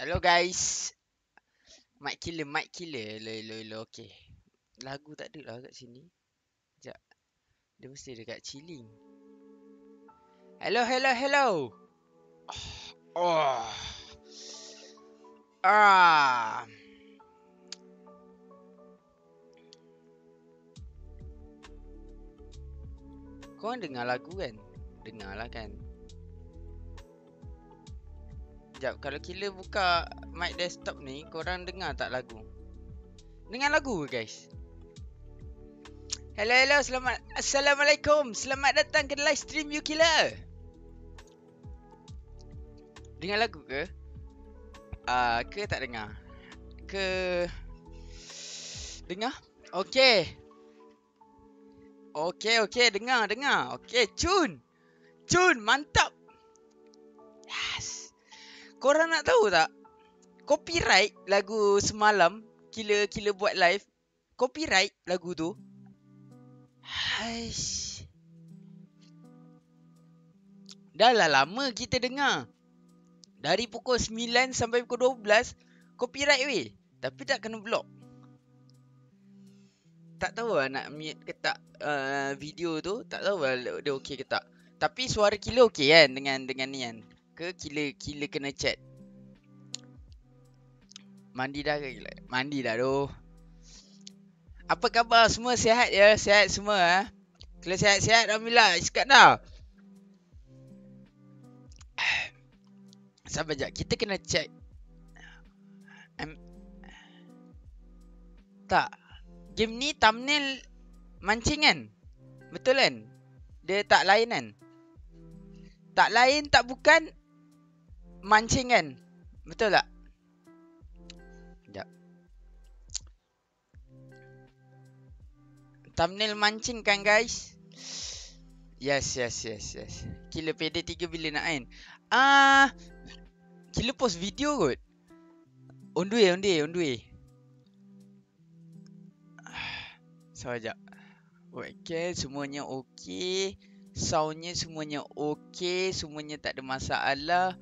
Hello guys. Mic killer, mic killer. Lo lo lo okey. Lagu tak ada lah kat sini. Jap. Dia mesti dekat chilling. Hello, hello, hello. Oh. Ah. Kau dengar lagu kan? Dengarlah kan. Sekejap, kalau kita buka mic desktop ni, korang dengar tak lagu? Dengar lagu guys? Hello, hello, selamat Assalamualaikum, selamat datang ke live stream you killer Dengar lagu ke? Ah, uh, ke tak dengar? Ke... Dengar? Okay Okay, okay, dengar, dengar Okay, cun Cun, mantap Yes korang nak tahu tak copyright lagu semalam kila kila buat live copyright lagu tu Haish. Dah lah lama kita dengar Dari pukul 9 sampai pukul 12 Copyright weh Tapi tak kena block Tak tahu lah nak mute ke tak uh, Video tu Tak tahu lah dia okey ke tak Tapi suara kilo okey kan Dengan dengan ni kan ke killer killer kena chat. Mandi dah ke? Mandi dah doh. Apa khabar semua sihat ya? Sihat semua ah. Ha? Eh? Kalau sihat-sihat alhamdulillah. Cakap dah. Sabar jap. Kita kena check. I'm... Tak. Game ni thumbnail mancing kan? Betul kan? Dia tak lain kan? Tak lain tak bukan mancing kan? Betul tak? Sekejap. Thumbnail mancing kan guys? Yes, yes, yes, yes. Killer PD3 bila nak kan? Ah, uh, Killer post video kot. Undui, undui, undui. Sekejap. Sekejap. Okay, semuanya okay. Soundnya semuanya okay. Semuanya tak ada masalah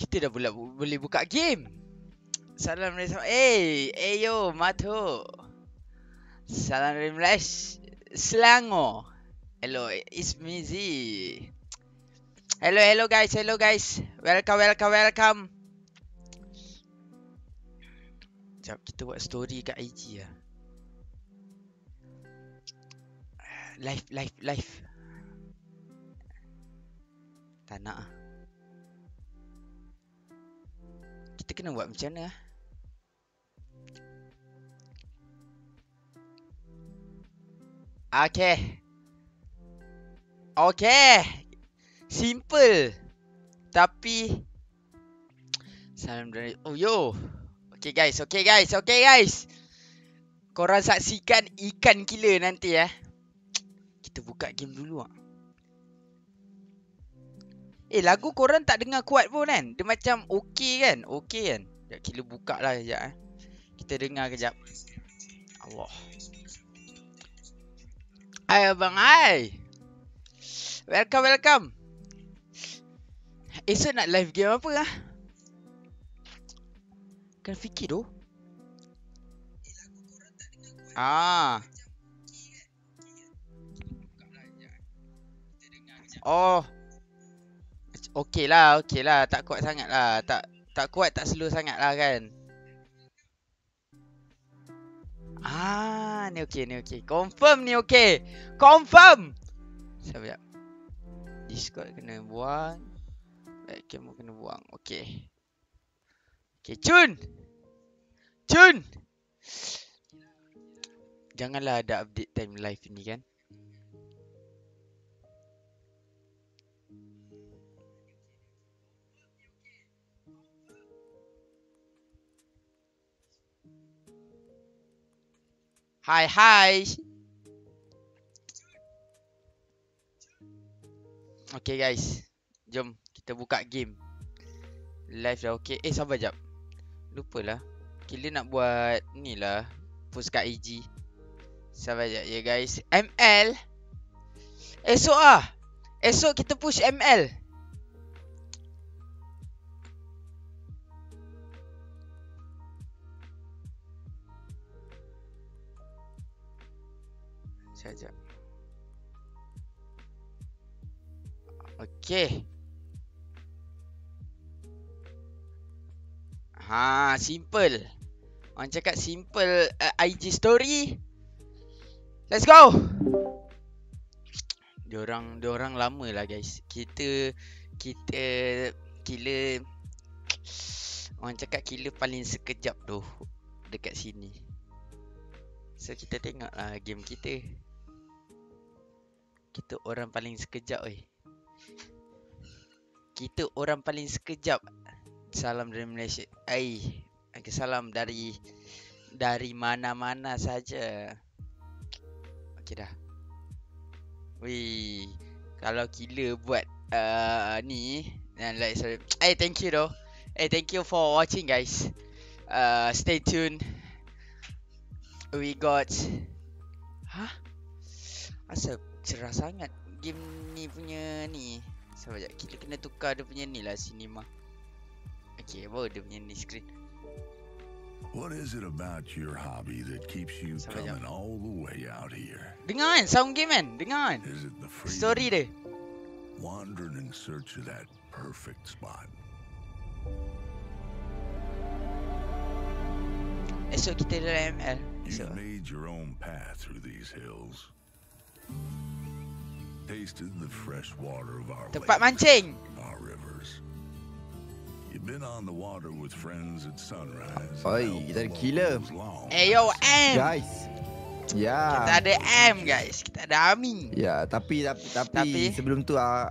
kita dah boleh boleh buka game. Salam dari Sabah. Eh, hey, eh, hey yo, Mato. Salam dari Malaysia. Selangor. Hello, it's me Z. Hello, hello guys, hello guys. Welcome, welcome, welcome. Sekejap kita buat story kat IG lah. Life, life, life. Tak nak lah. kita kena buat macam mana ah? Okay Okay Simple Tapi Salam dari Oh yo Okay guys Okay guys Okay guys Korang saksikan Ikan killer nanti eh Kita buka game dulu ah. Eh lagu korang tak dengar kuat pun kan Dia macam okey kan Okey kan Sekejap kita buka lah sekejap eh Kita dengar kejap Allah Hai abang hai Welcome welcome Esok eh, nak live game apa lah Kena fikir tu Ah. Oh, okey lah, okey lah. Tak kuat sangat lah. Tak, tak kuat, tak slow sangat lah kan. Ah, ni okey, ni okey. Confirm ni okey. Confirm! Sekejap, sekejap. Discord kena buang. Backcam pun kena buang. Okey. Okey, Chun! Chun! Janganlah ada update time live ni kan. Hai hai Okay guys Jom kita buka game Live dah okay Eh sabar jap Lupalah Kita nak buat ni lah Post kat IG Sabar jap ya guys ML Esok ah Esok kita push ML Sekejap, sekejap. Okey. Ha, simple. Orang cakap simple uh, IG story. Let's go. Diorang diorang lama lah guys. Kita kita killer orang cakap killer paling sekejap tu dekat sini. So kita tengoklah game kita. Kita orang paling sekejap weh Kita orang paling sekejap Salam dari Malaysia Aih Okay, salam dari Dari mana-mana saja Okey dah Weh Kalau killer buat uh, Ni Dan like sorry Eh thank you though Eh thank you for watching guys uh, Stay tuned We got Hah? Asal cerah sangat game ni punya ni Sekejap jap kita kena tukar dia punya ni lah cinema Okay baru dia punya ni screen What is it about your hobby that keeps you Sampai coming jam. all the way out here? Dengar kan? Sound game kan? Dengar kan? Is it the freedom? Story dia. Wandering in search of that perfect spot. Esok kita dalam ML. You've made your own path through these hills. Tempat mancing. Our on the water with friends at sunrise. Oi, kita ada killer. Ayo, M. Guys. Ya. Kita ada M, guys. Kita ada Amin. Ya, tapi tapi, tapi, sebelum tu ah uh,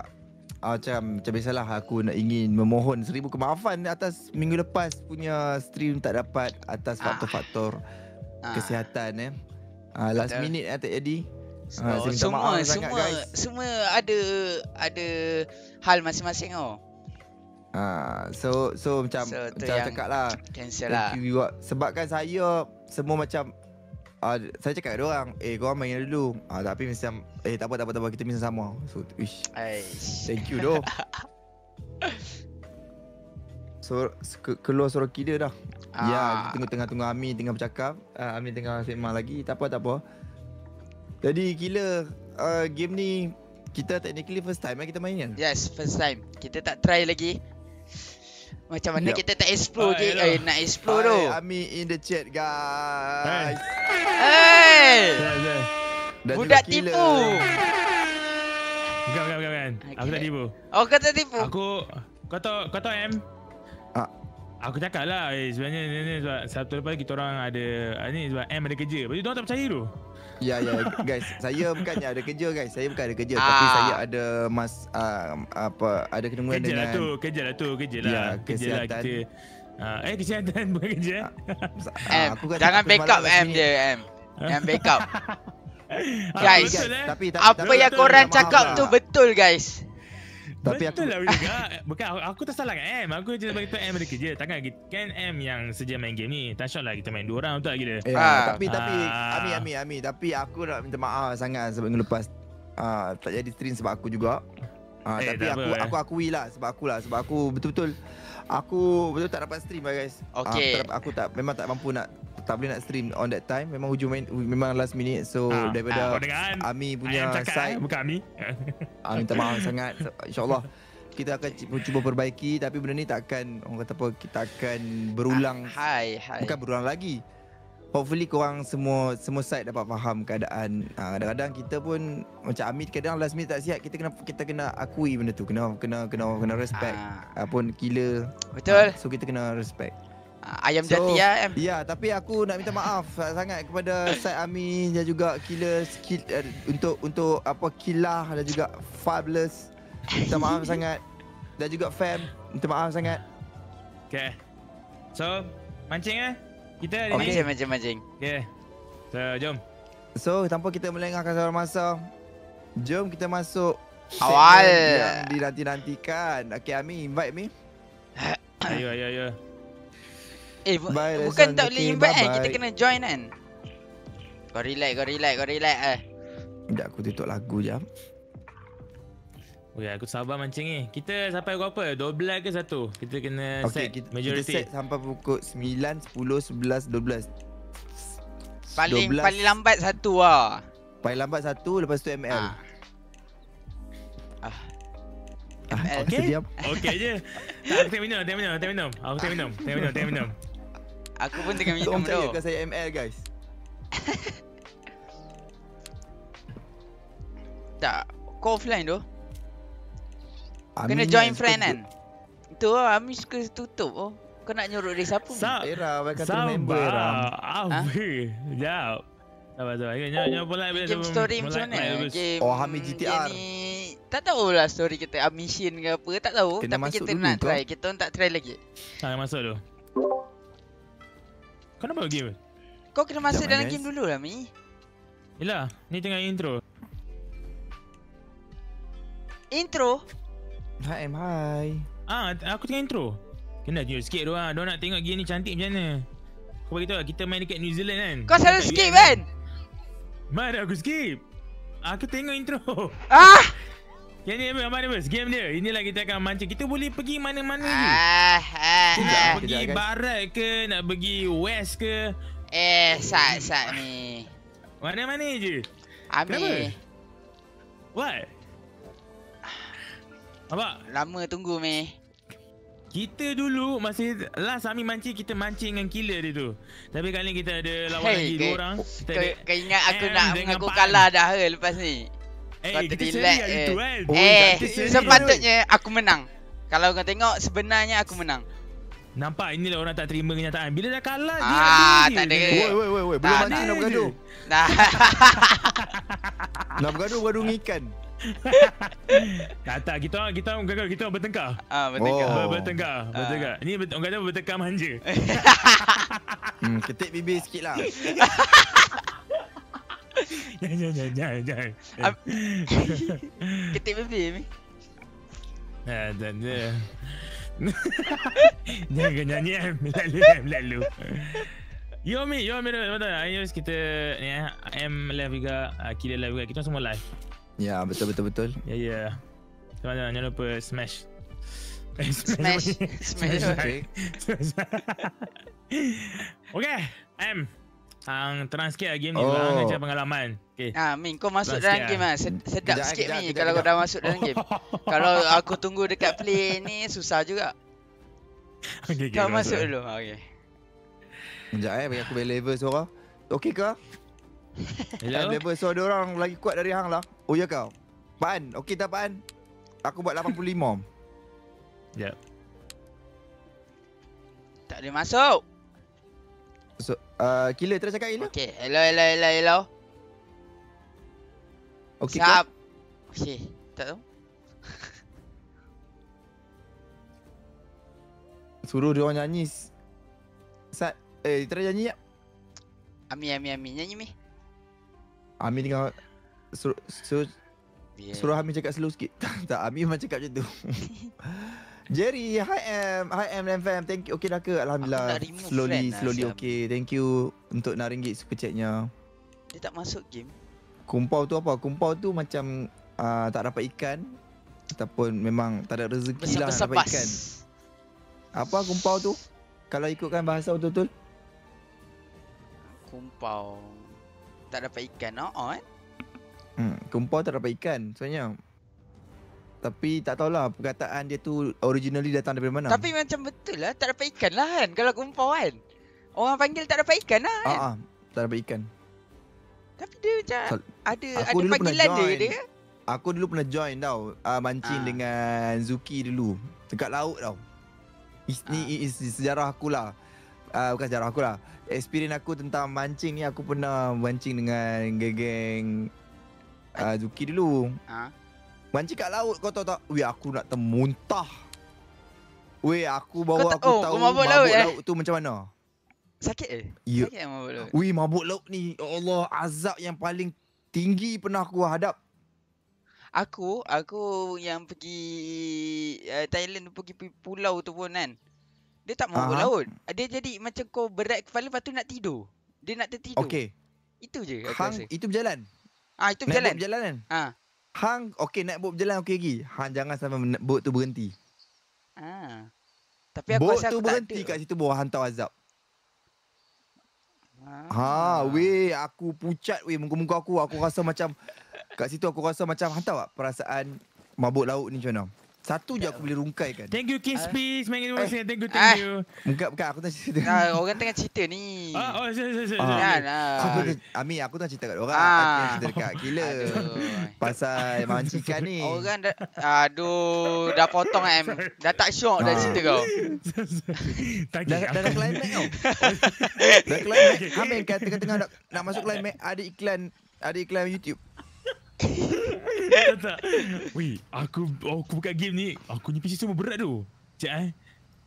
Ah, macam macam biasalah aku nak ingin memohon seribu kemaafan atas minggu lepas punya stream tak dapat atas ah. faktor-faktor ah. kesihatan eh. ah, last minute eh tak Ha, oh, semua maaf semua guys. semua ada ada hal masing-masing kau. Oh. Ha, so so macam so, macam cakap lah. Cancel lah. Sebabkan saya semua macam uh, saya cakap dia orang, eh kau main dulu. Ah uh, tapi macam eh tak apa tak apa tak apa kita mesti sama. So wish. Thank you doh. so keluar suara kita dah. Ya, ah. Ya, tengah-tengah tengah Ami tengah bercakap. Uh, Ami tengah sembang lagi. Tak apa tak apa. Jadi gila uh, game ni kita technically first time eh, kita main kan? Yes, first time. Kita tak try lagi. Macam mana yep. kita tak explore je? Eh, nak explore tu. Ami in the chat guys. Hey. hey. hey. Dah Budak tipu. Bukan, bukan, bukan. Okay. Ah, Aku tak tipu. Oh, kau tak tipu? Aku... Kau tahu, kau tahu M? Ah. Aku cakap lah, eh, sebenarnya ni, ni, sebab Sabtu lepas kita orang ada... Ah, ni, sebab M ada kerja. Tapi dia diorang tak percaya tu. Ya ya guys, saya bukannya ada kerja guys. Saya bukan ada kerja ah. tapi saya ada mas uh, apa ada kena lah dengan Kerja tu, kerja lah tu, kerja ya, lah. Ya, kerja lah kita. Uh, eh kesihatan bukan kerja. Uh, M, jangan backup M dia M. Yang backup. guys, betul, eh? tapi, tapi, apa betul, yang korang cakap lah. tu lah. betul guys. Tapi aku lah juga. Ah, bukan aku aku tak salah kan M. Aku je bagi tu M dekat je. Takkan kan M yang sejak main game ni. Tak syok lah kita main dua orang betul lagi dia. Ha, ya, ah. tapi ha. tapi ah. Ami Ami Ami tapi aku nak minta maaf sangat sebab minggu lepas uh, tak jadi stream sebab aku juga. Uh, eh, tapi aku, apa, aku eh. aku akui lah sebab aku lah sebab aku betul-betul Aku betul tak dapat stream lah guys. Ah, okay. Uh, tak dapat, aku tak memang tak mampu nak tak boleh nak stream on that time. Memang hujung main memang last minute. So uh, daripada uh, Ami punya eh, side eh, bukan Ami. Ami minta maaf sangat. InsyaAllah kita akan cuba perbaiki tapi benda ni tak akan orang kata apa kita akan berulang. Uh, hai, hai. Bukan berulang lagi hopefully korang semua semua side dapat faham keadaan ah, kadang-kadang kita pun macam Amit kadang last minute tak sihat kita kena kita kena akui benda tu kena kena kena kena respect ha. pun killer betul so kita kena respect ayam so, jati ya em ya tapi aku nak minta maaf sangat kepada side Amin dan juga killer skill uh, untuk untuk apa killah dan juga fabulous minta maaf sangat dan juga fam minta maaf sangat okey so mancing eh kita hari okay, ni Okay mancing-mancing Okay So jom So tanpa kita melengahkan seorang masa Jom kita masuk Awal Yang dinanti-nantikan Okay Ami invite Ami Ayo ayo ayo Eh bu- bye, bukan tak boleh invite kan Kita kena join kan Kau relax kau relax kau relax eh Sekejap aku tutup lagu jap Okay, aku sabar mancing ni. Kita sampai pukul apa? 12 ke satu? Kita kena okay, set kita, majority. Kita set sampai pukul 9, 10, 11, 12. Paling 12. paling lambat satu lah. Paling lambat satu, lepas tu ML. Ah. Ah. ah okay. Okay je. Aku minum, tengah minum, tengah minum. Aku tengah minum, tengah minum, tengah minum. Aku pun tengah minum tu. Tolong saya ML guys. tak, kau offline tu? Amin Kena join friend kan? Itu lah, Amin suka tutup oh. Kau nak nyuruh dia siapa? Sab, era, welcome to member. Sab, Amin. Sekejap. Ha? Sabar, sabar. Ingat, nyawa, pula. Game story macam mana? oh, Amin GTR. Ni, tak lah story kita Amin ke apa. Tak tahu. Kena tapi kita nak tu. try. Kita tak try lagi. Tak, ha, masuk dulu. Kau nak buat game? Kau kena masuk dalam game dulu lah, Mi. Yelah, ni tengah intro. Intro? HM, hi. Ah, aku tengah intro. Kena tunjuk sikit tu lah. nak tengok gear ni cantik macam mana. Kau beritahu lah, kita main dekat New Zealand kan? Kau selalu skip kan? Mana aku skip? Ah, aku tengok intro. Ah! Yang ni apa? Mana bos? Game dia. Inilah kita akan mancing. Kita boleh pergi mana-mana ah, lagi. Ah, nak eh. pergi kejap, barat ke? Nak pergi west ke? Eh, saat-saat ni. Mana-mana je? Amir. Kenapa? What? Apa? Lama tunggu me. Kita dulu masih last Amin mancing kita mancing dengan killer dia tu. Tapi kali ni kita ada lawan hey, lagi dua orang. Kita kau, kau ingat aku nak mengaku kalah dah ke lepas ni? Hey, eh, eh. eh, kita seri eh, kita relax eh. Itu, eh, oh, sepatutnya aku menang. Kalau kau tengok sebenarnya aku menang. Nampak inilah orang tak terima kenyataan. Bila dah kalah ah, dia. Ah, tak ada. Woi woi woi woi, belum mati nak bergaduh. Nah. nak bergaduh bergaduh ikan. tak tak kita orang kita orang kita, kita bertengkar. Ah ha, bertengkar. Oh. Bertengkar. Ah. Bertengkar. Ha. Ni bet, orang kata bertengkar manja. hmm ketik bibir sikitlah. ya ya ya ya ya. ketik bibir ni. Ha eh, dan dia. Jangan nyanyi lalu. Eh. melalu. Eh, yo me, yo me, betul. Ayo kita ni, yeah, M live juga, uh, Kira live juga. Kita semua live. Ya yeah, betul betul betul. Ya yeah, ya. Yeah. Teman teman jangan lupa smash. Smash. smash. smash. Okey. okay. M. Ang um, terang sikit lah game ni oh. Macam pengalaman okay. Ah, Min kau masuk terang dalam sikit game lah, lah. Sedap sikit, sikit, sikit ni sikit, Kalau kau dah masuk dalam game Kalau aku tunggu dekat play ni Susah juga okay, Kau okay, masuk, masuk dulu ah, Okey. Sekejap eh Bagi aku bagi level seorang Okey. ke? Level kan seorang dia orang lagi kuat dari Hang lah Oh ya kau. Pan, okey tak Pan? Aku buat 85. ya. Yeah. Tak boleh masuk. So, uh, killer terus cakap hello. Okey, hello hello hello hello. Okey. Sap. Okey, tak tahu. Suruh dia orang nyanyi. Sat, eh terus nyanyi Ami ami ami nyanyi mi. Ami dengan suruh suruh, yeah. suruh Amin cakap slow sikit. tak, Amin memang cakap macam tu. Jerry, hi M, hi M dan fam. Thank you. Okey dah ke? Alhamdulillah. Slowly, friend, lah, slowly okey. Thank you untuk RM6 super chatnya. Dia tak masuk game. Kumpau tu apa? Kumpau tu macam uh, tak dapat ikan ataupun memang tak ada rezeki Besar -besar lah dapat pas. ikan. Apa kumpau tu? Kalau ikutkan bahasa betul-betul. Kumpau. Tak dapat ikan, no? Oh, oh, eh? Hmm. Kumpau tak dapat ikan sebenarnya. Tapi tak tahulah perkataan dia tu originally datang daripada mana. Tapi macam betul lah tak dapat ikan lah kan kalau kumpau kan. Orang panggil tak dapat ikan lah kan. Ah, ah tak dapat ikan. Tapi dia macam so, ada, aku ada dulu panggilan dia, dia. Aku dulu pernah join tau uh, ah, mancing ah. dengan Zuki dulu. Dekat laut tau. Ini ah. Ni is, is, sejarah akulah. Uh, ah, bukan sejarah akulah. Experience aku tentang mancing ni aku pernah mancing dengan geng-geng uh, Zuki dulu. Ha. Mancing kat laut kau tahu tak? Weh aku nak termuntah. Weh aku bawa aku oh, tahu mabuk, laut, eh? laut eh. tu macam mana. Sakit eh? Ya. Yeah. Sakit mabuk laut. Weh mabuk laut ni. Ya Allah azab yang paling tinggi pernah aku hadap. Aku, aku yang pergi uh, Thailand pergi pulau tu pun kan. Dia tak mabuk Aha. laut. Dia jadi macam kau berat kepala lepas tu nak tidur. Dia nak tertidur. Okay. Itu je aku Hang, rasa. Itu berjalan? Ah itu berjalan. Naik boat berjalan kan? Ha. Hang okey naik boat berjalan okey lagi. Hang jangan sampai boat tu berhenti. Ha. Tapi aku rasa tu aku berhenti tak ada. kat situ bawah hantar azab. Ha, ha weh aku pucat weh muka-muka aku aku rasa macam kat situ aku rasa macam hantar tak perasaan mabuk laut ni macam mana? Satu je aku boleh rungkai kan. Thank you King uh, eh. Speech. Eh. Thank you, thank eh. you, thank you. Uh, buka, buka. Aku tak cerita. Nah, orang tengah cerita ni. Oh, oh, sorry, sorry, sorry. Kan, Amin, ah, ah. aku tak cerita kat orang. Ah. Aku cerita kat Gila. Pasal mancikan ni. Orang dah, aduh, dah potong M. Dah tak syok dah cerita kau. dah dah dah climax kau. Dah climax. Amin kan tengah-tengah nak masuk climax. Ada iklan, ada iklan YouTube tak, tak. aku aku buka game ni, aku ni PC semua berat tu. Cek eh.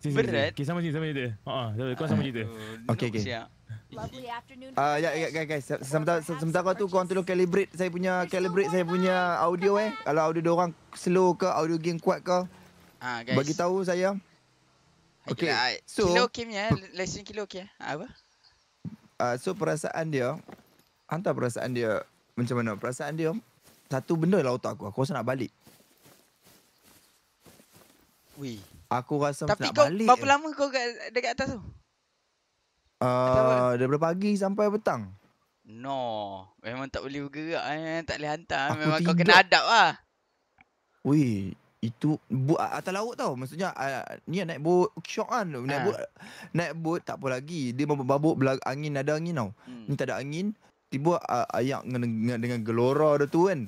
Cik, berat. Okey, sama cerita, sama cerita. Ha, uh, kau sama cerita. Okey, okey. Ah. ah, ya, ya, guys, sementara se- sementara tu kau tolong calibrate saya punya calibrate saya punya audio eh. Kalau audio dia orang slow ke, audio game kuat ke? Ha, guys. Bagi tahu saya. Okey. Okay. Ah, so, kilo Kim ya, lesson kilo Kim. Apa? Ah, uh, so perasaan dia, hantar perasaan dia macam mana? Perasaan dia satu benda lah otak aku. Aku rasa nak balik. Ui. Aku rasa Tapi nak balik. Tapi kau berapa lama kau dekat, dekat atas tu? Uh, daripada pagi sampai petang. No. Memang tak boleh bergerak. Eh. Tak boleh hantar. Aku memang tidur. kau kena adab lah. Ui. Itu buat atas laut tau. Maksudnya uh, ni lah, naik bot syok kan. Naik ha. Ah. bot naik bot tak apa lagi. Dia mabuk-mabuk belag- angin ada angin tau. Hmm. Ni tak ada angin. Tiba uh, ayak dengan, dengan, dengan gelora dia tu kan.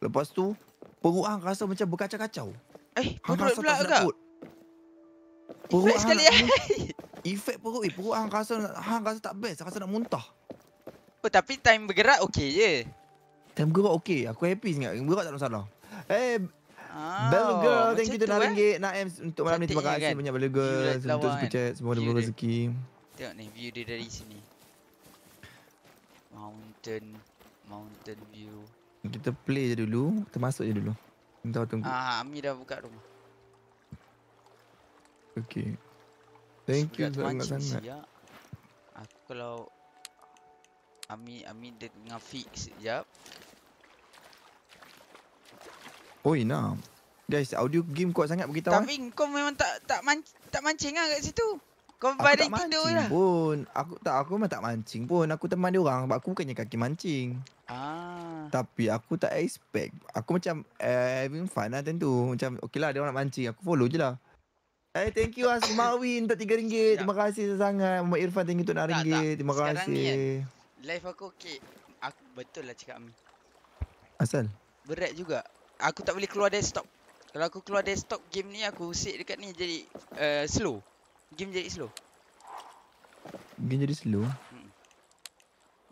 Lepas tu Peruang rasa macam berkacau-kacau Eh perut pula ke? Nakut. Peruang Efek sekali eh Efek perut eh Peruang rasa Hang rasa tak best Rasa nak muntah Oh tapi time bergerak okey je Time bergerak okey Aku happy sangat Time bergerak tak ada masalah hey, eh, oh, ah, Bello girl Thank you to RM1 eh? Nak M Untuk malam ni Terima kasih kan? banyak Bello girl Untuk super chat Semua ada rezeki Tengok ni view dia dari sini Mountain Mountain view kita play je dulu, kita masuk je dulu. Entah tunggu. Ah, Ami dah buka rumah. Okay. Thank Sebelum you sangat sangat. Siap. Aku kalau Ami Ami dengan fix sekejap. Oi, nah. Guys, audio game kuat sangat beritahu. Eh. Tapi kau memang tak tak man tak mancing ah kat situ. Kau pada tidur mancing lah. pun. Aku tak aku memang tak mancing pun. Aku teman dia orang sebab aku bukannya kaki mancing. Ah. Tapi aku tak expect. Aku macam uh, having fun lah tentu. Macam okey lah dia orang nak mancing. Aku follow je lah. Eh hey, thank you lah Sumawi untuk RM3. Terima kasih sangat. Mama Irfan thank you untuk RM6. Terima Sekarang kasih. Sekarang ni eh, Life aku okey. Aku betul lah cakap Amin. Asal? Berat juga. Aku tak boleh keluar desktop. Kalau aku keluar desktop game ni aku usik dekat ni jadi uh, slow. Game jadi slow Game jadi slow? Hmm.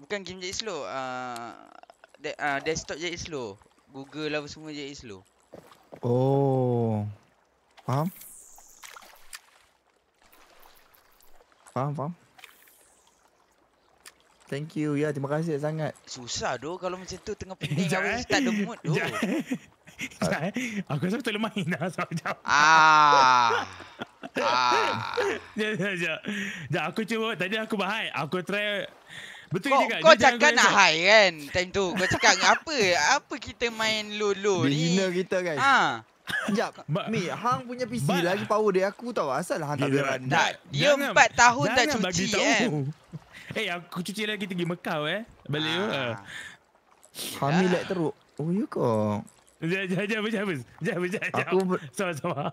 Bukan game jadi slow uh, de- uh, Desktop jadi slow Google lah semua jadi slow Oh Faham? Faham, faham Thank you, ya terima kasih sangat Susah doh kalau macam tu tengah pening Awak eh. start the mood doh eh. eh. Aku rasa betul main dah Sekejap Ah Ah. Ya, ya, ya. aku cuba tadi aku bahai. Aku try Betul kau, juga. Kau cakap nak high kan time tu. Kau cakap apa? Apa kita main lolo ni? Gila kita guys. Ha. Sekejap, ba- Mi, Hang punya PC ba- lagi power dia aku tahu asal Hang tak berani. Tak, dia empat tahun tak cuci kan. Eh, hey, eh, aku cuci lagi kita pergi Mekau eh. Balik ah. Ha. Ha. Hami lag teruk. Oh, ya kau. Sekejap, sekejap, sekejap. Sekejap, sekejap. Aku... Sama-sama.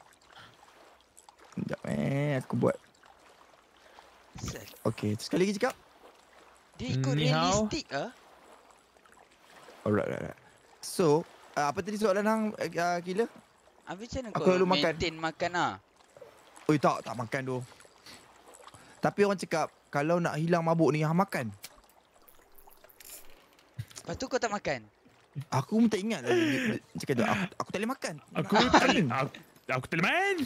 Sekejap eh, aku buat. Okay, sekali lagi cakap. Dia ikut Ni realistik ke? Ah. Alright, alright, alright. So, uh, apa tadi soalan hang uh, ah, gila? Habis macam mana aku kau maintain makan, makan lah? Oi tak, tak makan tu. Tapi orang cakap, kalau nak hilang mabuk ni, hang makan. Lepas tu kau tak makan? Aku pun tak ingat lah tu. Aku, aku tak boleh makan. Aku tak Aku tak boleh main.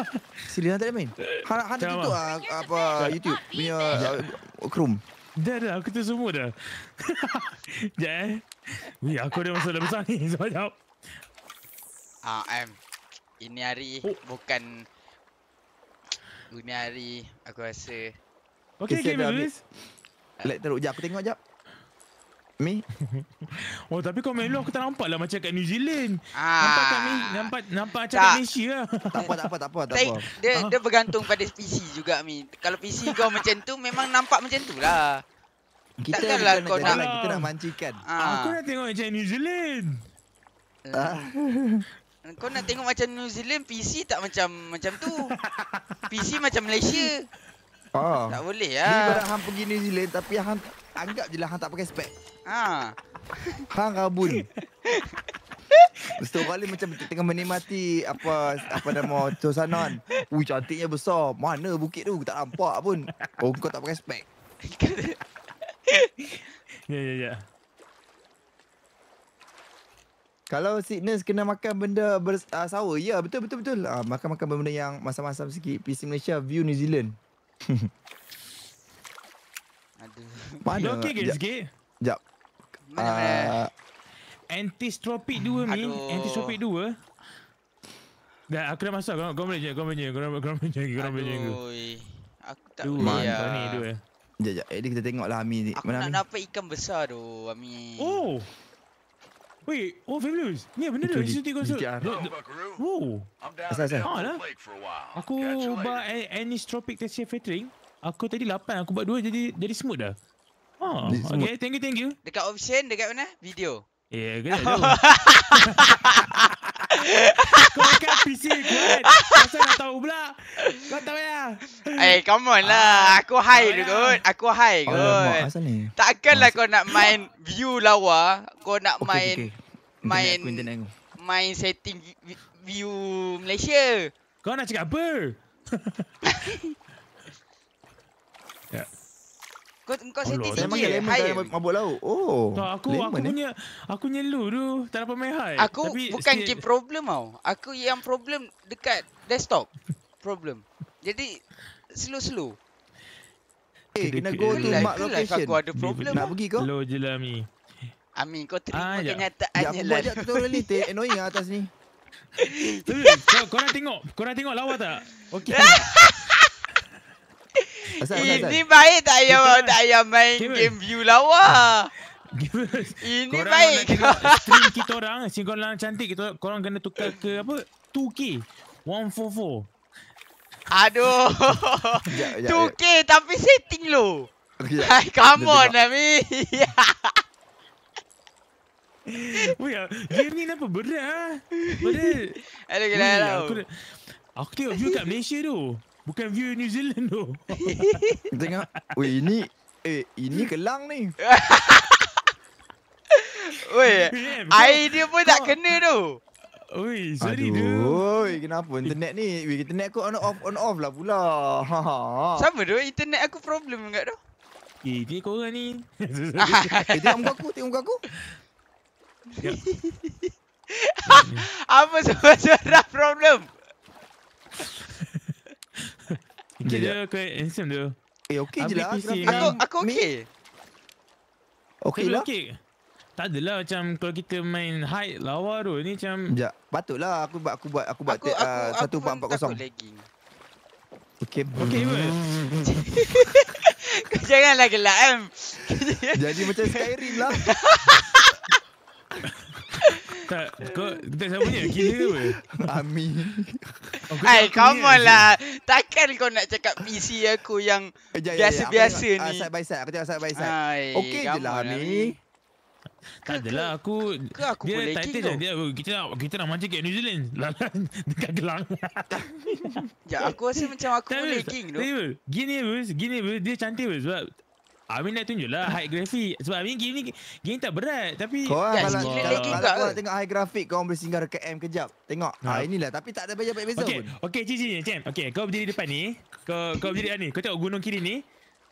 Silian tak main. Han Han tutup ah. ah apa YouTube punya ah, Chrome. Dah dah aku tu semua dah. ya. Eh. Wih, aku dah masuk dalam besar ni. Sebab jap. Ah, uh, Ini hari oh. bukan ini hari aku rasa Okay, okay, okay, okay. Let teruk jap aku tengok jap. Mi? oh tapi kau main luar aku tak nampak lah macam kat New Zealand. Ah. Nampak kami, nampak, nampak macam kat Malaysia lah. Tak apa, tak apa, tak apa. Tak apa. Dia, ah. dia bergantung pada PC juga Mi. Kalau PC kau macam tu memang nampak macam tu lah. Kita kan lah kau nak. Lah. Kita nak mancingkan. Ah. ah. Aku nak tengok macam New Zealand. Ah. ah. Kau nak tengok macam New Zealand, PC tak macam macam tu. PC macam Malaysia. Oh. Tak boleh lah. Ni barang hang pergi New Zealand tapi hang anggap je lah hang tak pakai spek. Ha. Hang rabun. Ustaz Rali macam tengah menikmati apa apa nama Tosanon. Ui cantiknya besar. Mana bukit tu tak nampak pun. Oh kau tak pakai spek. ya ya ya. Kalau sickness kena makan benda bers- uh, Ya betul betul betul. Ah, makan-makan benda yang masam-masam sikit. PC Malaysia view New Zealand. Mana? Okay, sikit. Sekejap. Ah, Antistropik 2 ni. Antistropik 2. Dah, aku dah masuk. Kau boleh je. Kau boleh je. Kau boleh je. Kau boleh je. Kau boleh je. Aku tak boleh. Lah. Dua. Sekejap, sekejap. Jadi eh, kita tengoklah Ami ni. Aku nak dapat ikan besar tu, Ami. Oh! Wait, oh fabulous. Ni benda tu. Ini suntik konsol. Wow. Asal, asal. Ha lah. Aku ubah anistropic tertiary filtering. Aku tadi 8 aku buat dua jadi jadi smooth dah. Oh, okay, smooth. thank you thank you. Dekat option dekat mana? Video. Ya, yeah, dekat tu. Kau kan PC kan? Masa nak tahu pula. Kau tahu ya. Eh, hey, come on lah. Ah, aku high tu kot. Aku high oh, kot. Takkanlah ah, kau nak main view lawa. Kau nak main... Okay, Main... Aku, aku. Main setting view Malaysia. Kau nak cakap apa? Kau kau sentit tinggi. Memang kan lemon kan mabuk lauk. Oh. Tak aku lemon, aku eh? punya aku punya lu tu tak dapat main high. Aku Tapi bukan still... problem tau. Aku yang problem dekat desktop. problem. Jadi slow-slow. Eh, hey, kena go to mark location. Life aku ada problem. Nak pergi kau? Slow je lah, Ami. Ami, kau terima ah, kenyataannya lah. Ya, aku buat tutorial ni. Annoying lah atas ni. Eh, kau, kau nak tengok. Kau nak tengok lawa tak? Okay. Asal, asal, asal. Ini baik tak ayah Kita tak ayah main game, game view lawa. Ini korang baik. Nak stream kita orang, sini kau orang cantik kita korang kena tukar ke apa? 2K 144. Aduh. Ya, ya, 2K ya. tapi setting lo. Ya. Hai, come ya, on, Ami. Ya. Weh, ah, game ni apa berat? Ah? Berat. Hello, hello. Aku, aku tengok view kat Malaysia tu. Bukan view New Zealand tu. Tengok. Weh, ini eh ini kelang ni. Weh, air dia pun tak kena tu. Oi, sorry tu. Oi, kenapa internet ni? Weh, internet aku on off on off lah pula. Sama tu internet aku problem dekat tu. Eh, ni kau ni. eh, tengok muka aku, tengok muka aku. Apa semua semua problem? Okay dia ke handsome dia. Eh okey je lah. Aku aku okey. Okey lah. Okay. Tak adalah macam kalau kita main hide lawa tu ni macam Ya, patutlah aku buat aku buat aku buat ah, satu empat empat kosong. Okey. Okey. Kau janganlah gelak em. Jadi macam Skyrim lah. tak kau tak sama ni kira apa ami oh, ai come on lah takkan kau nak cakap PC aku yang eh, biasa-biasa ni uh, side by side aku tengok side by side okey je lah, lah ami tak adalah aku, ke aku dia title je dia kita kita nak mancing New Zealand lalang dekat gelang ya aku masih macam aku leking, tu gini bus gini bus dia cantik bus Amin ah, nak tunjuklah high graphic sebab Amin game ni game tak berat tapi ya, kalau kalau tengok high graphic kau boleh singgah ke M kejap. Tengok. Ha ah, inilah tapi tak ada beza beza pun. Okey, okey, cici, cem. Okay, kau berdiri depan ni. Kau kau berdiri ni. Kau tengok gunung kiri ni.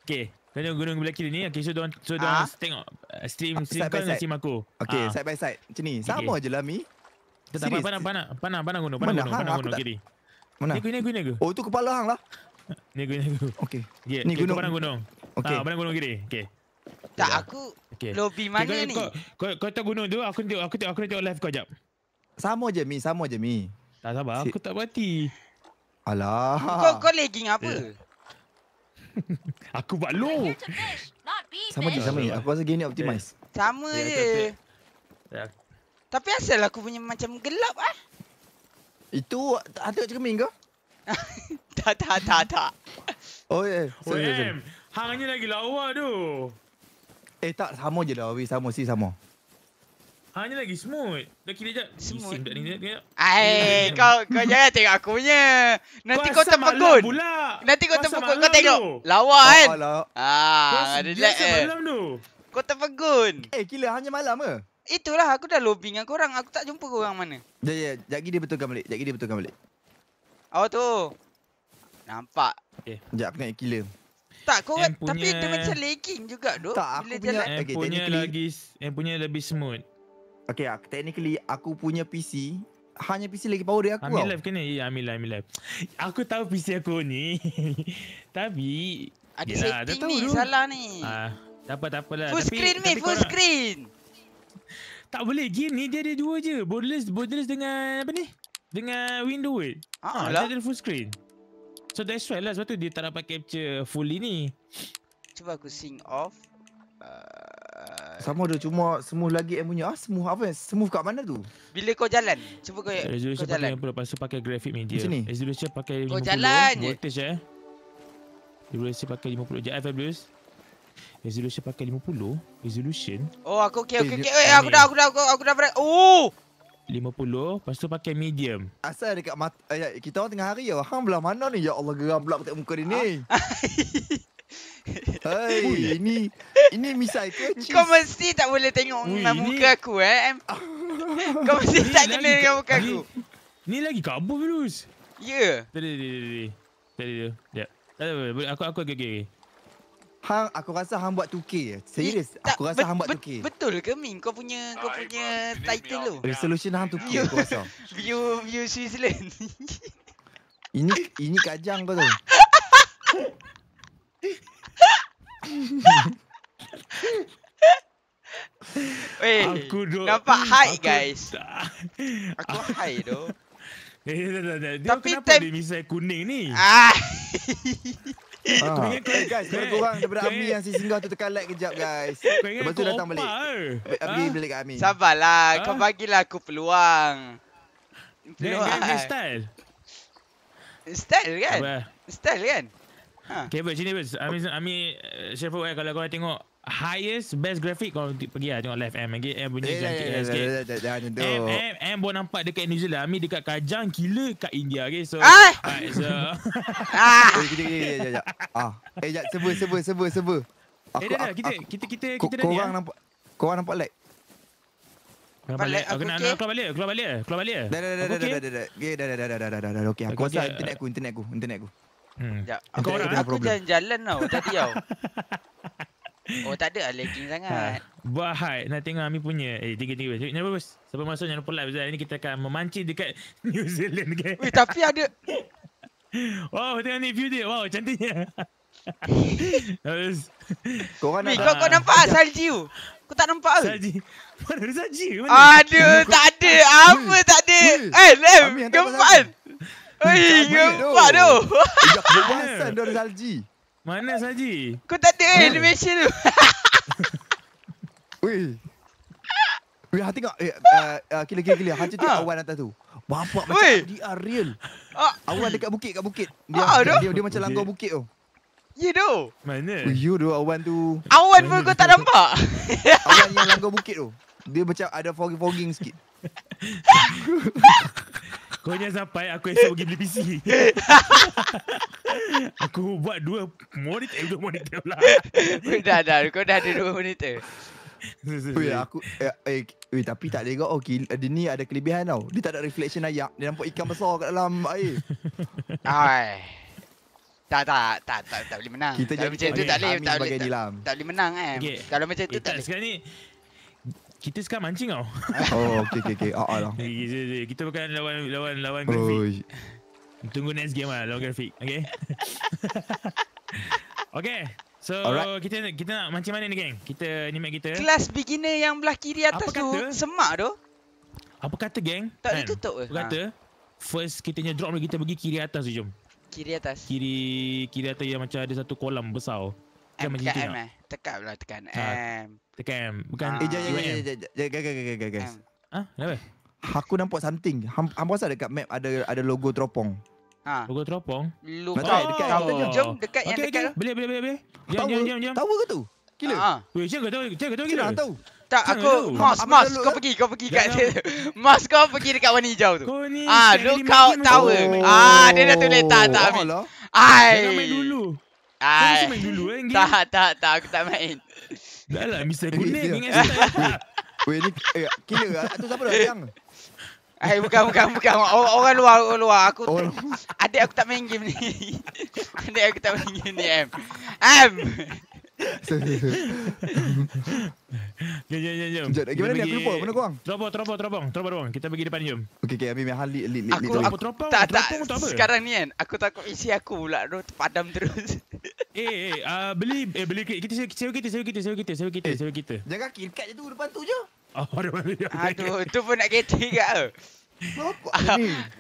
Okey. Kau tengok gunung belakang kiri ni. Okey, so don't so don't ah. tengok eh, stream stream kau nak stream aku. Okey, side by side. Macam ni. Sama je lah mi. Kita pandang pandang pandang pandang pandang gunung pandang gunung pandang gunung kiri. Mana? Ni gunung ni gunung. Oh tu kepala hang lah. Ni gunung. Okey. Ni gunung. Pandang gunung. Okey. Ha, Gunung Giri. Okey. Tak aku okay. lobby okay, kau, ni? Kau, kau, kau tahu gunung tu aku tengok aku tengok aku tengok live kau jap. Sama je mi, sama je mi. Tak sabar si. aku tak berhati. Alah. Kau kau lagging apa? Eh. aku buat low. sama je sama je. Aku rasa game ni optimize. Okay. Eh. Sama yeah, je. Yeah. Tapi asal aku punya macam gelap ah. Itu ada cermin ke? tak tak tak tak. Oh yeah. Oh, yeah. Hang ni lagi lawa lah, tu. Eh tak, sama je dah. sama, si sama. Hang ni lagi smooth. Dah kira je Sim Dah ni. Eh, kau kau jangan tengok aku punya. Nanti kau terpegun. Nanti kau terpegun. Kau tengok. Lawa kan? Ah, ada lag eh. Kau terpegun. Eh, kira hanya malam ke? Itulah aku dah lobby dengan kau Aku tak jumpa korang mana. Ya ya, jagi dia betulkan balik. Jagi dia betulkan balik. Awak tu. Nampak. Okey. Jap kena killer. Tak, kau kan, tapi punya... dia macam lagging juga duk. Tak, aku punya jalan. Okay, punya lagi yang punya lebih smooth. Okay, aku, ah, technically aku punya PC hanya PC lagi power dari aku Amin live kena Ya Amin live, live Aku tahu PC aku ni Tapi Ada yelah, setting tahu ni dulu. Salah ni ah, Tak apa tak apalah Full tapi, screen ni Full korang, screen Tak boleh Game ni dia ada dua je Borderless Borderless dengan Apa ni Dengan window ah, ha, ah, Tak ada full screen So that's why lah sebab tu dia tak dapat capture fully ni Cuba aku sing off uh... Sama dia cuma semua lagi yang punya ah semua apa yang semua kat mana tu Bila kau jalan cuba kau Resolution kau jalan. pakai lepas tu pakai graphic media Macam ni Resolution pakai kau 50 Kau jalan je Voltage eh Resolution pakai 50 je Fabulous Resolution pakai 50 Resolution Oh aku okay eh, okay, okay. Eh, aku, dah, aku dah aku dah aku dah Oh 50 Lepas tu pakai medium Asal dekat mata eh, Kita orang tengah hari ya Hang belah mana ni Ya Allah geram pula Pakai muka dia ni Hei Ini Ini misai ke cheese? Kau mesti tak boleh tengok Ui, ini... Muka aku eh Kau mesti ini tak boleh tengok muka aku Ni lagi kabur virus Ya yeah. Tadi Tadi Tadi Tadi Tadi Tadi Tadi Tadi Tadi Tadi Tadi Hang, aku rasa hang buat 2K Serius, tak, aku rasa hang buat 2K Betul ke Min? Kau punya kau Ay, punya bah, title tu? Resolution hang 2K aku rasa View, view Switzerland Ini, ini kajang kau tu Weh, aku do, nampak high guys Aku high doh. Eh, Tapi dia, dia, dia, dia, dia, dia, dia, kau ingat kau guys Kau ingat korang daripada Ami yang si singgah tu tekan like kejap guys Lepas tu datang balik Ami ah. beli kat Ami Sabarlah kau ah. bagilah aku peluang Peluang style Style kan Style kan ha. Okay, but sini, Amin, Amin, Chef Fuad, kalau kau tengok highest best graphic kalau pergi lah tengok live M okay? M punya jangkit M, M, M boleh nampak dekat New Zealand Amir dekat Kajang gila kat India okay? so, ah. right, so. ah. eh kita kita kita ah. eh jap sebu sebu sebu sebu aku, eh, dah, dah, kita, kita kita kita, kita korang dah ni, nampak ya? korang nampak lag balik aku nak keluar balik keluar balik keluar balik dah dah dah dah dah dah dah dah dah okey aku rasa internet aku internet aku internet aku hmm ya aku jalan jalan tau tadi tau Oh tak ada lagging ha. sangat. Ha. Buat hide. Nak tengok Ami punya. Eh tiga. tinggi. Jangan bos. Siapa masuk jangan lupa live. Zain kita akan memancing dekat New Zealand. Okay? Weh tapi ada. wow tengok ni view dia. Wow cantiknya. Terus. kau kan nak. Kau, kau nampak ah, salji tu? Kau tak nampak ke? Salji. Mana ada salji? Mana? Aduh tak ada. Apa tak ada? Eh Lem. Kempat. Eh kempat tu. Kau kebasan dia ada salji. Mana Saji? Kau tak ada eh, animation tu. Weh. Weh, hati kau. Eh, uh, eh, eh, kira kira kira Hati tengok ah. awan atas tu. Bapak macam Wey. FDR ah, real. Ah. Awan dekat bukit, kat bukit. Dia, ah, dia, dia, dia macam langgar bukit tu. Ya yeah, doh. Mana? Oh, you doh awan tu. Awan pun kau tak nampak. awan yang langgar bukit tu. Dia macam ada fogging-fogging sikit. Kau ingat sampai aku esok pergi beli PC. aku buat dua monitor, dua monitor pula. dah dah, kau dah ada dua monitor. Wei aku eh, eh wei tapi tak ada kau okey oh, dia ni ada kelebihan tau. Dia tak ada reflection ayak. Dia nampak ikan besar kat dalam air. Ai. Tak tak tak tak tak boleh menang. Kita kalau macam tu eh, tak boleh tak boleh. Tak boleh menang eh. Kalau macam tu eh, tak boleh. Sekarang ni kita sekarang mancing tau. Oh, okey okey okey. Ah lah. Kita bukan lawan lawan lawan oh. grafik. Tunggu next game lah lawan grafik. Okey. okey. So Alright. kita kita nak mancing mana ni geng? Kita ni mat kita. Kelas beginner yang belah kiri atas Apa tu kata? semak tu. Apa kata geng? Tak boleh kan? tutup ke? Apa kata? Ha. First kitanya drop kita pergi kiri atas tu jom. Kiri atas. Kiri kiri atas yang macam ada satu kolam besar. Kan macam tu. Eh? tekap lah tekan ha, M. Tekan M. Bukan uh, eh, jangan, jangan, jangan, jangan, jangan, jangan, guys. Ha? Kenapa? Aku nampak something. Hampa rasa dekat map ada ada logo teropong. Ha. Logo teropong? Logo. Oh. Dekat, dekat, dekat, dekat, jom, dekat okay, yang dekat. Okay. Boleh, boleh, boleh. boleh. Jom, jom, jom, jom. Tahu ke tu? Gila. Ha. Weh, siapa tahu? Siapa tahu? Siapa tahu? Tak, aku Mas, Mas, kau lalu, pergi, kau pergi kat dia. Mas, kau pergi dekat warna hijau tu. Ah, lookout tower. Oh. Ah, dia dah tu letak tak, Amin. Oh, Ai. Jangan main dulu. Kau mesti main dulu kan Tak tak tak Aku tak main Dah lah Mr. Gunet Dengan Weh ni eh, Kira lah Atau siapa dah yang Eh bukan bukan bukan orang, orang luar orang luar aku orang. adik aku tak main game ni. Adik aku tak main game ni. M M jom, jom, jom, jom. Jom, gimana aku lupa mana korang terobong terobong terobong terobong kita pergi depan jom okey okay. ambil hal lit lit aku teropong, teropong, tak tak teropong, apa? sekarang ni kan aku takut isi aku pula tu padam terus eh eh uh, beli eh beli kita sewa kita sewa kita sewa kita sewa kita eh, sewa kita, kita, kita jangan kaki dekat je tu depan tu je Oh, ada Aduh, tu pun nak kecil ke?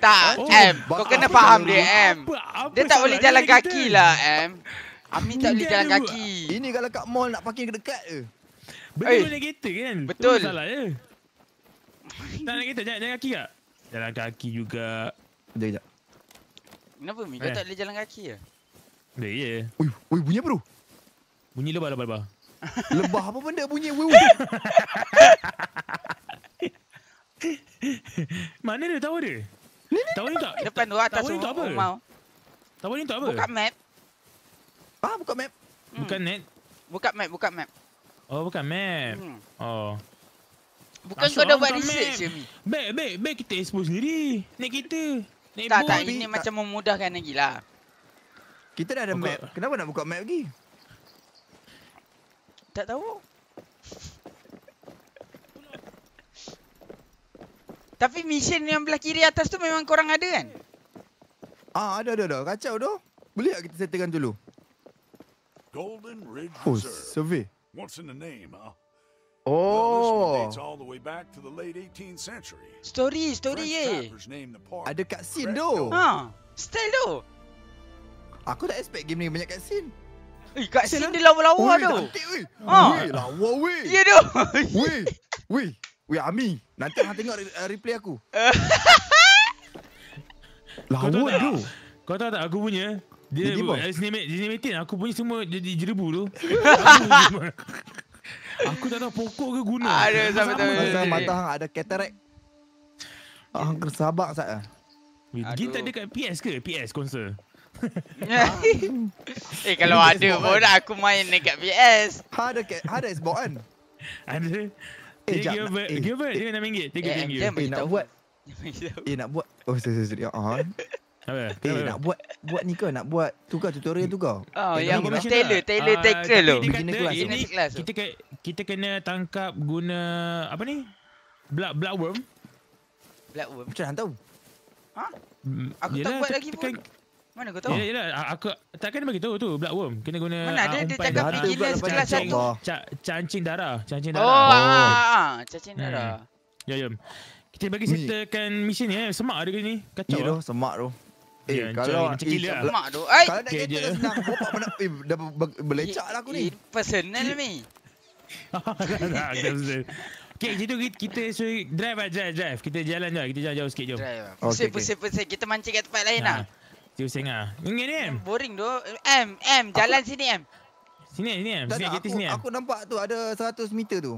Tak, oh, M. Kau kena faham dia, M. Dia tak boleh jalan kaki lah, M. Amin tak boleh jalan kaki. Ini kalau kat mall nak parking ke dekat ke? Benda hey. Eh. kereta kan? Betul. Salah je. Ya. tak nak kereta, jalan, kaki tak? Jalan kaki juga. Sekejap, tak? Kenapa Mi? Kau eh. tak boleh jalan kaki ke? Ya? Boleh je. Ya. Ui, bunyi apa tu? Bunyi lebah, lebah, lebah. lebah apa benda bunyi? Ui, Mana dia tahu dia? Tahu ni tak? Depan tu, lah, atas tu. Tahu ni tak apa? Tahu ni tak apa? Buka map. Ah, buka map. Hmm. Bukan net. Buka map, buka map. Oh, buka map. Hmm. Oh. Bukan kau dah buat research Jimmy. Baik, baik, baik kita expose sendiri. Net kita. Net tak, tak, ini tak. macam memudahkan lagi lah. Kita dah ada buka. map. Kenapa nak buka map lagi? Tak tahu. Tapi mission yang belah kiri atas tu memang korang ada kan? Ah, ada, ada, ada. Kacau tu. Boleh tak kita settingkan dulu? Golden Ridge oh, Reserve. Oh, What's in the name, huh? Oh. Well, this oh. Story, story, eh. Ada kat scene tu. Ha. Style tu. Aku tak expect game ni banyak kat scene. Eh, kat scene, scene dia lawa-lawa tu. Ui, cantik, ui. Ha. Ah. Ui, lawa, ui. Ya, tu. ui, ui. Ui, Ami. Nanti nak tengok re uh, replay aku. lawa, tu. Kau tahu tak, aku punya, dia jadi apa? Ada snake mate, snake mate. Aku punya semua jadi jerebu tu. aku tak tahu pokok ke guna. Ada sampai tahu. Pasal mata hang ada katarak. Ah, hang kena sabak sat ah. Gin tak ada kat PS ke? PS konsol. eh kalau ada pun kan? aku main dekat PS. Ha ada ha ada Xbox kan? Ada. Eh, Gilbert, Gilbert, eh. dia nak main game. Thank you, Eh, nak buat. Eh, nak buat. Oh, sorry, sorry. Ya, apa? Eh, nak buat buat ni ke? Nak buat tukar tutorial tu ke? Oh, eh, yang tailor, tailor uh, tackle tu. Kita kata, ini, kelas kita, ke, kita kena tangkap guna apa ni? Black black worm. Black worm. Macam mana tahu? Ha? Hmm, aku yelah, tak buat lagi pun. mana kau tahu? Yelah, ya, yelah, aku takkan bagi tahu tu black worm. Kena guna Mana ada ah, dia cakap beginner kelas satu. cacing darah, cacing oh, darah. Oh, oh. Ah, ah, cacing hmm. darah. Ya, ya. Kita bagi setelkan mesin ni ya. eh. Semak ada ke ni? Kacau. Ya, semak tu. Eh, kalau macam eh, gila eh, mak tu. Ai, kalau nak kereta tak senang. Bapak pernah eh, dah berlecak lah aku ni. It personal ni. Okey, jadi kita, kita so, drive aja lah, drive, drive. Kita jalan jauh, kita jauh-jauh sikit jom. Drive. Okey, okay. pusing, Kita mancing kat tempat lain ha. lah. Tu sengah. Ingat ni Boring tu. M, M, jalan sini M. Sini, sini M. Sini, kita sini. Aku nampak tu ada 100 meter tu.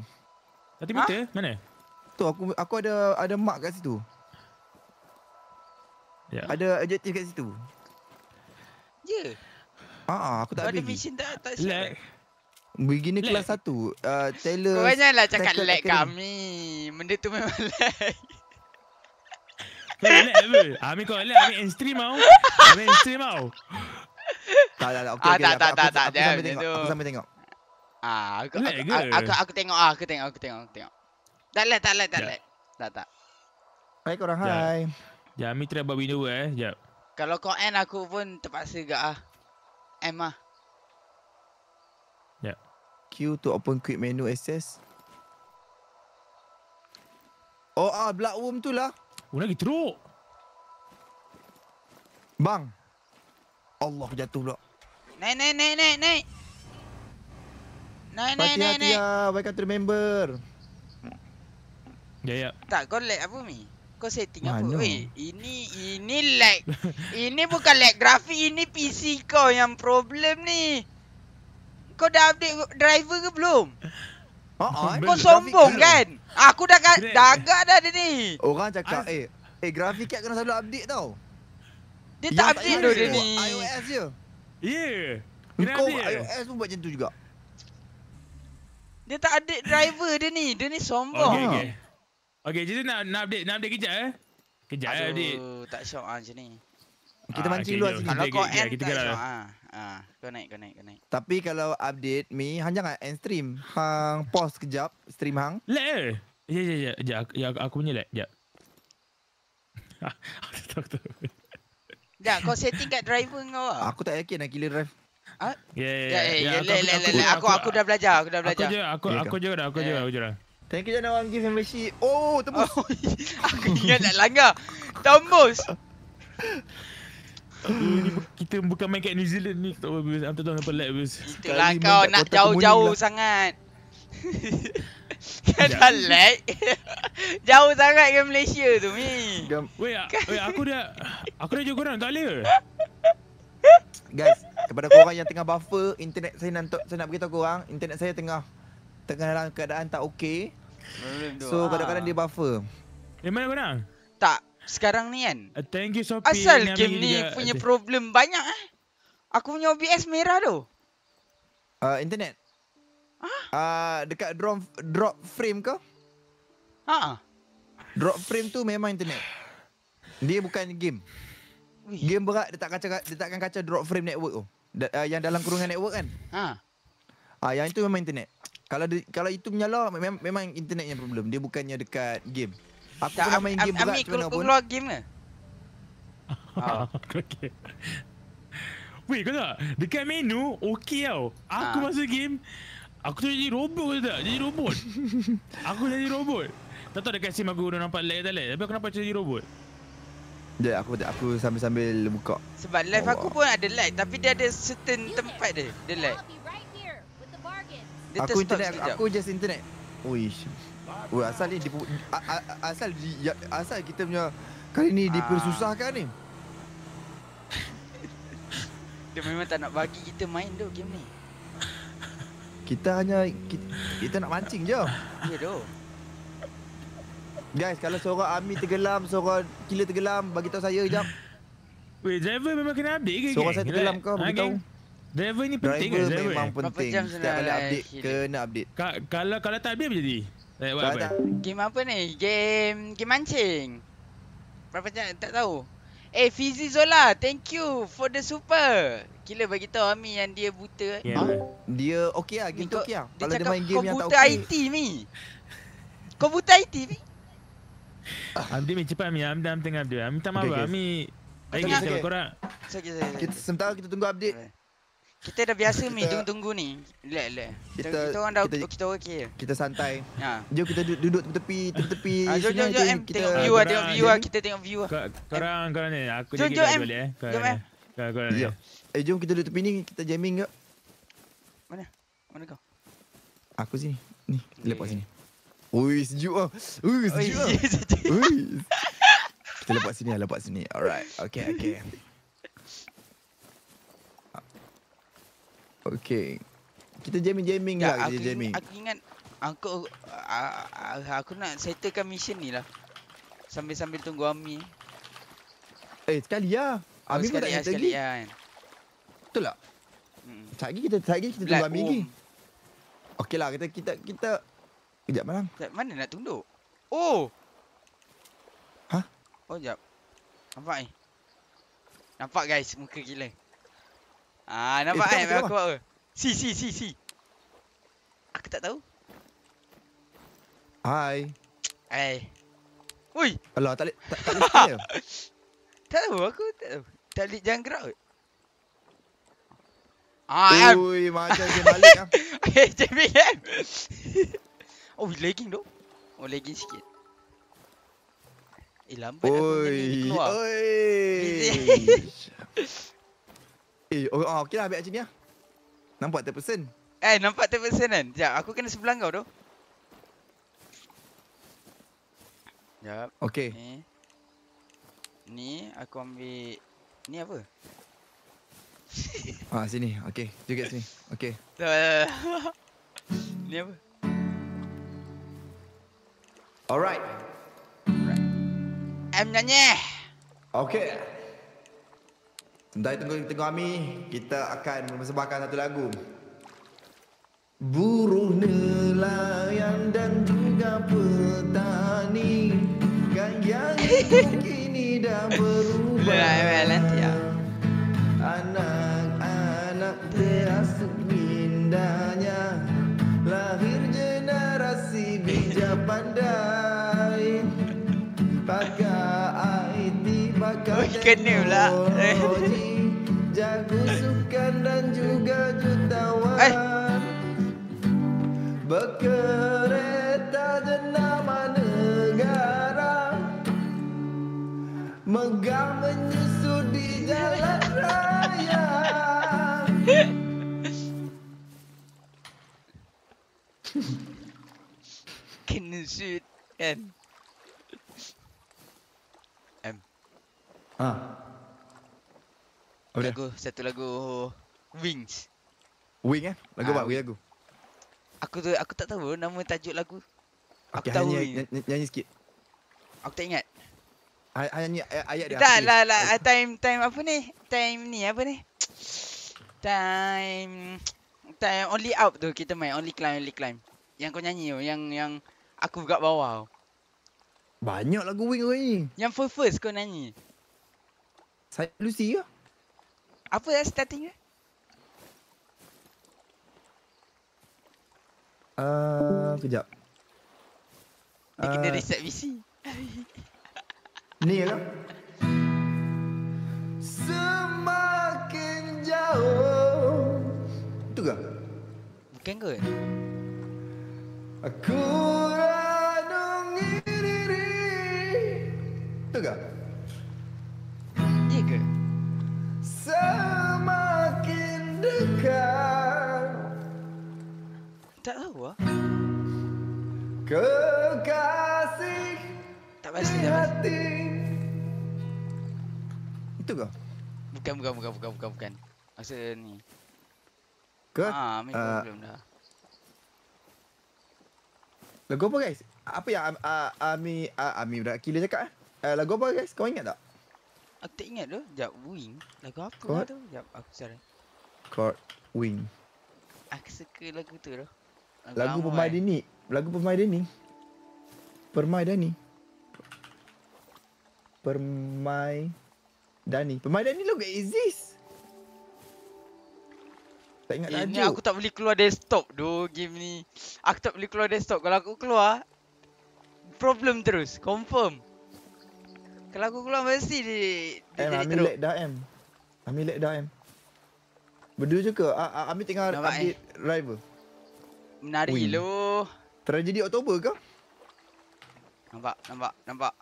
100 meter? Ha? Mana? Tu aku aku ada ada mark kat situ. Yeah. Ada objektif kat situ. Ye. Ya. Yeah. Ah, aku tak ada. Ada mission tak tak siap. Begini lag. kelas 1. Ah, uh, Taylor. Kau janganlah cakap lag academy. kami. Benda tu memang lag. Kau lag apa? Ah, Ami kau lag, Ami stream mau. Ami stream mau. Tak tak tak. Okay, ah, okay, tak, tak, aku, tak, aku, sambil tengok. aku sambil tengok. Ah, aku, aku, aku, aku, ah, aku tengok, aku tengok, aku tengok, tengok. Tak lag, tak lag, tak ya. lag. Tak tak. Baik orang, hai. Ya. Ya, Amir try buat video eh, sekejap. Kalau kau end aku pun terpaksa juga ah. End lah. Ya. Q to open quick menu access. Oh ah, Black Worm tu lah. Oh, lagi teruk. Bang. Allah jatuh pula. Naik, naik, naik, naik, naik. Naik, naik, naik, naik. hati lah, welcome to the member. Ya, ya. Tak, kau lag apa, Mi? kau setting Mana? Ah, apa? Weh, ini ini lag. ini bukan lag grafik, ini PC kau yang problem ni. Kau dah update driver ke belum? Oh, ha kau sombong kan? Aku dah kan dagak dah dia ni. Orang cakap, eh, eh grafik kat kena selalu update tau. Dia tak ya, update dulu dia ya. ni. iOS je. Yeah. Kau update. iOS pun buat macam tu juga. Dia tak update driver dia ni. Dia ni sombong. Okay, okay. Okay, jadi nak, nak update, nak update kejap eh. Kejap eh, Aduh, update. tak syok ah macam ni. Kita ah, mancing okay, luar sini. Kalau kau end, kita tak syok ah. ah. Kau naik, kau naik, kau naik. Tapi kalau update me, hang jangan end stream. Hang pause kejap, stream hang. Lag eh? Ya, ya, ya. Ya, ya aku punya lag. Ya. Tak, tak, tak. kau setting kat driver kau lah. Aku tak yakin nak gila drive. Ah? Ya, ya, ya. Aku aku dah belajar, aku dah belajar. Aku juga, aku, aku juga dah, aku juga, lah. aku juga. Thank you jangan orang give membership. Oh, tembus. Oh, aku ingat nak langgar. Tembus. kita bukan main kat New Zealand ni. Tak apa, aku tak tahu apa lag bus. Itulah kau nak jauh-jauh lah. sangat. kan ya. dah lag. jauh sangat ke Malaysia tu, Mi. Weh, aku dah aku dah jauh korang, tak boleh. Guys, kepada korang yang tengah buffer, internet saya nak saya nak beritahu korang, internet saya tengah tengah dalam keadaan tak okey. So ah. kadang-kadang dia buffer Eh mana korang? Tak Sekarang ni kan uh, Thank you Sophie Asal Nami game ni juga. punya problem banyak eh Aku punya OBS merah tu uh, Internet Ha? Uh, dekat drop, drop frame ke? Ha? Drop frame tu memang internet Dia bukan game Ui. Game berat dia tak kaca, dia takkan kaca drop frame network tu da, uh, Yang dalam kurungan network kan? Ha? Ah, yang itu memang internet. Kalau di, kalau itu menyala memang, memang internetnya problem. Dia bukannya dekat game. Aku tak, pernah main game juga tu nak pun. Keluar game ke? Ah. Okey. Wei, kau tak? Dekat menu okey tau. Aku ah. masuk game Aku tu jadi robot ke tak? Jadi robot. aku jadi robot. Tak tahu dekat sim aku dah nampak lag tak lag. Tapi aku nampak jadi robot. Ya, aku aku sambil-sambil buka. Sebab live oh, aku wow. pun ada lag tapi dia ada certain tempat dia, dia lag. Dia aku internet aku, aku just internet. Uish. Oi asal ni dipu- a- a- asal di- ya, asal kita punya kali ni ah. dipersusahkan ni. Dia memang tak nak bagi kita main doh game ni. Kita hanya kita, kita nak mancing je. Ya doh. Guys, kalau seorang Ami tenggelam, seorang killer tenggelam, bagi tahu saya jap. Weh, driver memang kena update ke? Seorang saya tenggelam kau, ah, bagi tahu. Driver ni penting driver ke? Eh, driver memang penting. Setiap kali update, hidup. kena update. Ka- kalau kalau tak update apa jadi? Eh, buat apa? Game apa ni? Game game mancing. Berapa jam? Tak tahu. Eh, Fizi Zola, thank you for the super. Kira bagi tahu Ami yang dia buta. Yeah. Ya. Ha? Dia okey lah, Game gitu okey ah. Kalau dia main game yang tak okey. IT ni. Kau buta IT ni? Ah, ah, Ami main cepat Ami, Ami tengah dia. Ami tak mahu Ami. Okay, okay. Ami. Okay, okay. Okay, okay. Okay, okay. Kita sementara kita tunggu update. Okay kita dah biasa kita, mi tunggu-tunggu ni. Lek lek. Kita, kita, orang dah kita, kita okey. Kita santai. Ha. Jom kita duduk, duduk tepi tepi tepi. Ah, ha, jom jom jom kita tengok view ah, ah tengok view ah, ah, kita tengok view ah. Korang korang ni aku jom, jom, eh. jom, jom, eh. Jom jom. eh. jom kita duduk tepi ni kita jamming ke? Mana? Mana kau? Aku sini. Ni, lepak sini. Ui, sejuk ah. Ui, sejuk. Ui. Kita lepak sini, lah, lepak sini. Alright. Okay, okay. Okay. Kita jamming-jamming ya, lah kita jamming. Aku ingat aku uh, aku nak settlekan mission ni lah. Sambil-sambil tunggu Ami. Eh, sekali ya. Lah. Oh, Ami oh, pun tak kita lagi. Lah, kan? Betul tak? Hmm. Sekali kita sekali kita tunggu Ami lagi. Okeylah kita kita kita kejap malam. Mana nak tunduk? Oh. Hah? Oh jap. Nampak ni. Eh? Nampak guys muka gila. Ah, nampak eh, kan aku, aku buat apa? Si, si, si, si. Aku tak tahu. Hai. Hai. Woi. Alah, tak boleh. Tak tahu, aku tak tahu. Tak boleh jangan gerak. Ah, Ui, macam dia balik. Eh, jambing kan? Oh, lagging tu. Oh, lagging sikit. Eh, lambat Oi. aku jadi keluar. Oi. Eh, oh, oh, okey lah ambil macam ni lah. Nampak third Eh, nampak third kan? Sekejap, aku kena sebelah kau tu. Sekejap. Okey. Ni. ni, aku ambil... Ni apa? ah, sini. Okey. You get sini. Okey. Tak, Ni apa? Alright. Alright. M nyanyi. Okay. okay. Dari tengok-tengok Ami, kita akan mempersembahkan satu lagu. Buruh nelayan dan juga petani Kan yang kini dah berubah kena pula. Jago Eh. eh. Bekereta jenama negara. Megah menyusut di jalan raya. Kena shoot kan. Ha. Okay. Lagu satu lagu Wings. Wing eh? Lagu ha, apa? Ha, wing lagu. Aku tu aku tak tahu nama tajuk lagu. Aku okay, tahu nyanyi, nyanyi, nyanyi sikit. Aku tak ingat. Ha, nyanyi ayat dia. Tak lah lah. La, ah, time time apa ni? Time ni apa ni? Time time only up tu kita main only climb only climb. Yang kau nyanyi tu yang yang aku buka bawah. Banyak lagu wing kau ni. Yang first first kau nyanyi. Saya Lucy ke? Apa yang starting eh? Uh, kejap. Dia uh, kena ah. reset VC. ni lah. Semakin jauh. Itu ke? Bukan ke? Aku renungi diri. Itu ke? Semakin dekat Tak tahu lah Kekasih Tak pasti Di hati Itu kau? Bukan, bukan, bukan, bukan, bukan, bukan. Maksud ni Kau? Haa, ah, main uh, problem dah Lagu apa guys? Apa yang uh, Ami uh, Ami Rakila cakap? Uh, lagu apa guys? Kau ingat tak? Aku tak ingat tu. Jap wing. Lagu apa tu? Jap aku sorry. Chord wing. Aku suka lagu tu tu. Lagu Permai Dini. Lagu Permai Dini. Permai Dani. Permai Dani. Permai Dani lagu exist. Tak ingat eh, Ini aku tak boleh keluar desktop tu game ni. Aku tak boleh keluar desktop. Kalau aku keluar. Problem terus. Confirm. Kalau aku keluar mesti dia, dia M, jadi teruk. dah M. Ambil lag dah M. Berdua juga. Ah, ah, tengah Nampak eh? update eh. rival. Menari Win. lo. Tragedi Oktober ke? Nampak, nampak, nampak.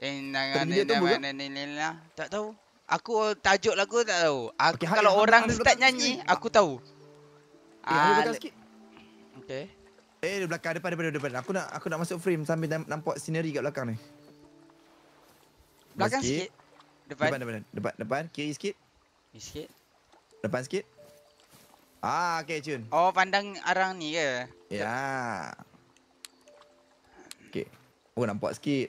Eh, nangan, nangan, nangan, nangan, nangan, Tak tahu. Aku tajuk lagu tak tahu. Aku, okay, kalau orang hai, start hai, nyanyi, hai. aku tahu. Okay, eh, ah, hai, Okay. Eh, di belakang, depan, depan, depan, depan. Aku nak aku nak masuk frame sambil nampak scenery kat belakang ni. Belakang sikit. sikit. Depan. Depan, depan, depan. Depan, kiri sikit. Kiri sikit. Depan sikit. Ah, okey, Chun. Oh, pandang arang ni ke? Ya. Okey. Oh, nampak sikit.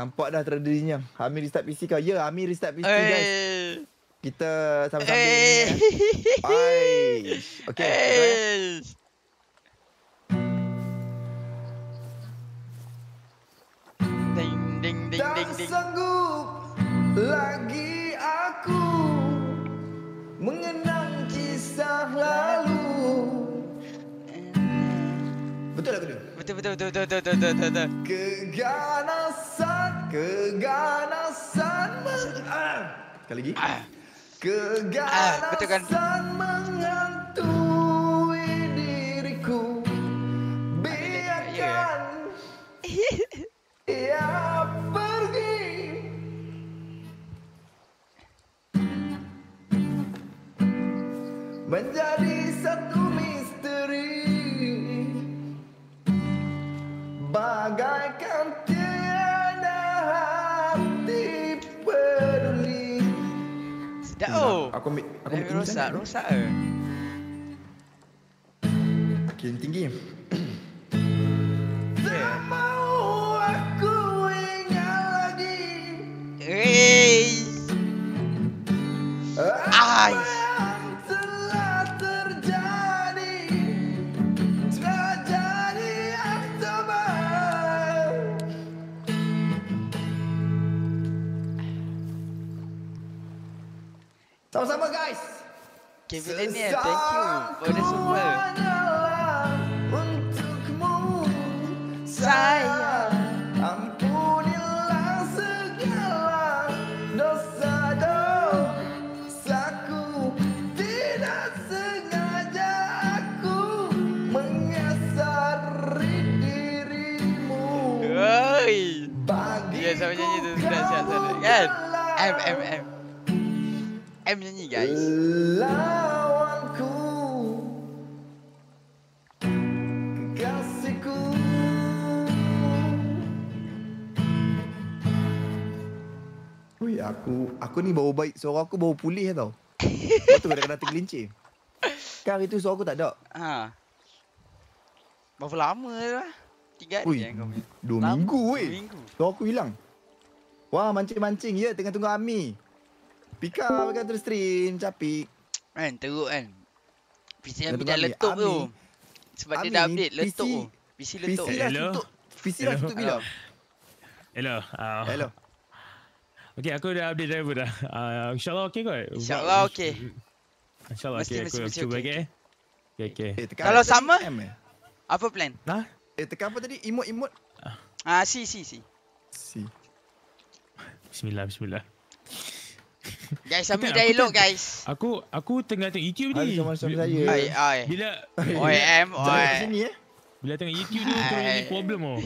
Nampak dah tradisinya. Ami restart PC kau. Ya, Ami restart PC, hey. Eh. guys. Kita sama-sama hey. Eh. Ya. ni. Okey. Hey. Eh. Okay. ding, ding, ding. sanggup lagi aku mengenang kisah lalu. Betul lah kena? Betul, betul, betul, betul, betul, betul, betul, betul. Keganasan, keganasan meng... Ah. Sekali lagi. Ah. ah kan? Keganasan ah, menghantui ya, diriku ya, ya. Biarkan Ya yeah. menjadi satu misteri bagaikan tiada hati peduli dah oh aku ambil aku ambil rosak sana. rosak ke okay, tinggi okay. Sama-sama guys. Kevin Daniel, thank you for the support. Untukmu saya. Bagi ku kamu lelah M, M, M guys. Lawanku kasihku Ui, aku aku ni bau baik. Suara aku bau pulih eh, tau. Kau tu kena tergelincir. Kan hari tu suara aku tak ada. Ha. Berapa lama lah. Tiga hari Ui, kau punya. Dua minggu weh. Dua Suara aku hilang. Wah, mancing-mancing ya tengah tunggu Ami. Pika bagai kan terus stream Capik Kan teruk kan PC Ami dah letup tu Sebab Ami, dia dah update letup PC, tu PC letup PC dah tutup PC dah tutup Hello Hello, uh. Ah. Hello. Okay, aku dah update driver dah. Uh, InsyaAllah okay kot. InsyaAllah okay. InsyaAllah okay. Mesti, aku cuba okay. Okay, okay. Eh, eh, eh Kalau sama, eh? apa plan? Hah? Eh, tekan apa tadi? Emote, emote? Ah, uh, si, si, si. Si. Bismillah, bismillah. Guys, Sami dah elok guys. Aku aku tengah tengok e YouTube eh? ni. Hai sama saya. Bila OM oi. Bila tengok YouTube tu kau ni problem oh.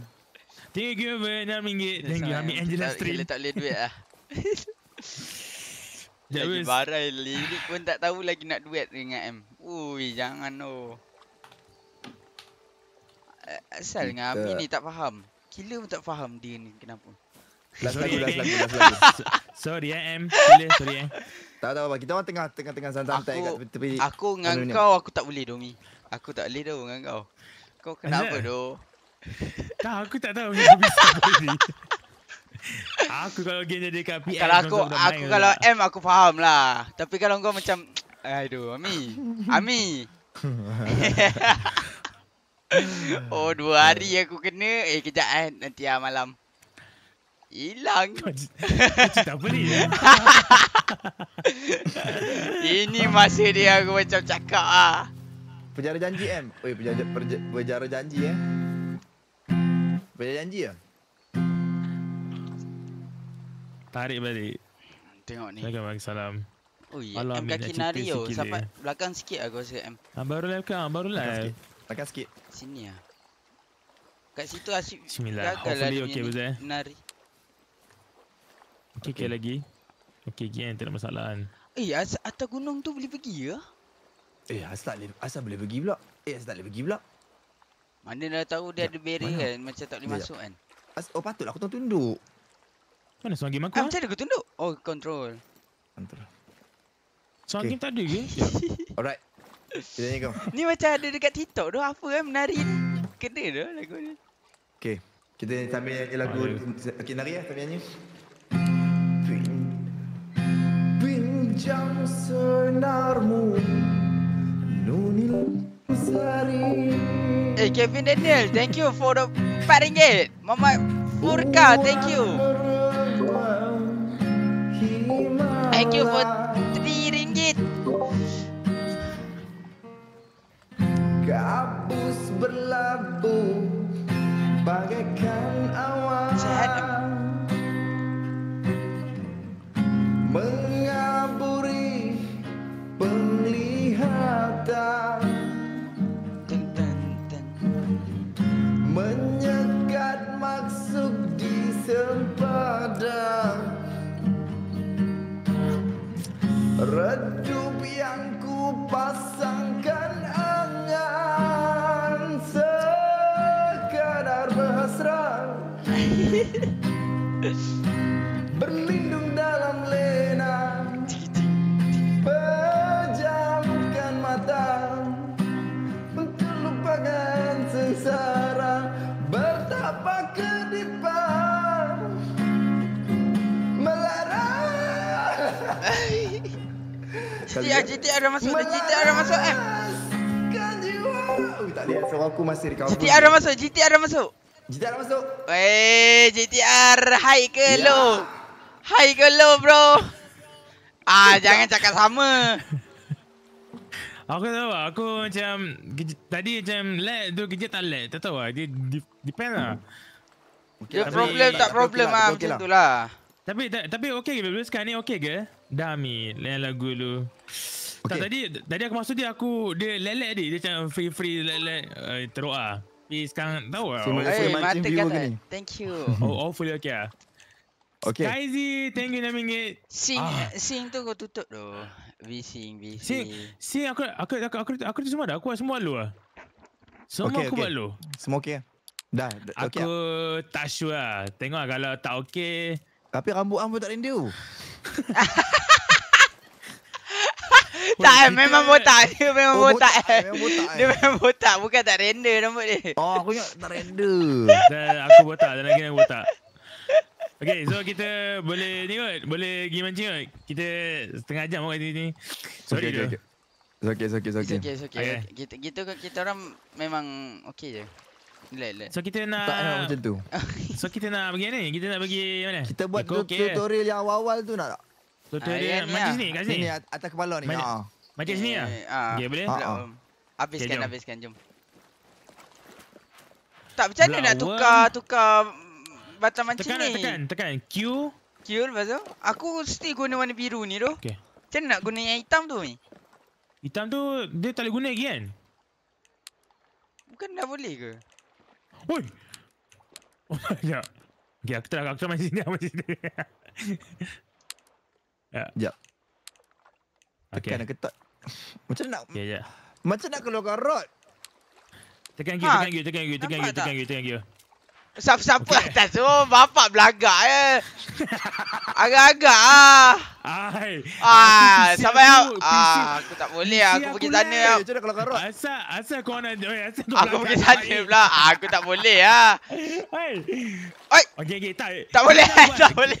Thank you for RM6. Thank you Ami Angela Street. Kita tak boleh duit lah. Jadi barai lirik pun tak tahu lagi nak duet dengan M. Ui, jangan oh. Asal dengan Ami ni tak faham. Killer pun tak faham dia ni kenapa. Last lagu, last lagu, last lagu. Sorry eh, M. Pilih, eh, sorry eh. Tak tahu apa. Kita orang tengah tengah tengah santai-santai aku, kat tepi. Aku dengan kau, kau aku tak boleh, Domi. Aku tak boleh dah dengan kau. Kau kenapa, Do? Tak, aku tak tahu macam bisa ni. Aku kalau game jadi kat PM Kalau aku, aku kalau M aku faham lah Tapi kalau kau macam Aduh, Ami Ami Oh, dua hari aku kena Eh, kejap eh, nanti lah malam Hilang Kau cerita apa ni Ini masa dia aku macam cakap ah. Penjara janji M Weh penjara, penjara janji eh Penjara janji ya Tarik balik Tengok ni Selamat pagi salam Oh Allah, M kaki nari yo Sampai eh. belakang sikit aku rasa M ah, Baru live kan Baru live Belakang sikit. Sini lah Kat situ asyik Bismillah Hopefully okay Buzai eh. Nari Okey okay. lagi. Okey okay, kan tak ada masalah kan. Eh as atas gunung tu boleh pergi ya? Eh asal tak boleh asal boleh pergi pula. Eh asal tak boleh pergi pula. Mana dah tahu dia ya, ada barrier kan macam tak boleh ya, ya. masuk ya. kan. As oh patutlah aku tengok tunduk. Mana suara game aku? Ah, ha? Macam mana aku tunduk? Oh control. Control. Suara okay. game tak ada ke? Ya. Alright. Kita tanya Ni macam ada dekat TikTok tu apa kan menari ni. Kena tu lagu ni. Okay. Kita sambil lagu. Okay, nari lah. Sambil nyanyi. jam senarmu Nunil Sari Eh hey, Kevin Daniel, thank you for the empat ringgit Mama Furka, thank you Thank you for three ringgit Kapus berlabuh Bagaikan awan Jahat mengaburi penglihatan menyekat masuk di sempadan redup yang ku pasangkan angan sekadar berhasrat berlindung kali GTR, ada masuk Malang. GTR ada masuk eh. M Tak lihat suara aku masih di kawasan GTR dah masuk GTR dah masuk GTR dah masuk Weh GTR High ke yeah. low High ke low bro Ah jangan cakap sama Aku tahu lah. Aku macam Tadi macam lag tu kerja tak lag Tak tahu lah Dia depend lah okay, Dia problem tak lah, problem lah, lah Macam lah. tu lah tapi tapi okey ke sekarang ni okey ke? Dah ambil lagu dulu. Okay. Tak, tadi tadi aku maksud dia aku dia lelek dia dia macam free free lelek uh, teruk ah. Tapi sekarang tahu ah. Oh, hey, mati kata. Thank you. Oh, hopefully okay ah. Okay. Kaizi, thank you naming it. Sing, ah. sing tu kau tutup tu. We sing, we sing. Sing, aku, aku, aku, aku, aku, aku, aku semua dah. Aku semua lu lah. Semua okay, aku okay. buat lu. Semua okay Dah, Aku lah. tak sure lah. Tengok ah, kalau tak okey. Tapi rambut-rambut tak rindu. tak, kita... Oh, eh, memang botak. Dia memang botak. Dia memang botak. Bukan tak render rambut dia. Oh, aku ingat tak render. aku botak. Tak nak kena botak. Okay, so kita boleh ni kot. Boleh pergi mancing kot. Kita setengah jam kot ni. Sorry okay, It's okay, it's okay, it's okay. It's okay, it's okay. okay. Kita, kita, orang memang okay je. Le, le. So kita nak... Tak nak macam tu. so kita nak pergi ni? Kita nak pergi mana? Kita buat okay. tutorial yang awal-awal tu nak tak? Doktor ah, dia majlis ni lah. kat sini. Sini atas kepala ni. Ha. Ah. Majlis sini lah. eh, ah. Okey boleh? Ah. Habiskan habiskan jom. Tak macam mana nak tukar tukar batang mancing lah, ni? Tekan tekan Q Q lepas tu Aku mesti guna warna biru ni tu okay. Macam nak guna yang hitam tu ni? Hitam tu dia tak boleh guna lagi kan? Bukan dah boleh ke? Oi! Oh ya, god Okay aku terang aku macam main sini aku sini Ya. Tekan okay. ketat. Macam nak. yeah, Yeah. Macam nak keluarkan rod. Tekan gear, ha, tekan gear, tekan gear, tekan gear, tekan gear, tekan gear. Siapa-siapa okay. atas tu? Oh, bapak belagak je. Ya. Eh. Agak-agak lah. Ai. Ah, ah sampai aku. Ah, aku tak boleh aku, ah. aku pergi sana. Macam Asal, asal kau nak... Oi, asal aku pergi sana pula. aku tak boleh lah. Oi. Okay, okay, tak. Tak boleh. tak boleh.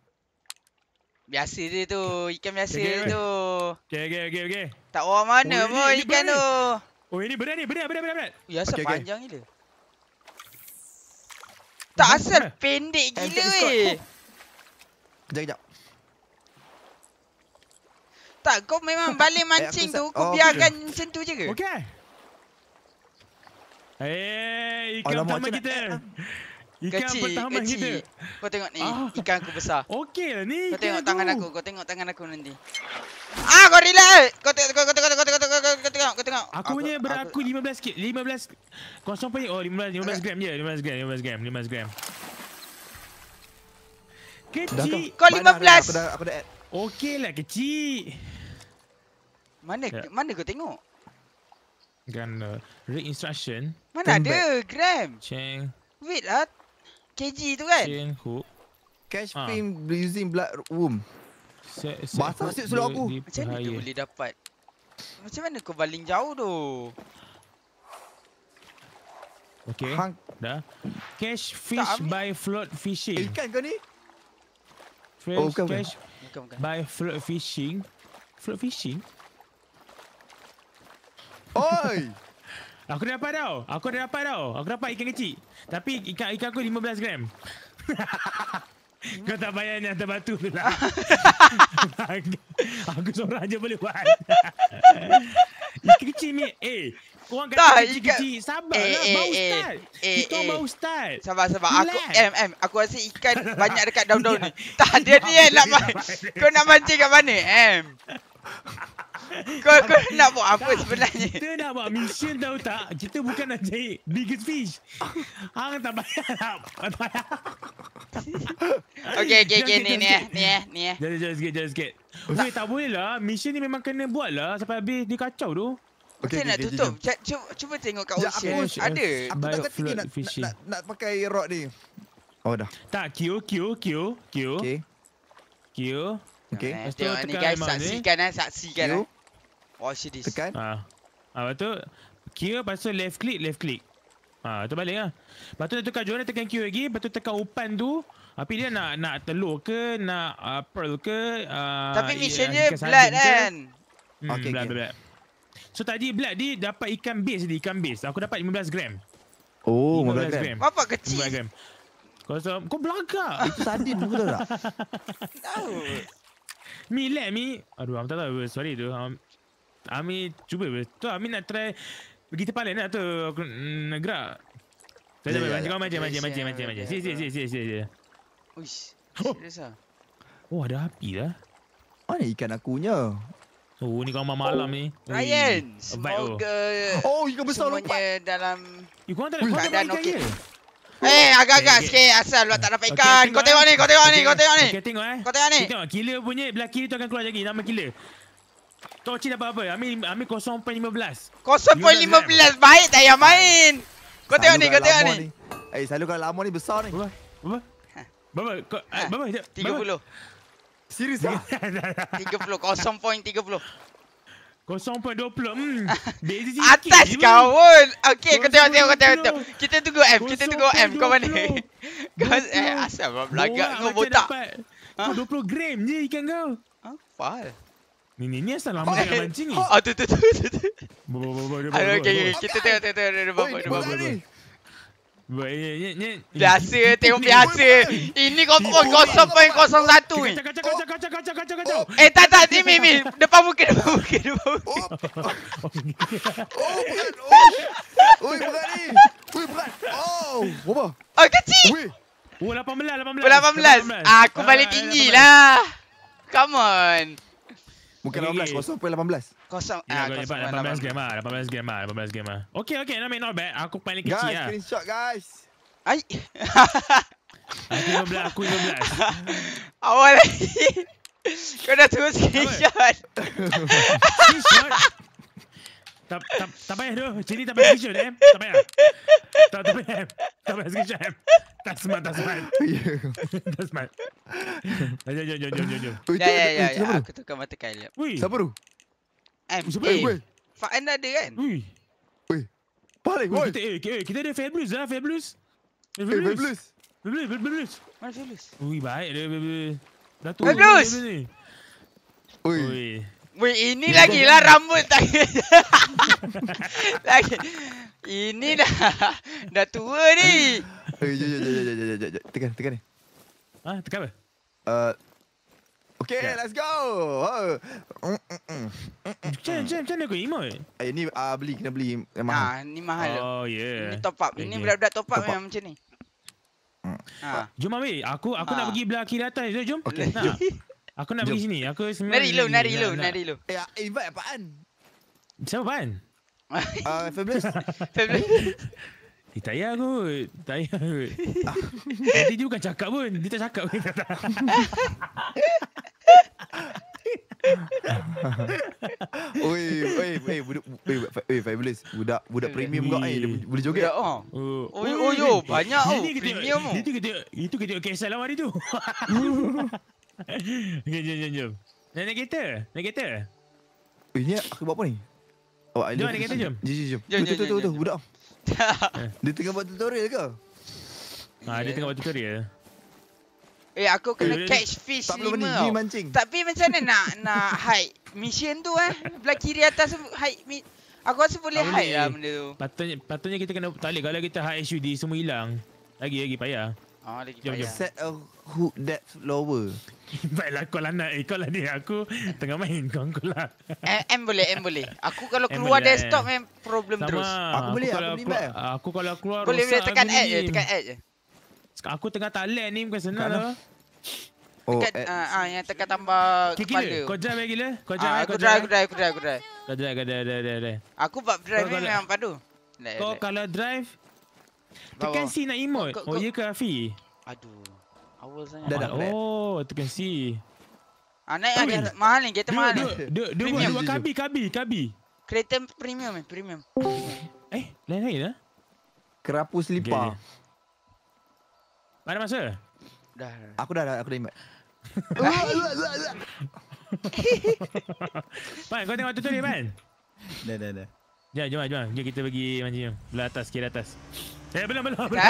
Biasa dia tu, ikan biasa okay, dia okay. tu. Okey okey okey okey. Tak orang mana oh, pun ikan ini. tu. Oh ini berat ni, berat berat berat berat. Biasa okay, panjang gila. Tak okay, asal mana? pendek gila weh. Oh. Kejap kejap. Tak kau memang balik eh, mancing tu, kau oh, biarkan okay. macam tu je ke? Okey. Eh, hey, ikan Alamak, pertama kita. eh, Ikan kecil, pertama kecil. kita. Kau tengok ni, ah. ikan aku besar. Okeylah ni. Kau tengok tangan aku, kau tengok tangan aku nanti. Ah, kau relax. Kau tengok, kau tengok, kau tengok, kau tengok, kau tengok, kau tengok. Aku punya beraku 15 kit, 15. Kosong pun, oh 15, 15 gram je, 15 gram, 15 gram, 15 gram. Kecil. Kau 15. Mana, aku dah, aku dah add. Okeylah kecil. Mana, ya. mana kau tengok? Gun, uh, read instruction. Mana ada, gram. Cheng. Wait lah, KG tu kan? Chain hook. Cash ha. frame using blood womb. Set, set Basah set seluruh aku. Macam mana dia boleh dapat? Macam mana kau baling jauh tu? Okay. Hang. Dah. Cash fish tak, by float fishing. Eh, ikan kau ni? Fresh oh, bukan, cash bukan. Bukan, bukan. by float fishing. Float fishing? Oi! Aku dah dapat tau. Aku dah dapat tau. Aku dapat ikan kecil. Tapi ikan ikan aku 15 gram. Kau tak bayar yang terbatu tu lah. aku seorang je boleh buat. ikan kecil ni. Eh. Korang kata tak, kecil, ikan... kecil. Sabar eh, lah. Eh, bau ustaz. Eh, eh, eh, bau ustaz. Sabar, sabar. Aku, em, em. Aku rasa ikan banyak dekat daun-daun ni. Ya. Tak ada ni yang Kau nak mancing kat mana? Em. Kau, kau nak buat apa tak, sebenarnya? Kita nak buat mission tau tak? Kita bukan nak cari biggest fish. Hang tak payah lah. Tak payah. Okay, okay, okay. Ni, ni, ni, ni. Jangan, jangan sikit, jangan sikit. Okay, tak boleh lah. Mission ni memang kena buat lah. Sampai habis dia kacau tu. Okay, okay, nak tutup. Jom. Cuba, cuba tengok kat ocean. Ya, aku, ada. Aku tak kata nak, nak, nak, nak pakai rod ni. Oh, dah. Oh, tak, Q, Q, Q, Q. Okay. Q. Okey. Pastu ni guys, saksikan eh, saksikan eh. Watch oh, this. Tekan. Ha. Ah, ha, tu kira pastu left click, left click. Ha, tu baliklah. Pastu nak tukar jawapan tekan Q lagi, pastu tekan upan tu. Tapi dia nak nak telur ke, nak uh, pearl ke, uh, Tapi ya, mission dia blood kan. Hmm, okay, blood, okay. blood. So tadi blood dia dapat ikan base tadi, ikan base. Aku dapat 15 gram. Oh, 15, 15 gram. gram. Bapak kecil. 15 gram. Kau, kau belakang. Itu tadi dulu tak? Tahu. Mi let me Aduh aku tak tahu Sorry e tu um, Ami cuba be. Tu Ami nak try Pergi terpaling ni atau Aku nak gerak Tak tak tak Macam macam macam macam macam Si si si si si si Uish Oh ada api dah. Mana ikan akunya Oh ni kau malam oh, ni Ryan Semoga Oh ikan besar lompat Semuanya dalam Ikan tak ada Ikan tak ada Ikan Eh, hey, agak-agak okay, sikit asal luar tak dapat ikan. Okay, tengok kau tengok ni, kau tengok okay, ni, kau tengok ni. Okay, tengok eh. Kau tengok ni. Okay, tengok, killer punya belaki tu akan keluar lagi nama killer. Torchi dapat apa? Ambil ambil 0.15. 0.15 baik tak payah main. Kau selalu tengok ni, kau tengok ni. ni. Eh, selalu kalau lama ni besar ni. Apa? Apa? Bapa, kau, eh, bapa, 30. Serius? 30, eh? 0.30. Hmm. Atas kawan. Okay, kau tengok tengok kau tengok, tengok. Kita tunggu M, kita tunggu M. Kau mana? Kau eh asal bla belaga kau botak. Kau 20 gram je ikan kau. Apa? Ni ni ni asal lama nak mancing ni. Ah tu tu tu tu. Okay, kita tengok tengok tengok. Buat ni ni ni Biasa tengok biasa Ini kosong kosong poin kosong satu ni Kacau kacau kacau kacau kacau oh, Eh tak tak ni mi mi Depan muka depan muka depan muka Oh berat berat Oh, oh berapa oh, oh kecil Oh 18 18 18 Aku balik ah, tinggi lah Come on Muka 18 kosong poin 18 kosong. Ah, kosong. 18 game ah, 18 game ah, 18 game ah. Okay, okay, nama not bad. Aku paling kecil guys, lah. screenshot guys. Ai. aku 15, aku 15. Awal lagi. Kau dah tunggu screenshot. screenshot? Tak payah tu. Jadi tak payah screenshot, eh. Tak payah. Tak payah. Tak payah screenshot, eh. Tak smart, tak smart. Ya. Tak smart. Jom, jom, jom, jom, Ya, ya, ya. Eh, ya. Aku tukar mata kailap. Siapa tu? M. Kan? Siapa eh, Fak Anda ada kan? Ui. Ui. Balik, Ui. Kita, eh, kita, kita ada Fablus lah, Fablus. Fablus. Eh, Fablus, Fablus. Mana Fablus? Ui, baik dia, Fablus. Datuk. Fablus! Ui. Ui, ini lagi lah rambut tak Lagi. Ini dah. dah tua ni. Ui, eh, jom, jom, jom, jom. Tekan, tekan ni. Ha, tekan apa? Uh, Okay, yeah. let's go. Oh. Macam mana, macam mana kau emote? Eh, ni uh, beli, kena beli mahal. Ah, ni mahal. Oh, yeah. Ini top up. Ini budak-budak top up, memang macam ni. Ha. Jom ambil. Aku aku ha. nak pergi belah kiri atas. Jom, Okay. Nah. aku nak jom. pergi sini. Aku Nari lu, nari lu, nari lu. Eh, invite apaan? Siapa apaan? Uh, Fabulous. Fabulous. Eh, tak payah kot. Tak payah kot. Nanti dia bukan cakap pun. Dia tak cakap pun. Oi, oi, oi, budak, oi, oi, fabulous. Budak, budak premium kau eh, boleh joget. Ya, oh. Oi, oi, yo, oh, banyak oh. Premium oh. Itu kita, itu kita okay sel lawan itu. Okey, jom, jom, jom. Nenek naik nenek Nak Ini aku buat apa ni? Oh, Awak ada kereta jom. Jom, jom. Tu, tu, tu, budak. dia tengah buat tutorial ke? Ha, yeah. dia tengah buat tutorial. Eh, aku kena eh, catch fish tak lima tau. mancing. Tapi macam mana nak, nak hide mission tu eh? Belah kiri atas hide mi Aku rasa boleh tak hide lah benda tu. Patutnya, patutnya kita kena tak boleh. Kalau kita hide HUD, semua hilang. Lagi, lagi payah. Ha ah, Set a hook depth lower. Baiklah kau lah nak. Eh, kau lah ni. Aku tengah main. Kau kau lah. Eh, M, boleh, M boleh. Aku kalau keluar M desktop eh. memang problem terus. Aku, aku boleh, aku, aku boleh. Aku kalau keluar boleh, rosak. Boleh, tekan add je. Tekan add je. aku tengah talent ni. Bukan senang lah. Oh, Dekat, uh, uh, eh. ah, yang tekan tambah kepala. Kau drive kan gila? Kau ah, drive, uh, aku, drive, aku drive, aku drive, Kau drive, kau drive. Aku buat drive ni memang padu. Kau kalau drive, Tekan C nak emote. Oh, ya ke Afi? Aduh. Awal sangat. Dah Oh, tekan C. Ah, naik ada mahal ni. Kereta mahal Dua, dua, dua, kabi, kabi, kabi. Kereta premium eh, premium. Eh, lain-lain lah. Kerapu selipar. Mana masa? Dah, Aku dah, aku dah imat. Baik, kau tengok tutorial, Man. Dah, dah, dah. Jom, jom, jom. Jom kita pergi mancing. Belah atas, kira atas. Eh, belum, belum. belum.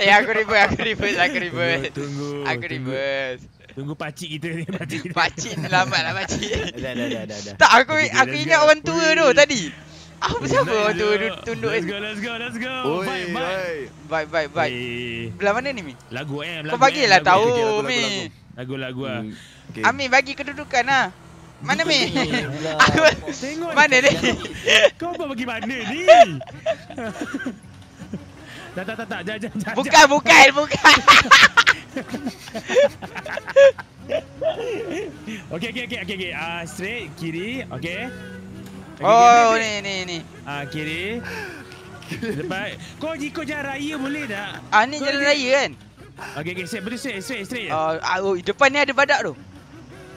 eh, hey, aku ribut, aku ribut, aku ribut. Tunggu, tunggu. Aku ribut. Tunggu, tunggu pakcik kita ni, pakcik. pakcik selamat lah, pakcik. dah, dah, dah, dah, dah. Tak, aku, okay, aku ingat lenggar. orang tua tu tadi. Aku oh, siapa orang tua tu tunduk. Let's go, let's go, let's go. bye, bye. Bye, bye, bye. Belah mana ni, Mi? Lagu, eh. Kau bagilah lagu, lah tahu, Mi. Lagu, lagu, lagu. Lagu, lagu, lagu, lagu, mana Min? Aku tengok mana ni. Kau buat pergi mana ni? Tak tak tak tak jangan jangan. Bukan bukan bukan. okey okey okey okey okey. Ah straight kiri. Okey. Okay, oh ni ni ni. Ah uh, kiri. Lepas kau ikut jalan raya boleh tak? Ah ni jalan raya kan? Okey okey straight betul straight straight. Ah, ah oh, depan ni ada badak tu.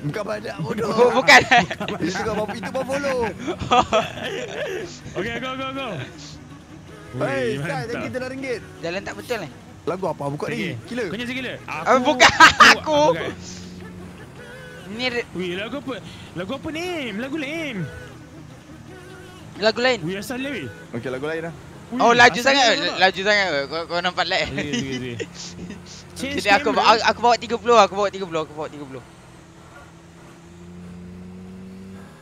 Bukan badak bodoh. Bukan. Bukan itu kau bapak itu bapak lu. Okey, go go go. Hei, saya kita dah ringgit. Jalan tak betul ni. Eh? Lagu apa buka ni? Gila. Kenyang gila. Aku uh, bukan aku. Ni Wih, lagu apa? Lagu apa ni? Lagu lain. Lagu lain. Wih, asal lewi. Okey, lagu lain dah. Oh, laju sangat. Laju sangat. Kau, kau nampak lag. Okey, okey. Jadi aku aku bawa 30, aku bawa 30, aku bawa 30.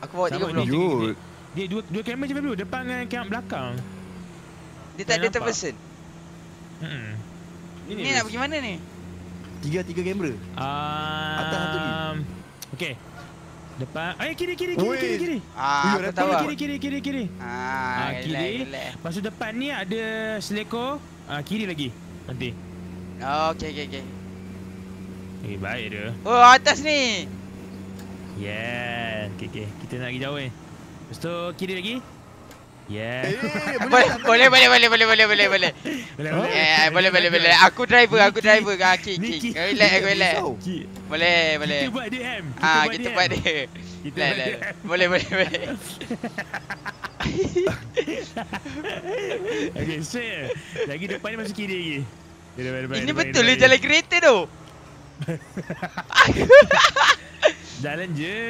Aku bawa tiga Dia dua dua kamera je Fabio, depan dengan kamera belakang. Dia tak ada third person. Ini, ni nak pergi mana ni? Tiga tiga kamera. Uh, Atas satu ni. Okey. Depan. Eh kiri kiri kiri kiri kiri. Ah, aku tahu. Lah. Kiri kiri kiri kiri. ah, ah kiri. Masuk depan ni ada seleko. Ah, kiri lagi. Nanti. Oh, okey okey okey. Eh, baik dia. Oh, atas ni. Yeah kan okay, okay. kita nak pergi jauh eh lepas tu kiri lagi Yeah. Eh, boleh, boleh, boleh, boleh, boleh, boleh, boleh, boleh, boleh, boleh, boleh, boleh, boleh, boleh, boleh, aku driver, kaki, kaki. ah, kick, kick, kau relax, kau relax, boleh, boleh, kita buat DM, ah, kita buat DM, kita buat DM, boleh, boleh, boleh, okay, saya, eh. lagi depan ni masuk kiri lagi, ini betul ni jalan kereta tu, jalan je,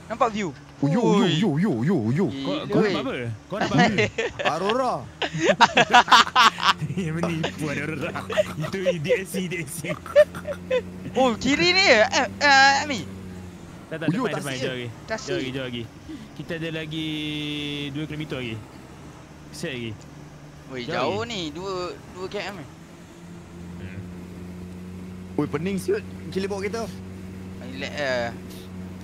Nampak view. Oh, yo, yo, yo, yo, yo, yo. Kau, kau nampak apa? Kau nak apa? Aurora. Yang ni Aurora. Itu si, DSC, si. Oh, kiri ni? Ya? Eh, uh, Ami. Tak, tak, depan, depan. lagi. Jom lagi, Kita ada lagi 2 km lagi. Set lagi. Weh, jauh ni. 2, 2 km. Weh, pening siut. Kili bawa kereta. Relax lah.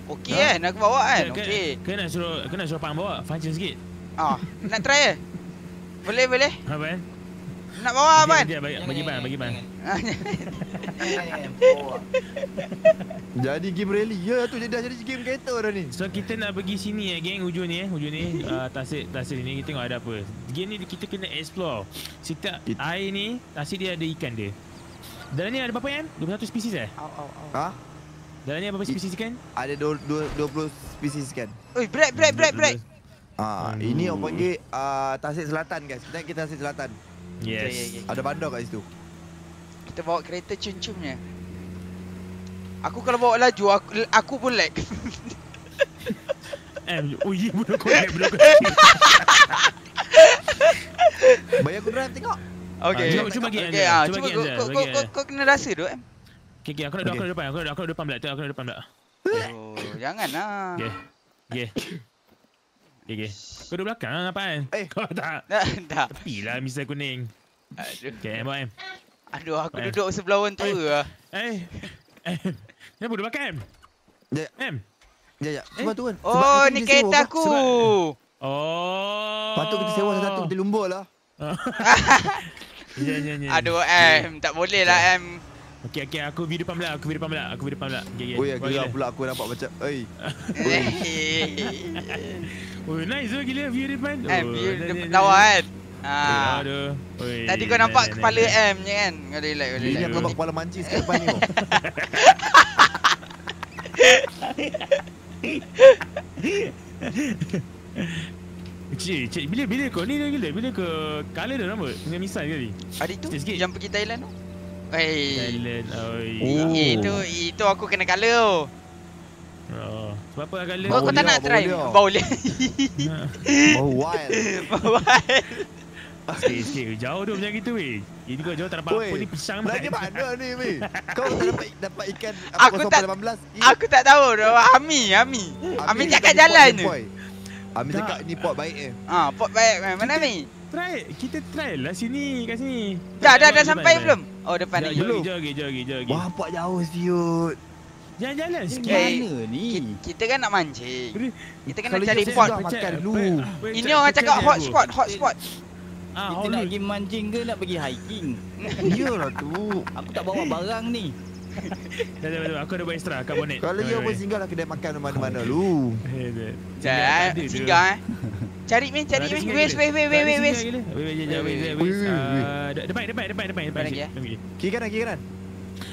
Okey ha? kan aku bawa kan. Okey. Kena suruh kena suruh pang bawa. Fancy sikit. Ah, nak try eh? Boleh boleh. Ha ban. Eh? Nak bawa ban. Bagi, bagi, bagi ban, bagi ban. jadi game rally. Ya tu dah jadi game kereta dah ni. So kita nak pergi sini ya eh, geng hujung ni eh, hujung ni uh, tasik tasik ni kita tengok ada apa. Game ni kita kena explore. Setiap air ni tasik dia ada ikan dia. Dalam ni ada berapa kan? 21 species eh? Au au au. Ha? Dalam ni apa spesies ikan? Ada 20 spesies ikan. Oi, break break break break. Ah, Aduh. ini orang panggil uh, Tasik Selatan guys. Kita ke Tasik Selatan. Yes. Okay, okay, okay. Ada bandar kat situ. Kita bawa kereta cincumnya. Aku kalau bawa laju aku, aku pun lag. Eh, oi, oh, budak kau lag budak kau. Bayar aku drive tengok. Okey. Ah, cuba lagi. Okey, ah, cuba lagi. Kau kau kau kena rasa tu eh. Okay, okay. Aku nak okay. depan. Aku nak depan. Aku nak depan Aku nak depan belakang. Oh, janganlah. Okay. Okay. Okay, okay. Kau duduk belakang lah, apa kan? Eh. Kau tak? Tak, tak. Tapi lah, misal kuning. Aduh. Okay, buat M. Aduh, aku Baim. duduk sebelah orang tua Eh. Ah. Eh. eh. Kenapa duduk belakang, M? Ya, ya. M. Ya, ya. Eh. Sebab tu kan. oh, tu ni kereta aku. Oh. Patut kita sewa satu-satu, kita lumbur lah. Ya, ya, ya, Aduh, M. Tak boleh lah, M. Okey okey aku video depan belah, aku video depan belah, aku video depan belah. Okey okey. Oi, okay, pula aku nampak macam oi. Oi. oi, nice oh, gila view depan. Eh, view depan kan. Ah. Aduh. Tadi kau nampak kepala M nya kan? Kau relax, kau relax. Ini aku nampak kepala manci sekali depan ni. Cik, cik, bila bila kau ni dah gila? Bila ke kala dah nampak Dengan misal ke ni? Adik tu, jangan pergi Thailand tu. Hey. Lah, oh, Itu itu aku kena kala tu. Oh. Sebab apa kala? Kau, kau tak nak try? Bau dia. Bau wild. Sikit, sikit. Jauh tu macam gitu weh. Ini kau jauh tak dapat apa ni pisang Lagi mana ni weh? Kau tak dapat dapat ikan aku tak, Aku tak tahu. Ami, Ami. Ami, Ami cakap jalan ni. Ami cakap ni port baik eh. Ah, ha, baik. Mana Ami? Try kita try lah sini kat sini. Dah dah dah sampai depan, belum? Depan. Oh depan ni. Jom jom pergi jom pergi jom pergi. Wah buat jauh siut. Jangan jalan sikit. Hey, mana eh, ni? Kita kan nak mancing. Kita kan nak cari pot makan dulu. Ini orang cakap hot spot, hot spot. Ah, kita nak pergi mancing ke nak pergi hiking? Iyalah tu. Aku tak bawa barang ni. Dah dah dah aku ada buat extra kat Kalau dia pun singgah lah kedai makan mana-mana lu. Cari singgah eh. Cari main cari main. Wes wes wes wes wes. Wes wes wes. Depan depan depan depan depan. Kiri kanan kiri kanan.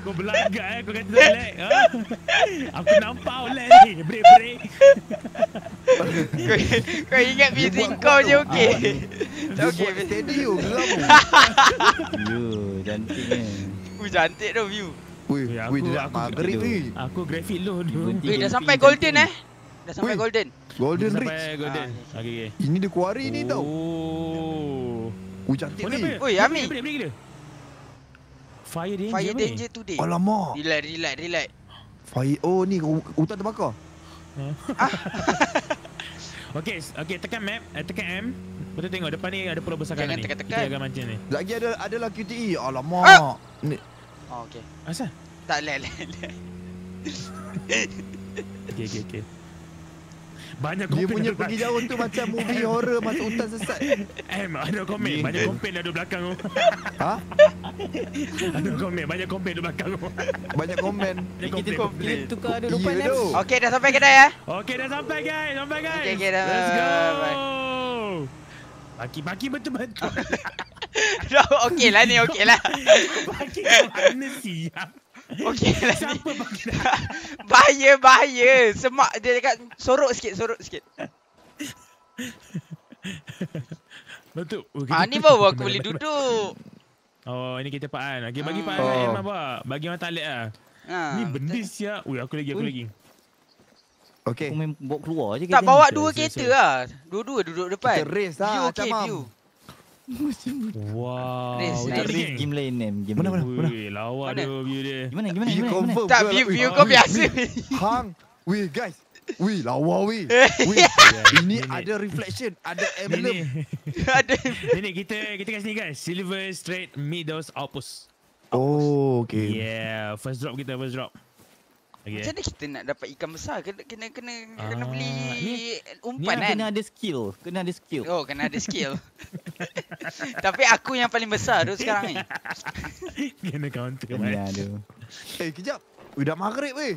Kau berlagak eh Kau kata saya ha? lag Aku nampak kau lag ni Break break kau, ingat busy kau je okey ah, Tak okey Dia buat you Gelam Ya cantik kan Ui cantik tu view Ui, aku, ui, dia aku, aku, aku, low dulu Ui, dah sampai golden eh Dah sampai golden. Golden Ridge. Sampai golden. Ah. Ini dia quarry oh. ni tau. Oh. Ui cantik ni. Oi, Ami. Beri, beri, beri, Fire danger Fire danger ni. today Alamak Relax, relax, relax Fire, oh ni hutan terbakar Ah Okay, okay tekan map, eh, tekan M. Betul tengok depan ni ada pulau besar Jangan kanan tekan, ni. Jangan tekan-tekan. Kita akan mancing ni. Lagi ada adalah QTE. Alamak. Ah. Oh, okay. Asal? Tak lag lag lag. okay, okay, okay. Banyak komplain Dia punya pergi jauh tu Macam movie horror Masuk hutan sesat Em eh, ada komen oh. ha? Banyak komplain Ada belakang tu Ha? ada komen Banyak komen Ada belakang tu Banyak komen Kita komplain Tukar ada lupa ni Okay dah sampai kedai ya Okay dah sampai guys Sampai guys okay, okay, Let's go Baki-baki betul-betul Okay lah ni okay lah Baki kau aneh siap Okey lah Siapa ni. bahaya, bahaya. Semak dia dekat sorok sikit, sorok sikit. Betul. Okay. Oh, ah, ni baru aku boleh duduk. Oh, ini kita Pak An. Okay, bagi ah. Pak An lah, Pak. Bagi Emma Talib lah. Ah, ni benda siap. Ui, aku lagi, aku lagi. Okay. Aku main bawa keluar je. Tak, bawa dua kereta lah. Dua-dua duduk depan. Kita race lah, view, okay, Camam. View. Wow, Chris, tapi game lain name, game mana, mana, mana? lawa dia view dia. Gimana, gimana, gimana? gimana, Tak, view, view kau biasa. Hang, we guys. we lawa we. ini ada reflection, ada emblem. Ada. Nenek, kita kita kat sini guys. Silver, straight, middles, opus. opus. Oh, okay. Yeah, first drop kita, first drop. Okay. Macam mana kita nak dapat ikan besar? Kena kena kena, uh, kena beli ah, ni, umpan ni kan? Kena ada skill. Kena ada skill. Oh, kena ada skill. Tapi aku yang paling besar tu sekarang ni. kena counter kan? Ya, tu. Eh, hey, eh, kejap. Ui, dah maghrib weh.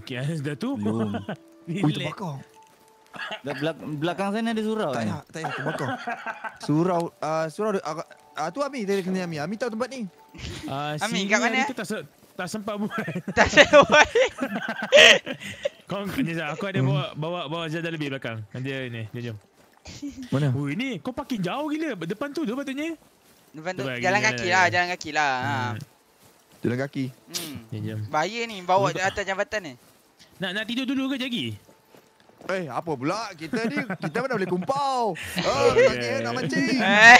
Okey, Anas eh, dah tu. Belum. Ui, terbakar. Lah, belak belakang sana ada surau. Tak eh? payah, tak payah. Terbakar. Surau, uh, surau. Uh, uh, tu Ami, tadi kena Ami. Ami tahu tempat ni. Uh, Ami, kat mana? Itu tak, tak sempat buat. Tak sempat buat. Kau ni aku ada hmm. bawa bawa bawa jadah lebih belakang. Nanti ni, jom jom. Mana? Oh, ini kau parking jauh gila. Depan tu dah patutnya. Depan tu Tepat, jalan, kaki lah, jalan, jalan kaki lah, jalan kaki lah. Ha. Hmm. Jalan kaki. Hmm. Jom, Bahaya ni bawa Mereka. atas jambatan ni. Nak nak tidur dulu ke jagi? Eh, apa pula? Kita ni, kita mana boleh kumpau? Oh, kita yeah. nak mancing. Eh.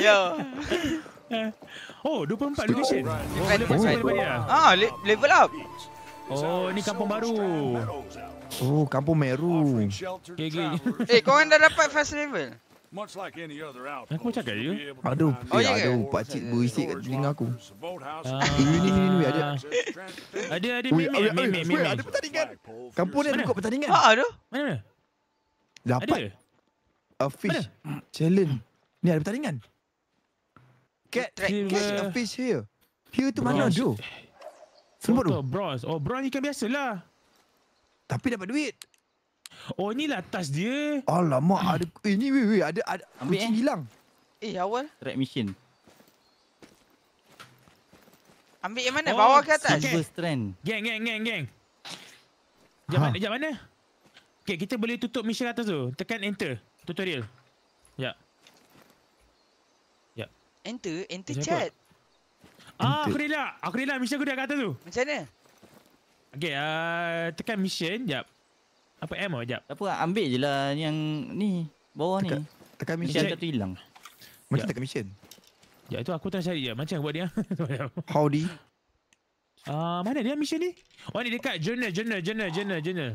Yo. Oh, 24 Stop location. Right. Oh, oh, level, oh. Ah, level up. Oh, ni kampung baru. Oh, kampung Meru. Okay, okay. eh, kau orang dah dapat fast level? Much like any other outpost, aku cakap you. Aduh, eh, oh, ya eh, yeah, ada pakcik berisik kat telinga aku. Ini ni ni ni ada. Ada ada mi mi mi mi. Ada pertandingan. Kampung ni ada kot pertandingan. Ha, ada. Mana? Ah, dapat. A fish challenge. Ni ada pertandingan. Ha, cat him, cat uh, appears here. Here tu bronze. mana tu? Eh, Semua tu. Bronze. Oh, bronze ikan biasa lah. Tapi dapat duit. Oh, ni lah tas dia. Alamak, hmm. ada eh, ni weh weh ada ada Ambil kucing eh. hilang. Eh, awal. Red machine. Ambil yang mana? Oh, Bawa ke atas? Silver strand. Geng, geng, geng, geng. Jam ha. mana? Jam mana? Okay, kita boleh tutup mission atas tu. Tekan enter. Tutorial. Ya. Enter? Enter Macam chat. Apa? Ah, aku relak. Aku relak mission aku dah kata tu. Macam mana? Okay, uh, tekan mission. Sekejap. Apa M sekejap. Tak apa, ambil je lah yang ni. Bawah tekan, ni. Tekan mission. Mission tu hilang. Macam sekejap. tekan mission. Ya itu aku tengah cari je. Macam buat dia. Howdy. Ah, uh, mana dia mission ni? Oh ni dekat journal, journal, journal, journal, journal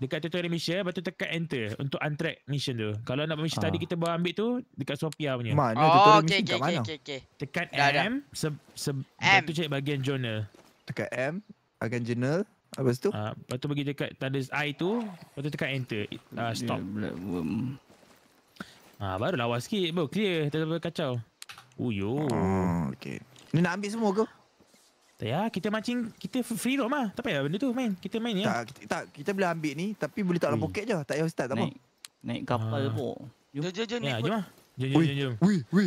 dekat tutorial mission lepas tu tekan enter untuk untrack mission tu. Kalau nak mission ha. Ah. tadi kita baru ambil tu dekat Sophia lah punya. Mana oh, tutorial okay, mission okay, kat okay, mana? Okay, okay. Tekan dah, M, dah. Se, se, M. tu cari bahagian journal. Tekan M, bahagian journal. Lepas tu? Ha, lepas tu pergi dekat tanda I tu, lepas tu tekan enter. Ha, stop. Ha, baru lawa sikit bro, clear. Tak ada kacau. Uyuh. Oh, okay. Ni nak ambil semua ke? Tak ya, kita mancing kita free roam lah. Tapi payah benda tu main. Kita main ya. Tak kita, tak kita boleh ambil ni tapi boleh tak dalam poket je. Tak payah ustaz tak apa. Naik, kapal ha. Ah. pun. Jom. Jom jom ya, jom. Jom lah. jom jom. Wui, wui.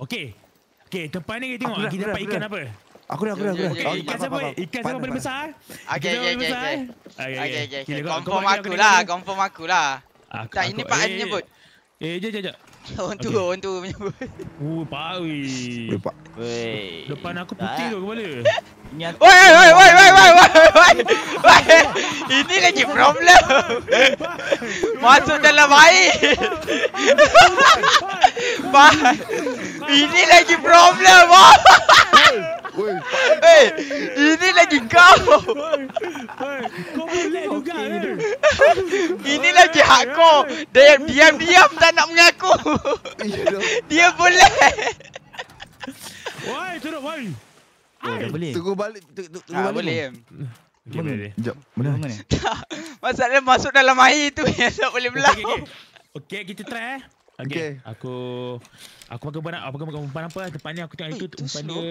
Okey. Okey, tempat ni kita tengok aku kita dah, dapat ikan apa. Aku dah, aku dah, aku dah. Okay, ikan siapa? Ikan siapa paling besar? Okey, eh? okey, okey. Okey, okey. Lah, confirm aku lah, confirm ah, aku lah. Tak ini Pak eh, Ain nyebut. Eh, jom jom jom. Orang tua, okay. orang tua punya pun. Uh, Pak Awi. Pak. Depan aku ah. putih tu kepala. Woi, woi, woi, woi, woi, woi, woi. Ini lagi problem. Masuk dalam air. Pak. Ini lagi problem. Wah. Hei, eh, ini lagi kau. kau boleh juga Ini lagi hak kau. Dia diam-diam tak nak mengaku. Dia boleh. Wai, tidak wai. Oh, boleh. Tunggu balik. Tunggu ah, balik. Tak boleh. Okay, mana Mana? Masalah masuk dalam air tu yang tak boleh belah. Okey, kita try eh. Okey. Aku aku pakai apa? Aku pakai umpan apa? Depan ni aku tengok itu umpan dia.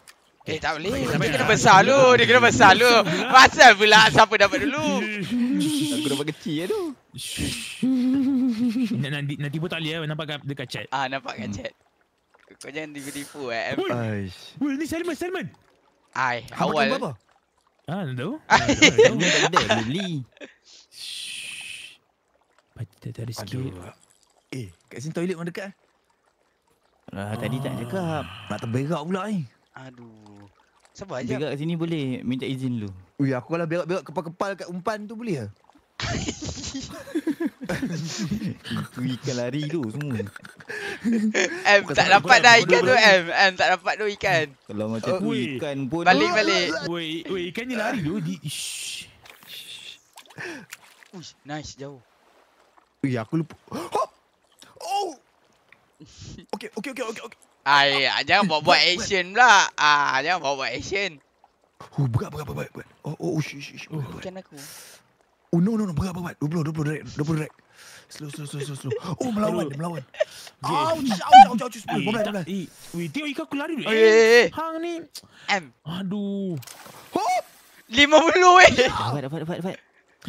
Eh tak boleh Dia kena besar lu Dia kena besar lu Pasal pula Siapa dapat dulu Aku dapat kecil ya tu nanti, nanti pun tak boleh ya. Nampak kat, dekat chat Ah nampak kat chat Kau jangan tipu-tipu eh Wul ni Salman Salman Hai Awal Ah tahu ah, Tahu Tak Beli Pada tak ada sikit Eh kat sini toilet mana dekat eh? ah. ah, tadi tak cakap. Nak terberak pula ni. Eh? Aduh. Sabar aja. Berak sini boleh minta izin dulu. Ui, aku kalau berak-berak kepal-kepal kat umpan tu boleh ke? Itu ikan lari tu semua M tak dapat dah ikan tu M M tak dapat tu ikan Kalau macam tu ikan pun Balik balik Weh ikan ni lari tu Ush nice jauh Ui aku lupa Oh okay okay okay okay Ay, ah, ya, ya. jangan buat-buat eh, action pula. Ah, jangan buat-buat action. Huh, oh, berat, berat, berat, berat. Oh, oh, oh, shh, shh, oh, Bukan aku. Oh, no, no, no, berat, berat, berat. 20, 20 direct, 20 direct. Slow, slow, slow, slow, slow. Oh, melawan, dia melawan. Ouch, ouch, ouch, ouch, ouch, ouch, ouch, ouch, eh, ouch, eh, tengok ikan aku lari dulu. Eh, Hang ni. M. Aduh. Lima puluh weh. Ya. Dapat, dapat, dapat, dapat.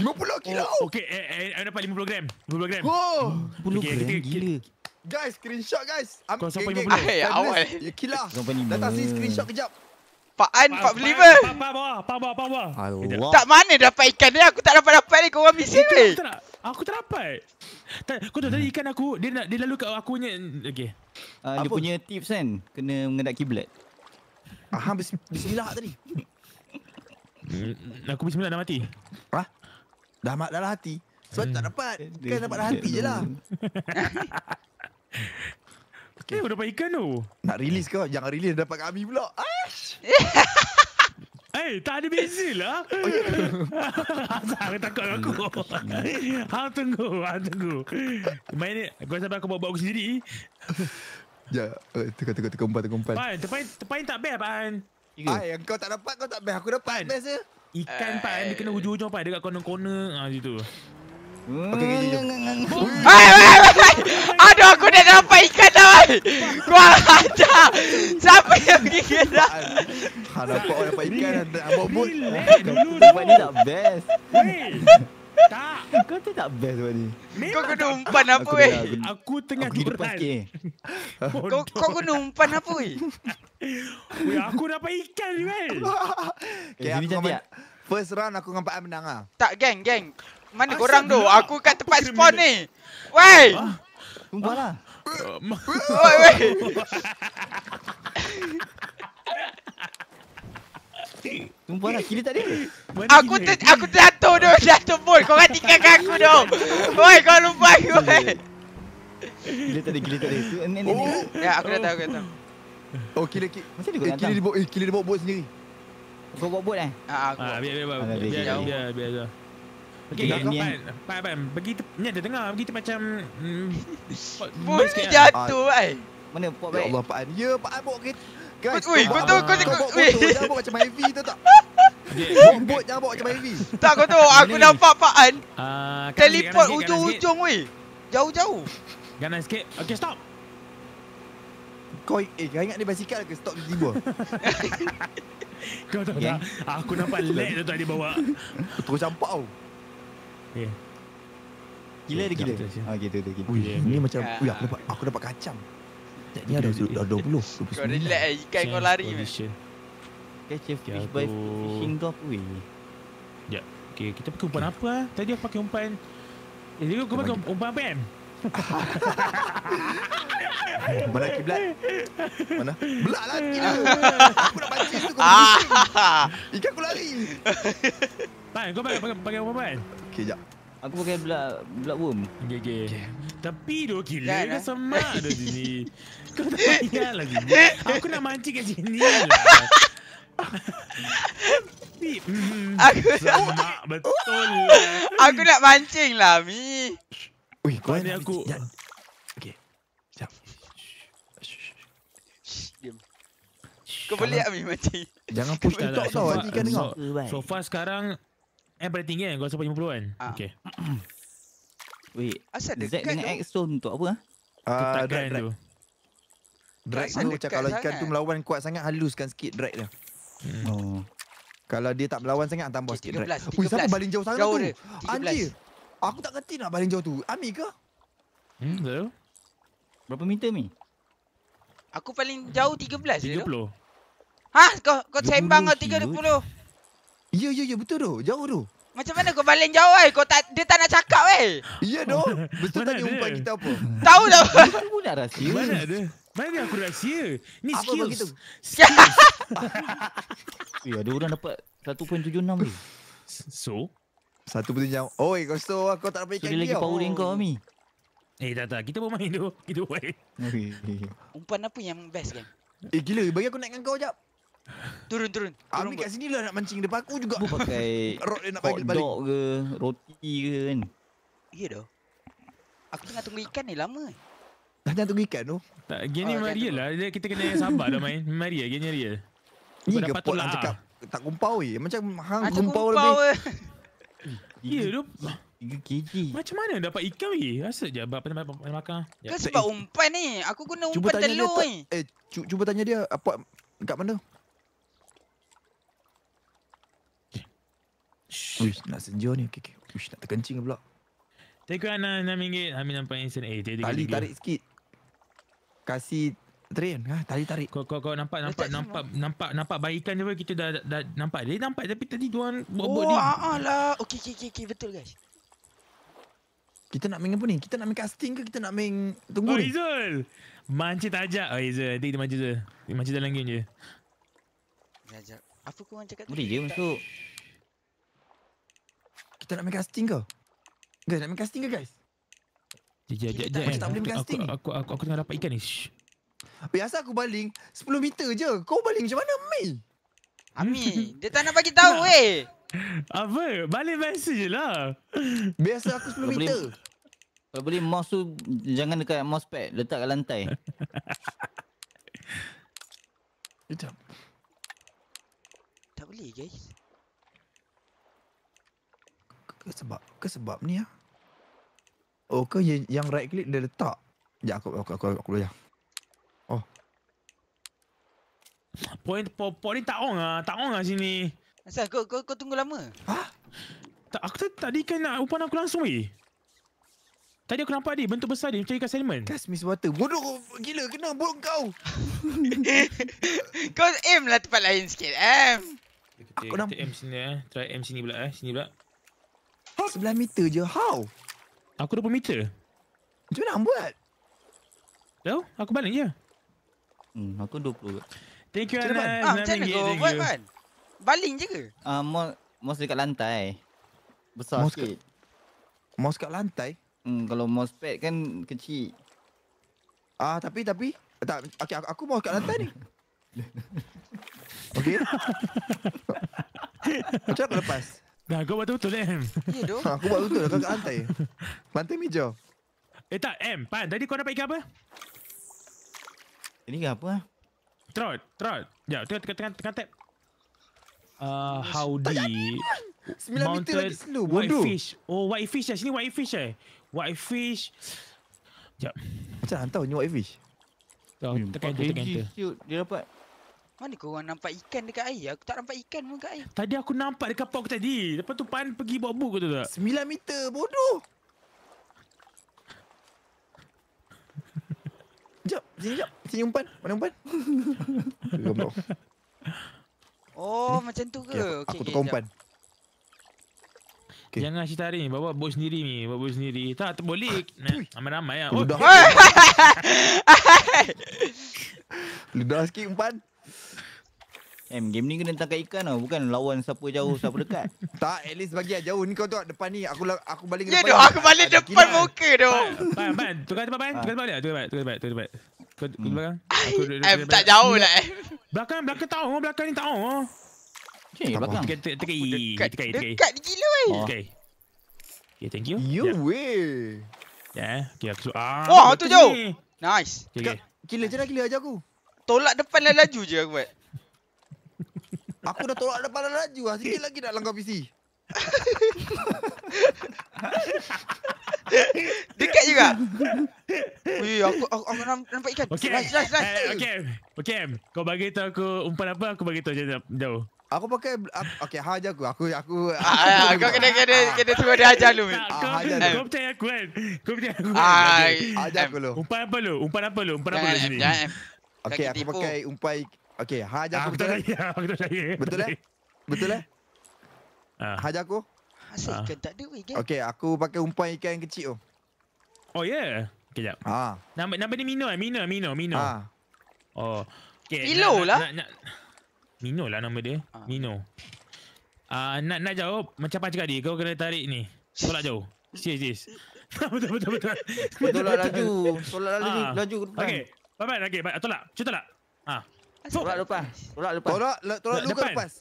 Lima puluh kilo. Oh, eh, eh, dapat lima puluh gram. Lima puluh gram. Oh, lima gram, gila. Guys, screenshot guys. Ambil Kau sampai 50. Ayah, eh, awal. Eh. Ya, awal. Kila. Datang sini screenshot kejap. Pak An, Pak Beli ber. Pak bawah, Pak bawah, Pak bawah. Allah. Tak mana dapat ikan ni. Aku tak dapat-dapat ni. Korang misi ni. Aku, aku tak dapat. kau tahu tadi ikan aku, dia nak dia lalu kat aku punya. Okay. Uh, ah, dia punya tips kan? Kena mengendap kiblat. Aha, bis bismillah tadi. aku bismillah dah mati. Hah? Dah, mati dah, dah, dah, sebab tak dapat Ikan dapat dah hati je lah Okay. Eh, dapat ikan tu. Nak release kau. Jangan release dapat kami pula. Ash! Eh, tak ada beza lah. Oh, aku takut aku. Hang tunggu, hang tunggu. Main ni, kau sampai aku buat-buat aku sendiri. Ya, tengok, eh, tengok, tengok, empat, tengok, empat. Pan, tepain terpain tak best, Pan. Ay, kau tak dapat, kau tak best. Aku dapat Pan. best je. Ikan, Pan, dia kena hujung-hujung, Pan. Dekat corner-corner, ha, ah, situ. Okey, jom. Hei, Aduh, aku dah dapat ikan dah, wey. Kau ada. Siapa yang pergi ke dah? Ha, ah, dapat orang dapat ikan dah. Tak bawa bot. Tempat ni tak best. Kau tu tak best tempat ni. Kau kena umpan apa, wey? Eh? Aku tengah aku bertahan. Eh. Kau kau kena umpan apa, eh? wey? Aku dapat ikan ni, wey. Okay, aku First round aku dengan Pak Am menang lah. Tak, geng, geng. Mana Asal ah, korang tu? Aku kat tempat Apa spawn ni. Wei. Ah, Tumbalah. Oi, wei. Tumbalah, kira tak ada. Aku ter aku terjatuh doh, jatuh pun. Kau orang tinggalkan aku doh. Oi, kau lupa aku. Gila tadi, gila tadi. Tu Ya, aku dah tahu, aku dah tahu. Oh, kira kira. Macam dia kau. Kira dia bawa, eh, kira dia bawa bot sendiri. Kau bawa bot eh? Ha, aku. Ha, biar biar biar biar biar. Okay, ni Pak Abang, pergi tu, ni ada tengah, pergi tu macam mm, Boleh ni jatuh, Pak uh, Mana, Pak Abang? Ya Allah, Pak Abang, ya Pak Abang, okay Guys, Ui, kau tu, kau tu, kau tu, macam IV tu tak Bot jangan bawa macam IV Tak, kau tu, aku nampak Pak An ah, kan Teleport ujung-ujung, weh Jauh-jauh Ganas sikit, okay stop Kau, eh, kau ingat dia basikal ke? Stop tiba-tiba Kau tahu okay. tak? Aku nampak lag tu tadi bawa. Terus campak tau. Yeah. Gila ada gila. Ha gitu tu gitu. Ini macam uy aku ya. dapat aku dapat kacang. Tak ni ada 20. Kau relax eh ikan kau lari. Okay, chef fish by fishing golf we. Ya. Okay, kita pakai umpan apa? Ah? Tadi aku pakai umpan. Eh, dulu kau pakai umpan apa kan? Mana kiblat? Mana? Belak lah kiblat. Aku nak pancing tu kau. Ikan aku lari. Tak, kau pakai pakai apa kan? Okay, jap. Aku pakai blood, blood worm. Okay, okay. okay. Tapi dia gila kan, dah eh? sama ada sini. Kau tak payah lah sini. Aku nak mancing kat sini lah. Hmm, aku nak betul lah. Aku nak mancing lah, Mi. Ui, kau ni aku. Okey, Sekejap. Diam. Kau boleh lah, Mi, mancing. Jangan push tak tahu, Haji kan dengar. So far sekarang, eh paling tinggi kan Kau sampai 50 kan uh. Ah. Okay Wait Asal dekat Zack dengan X-Stone tu Apa lah uh, Ketakan drag, tu Drag, drag tu macam Kalau ikan tu melawan kuat sangat Haluskan sikit drag dia hmm. Oh kalau dia tak melawan sangat Tambah sikit drag 13 Ui, Siapa baling jauh sangat jauh tu Anjir Aku tak kerti nak baling jauh tu Ami ke Hmm Zero Berapa meter mi? Aku paling jauh 13 30 Hah? Kau kau sembang kau 30 Ya, ya, ya, betul tu. Jauh tu. Macam mana kau balik jauh eh? Kau tak dia tak nak cakap eh. Ya tu Betul tadi umpat kita apa? Tahu dah. Kamu nak rahsia. Mana ada? Mana aku rahsia? Ni skills. Skills. Ya, ada orang dapat 1.76 tu. So, satu pun jam. Oi, kau so aku tak dapat ikan dia. Lagi power ring kau Ami. Eh, tak tak. Kita pun main tu. Kita buat. Umpan apa yang best kan? Eh, gila. Bagi aku naikkan kau jap. Turun turun. turun kat sini lah nak mancing depan aku juga. Bu pakai rod dia nak balik. ke roti ke kan. Ya doh. Aku tengah tunggu ikan ni lama. Eh. Dah jangan tunggu ikan tu. Tak gini oh, ah, Maria lah. Dia kita kena sabar dah main. Maria gini Maria. Ni ke pot lah. cakap tak kumpau ye. Eh. Macam hang ha, kumpau lebih. Eh. Ya tu. Macam mana dapat ikan ni? Rasa je apa nak makan. Ya. sebab umpan ni. Aku guna umpan telur ni. Eh, cuba tanya dia apa kat mana? uish nak senjor ni. Okay, okay. Ush, nak terkencing pula. Take out RM6. nampak RM6. Eh, take out Tali tarik sikit. Kasih train. Ha, tali tarik. Kau, kau, kau nampak, nampak, nampak, nampak, nampak, nampak. Baikan dia pun kita dah, dah, dah nampak. Dia nampak tapi tadi tuan buat-buat oh, ni. Oh, ah, lah. Okay, okay, okay, okay. Betul guys. Kita nak main apa ni? Kita nak main casting ke kita nak main tunggu oh, ni? Oh, Izul! Mancik tak ajak. Oh, Izul. Nanti kita mancik Izul. Mancik dalam game je. Apa kau orang cakap tu? Boleh je masuk. Kita nak main casting ke? Guys, nak main casting ke guys? Ya, ya, ya, ya. tak eh. boleh main casting. Aku, aku, aku, aku tengah dapat ikan ni. Shh. Biasa aku baling 10 meter je. Kau baling macam mana, Amin. Ami, dia tak nak bagi tahu weh. Apa? Baling biasa je lah. Biasa aku 10 meter. Kalau boleh mouse tu jangan dekat mouse pad, letak kat lantai. Itu. tak boleh guys. Ke sebab Ke sebab ni lah Oh ke yang right click dia letak Sekejap aku Aku aku, aku, aku belajar Oh Point point ni tak on lah Tak on lah sini Asal kau, kau, kau tunggu lama Hah? Tak, aku tadi kan nak upan aku langsung weh Tadi aku nampak dia bentuk besar dia macam ikan salmon. Gas miss water. Bodoh gila kena bodoh kau. kau aim lah tempat lain sikit. Eh. Aku nak aim sini eh. Try aim sini pula eh. Sini pula. Sebelah meter je. How? Aku 20 meter. Macam mana buat? Tahu? Aku balik je. Hmm, aku 20. Thank you, Anan. Ah, macam mana kau buat, Man? Baling je ke? Ah, uh, mau mos dekat lantai. Besar mos sikit. Ke, mos lantai? Hmm, kalau mau spek kan kecil. Ah, uh, tapi, tapi. Tak, okay, aku, aku mos kat lantai ni. okay. macam lepas? Nah, kau buat betul eh. Ya doh. Ha, aku buat betul kau kat lantai. Lantai meja. Eh tak, M, Pan, tadi kau dapat ikan apa? Ini ke apa? Ah? Trot, trot. Ya, tengah tengah tengah tengah tap. Uh, howdy. Sembilan meter lagi slow, bodoh. White fish. Oh, white fish lah. Sini white fish eh. White fish. Sekejap. Macam mana tahu ni white fish? Tengah, tengah, tengah. Dia dapat mana kau orang nampak ikan dekat air? Aku tak nampak ikan pun dekat air. Tadi aku nampak dekat pau tadi. Lepas tu pan pergi buat buku tu tak? 9 meter, bodoh. Jap, sini jap. Sini umpan. Mana umpan? oh, macam tu ke? Okay, aku, okay, aku okay, umpan. Okay. Jangan cerita hari ni. Bawa bos sendiri ni. Bawa bos sendiri. Tak, tak boleh. Ah. Nah, ramai-ramai lah. Ludah. Oh. Ludah sikit umpan. Em, game ni kena tangkap ikan tau. Bukan lawan siapa jauh, siapa dekat. tak, at least bagi lah jauh. Ni kau tengok depan ni. Aku aku balik ke ya, yeah, depan. Ya, aku balik ada depan kilang. muka tu. Ban, ban. Tukar tempat, ban. Tukar tempat balik. Tukar tempat, tukar tempat. Tukar tempat. Kau hmm. belakang. Em, tak jauh lah, eh. lah. Belakang, belakang tau. Belakang ni tau. Okay, belakang. dekat dekat dekat Dekat, dekat gila, wey. Eh. Tekai. Okay, thank you. You yeah. Ya. way. Ya, yeah, okay. Aku, ah, oh, tu jauh. Nice. Okay, Kila je lah, kila aja aku tolak depan lah laju je aku buat. Aku dah tolak depan lah laju lah. Sikit lagi nak langgar PC. Dekat juga. Ui, aku, aku, aku, aku nampak ikan. Okay. Slash, slash, slash. Eh, okay. Okay. Kau bagi tahu aku umpan apa, aku bagi tahu jauh. Aku pakai aku, okay, ha aja aku. Aku aku ah, ah, ah kena kena kena semua dia ajar lu. Ah, kau, kau percaya aku kan. Kau percaya aku. Ah, kan? aku lu. Umpan apa lu? Umpan apa lu? Umpan apa lu ya, sini? Ya, Okey, aku tipu. pakai umpai. Okey, haja aku ah, betul. Aku tak percaya. Betul eh? Betul eh? Ah. Haja aku. Asal ikan ah. tak ada weh, Okey, aku pakai umpai ikan yang kecil tu. Oh, oh ya. Yeah. Kejap. Ha. Ah. Nama nama ni Mino eh? Mino, Mino, Mino. Ha. Ah. Oh. Okay, Milo lah. Nak, nak, Mino lah nama dia. Ah. Mino. Ah, uh, nak nak jawab macam apa cakap dia? Kau kena tarik ni. Tolak jauh. Sis, sis. betul, betul, betul. Betul, betul, laju. Tolak laju, ah. laju. Okey. Baik, baik lagi. Baik, tolak. Cuba tolak. Ha. Tolak lepas. Tolak lepas. Tolak, le tolak le luka lepas.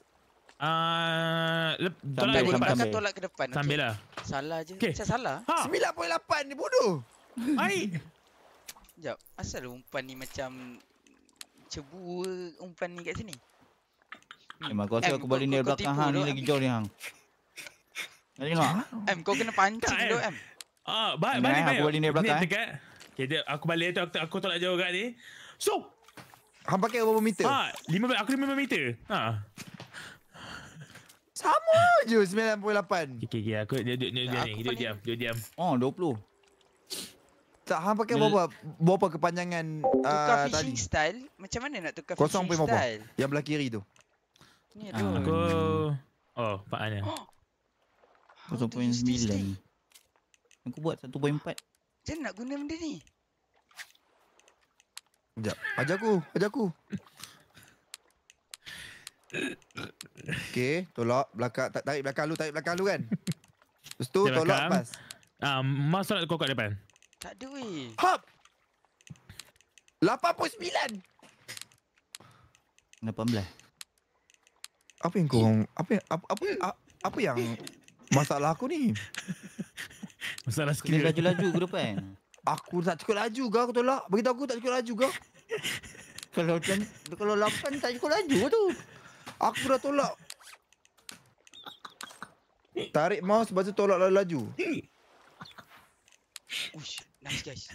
Uh, ah, le tolak sambil, lepas. Sambil. tolak ke depan. Sambil okay. Lah. Salah je. Okay. Saya salah. Ha. 9.8 ni bodoh. Baik. Sekejap. Asal umpan ni macam cebu umpan ni kat sini? Hmm. Eh, Emang kau rasa aku balik ni belakang hang ni lagi jauh ni hang. Nak tengok? Em kau kena pancing dulu Em. Ah, baik baik baik. Aku balik ni belakang. Ni eh. dekat. Okay, jap, aku balik tu aku, aku tolak jauh kat ni. So, hang pakai berapa meter? Ha, lima, aku lima meter. Ha. Sama je 98. Okey, okey, okey. Aku, aku dia dia dia ni. Dia diam, dia diam. Oh, 20. Tak hang pakai berapa berapa kepanjangan ah, tukar fishing style? Macam mana nak tukar fishing style? Apa? Yang belah kiri tu. Ni tu. Uh, ah, aku Oh, pak ana. 0.9. Aku buat 1.4. Macam nak guna benda ni? Sekejap. Ajar aku. Ajar aku. Okay. Tolak belakang. tak Tarik belakang lu. Tarik belakang lu kan. Lepas tu Dia tolak pas. Uh, Mas tolak kau depan. Tak ada weh. Hop! 89! 18. Apa yang kau apa apa apa apa yang masalah aku ni? Masalah skill. Laju-laju ke depan. Aku tak cukup laju ke aku tolak? Beritahu aku tak cukup laju ke? kalau kan, kalau lapan tak cukup laju lah tu. Aku dah tolak. Tarik mouse baca tolak laju. Ush, nice guys.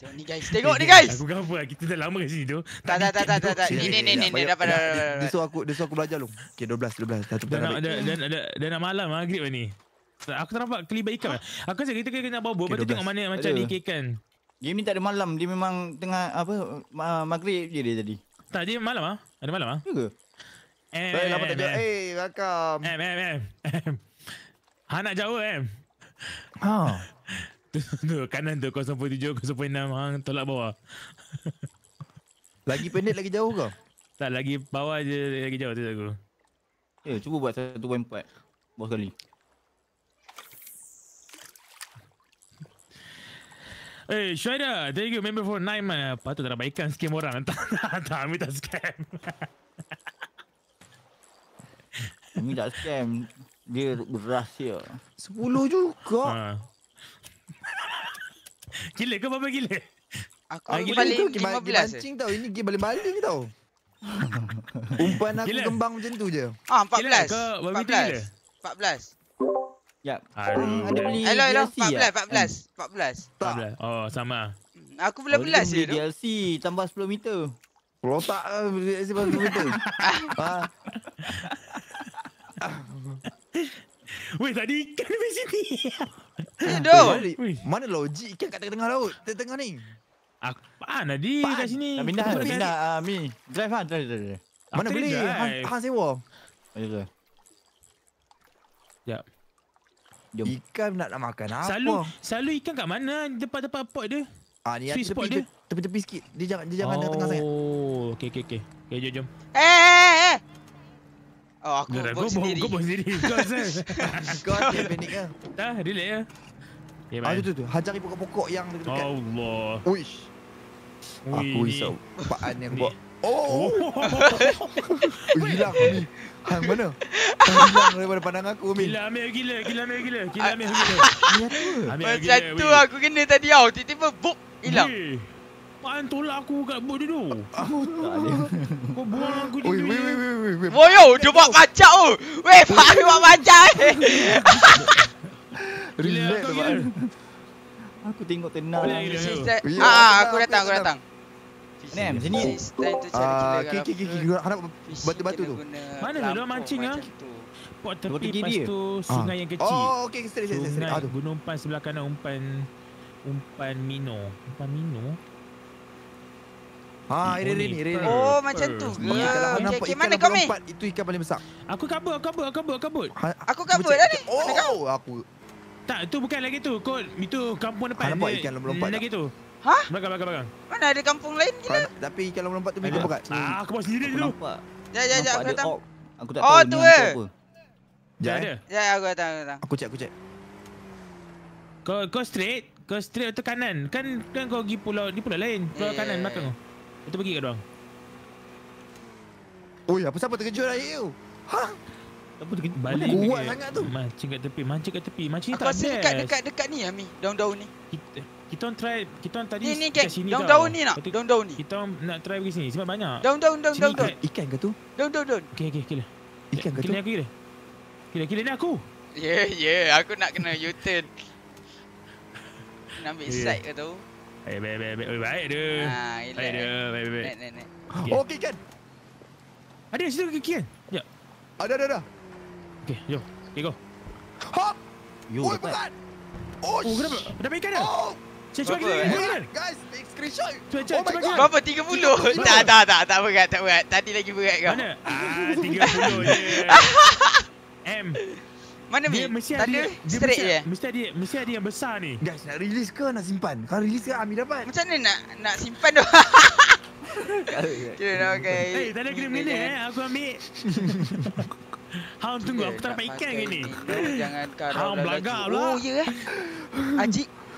Tengok ni guys. Tengok ni guys. Aku gapo kita dah lama kat sini tu. Tak tak tak tak tak. Ni ni ni ni dapat Dia suruh aku, dia suruh aku belajar lu. Okey 12 12. Dah dah dah dah malam maghrib ni. Aku tak nampak kelibat ikan. Huh? Aku rasa kita kena bawa buat. Okay, tengok mana macam ni ikan. Game ni tak ada malam. Dia memang tengah apa uh, maghrib je dia tadi. Tak, dia malam ah. Ha? Ada malam ah. Ha? Ya Eh, lama tak Eh, welcome. Em, em, eh. Ha nak jauh em. Ha. tu, tu kanan tu 07 06 hang tolak bawah. lagi pendek lagi jauh kau. Tak, lagi bawah je lagi jauh tu aku. Eh, cuba buat 1.4. Buat sekali. Eh, hey, Shaira, thank you member for nine man. Eh, patut dah baikkan scam orang. Tak, tak, Amir tak scam. Amir tak scam. Dia rahsia. Sepuluh juga. Ha. gila ke apa-apa gila? Aku ah, gila tu kima pelancing eh? tau. balik gila baling-baling tau. Umpan aku kembang macam tu je. Ah, 14. Gila ke 14. 14. 14. Ah, ada ah, beli hello, hello. DLC 14, lah. 14, 14. 14. Oh, sama. Hmm, aku belum oh, belas je. Beli DLC tambah 10 meter. Rotak ke lah, beli DLC tambah 10 ha? Ah. Weh, tadi ikan di sini. Aduh. Mana logik ikan kat tengah-tengah laut? Tengah-tengah ni. Aku pan tadi kat sini. Dah pindah, dah pindah. Uh, mi. Drive lah. Drive, drive, Mana beli? Han, sewa. Ya. ya. Jom. Ikan nak nak makan apa? Selalu selalu ikan kat mana? Depan-depan port dia. Ah ni tepi, spot dia. Tepi-tepi sikit. Dia jangan dia jangan oh, tengah sangat. Oh, okey okey okey. Okey jom jom. Eh eh eh. eh. Oh, aku nah, buat sendiri. Kau buat sendiri. Kau asal. Kau Dah, relax ya. Ya, yeah, tu, tu tu. Hajari pokok-pokok yang dekat. Allah. Uish. Aku risau. Pakan yang buat. Oh. Gila kau ni. Hang mana? Hilang daripada pandang aku Umi. Gila ambil gila, gila ambil gila, gila ah. ambil gila. Macam tu aku kena tadi kau, tiba-tiba bup hilang. Pan tolak aku kat bot dulu. Kau buang aku dulu. Oi, wei wei wei wei. Woi, dia buat macam tu. Oh. Wei, pak buat macam. Eh. Relax Aku tengok tenang. Ah, ah aku datang, aku datang. Nem, sini. Kan, ah, okey okey okey juga harap batu-batu tu. Mana dulu mancing ah? Pot tepi lepas tu ah. sungai yang kecil. Oh, okey, okay, sini sini sini. gunung pan sebelah kanan umpan umpan mino. Umpan mino. Ha, ah, ini ini ini. Oh, macam tu. Ya. Yeah. Okay, mana kau ni? Itu ikan paling besar. Aku kabur, aku kabur, aku kabur, aku kabur. Ha, aku kabur dah ni. Oh, aku. Tak, itu bukan lagi tu. Kau itu kampung depan. Ha, nampak eh, ikan lompat. Lagi tu. Hah? Belakang, belakang, belakang. Mana ada kampung lain gila? Ha, tapi kalau melompat tu, mereka ha, Ah, aku buat sendiri dulu. Jat, jat, jat. Aku datang. Op. Aku tak oh, tahu tu ni eh. apa. Jat, ya, aku datang, aku cek, aku cek. Kau, kau straight? Kau straight atau kanan? Kan kan kau pergi pulau, ni pulau lain. Pulau yeah. kanan, belakang kau. Kau tu pergi ke doang? Oi, apa siapa terkejut air tu? Ha? Apa tu kembali ni? Kuat sangat tu. Mancing kat tepi, mancing kat tepi. Mancing aku tak best. Aku rasa dekat, dekat, dekat ni Ami, daun-daun ni. Kita. Kita orang try kita orang tadi ni, kat sini. Daun daun ni nak. Daun daun ni. Kita nak try pergi sini sebab banyak. Daun daun daun daun Ikan ke tu? Daun daun daun. Okey okey kira. Ikan ke tu? Kira kira. Kira kira ni aku. Ye ya, ye ya. aku nak kena U turn. Nak ambil ya. side ke tu? Eh baik baik baik baik baik dia. Ha ah, ila. Baik baik baik. Okey kan. Ada situ ke kian? Ya. Ada ada ada. Okey yo. Okey go. Hop. Ha? Yo. Oh, oh, kenapa? Dah main ikan dah? Oh. Cepat cepat cepat. Guys, take screenshot. Cepat cepat cepat. Berapa 30? Tak tak tak tak berat tak berat. Tadi lagi berat kau. Mana? Ah 30 je. M. Mana dia, mi? Mesti ada, dia straight mesti, je. Mesti ada, mesti ada yang besar ni. Guys, nak release ke nak simpan? Kalau release ke Ami dapat. Macam mana nak nak simpan tu? Kira nak pakai. Hey, eh, tak nak kena milih eh. Aku ambil. Hang tunggu, aku tak dapat ikan ke ni? Jangan kau. Hang belagak pula. Oh, ya. Eh. Ajik.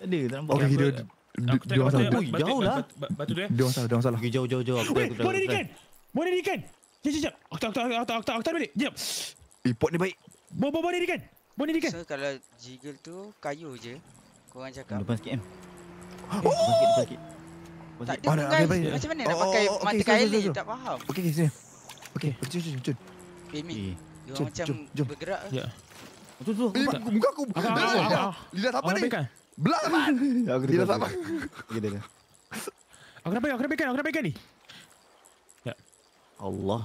Tak ada, tak nampak. Okay, dia, dia, aku dia, batu, lah. batu, dia, dia. salah, dia salah. jauh, jauh, jauh. Wait, buat ni kan? Buat ni kan? Jom, jom, jom. Aku tak, aku tak, aku tak, aku tak, aku tak balik. Jom. Eh, pot ni baik. Buat, buat, buat ni kan? Buat ni kan? So, kalau jiggle tu, kayu je. Korang cakap. Depan sikit, M. Oh! Depan sikit, depan sikit. Tak ada oh, ah, bukan. Macam mana nak oh, pakai oh, oh mata okay, kaili? Tak faham. okey, okay, sini. okey, okay, jom, jom, jom. Bimik. Dia macam bergerak. Ya. Tu tu. Eh, muka aku. Lidah apa ni? Belah teman. Ya, aku dia dah sabar. Okey dia. Aku nak bagi, aku nak bagi, aku nak bagi ni. Ya. Allah.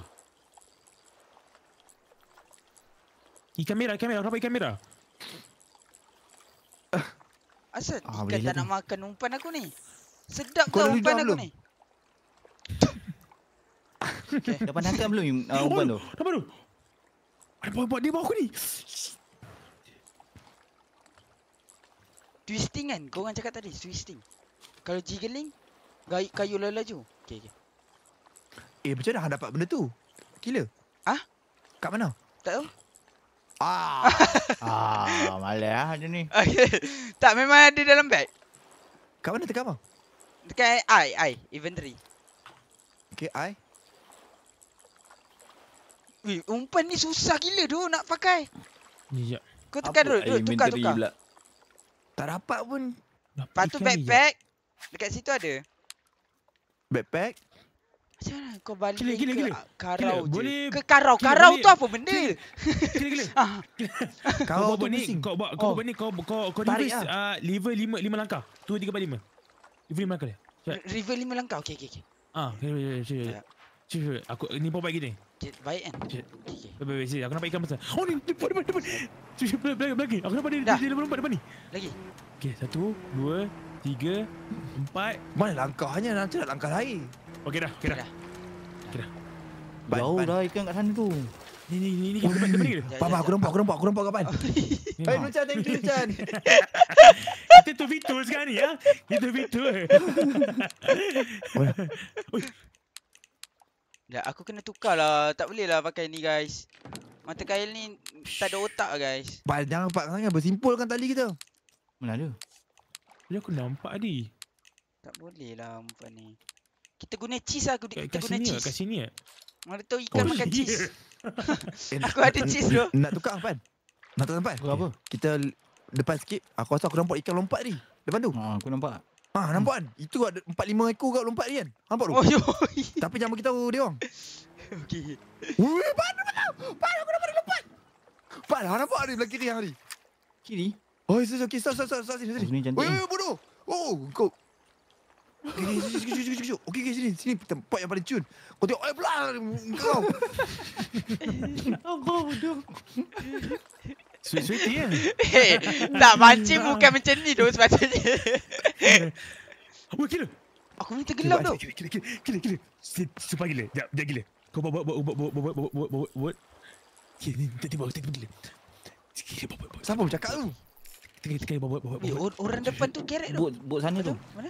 Ikan kamera. ikan merah, aku nak bagi ikan Asal ah, ikan tak nak makan umpan aku ni? Sedap kau umpan aku ni? Okay. Dapat nasi belum uh, umpan tu? Dapat tu? Ada buat-buat bawah aku ni. Twisting kan? Kau orang cakap tadi twisting. Kalau jiggling, gaik kayu lalu laju. Okey okey. Eh, macam mana hang dapat benda tu? Gila. Ah? Ha? Kat mana? Tak tahu. Ah. ah, malah ah ni. Okay. Tak memang ada dalam beg. Kat mana tekan apa? Tekan I, I, inventory. Okey I. Wih, umpan ni susah gila doh nak pakai. Ya. Kau tekan dulu, tukar, tukar. Pula. Tak dapat pun. Lepas tu backpack. Je. Dekat situ ada. Backpack? Macam mana kau balik gila, gila, gila. ke karau gila, je? Boleh, ke karau? Gila, karau boleh. tu apa benda? Gila, gila. gila. gila. Ah. Kau tu pusing. Kau buat kau, oh. kau, kau, kau, kau reverse lah. uh, lever lima, lima langkah. Tua tiga lima. Lever lima langkah dia. Lever lima langkah? Okey, okey, okey. Ah, okay, okay, okay. Cepat, aku ni pun baik gini baik kan? Okey. Okay. Wait, wait, Aku nampak ikan besar. Oh ni, depan, depan, depan. Cuci belakang, belakang, belakang. Aku nampak dia di lembut depan ni. Lagi. Okey, satu, dua, tiga, empat. Mana langkahnya? Nanti nak langkah lain. Okey dah, okey dah. Okey dah. Okay, dah. Jauh dah ikan kat sana tu. Ni ni ni ni ke depan depan ni. Papa aku nampak, aku nampak, aku nampak kapan. Hai Lucha, thank you Lucha. Kita tu v sekarang ni ya. Kita V2. Oi. Sekejap, aku kena tukar lah. Tak boleh lah pakai ni guys. Mata kail ni tak ada otak guys. Pak, jangan pak sangat. kan tali kita. Mana ada? Dia ya, aku nampak tadi. Tak boleh lah umpan ni. Kita guna cheese lah. Kita kat guna lah, cheese. Kasi ni lah. Mana tahu ikan oh, makan yeah. cheese. aku ada eh, cheese tu. Nak tukar apa? Nak tukar sampai? Okay. Apa? Kita depan sikit. Aku rasa aku nampak ikan lompat tadi. Depan tu. Ha, aku nampak. Ha, hmm. nampak kan? Hmm. Itu ada empat lima ekor kau lompat ni kan? Nampak tu? Oh, yo. Tapi jangan beritahu dia orang. Okey. Wuih, Pan! Pan, aku nampak dia lompat! Pan, aku lah, nampak ada belakang kiri yang tadi. Kiri? Oh, yes, okey. Stop, stop, stop. Stop, sini, sini. Oh, yo, bodoh! Oh, kau... Okey, okey, okey, okey, okey, okey, okey, okey, sini, sini, tempat yang paling cun. Kau tengok, eh, pelan, kau. Apa, bodoh. Sweet-sweet dia. Eh, nak mancing bukan macam ni tu sepatutnya. Apa kira? Aku minta gelap tu. Kira, kira, kira, kira. Sumpah gila. Sekejap, sekejap gila. Kau buat, buat, buat, buat, buat, buat, buat, buat, buat, buat. Kira, ni, tiba, tiba, tiba, gila. Kira, buat, buat, buat. Siapa bercakap tu? Tengah, tengah, buat, buat, buat. Orang depan tu kerek tu. Buat, buat sana tu. Mana?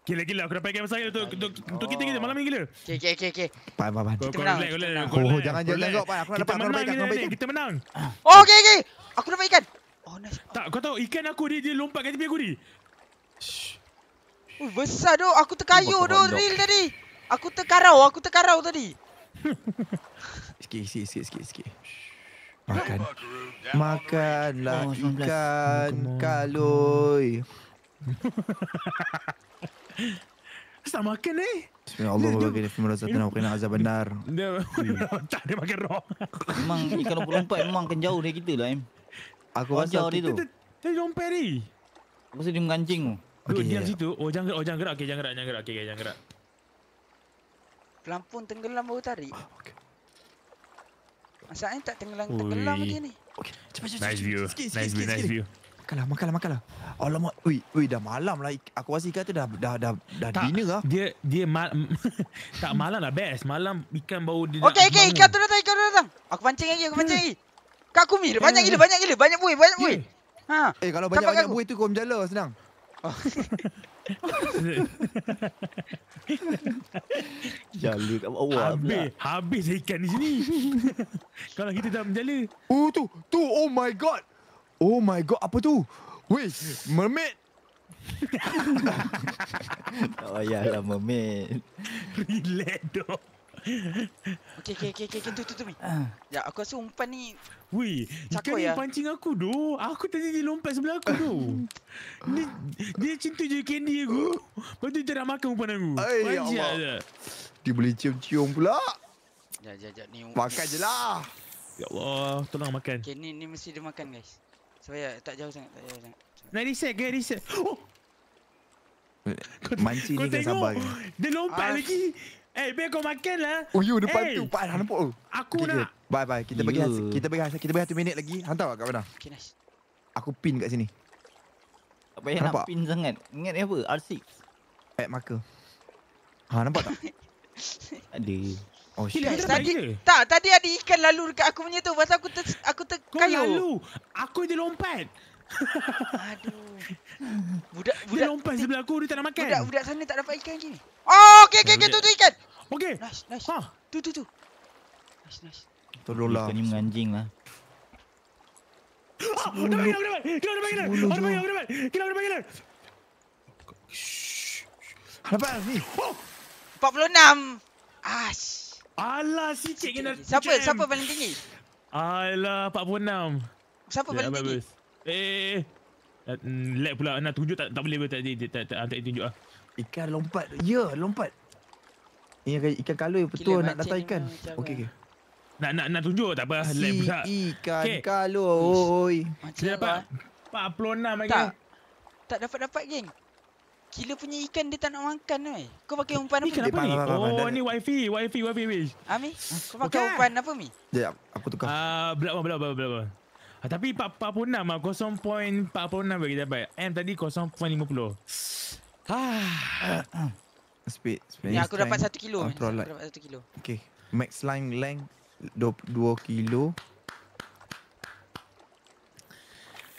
Gila gila aku dapat game besar tu tu, kita kita malam ni gila. Okey okey okey okey. Pai pai pai. Kita menang. Oh jangan jangan tengok pai aku dapat kalau baik kalau kita menang. Oh okey okey. Aku dapat ikan. Oh nice. Tak kau tahu ikan aku dia dia lompat kat tepi aku ni. Oh besar doh aku terkayu doh real tadi. Aku terkarau aku terkarau tadi. Sikit sikit sikit sikit sikit. Makan. Makanlah oh, ikan kaloi. Sama ke ni? Bismillahirrahmanirrahim. Allah berbagi dia Fimra Zatana azab benar Dia Tak ada makin roh Memang Kalau pun lompat Memang akan jauh dari kita lah Aku rasa dia tu Dia lompat ni Apa dia mengancing tu Okay, dia ya. situ Oh jangan gerak Oh jangan gerak Okay jangan gerak Jangan gerak Okay jangan gerak Pelampung tenggelam baru tarik ah, Masa ni tak tenggelam Tenggelam lagi ni Okay cepat cepat Nice view Nice view Nice view makanlah, makanlah, makanlah. Alamak, ui, ui dah malam lah. Aku rasa ikan tu dah dah dah dah tak, dinner lah. Dia dia mal, tak malam lah best. Malam ikan baru dia Okey, okey, ikan tu datang, ikan tu datang. Aku pancing lagi, aku pancing lagi. Kak aku mira, banyak gila, eh. banyak gila, banyak buih, banyak buih. Eh. Ha. Eh, kalau banyak banyak buih tu kau menjala senang. Jalur, tak bawa Habis Habis ikan di sini Kalau kita tak menjalur. Oh tu Tu oh my god Oh my god, apa tu? Wish, mermaid. Oh ya lah mermaid. Relax okay okay okey okey tu tu tutup. Ah. Ya aku rasa umpan ni. Wui, kau ya. ni pancing aku doh. Aku tadi dia lompat sebelah aku doh. ni dia cintu je candy aku. Lepas tu dia nak makan umpan aku. Ay, Panjang ya Allah. Dia boleh cium-cium pula. Ya ya ya ni. Makan jelah. Ya Allah, tolong makan. Okey ni ni mesti dia makan guys. Saya tak jauh sangat, tak jauh sangat. Nak reset ke reset? Oh! Manci ni kan sabar Dia lompat Ash. lagi. Eh, hey, biar kau makan lah. Oh, you ya, depan hey. Eh. tu. Pak, dah nampak tu. Aku okay, nak. Bye, bye. Kita ya. bagi, hasil, kita bagi hasil. Kita bagi satu minit lagi. Hantar lah kat mana. Okay, nice. Aku pin kat sini. Tak payah nak pin sangat. Ingat ni apa? R6. Eh, marker. Ha, nampak tak? Ada. Oh, Hilang dah tadi. Tak, tadi ada ikan lalu dekat aku punya tu. Pasal aku ter, aku terkayuh. Kau lalu. Aku dia lompat. Aduh. Budak, budak. Dia lompat sebelah aku. Dia tak nak makan. Budak, budak sana tak dapat ikan lagi. Oh, okey, okey, okay, Tu, tu ikan. Okey. Nice, nice. Ha. Tu, tu, tu. Nice, nice. Tolonglah. Ikan ni menganjing lah. Ah, dah bagi dah bagi. Kira dah bagi dah. Ada bagi dah. Kira dah bagi dah. Shh. Apa ni? 46. Ash. Alah sikit kena Siapa jam. siapa paling tinggi? Alah 46. Siapa ya, paling tinggi? Eh. eh hmm, lag pula nak tunjuk tak tak boleh tadi tak tak, tak, tunjuk ah. Ikan lompat. Ya, lompat. Ini ikan, ikan kalui betul nak datang ikan. Okey okey. Nak nak nak tunjuk tak apa. Si lag pula. Ikan okay. kalui. Macam dapat 46 lah. lagi. Tak. Tak dapat-dapat geng. Killer punya ikan dia tak nak makan ni. Kau pakai umpan apa? Ikan ni? Oh, ni wifi, wifi, wifi, wifi. Ami, ah, ah, kau pakai umpan apa mi? Ya, aku tukar. Ah, belak, belak, belak, tapi 46 ah 0.46 bagi dapat. baik. M tadi 0.50. Ah. Speed, speed. Ni ya, aku dapat 1 kilo. Aku dapat 1 kilo. Okey. Max line length 2 kilo.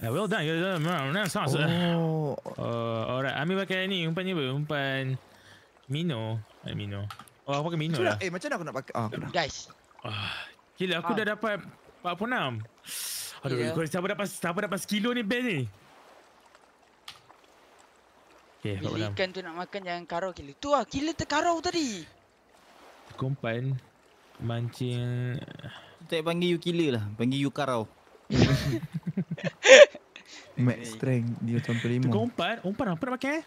Uh, well done. You're done. Uh, nice sauce. Oh. Uh, alright. Ambil pakai ni. Umpan ni apa? Umpan... Mino. Ay, eh, Mino. Oh, aku pakai Mino macam lah. Eh, macam mana aku nak pakai? Oh, aku Guys. Uh, gila, aku ha. dah dapat 46. Aduh, yeah. kau siapa dapat siapa dapat sekilo ni best ni? Okay, Bila 46. Bila ikan tu nak makan, jangan karau gila. Tu lah, gila terkarau tadi. Kumpan. Mancing. Tak panggil you killer lah. Panggil you karau. Max strength dia macam lima. Tukar umpan, umpan apa nak pakai? Eh?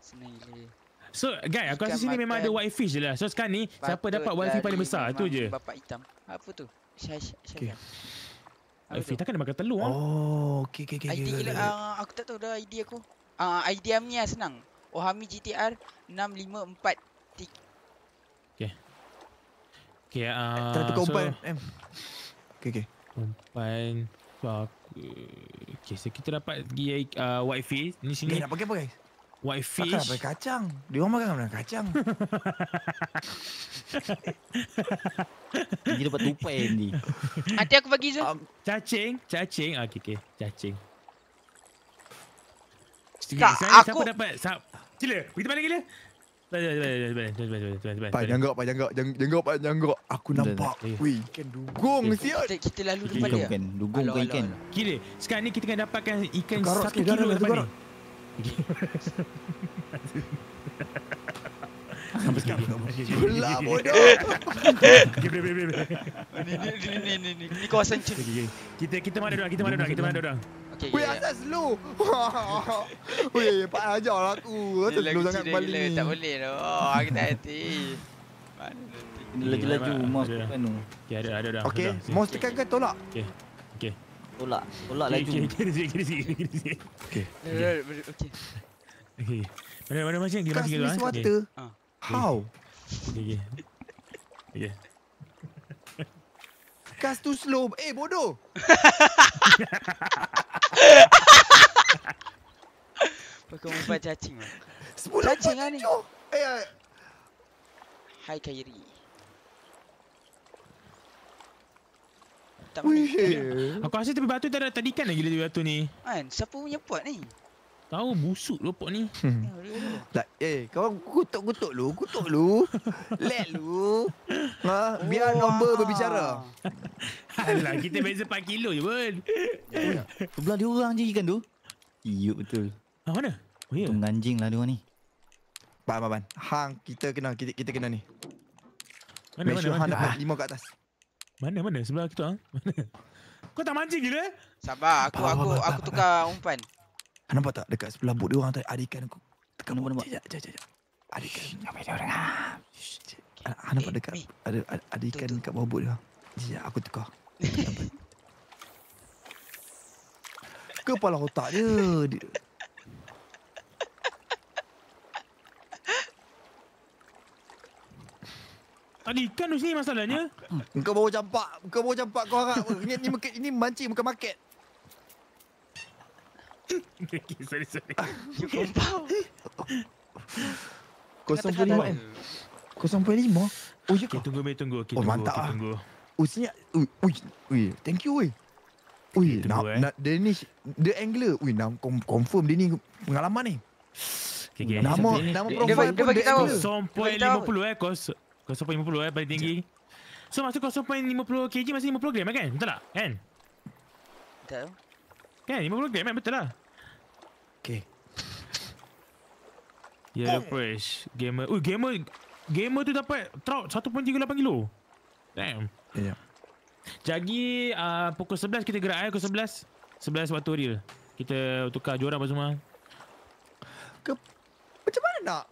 Senang je. So guys, aku rasa sini memang ada white fish je lah. So sekarang ni, siapa dapat white fish paling besar tu je. Bapak hitam. Apa tu? Syah, syah. Okay. Apa white fish takkan dia makan telur ah. Oh, okay, okay, okay. ID gila, ah, aku tak tahu dah ID aku. Ah, ID Amnia lah, senang. Ohami GTR 654. Okay. Okay, uh, Try to so, Okay, okay. Umpan. Okay, so kita dapat pergi uh, white face. Ni sini. Dia eh, nak pakai apa guys? White fish. Makan pakai kacang. Dia orang makan dengan kacang. Dia dapat tupai ni. Nanti aku bagi je. Um, cacing. Cacing. Ah, okay, okay. Cacing. Tak, aku... Siapa dapat? Sa- gila. Pergi tempat lagi gila. Baik, baik, baik, baik. Pak Janggok, Pak Janggok. Janggok, Pak Janggok. Aku nampak. Weh, ikan dugong ni eh, siat. Kita lalu depan dia. Ikan dugong ikan? Kira, sekarang ni kita akan dapatkan ikan satu kilo depan ni. Gila bodoh. Gila bodoh. Ni ni ni ni ni ni kawasan cik. Kita kita mana dah? Kita mana dah? Kita mana dah? Okay, Weh, yeah. asal slow. Weh, pak ajar lah tu. Asal slow sangat kembali. Tak boleh tu. Oh, aku tak hati. Laju-laju mouse ke kanu. Okay, ada, ada, ada. Okay, mouse tekan ke tolak? Okay, okay. Tolak, tolak laju. Okay, kiri sikit, kiri sikit. Okay, okay. Okay, mana, mana macam? Kasih ni eh? suatu. Ah. How? Okay, okay. Okay. Podcast tu slow. Eh bodoh. Pakai umpan cacing lah. Sepuluh cacing lah ni. Eh, eh. Hai Kairi. Tak eh. Aku rasa tepi batu tak ada tadikan lagi tepi batu ni. Kan, siapa punya pot ni? Tahu busuk lu pok ni. Hmm. tak, eh, kau kutuk-kutuk lu, kutuk lu. Let lu. Ha, biar oh. berbicara. Alah, kita beza 4 kilo je pun. Ya, ya. Belah dia orang je ikan tu. Iyo betul. Ha, mana? Oh, ya. Tung anjing lah dia ni. Pak ban, ban. Hang, kita kena, kita, kita kena ni. Mana, Make mana, mana, Hang lima kat atas. Mana, mana? Sebelah kita, Hang? Ah. Mana? Kau tak mancing gila? Sabar, aku, aku, aku lah. tukar umpan. Ah, nampak tak dekat sebelah bot dia orang tadi adik ikan aku. Tekan nombor nombor. Jap, jap, jap. Ada ikan. Apa dia orang? Ah, ah, ah nampak dekat ada ada ikan dekat bawah bot dia. Jap, aku tukar. Kepala otak dia. dia. Tadi kan tu sini masalahnya. Ha. Hmm. Kau baru campak. Kau baru campak kau harap. ini, ini, ini mancing bukan market okay, sorry, sorry. You compound. 0.5 kan? 0.5 Oh, ya okay, kau? tunggu, mai, tunggu. Okay, oh, tunggu, mantap okay, ah. tunggu. lah. Oh, sini. Ui, ui, Thank you, ui. Ui, okay, nak, eh. nak, dia ni, the angler. Ui, nak confirm dia ni pengalaman ni. Okay, okay. Nama, nama profile pun dia angler. 0.50 eh, 0.50 eh, paling tinggi. So, maksud 0.50 kg masih 50 gram eh, kan? Betul tak? Kan? Betul. Kan, 50 gram kan? Betul lah. Okay. Yellow ya, oh. Crash. Gamer. Ui, gamer. Gamer tu dapat trout 1.38 kilo. Damn. Ya. Yeah. Jadi, uh, pukul 11 kita gerak eh. Pukul 11. 11 waktu real. Kita tukar juara apa semua. Ke, macam mana nak?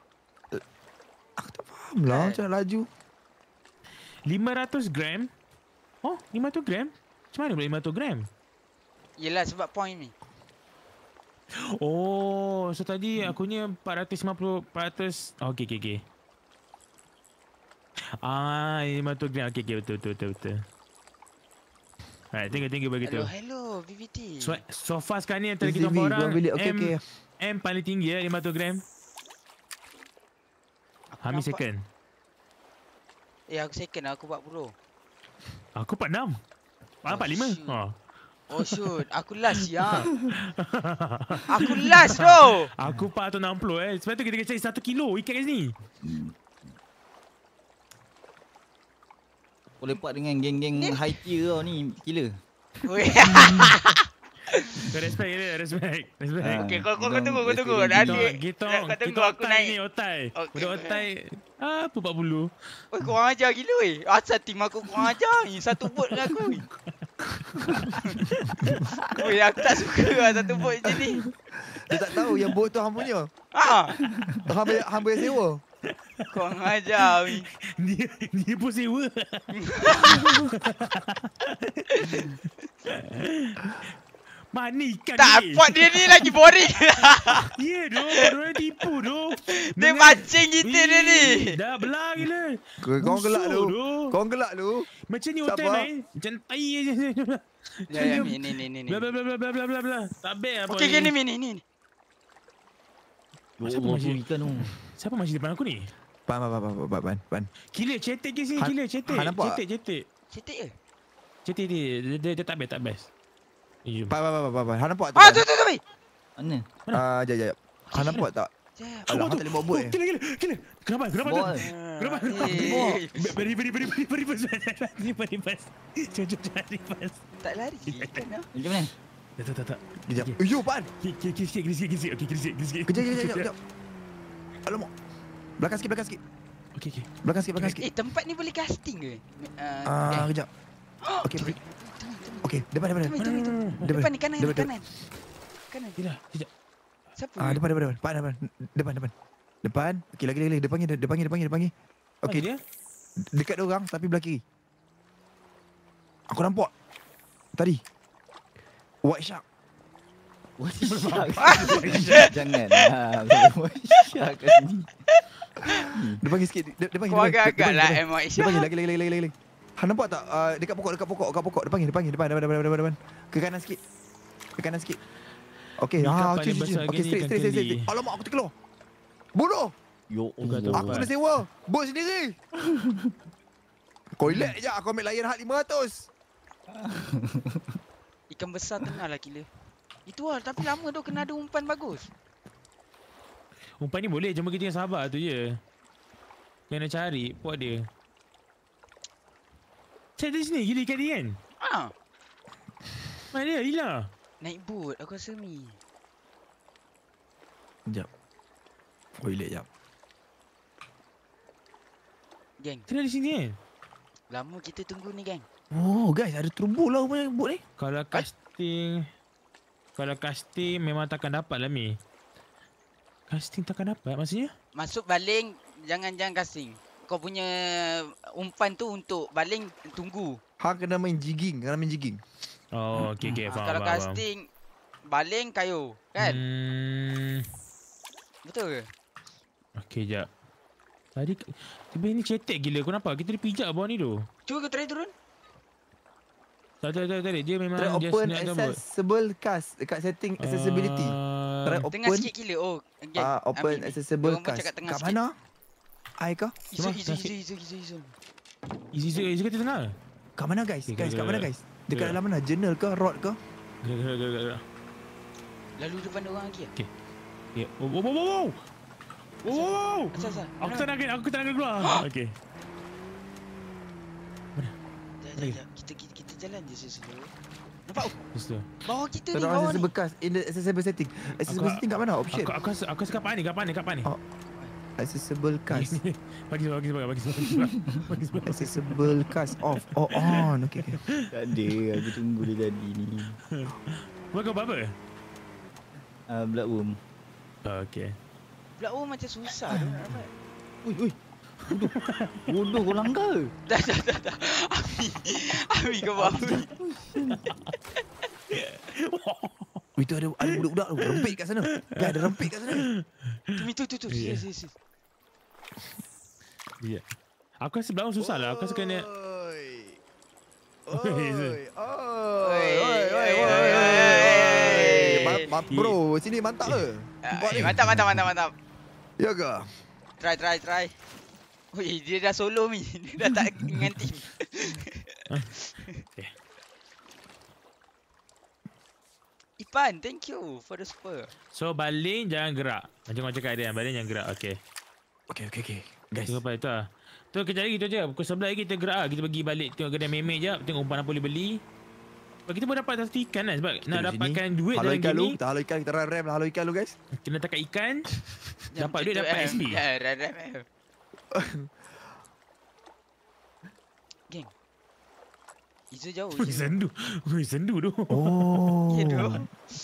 Aku tak faham lah eh. macam nak laju. 500 gram? Oh, 500 gram? Macam mana boleh 500 gram? Yelah sebab point ni. Oh, so tadi hmm. aku ni 450 400. Okey, okey, okey. Ah, ini mato green. Okey, okey, betul, betul, betul, betul. Alright, tinggal, tinggal begitu. Hello, hello, BBT. So, so far sekarang ni antara kita orang, okay, M, okay. M paling tinggi ya, 500 gram. Aku Hami nampak. second. Eh, aku second lah, aku 40. Aku 46. Aku 45. Oh, Oh shoot, aku last ya. aku last bro. Aku 460 eh. Sebab tu kita kena cari 1 kilo ikan ni. sini. Boleh buat dengan geng-geng high tier kau ni, killer. Kau respect dia, respect. okay, kau, kau, kau, kau tunggu, kau tunggu. Kita, kita, kita aku otai naik. ni, otai. Okay. Budak otai, apa 40? Oi, kurang ajar gila weh. Asal team aku kurang ajar ni. Satu boat lah dengan aku Oh, ya, aku tak suka lah satu bot macam ni. Dia tak tahu yang bot tu hang punya. Ha. Ah! Hamba hamba yang sewa. Kau ngajar Ni ni pun sewa. uh, Mani kan tak, ni. Tak, dia ni lagi boring. ya, yeah, doh. Baru dia tipu, doh. Dia Mena... macam kita Ii, ni. Dah belah gila. Kau Busu, kong gelak, lu. Do. Kau gelak, doh. Macam ni hotel main. Macam air je. Ya, ya ni, ni, ni. Blah, blah, blah, blah, blah, blah, blah. Tak apa okay, ni. ni, ni, ni. Oh, siapa masih kita tu? Siapa masih depan aku ni? Pan, pan, pan, pan, pan, pan, pan. Gila, cetek ke sini, gila, cetek. Cetek, cetek. Cetek ke? Cetek, cetek. Dia tak best, tak best. Pak, pak, pak, pak, pak. Ha nampak tu? Ah, tu, tu, tu, Mana? Mana? Ah, jap, jap, jap. Ha nampak tak? Alah, tak boleh buat-buat. Kena, kena, kena. Kenapa? Kenapa? Kenapa? Kenapa? Beri, beri, beri, beri, beri, beri, beri, beri, beri, Tak lari. Macam mana? Tak, tak, tak, tak. Kejap. Yo, Pan! Kiri sikit, kiri sikit, kiri sikit. Kiri sikit, kiri sikit. Kejap, kejap, kejap. Alamak. Belakang sikit, belakang sikit. Okey, okey. Belakang sikit, belakang sikit. Eh, tempat ni boleh casting ke? Ah, kejap. Okey, okey. Okey, depan depan. Depan ni kanan, depan, kanan. Kanan. Tidak, tidak. Siapa? Ah, depan depan depan. Depan depan. Depan depan. Depan. Okey, lagi lagi lagi. Depan ni, depan ni, depan ni, depan ni. Okey dia. Dekat dia orang tapi belah kiri. Aku nampak. Tadi. White shark. What shark? Jangan. depan lah. shark kat sini? Dia panggil sikit. depan panggil. depan agak-agak lah. Dia panggil lagi, lagi, lagi, lagi. Han nampak tak uh, dekat pokok dekat pokok dekat pokok depan depan depan depan depan depan depan ke kanan sikit ke kanan sikit okey ha ah, cuci cuci okey kan straight straight straight straight alamak aku terkeluar bodoh yo oh, aku kena sewa bot sendiri kau relax je aku ambil layan hat 500 ikan besar tengah lah gila itu lah tapi lama tu kena ada umpan bagus umpan ni boleh Jom kita yang sabar tu je kena cari buat dia macam Disney gila kali kan? Haa ah. Mana dia? Hilang Naik boat aku rasa ni Sekejap Boleh sekejap Geng Kita di sini kan? Lama kita tunggu ni gang. Oh guys ada terbuk lah punya boat ni Kalau casting Ay? Kalau casting memang takkan dapat lah mi Casting takkan dapat maksudnya? Masuk baling jangan-jangan casting kau punya umpan tu untuk baling tunggu. Ha, kena main jigging, kena main jigging. Oh, hmm. okey okey ah, faham. Kalau casting baling kayu, kan? Hmm. Betul ke? Okey jap. Tadi tiba ni cetek gila. Kau nampak? Kita dipijak bawah ni tu. Cuba kau try turun. Tak, tak, tak, tak. Dia memang try just nak gambar. Try accessible cast dekat setting accessibility. Uh, try open. Tengah sikit gila. Oh, okay. Uh, open accessible cast. Kat mana? Sikit. Ah, Eka? Iza, Iza, Iza, Iza, Iza, Iza. Iza, Iza, Iza kata kenal? Kat mana guys? Okay, guys, kat mana guys? Dekat dalam mana? Journal ke? Rod ke? Gerak, gerak, gerak, gerak. Lalu depan orang lagi lah. Eh? Okay. Yeah. Oh, oh, oh, oh, oh. Oh, oh, oh. oh. Aku tak nak, aku tak nak keluar. Ha? Okay. Mana? Dah, dah, dah. Kita, kita, kita jalan je sesuatu. Nampak? Bawah kita Tentang ni, bawah ni. Tentang bekas in the accessible setting. Accessible aku, setting kat mana? Option. Oh, aku, aku, aku, aku rasa ni, kat ni. Accessible cast. bagi sebab, bagi sebab, bagi sebab. Accessible cast off or oh, on. Okay, okay. Tak ada, aku tunggu dia jadi ni. Buat kau apa-apa? Uh, ah, Black Worm. okay. Black Worm macam susah tu. Ui, ui. Bodoh. Bodoh kau langgar. Dah, dah, dah. Ami. Ami kau buat apa? Itu ada ada budak-budak rempit kat sana. Dia ada rempik kat sana. Tu itu tu tu. Yes yes yes. Ya. Aku rasa belakang susah lah. Aku rasa kena Oi. Oi. Oi. Bro, sini mantap ke? Eh, mantap, mantap, mantap, mantap. Ya ke? Try, try, try. Wih dia dah solo ni. Dia dah tak dengan team. Ah. Eh. depan. Thank you for the spur. So baling jangan gerak. Macam macam kat dia baling jangan gerak. Okey. Okey okey okey. Guys. Tunggu apa itu ah. Tu kejar lagi tu aja. Pukul sebelah lagi kita gerak lah. Kita pergi balik tengok kedai meme je. Tengok umpan apa boleh beli. Sebab kita boleh dapat satu ikan lah sebab kita nak dapatkan sini. duit halo dalam game ni. Halo ikan Kita halo ikan. ram lah halo ikan lu guys. Kena tangkap ikan. dapat duit dapat eh. SP. Ya, ram ram ram. Eh. Izu jauh Izu Zendu Izu Zendu tu Oh Ya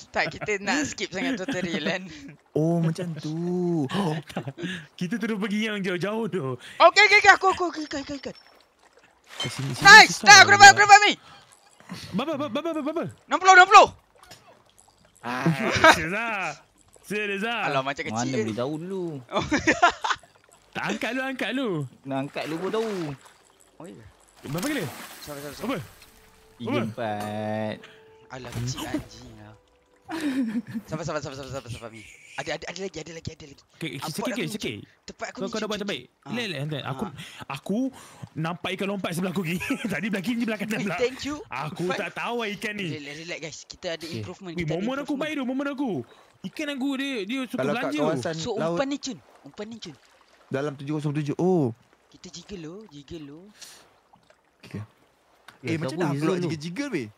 Tak kita nak skip sangat Total real kan Oh macam tu Kita terus pergi yang jauh-jauh tu Okay okay okay Aku aku aku ikan ikan eh, Nice Dah aku dapat aku dapat mi Baba baba baba baba 60 60 Ah Serius lah Serius lah Alah macam kecil Mana boleh tahu dulu oh. Tak angkat lu angkat lu Nak angkat lu pun tahu Oh iya. Berapa kali? Sorry, sorry, sorry. Apa? Tiga kan? empat Alah kecil anjing lah Sabar sabar sabar sabar sabar sabar ada ada ada lagi ada lagi ada lagi. Okey, okay, sikit okay. sikit. Tepat aku. Kau kau dah buat terbaik. Ha. Ah. Lele Aku ah. aku nampak ikan lompat sebelah aku ni. Tadi belah kiri belah belakang. pula. Thank you. Aku tak tahu lah ikan ni. Relax, relax guys. Kita ada improvement. Okay. Kita Wee, moment aku baik tu, moment aku. Ikan aku dia dia suka Kalau belanja. so laut. umpan ni cun. Umpan ni cun. Dalam 707. Oh. Kita jiggle lo, oh. jiggle lo. Oh. Okey. Eh, eh macam dah keluar jiga-jiga weh.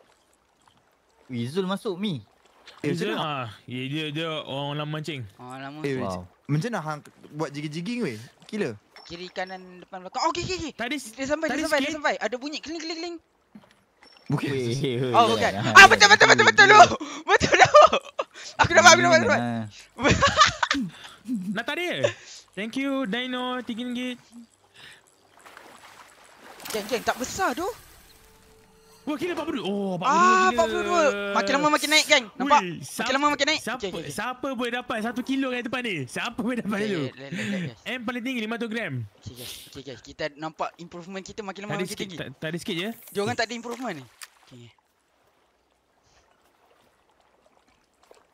Izul masuk mi. Eh, Izul ah. Ya dia dia orang lama mancing. Oh, lama. Eh, wow. Macam nak hang buat jiga-jiging we. Gila. Kiri kanan depan belakang. Oh, okey okey okey. Tadi dia sampai tadi dia sampai dia sampai. Ada bunyi kling kling kling. Bukan. oh, bukan. Okay. Ah, ah, betul betul betul betul lu. Betul lu. Aku dapat aku dapat. Nak tadi. Thank you Dino 3 ringgit. Geng geng tak besar tu. Wah, oh, kira 42. Oh, 42. Ah, 42. Makin lama makin naik kan. Nampak? Ui, makin lama makin naik. Siapa, okay, okay. siapa boleh dapat satu kilo kat depan ni? Siapa boleh dapat dulu? Okay, M paling tinggi 500 gram. Okay guys. okay guys, kita nampak improvement kita makin lama tadi makin sikit, tinggi. Tak ada sikit je. Jangan yes. tak ada improvement ni. Okay.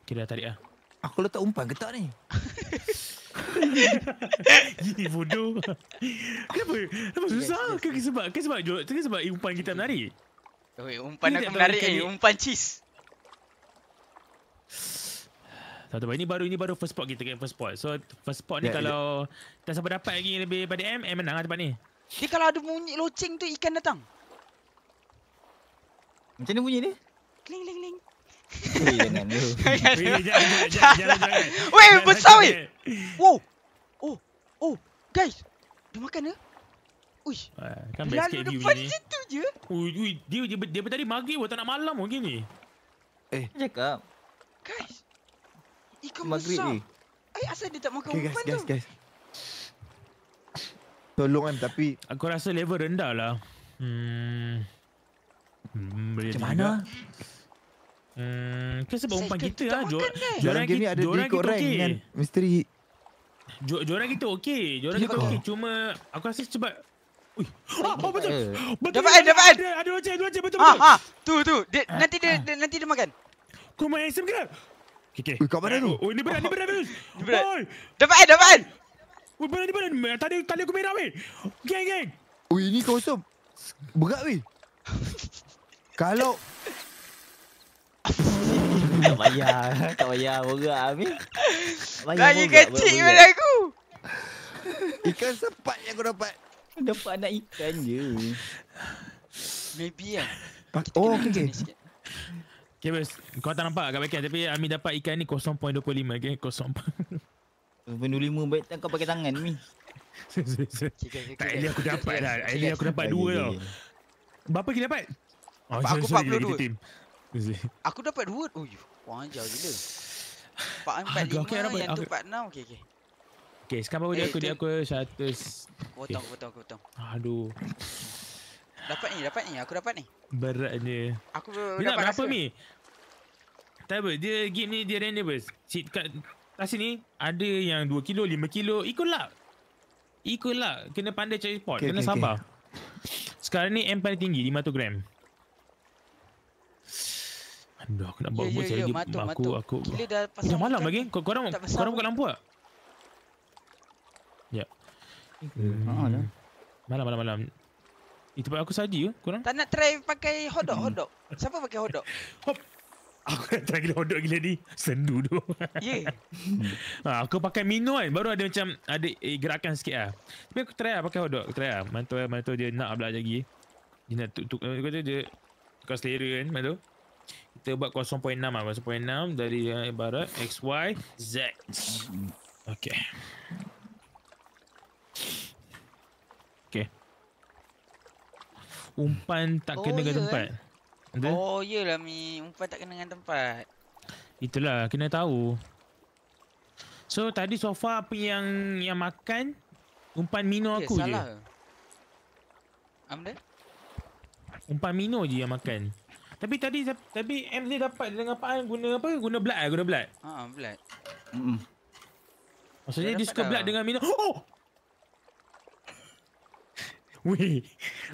Okay, dah tarik lah. Aku letak umpan ke tak ni? Gini bodoh. Kenapa? Kenapa susah? Kenapa sebab? Kenapa sebab? Kenapa sebab umpan kita menarik? Oi, umpan ini aku menarik eh, umpan cheese. Tak tahu, ini baru ini baru first spot kita kan first spot. So first spot ni yeah, kalau yeah. tak sampai dapat lagi lebih pada M, M menang lah tempat ni. Ni kalau ada bunyi loceng tu ikan datang. Macam ni bunyi ni? Kling ling ling. Wih, besar weh! Wow! Oh! Oh! Guys! Dia makan ke? Ya? Eh? Uish. Ha, kan Lalu depan view ni. je. Ui, dia, dia, dia, dia tadi mari buat tak nak malam pun gini. Eh. Cakap. Guys. Ikan besar. Ni. Ay, eh, asal dia tak makan okay, guys, umpan guys, tu? Guys, guys. Tolong kan tapi... Aku rasa level rendah lah. Hmm. Hmm, Macam mana? Hmm, kan sebab umpan kita lah. Jor kan? Jorang game ni ada di rank dengan misteri. Jo Jorang kita okey. Kan, Jorang kita okey. Cuma aku rasa sebab Ah, oh, betul. Eh. Betul. Dapat, dapat. Ada, ada, ada, ada loceng, ah, Betul, ah, tu, tu. Dia, eh, nanti dia, eh. dia, nanti dia makan. Kau main handsome ke? Okay, okay. mana tu? Oh, ni berat, ni berat, Fius. Ah. Ni berat. Dapat, dapat. Ui, berat, ni berat. Tadi, tadi aku merah, weh. Gang, gang. Ui, ni kau usum. Berat, weh. Kalau... Tak payah, tak payah. Berat, Amin. Lagi kecil daripada aku. Ikan sepat yang aku dapat. Dapat anak ikan je Maybe lah pa- Kita Oh okay Okay Okay bes Kau tak nampak kat bagian Tapi Ami dapat ikan ni 0.25 Okay 0.25 Penulima baik tak kau pakai tangan ni Tak elia aku dapat lah Elia oh, aku dapat dua. tau Berapa kita dapat? aku sorry, 42 sorry, Aku dapat 2 Oh you Wah jauh gila 4 4 5 Yang tu 4 6 Okay okay Okay, sekarang berapa eh, dia aku? Dia aku 100 eh, Potong, eh. potong, potong Aduh Dapat ni, dapat ni, aku dapat ni Berat dia Aku dia dapat berapa rasa. mi? Tak apa, dia game ni dia random Cik kat kat sini Ada yang 2 kilo, 5 kilo Ikut lah Ikut lah Kena pandai cari spot okay, Kena okay, sabar okay. Sekarang ni M paling tinggi, 500 gram Aduh, aku nak bawa yeah, yeah, yeah, yeah, aku, aku, aku, aku, aku, aku, aku, aku, aku, aku, aku, aku, aku, aku, aku, aku, Haalah. Hmm. Ya. Malam malam malam. Itu eh, buat aku saja ke? Kurang. Tak nak try pakai hodok hodok. Siapa pakai hodok? Hop. Aku nak try gila hodok gila ni. Sendu tu. Ye. Yeah. ha, aku pakai mino kan. Baru ada macam ada eh, gerakan sikit lah. Tapi aku try lah pakai hodok. Aku try lah. Mana tu, mana tu dia nak belajar lagi. Dia nak tutup. Aku kata dia. Kau selera kan. Mana tu. Kita buat 0.6 lah. 0.6 dari eh, barat. X, Y, Z. Hmm. Okay. Okay Umpan tak oh, kena oh, dengan ya, tempat eh? Oh ya lah, Mi Umpan tak kena dengan tempat Itulah kena tahu So tadi Sofa apa yang yang makan Umpan mino aku salah. je Salah Amda Umpan mino je yang makan tapi tadi tapi MZ dapat dengan apa guna apa? Guna blood ah, guna blood. Ha, blood. Hmm. Maksudnya dia suka blood dengan mino. Oh! Weh.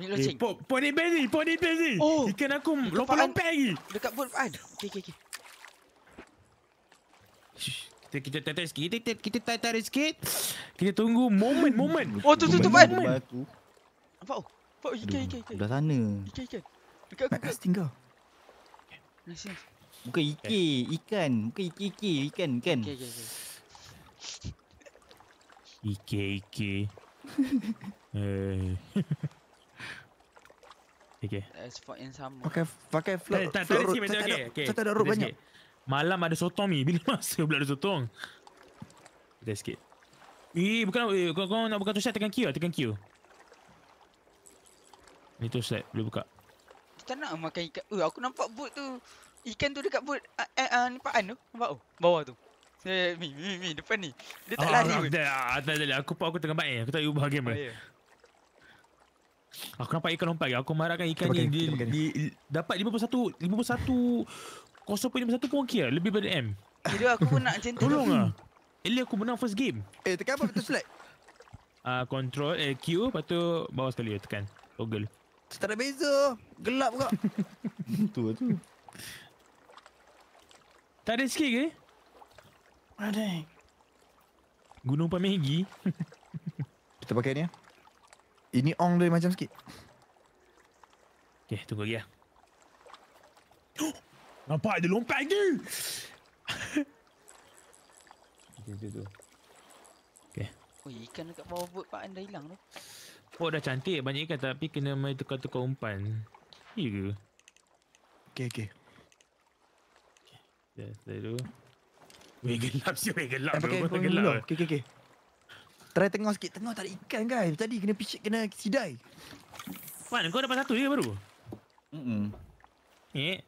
Ini loceng. Eh, po ni beri, po ni Ikan aku lompat-lompat lagi. Dekat bot aduh. Okey, okey, okey. Kita kita tarik, sikit. Kita kita tarik, tarik sikit. Kita tunggu moment, moment. Oh, tu tu tu fan. Aku. Apa? Oh, oh, Apa? Eh. Ikan, ikan, ikan. Dah sana. Ikan, ikan. Dekat aku. Nice tinggal. Nice. Bukan ikan, ikan. Bukan ikan, ikan, ikan, ikan. Okey, okey, okey. Ike, ike. Eh. okay. As for in sama. Pakai pakai flow. Tak tak ada sikit okay. Okay. Tak ada rope banyak. Malam ada sotong ni. Bila masa pula ada sotong? Dah sikit. Eh, bukan eh, kau, kau nak buka tu set tekan Q, tekan Q. Ni tu set, boleh buka. Kita nak makan ikan. Eh, uh, aku nampak boot tu. Ikan tu dekat boot uh, uh, ni pakan tu. Nampak tu. Bawah tu. Eh, mi, mi, mi, depan ni. Dia tak oh, lari pun. Ah, dah, dah, dah, Aku pun aku tengah main. Aku tak ubah game. Oh, aku nampak ikan lompat ke? Aku marahkan ikan ni. di, dapat 51, 51, 0.51 pun okey lah. Lebih pada M. Jadi aku pun nak macam tu. Tolong lah. Eli aku menang first game. Eh, tekan apa? Betul select. Ah, control, eh, Q. Lepas tu, bawah sekali ya, tekan. Toggle. Tak ada beza. Gelap kak. tu tu. Tak ada skill ke? Ada. Gunung Pamegi. Kita pakai ni. Ah. Ini ong dia macam sikit. Okay, tunggu dia. lah. Oh, nampak dia lompat lagi. Okay, tu, tu. Oi, ikan dekat bawah bot Pak dah hilang tu. Bot oh, dah cantik banyak ikan tapi kena main tukar-tukar umpan. Iya ke? Okay, okay. Okay, dah, dulu. Weh gelap sih, weh gelap Tak pakai gelap. dulu Okay okay Try tengok sikit Tengok tak ada ikan kan Tadi kena pisik kena sidai Wan kau dapat satu je baru Hmm Eh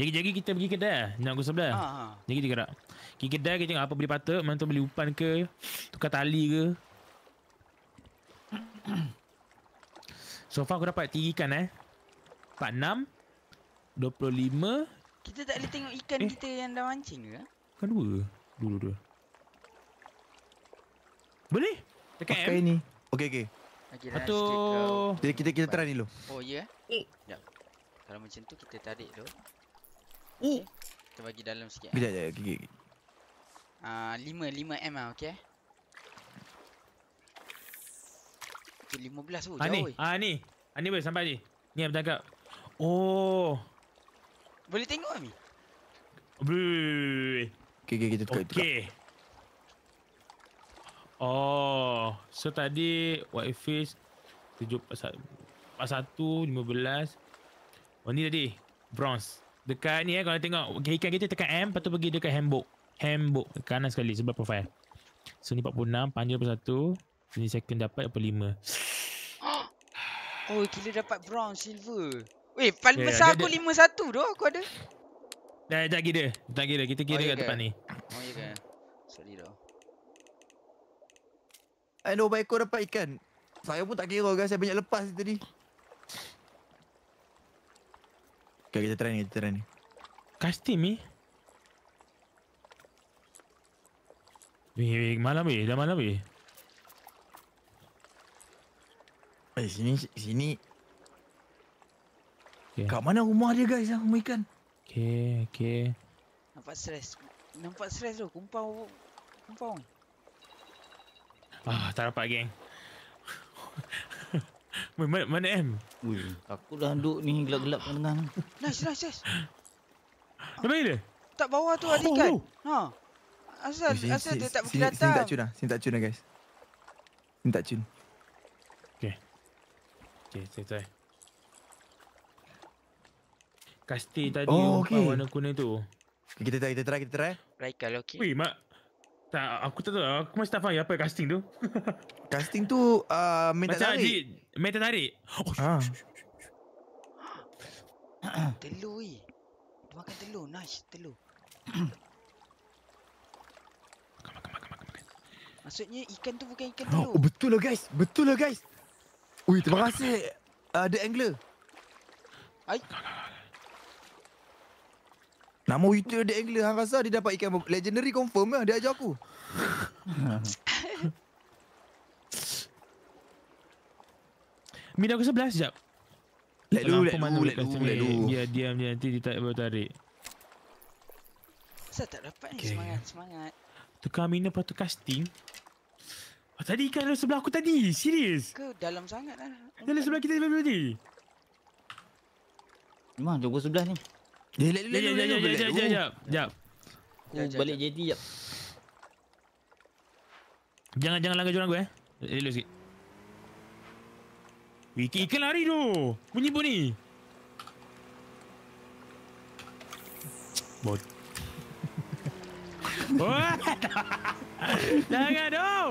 Jagi-jagi kita pergi kedai ah? Nak aku sebelah Jadi ah, ah. Jagi tiga rak kedai kita tengok apa beli patut Mana tu beli upan ke Tukar tali ke So far aku dapat tiga ikan eh 46 25 kita tak boleh tengok ikan eh. kita yang dah mancing ke? Kan dua. Dua-dua. Boleh? Dekat okay, M. ni. Okey okey. Okey. Satu. Kita kita kita try ni dulu. Oh ya. Yeah. Eh. Kalau macam tu kita tarik dulu. Eh. Okay. Kita bagi dalam sikit. Bila dah. Eh. Okey okey. Ah 5 5 M ah okey. Okey 15 tu. Oh, ah ni. Eh. Ah ni. Ah ni boleh sampai ni. Ni abang cakap. Oh. Boleh tengok Ami? Boleh Okay, okay kita tukar, okay. Oh, so tadi white face tujuh pasal pasal lima belas. Oh ni tadi bronze. Dekat ni eh kalau tengok okay, ikan kita tekan M patut pergi dekat handbook. Handbook kanan sekali sebab profile. So ni 46 panjang pasal tu. Sini second dapat apa lima. Oh, kita dapat bronze silver. Weh, paling okay, besar aku lima satu tu aku ada. Dah, dah kira. Tak kira. Kita kira oh, kat depan ni. Oh, ya ke? Sorry tu. I know by kau dapat ikan. Saya pun tak kira guys. Saya banyak lepas tadi. Okay, kita try ni. Kita try ni. Custom ni? Eh? Weh, weh, malam weh. Dah malam weh. Eh, sini, sini. Okay. Kat mana rumah dia guys lah rumah ikan. Okay, okay. Nampak stres. Nampak stres tu. Kumpau. Kumpau ni. Ah, tak dapat geng. mana, mana M? Ui, aku dah duduk ni gelap-gelap kan dengan. Nice, nice, nice. Dia bagi Tak bawa tu adik oh, kan? Oh, Ha. Asal, asal dia tak pergi datang. Sini tak cun lah. Sini tak cun lah guys. Sini tak cun. Okay. Okay, saya try. Kastil oh, tadi oh, okay. warna kuning tu. Okay, kita try, kita try, kita try. Raikal, okay. Wih, mak. Tak, aku tak tahu. Aku masih tak faham apa casting tu. casting tu uh, main Macam tak tarik. Macam main tak tarik. Oh, ah. telur wey. makan telur. Nice, telur. makan, makan, makan, makan, makan. Maksudnya ikan tu bukan ikan telur. Oh, betul lah guys. Betul lah guys. Wih, terima kasih. Uh, the angler. Ay. Makan, makan. Nama Wither the Angler Han rasa dia dapat ikan legendary confirm lah Dia ajar aku Min aku sebelah sekejap Let dulu, let dulu, let dulu, let diam je nanti dia tak tarik Saya tak dapat okay. ni semangat, semangat Tukar Mina lepas tu casting Oh, tadi ikan dalam sebelah aku tadi, serius? Ke dalam sangat lah Dalam sebelah kita tadi Memang tunggu sebelah ni Jap, jap, jap, jap, jap, jap, jap, jap, jap. Balik JT, jap. Jangan, jangan langgar jurang gue, eh. eh. Elok sikit. Ikan, ikan lari tu. Bunyi bunyi. ni. Bot. jangan tu.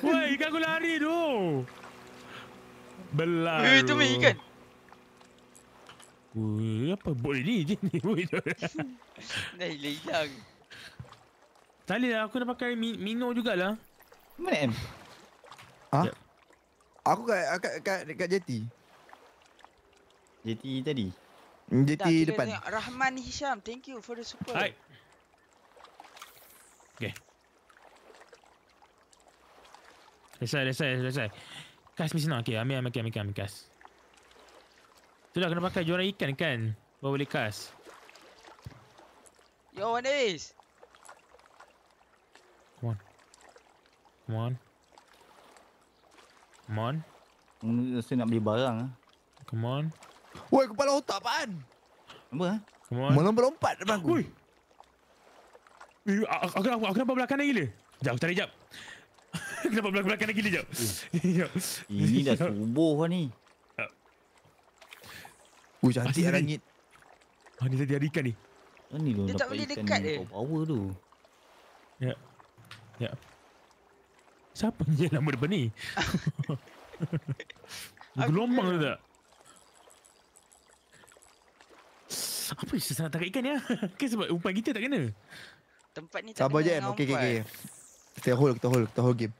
Woi, ikan aku lari tu. Belah. Itu main ikan aku apa boleh ni je ni boleh dah hilang tak boleh lah aku nak pakai min mino jugalah mana ah? M ha Sekejap. aku kat kat kat dekat jeti jeti tadi hmm, jeti tak, depan tengok. Rahman Hisham thank you for the support. hai Okay. Let's try, let's try, let's try. Kas, please now. Okay, I'm here, I'm here, I'm here, I'm here, I'm here. Itulah kena pakai juara ikan kan Baru boleh cast Yo one is Come on Come on Come on Ini rasa nak beli barang ah. Come on Woi kepala otak pan Apa ha? Come on Malam berlompat depan aku Woi Aku nak aku nak belakang lagi le Sekejap aku cari sekejap Kenapa belakang-belakang lagi le sekejap Ini dah subuh lah ni Aku cantik Asli. Lah rangit. Ha ni tadi ada ah, ikan ni. Ha ni dia tak boleh dekat dia. Kau power tu. Ya. Ya. Siapa ni yang nama depan ni? Gelombang tu tak? Apa isi sana tangkap ikan ni? Kan sebab umpan kita tak kena. Tempat ni tak Sabar kena. Sabar je. Okey, okey, okey. Kita hold, kita hold, kita hold game.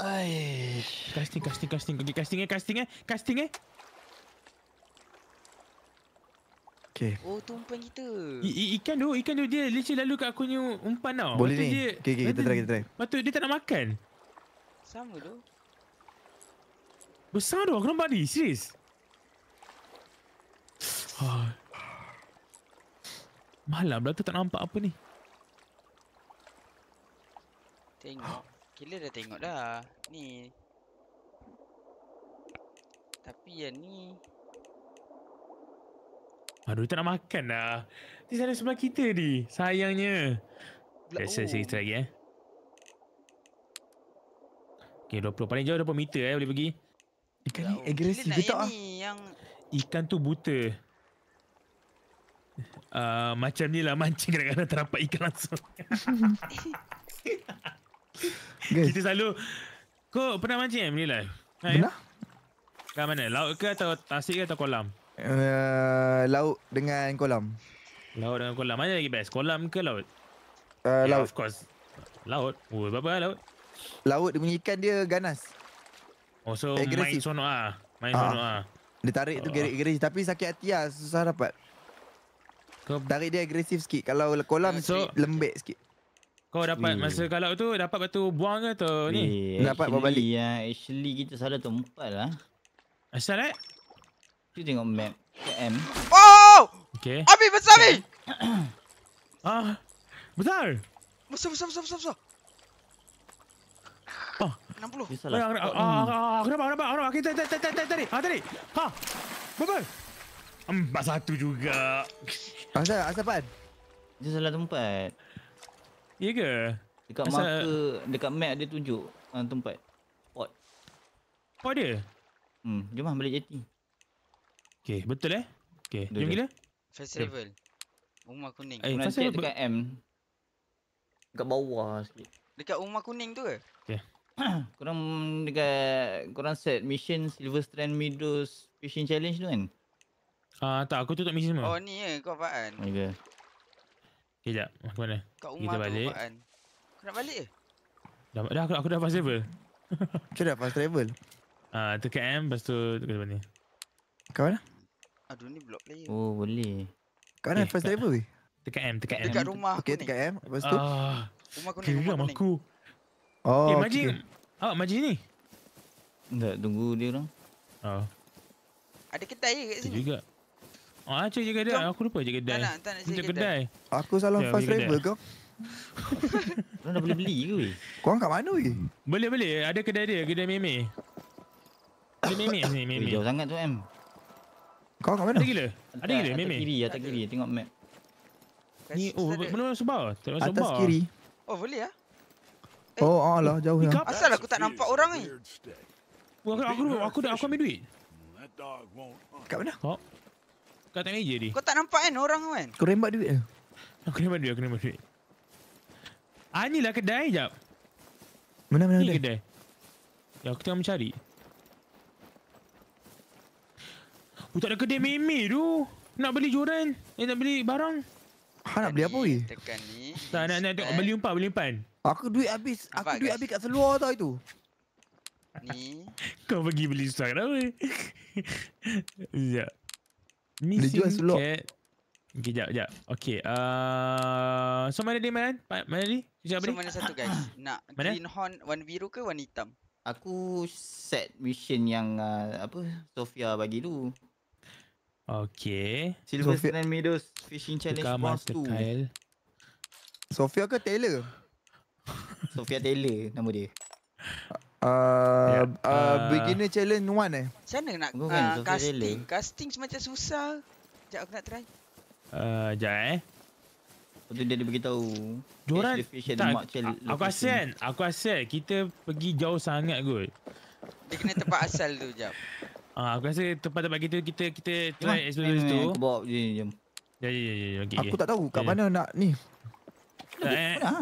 Aish. Casting, casting, casting. Okay, casting eh, casting eh, casting eh. Okay. Oh tu umpan kita. I, I, ikan tu, ikan tu dia licin lalu kat aku ni umpan tau. Boleh Lepas ni. Dia, okay, okay, kita try, kita try. Lepas tu dia tak nak makan. Sama tu. Besar tu, aku nampak ni, serius. Ah. Malam lah tu tak nampak apa ni. Tengok. Kila dah tengok dah. Ni. Tapi yang ni. Aduh, tak nak makan dah. Di sana sebelah kita ni. Sayangnya. Lah, Biasa oh. cerita lagi eh. Okay, 20. Paling jauh 20 meter eh boleh pergi. Ikan ni agresif ke tak? Yang... Ikan tu buta. Uh, macam ni lah mancing kadang-kadang terdapat ikan langsung. Guys. Kita selalu... Kau pernah mancing eh, Mili Live? Pernah. Kat mana? Laut ke atau tasik ke atau kolam? Eh, laut dengan kolam. Laut dengan kolam. Mana lagi best? Kolam ke laut? Uh, eh, yeah, laut. Of course. Laut. Oh, apa lah laut? Laut dia punya ikan dia ganas. Oh, so Aggressive. main sonok lah. Main ah. sonok lah. Dia tarik oh. tu gerik-gerik. Tapi sakit hati lah. Susah dapat. Kau... Tarik dia agresif sikit. Kalau kolam, eh, so, sikit, lembek sikit. Kau dapat hmm. masa kalau tu dapat batu buang ke tu ni? Yeah, dapat bawa balik. Ya, yeah, actually kita salah tempat lah. Asal eh? Kita tengok map KM Oh! Okay Abi, besar Abi! ah, besar! Besar, besar, besar, besar, besar. Oh, 60. Ah, kenapa? Kenapa? Kenapa? Okey, tadi, tadi, tadi, tadi. Ha, tadi. Ha. Bubu. Empat satu juga. Asal, asal pad. Dia salah tempat. Ya ke? Dekat asal... marker, dekat map dia tunjuk uh, tempat. Pot. Pot dia? Hmm, jom lah balik jeti. Okay, betul eh? Okay, jom gila. Fast travel. Rumah kuning. Eh, fast travel. Dekat M. Dekat bawah sikit. Dekat rumah kuning tu ke? Okay. korang dekat, korang set mission Silver Strand Meadows Fishing Challenge tu kan? Ah uh, tak, aku tutup mission semua. Oh, ni je eh, kau apaan? Okay. Oh, ya. Okay, mana? Kat rumah Kita tu balik. apaan? Kau nak balik ke? Dah, dah aku, aku dah fast travel. Kau dah fast travel? Ah, uh, tu KM, lepas tu, tu ke depan ni. Kau mana? Aduh ni block player. Oh boleh. Kat mana eh, first level ni? Tekan M, tekan M. Dekat rumah aku okay, ni. Tekan M, lepas tu. Ah, rumah aku ni, rumah aku, aku. Oh, eh, Majin. Okay. Awak Majin ni? Tak, tunggu dia orang. Oh. Ada kedai ke kat sini? Juga. Oh, ah, cek je kedai. Jom. Aku lupa je kedai. Tak nak, tak nak cek kedai. kedai. Aku salah first driver kau. Kau dah boleh beli ke weh? Kau kat mana weh? Boleh, boleh. Ada kedai dia, kedai meme. Kedai meme sini, meme. Jauh sangat tu M. Kau kat mana? Ada gila. Ada gila meme. Kiri ya, tak kiri. Tengok map. Ni oh, mana mana sebar? Tengok sebar. Atas kiri. Oh, boleh ah. Oh, oh, oh, lah, ya? Oh, alah jauh ya. Asal aku tak nampak orang ni. Eh. Aku aku aku dah aku ambil duit. Kat mana? Oh. Kat tengah meja Kau tak nampak kan orang kan? Kau rembat duit eh. Aku rembat duit, aku rembat duit. Ah, lah kedai jap. Mana mana Ini kedai? kedai. Ya, aku tengah mencari. Aku tak ada kedai meme tu. Nak beli joran. Eh, nak beli barang. Ha, nak beli apa weh? ni. Tak, nak, nak, tengok. Beli umpan, beli umpan. Aku duit habis. aku guys? duit habis kat seluar tau itu. Ni. Kau pergi beli susah kan apa? Sekejap. Beli jual seluar. Okay, sekejap, sekejap. Okay, uh, so mana dia main? Mana dia? beli? So mana satu guys? Nak mana? green horn, warna biru ke warna hitam? Aku set mission yang uh, apa Sofia bagi tu. Okay. Silver Sofie... Strand Meadows Fishing Challenge Part 2. Sofia ke Taylor? Sofia Taylor nama dia. Uh, yeah. Uh, uh, beginner challenge one eh. Macam mana nak uh, casting? Taylor. Casting macam susah. Sekejap aku nak try. Uh, sekejap eh. Lepas dia dia beritahu. Joran, aku rasa kan, aku rasa kita pergi jauh sangat kot. Dia kena tempat asal tu sekejap. Ah, aku rasa tempat tempat kita kita kita try yeah. explore yeah, situ. Yeah, bawa je yeah, jom. Ya, ya ya ya okey. Aku okay. tak tahu kat yeah. mana nak ni. Tak eh. Mana, ha?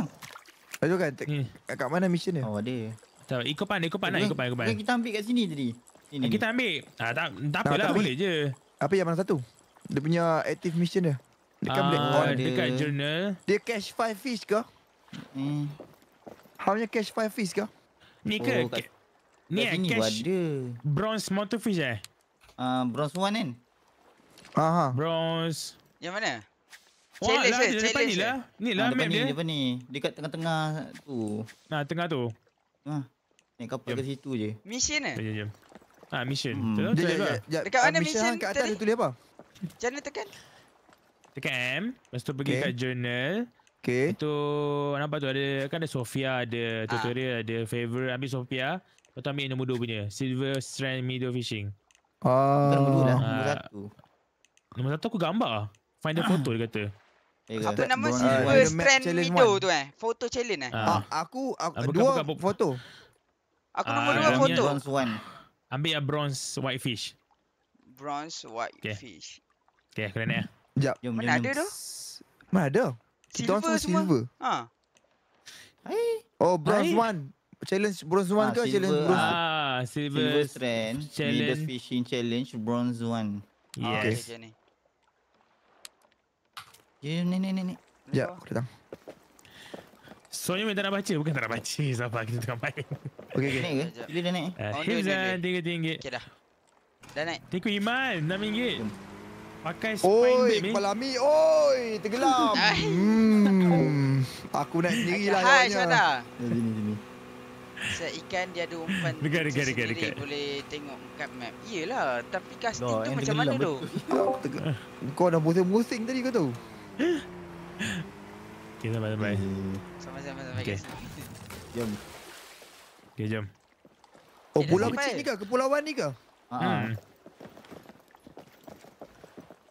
Ayuh kan, hmm. kat mana mission dia? Oh, dia. Tak, ikut pan, ikut pan, nak lah, ikut pan, ikut pan. Kita ambil kat sini tadi. Sini. Kita ni. ambil. Ah, tak tak apalah, nah, boleh je. Apa yang mana satu? Dia punya active mission dia. Ah, dekat ah, Black Horn. Dekat dia. journal. Dia cash five fish ke? Hmm. How cash five fish ke? Ni ke? Oh, Ni eh, cash ada. bronze motorfish eh? Uh, bronze one kan? Aha. Bronze. Yang mana? Wah, lah, dia eh, depan lah. Eh. ni lah. Ah, ni lah nah, map dia. depan ni. Dekat tengah-tengah tu. Nah, tengah tu. Ha. Ni kapal ke situ je. Mission eh? Jom, jom. Ha, mission. Hmm. Dekat mana mission, mission kat atas Tu dia apa? Macam mana tekan? Tekan M. Lepas tu pergi okay. kat journal. Okay. Itu, nampak tu ada, kan ada Sofia, ada tutorial, ah. ada favor. Ambil Sofia. Kau tak ambil yang nombor 2 punya. Silver Strand Middle Fishing. Oh. Uh, nombor 1. Nombor 1 aku gambar lah. Find the photo dia kata. Eh, apa nama uh, Silver Strand Middle one. tu eh? Photo challenge eh? Uh. aku, aku uh, dua buka, buka, foto. Aku nombor ah, dua uh, foto. Bronze one. Ambil a bronze white fish. Bronze white okay. fish. Okay, keren hmm. eh. Sekejap. Mana ada tu? Mana ada? silver semua. Silver. Ha. Hai. Oh, bronze Hai. one challenge bronze one ah, ke silver, challenge ah, silver, silver strand challenge Needle fishing challenge bronze one yes. Ah, okay je ya, ya, ni ni ni ni ya aku datang So you minta nak baca bukan tak nak baca sampai kita tengah main. Okey okey. Bila dah naik? Uh, Hizan RM3. Okey dah. Dah naik. Tiku Iman RM6. Pakai spine Oi, bait eh. kepala Ami. Oi, tenggelam. hmm. Aku nak sendirilah lah. Hai, sana. Sini sini. Set ikan dia ada umpan dekat, dekat, dekat, dekat. boleh tengok kat map. Iyalah, tapi casting no, tu macam mana tu? Kau dah musing-musing tadi kau tu. Okay, sampai sampai. Hmm. Sampai sampai sampai. Okay. Jom. Okay, jom. Oh, pulau kecil ni ke? Kepulauan ni ke? Haa. Hmm.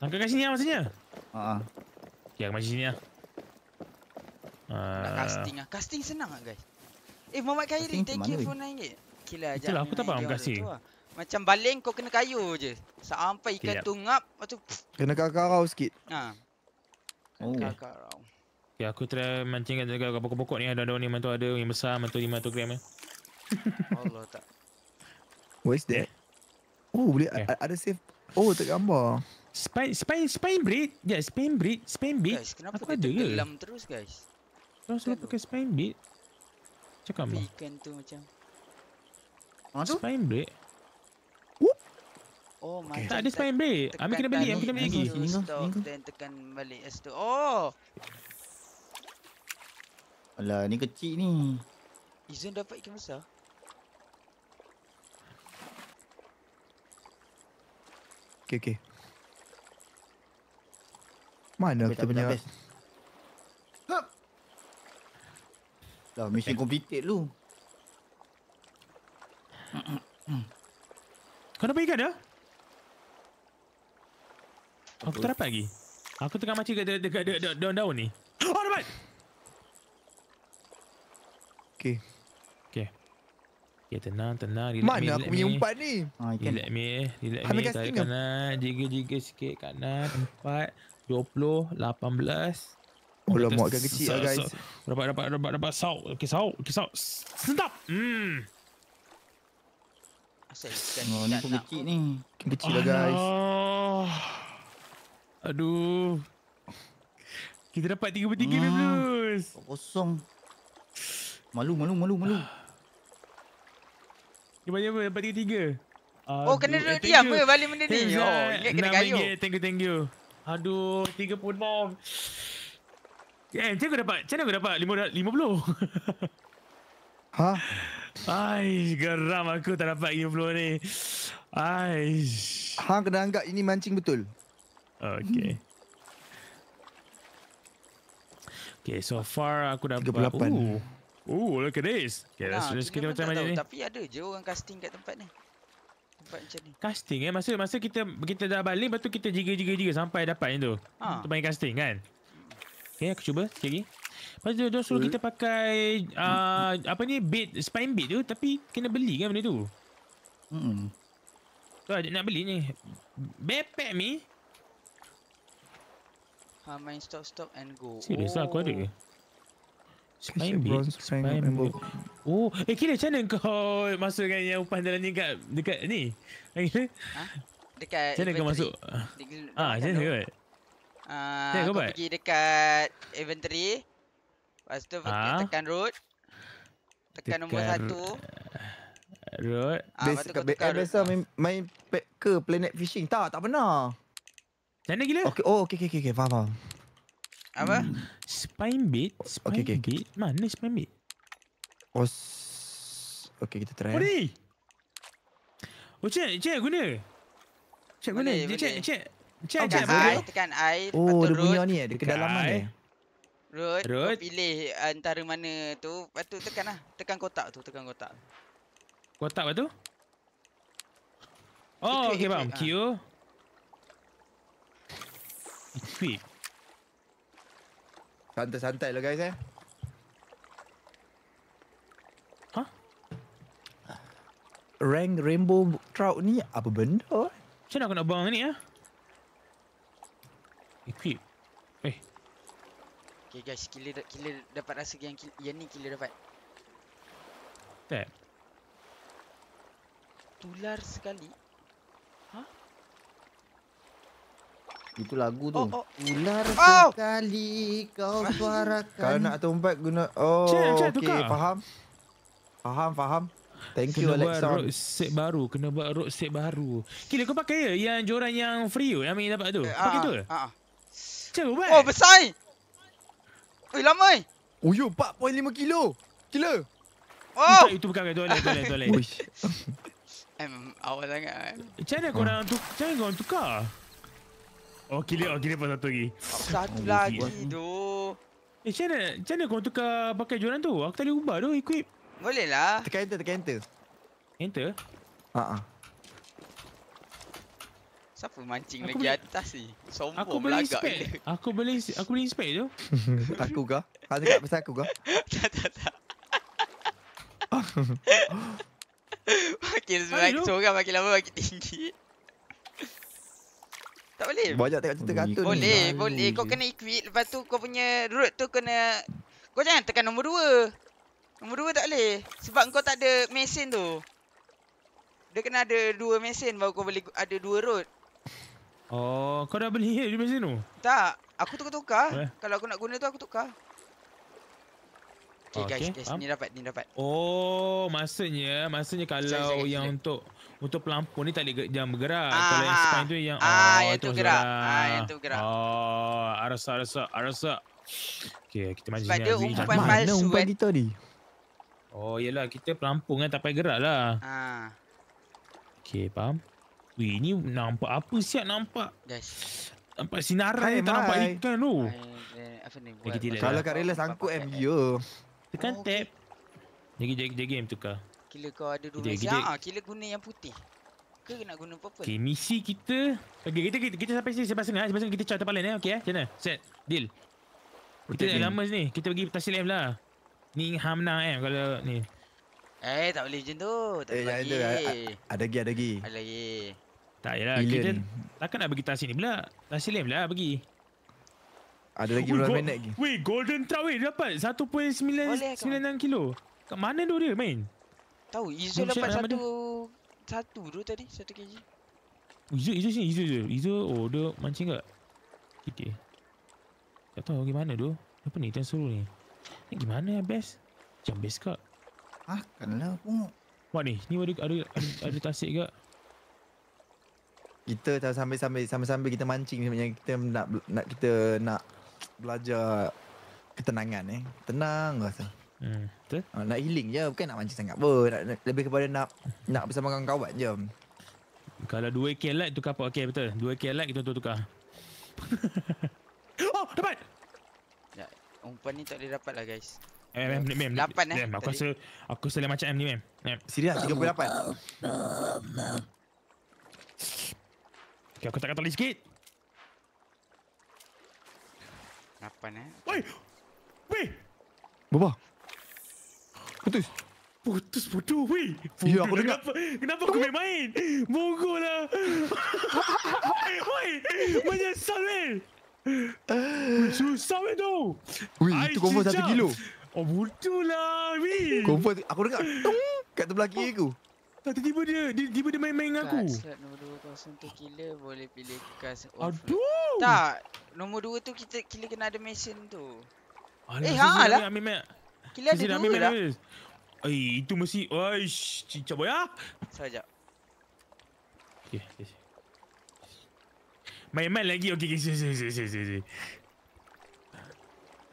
Ah. kat sini lah maksudnya? Haa. Ah, ah. Okay, aku masih sini lah. Uh... casting lah. Casting senang ah guys. Eh Muhammad Khairi, thank you for 9 Kila Okay Itulah, aku tak faham kasih lah. Macam baling kau kena kayu je Sampai ikan okay, tu ngap Lepas tu Kena kakarau sikit Ha oh. Kena oh. kakarau Okay, ya, aku try mancing. mancingkan dekat pokok-pokok ni Ada daun ni, mantu ada yang besar, mantu 500 gram eh. Allah tak Where's that? Oh, boleh okay. Ya. ada save Oh, tak gambar Spain Spain Spain breed. Ya, yeah, Spain breed, Spain breed. kenapa aku kita ada ke? terus guys? Terus so, pakai Spain breed. Cakap apa? Vegan tu macam. Masa? Ah, spine break. Whoop. Oh okay. Tak ada spine break. Ami kena beli, Ami kena beli lagi. dan tekan balik s tu. Oh! Alah, ni kecil ni. Izan dapat ikan besar? Okay, okay. Mana kita punya... Dah mission completed lu. Kau dapat ikan dah? Aku Betul. tak dapat lagi. Aku tengah macam dekat dekat dekat de- de- daun ni. Oh dapat. Okey. Okey. Okey tenang tenang relax. Mana me, aku punya umpan ni? Ha ah, ikan. Relax me, relax me. Tarik kanan, jiga-jiga sikit kanan. 4 20 18 Oh, Kalau muatkan kecil lah guys Dapat dapat dapat dapat sauk Okay sauk Okay sauk Sedap Hmm Oh ni pun kecil ni Kecil lah guys Aduh Kita dapat 33 plus hmm. Kosong Malu malu malu malu Dia banyak apa dapat 33 Oh kena eh, duduk diam ke balik benda ni Oh ingat kena kayu Thank you thank you Aduh 30 bomb Eh, macam aku dapat, macam aku dapat 50? Hah? Aish, geram aku tak dapat 50 ni. Aish. Hang kena anggap ini mancing betul. Okay. okay, so far aku dapat... 38. Ooh. Oh, look at this. Okay, nah, let's kita macam mana ni. Tapi ada je orang casting kat tempat ni. Tempat macam ni. Casting eh? Masa, masa kita kita dah balik, lepas kita jiga-jiga-jiga sampai dapat yang tu. Ha. Tu panggil casting kan? Okay, aku cuba sekali lagi. Lepas tu, dia suruh kita pakai uh, apa ni, bait, spine bait tu. Tapi, kena beli kan benda tu. Hmm. So, lah, nak beli ni. Bepek mi. Ha, main stop, stop and go. Serius oh. aku ada ke? Spine bait, spine, bait. Oh, eh kira macam mana kau masukkan yang upah dalam ni dekat dekat ni? Ha? Dekat Macam mana kau masuk? Ah, macam mana kau? Uh, ah, aku pergi dekat inventory. Lepas tu ha? tekan root. Tekan nombor satu. Root. Ah, ha, biasa main, main pack ke planet fishing? Tak, tak pernah. Cana gila? Okay, oh, okay, okay, okay. Faham, faham. Apa? Spine bit? Spine okay, okay. bit? Mana spine bit? Os... Oh, okay, kita try. Oh, eh. ni! Oh, cek, cek, guna. Cek, guna. Cek, cek, cek. Cek, cek, cek. Tekan I. Oh, dia punya ni ya Dia kedalaman ni. Root. Root. Kau pilih antara mana tu. Lepas tu tekan lah. Tekan kotak tu. Tekan kotak. Kotak apa tu? Oh, okay, okay bang. Q. Equip. Ah. Santai-santai lah guys eh. Rank rainbow trout ni apa benda? Eh? Macam mana aku nak buang ni ya? Equip. Eh, eh. Okay guys, killer killer dapat rasa yang killer, yang ni killer dapat. Tak. Tular sekali. Ha? Huh? Itu lagu tu. Oh, oh. Ular oh. sekali kau suarakan. Kalau nak tumpat guna oh. Okey, faham. Faham, faham. Thank kena you Alex. Kena buat road set baru, kena buat road set baru. Kira kau pakai ya yang joran yang free you, yang dapat tu. Uh, pakai ah, tu. Ha. Uh, uh kecil kan? weh. Oh, besar. Eh? Oi, lama oi. Eh? Oh, yo 4.5 kilo. kilo. Oh. Bukan, itu bukan itu boleh itu boleh itu boleh. Em awal sangat. Eh. Macam mana kau nak tu? Macam mana kau tukar? Oh, killer, oh, killer pun satu lagi. Satu oh, lagi tu. Eh, macam mana? Macam mana kau tukar pakai jualan tu? Aku tak boleh ubah tu, equip. Boleh lah. Tekan enter, tekan ha, enter. Enter? Haa. Uh -uh. Siapa mancing aku lagi beli... atas ni? Sombong aku beli dia. Aku beli aku beli spare tu. aku ke? Kau cakap pasal aku ke? tak tak tak. makin sebab tu orang makin lama makin tinggi. tak boleh. Banyak tengok cerita kartun ni. Boleh, boleh. Kau kena equip lepas tu kau punya root tu kena kau jangan tekan nombor dua. Nombor dua tak boleh. Sebab kau tak ada mesin tu. Dia kena ada dua mesin baru kau boleh ada dua root. Oh, kau dah beli di mesin tu? Tak, aku tukar-tukar. Eh. Kalau aku nak guna tu aku tukar. Okay, okay guys, guys ni dapat, ni dapat. Oh, maksudnya, maksudnya kalau sekejap, sekejap, sekejap. yang untuk untuk pelampung ni tak boleh jam bergerak. Aa, ah, kalau yang spine tu yang Ah, oh, yang tu gerak. Ah, yang tu gerak. Oh, arasa arasa arasa. Okey, kita majinya. Sebab dia umpan palsu kan. Umpan eh. kita ni. Oh, yelah kita pelampung kan tak payah gerak lah. Ah. Okey, faham. Weh ni nampak apa siap nampak Guys Nampak sinaran hai, tak nampak ikan tu eh, Apa ni Kalau kat rela sangkut M yo oh. Tekan oh, tap Jagi jagi jagi tukar Kila kau ada dua kita, kita, ah, guna yang putih Kau nak guna purple Okay misi kita Okay kita kita, kita, kita sampai sini sebab sengah Sebab sengah kita cari tepalan eh Okay eh Kena set deal Kita dah lama sini Kita pergi tasil M lah Ni Hamna eh kalau ni Eh tak boleh macam tu Tak eh, lagi Ada lagi ada lagi Ada lagi tak yalah kita takkan nak bagi tasik ni pula. Tasik lain pula bagi. Ada lagi berapa minit lagi? Wei, golden trout eh dapat 1.996 kilo. Kat mana tu dia main? Tahu, Izu dapat satu satu, satu tu tadi, satu kg. Izu, Izu sini, Izu, Izu. Izu, oh dia mancing kat. Kita. Okay. Tak tahu gimana tu. Apa ni, suruh ni? Ni gimana ya, best? Macam best kak. Ah, kenal lah, pun. Wah ni, ni ada, ada, ada, ada tasik kak kita sambil-sambil sambil-sambil kita mancing sebenarnya kita nak nak kita nak belajar ketenangan eh. Tenang rasa. Hmm. Ah, nak healing je bukan nak mancing sangat. Boh, nak, nak, lebih kepada nak nak bersama kawan-kawan je. Kalau dua k like tukar apa? Okey betul. dua k like kita tukar. oh, dapat. Ya, umpan ni tak boleh dapat lah guys. Eh, mem, mem, mem, Lapan, eh, mem, aku rasa aku selain macam M ni mem. Mem. Serius lah, 38. Okay, aku tak kata lagi sikit. Kenapa ni? Woi! Woi! Bapa? Putus. Putus bodoh, woi! Ya, aku dengar. Kenapa, kenapa aku main-main? Bungo lah. woi! Menyesal, woi! Susah, woi, tu! Woi, itu confirm satu kilo. Oh, betul lah, woi! Confirm, aku dengar. Tung! Kat sebelah kiri aku. Tak tiba-tiba dia, tiba-tiba dia main-main dengan aku. Slot nombor 2 kosong tu killer boleh pilih kas. Aduh. Tak. Nombor 2 tu kita killer kena ada mesin tu. Alah, eh, ha lah. Ambil, ambil, killer lah. ada dua ambil, ambil, Eh, itu mesti. Aish, cincap boy lah. Sekejap. Okay, Main-main lagi. Okay, okay, okay, okay, okay, okay, okay.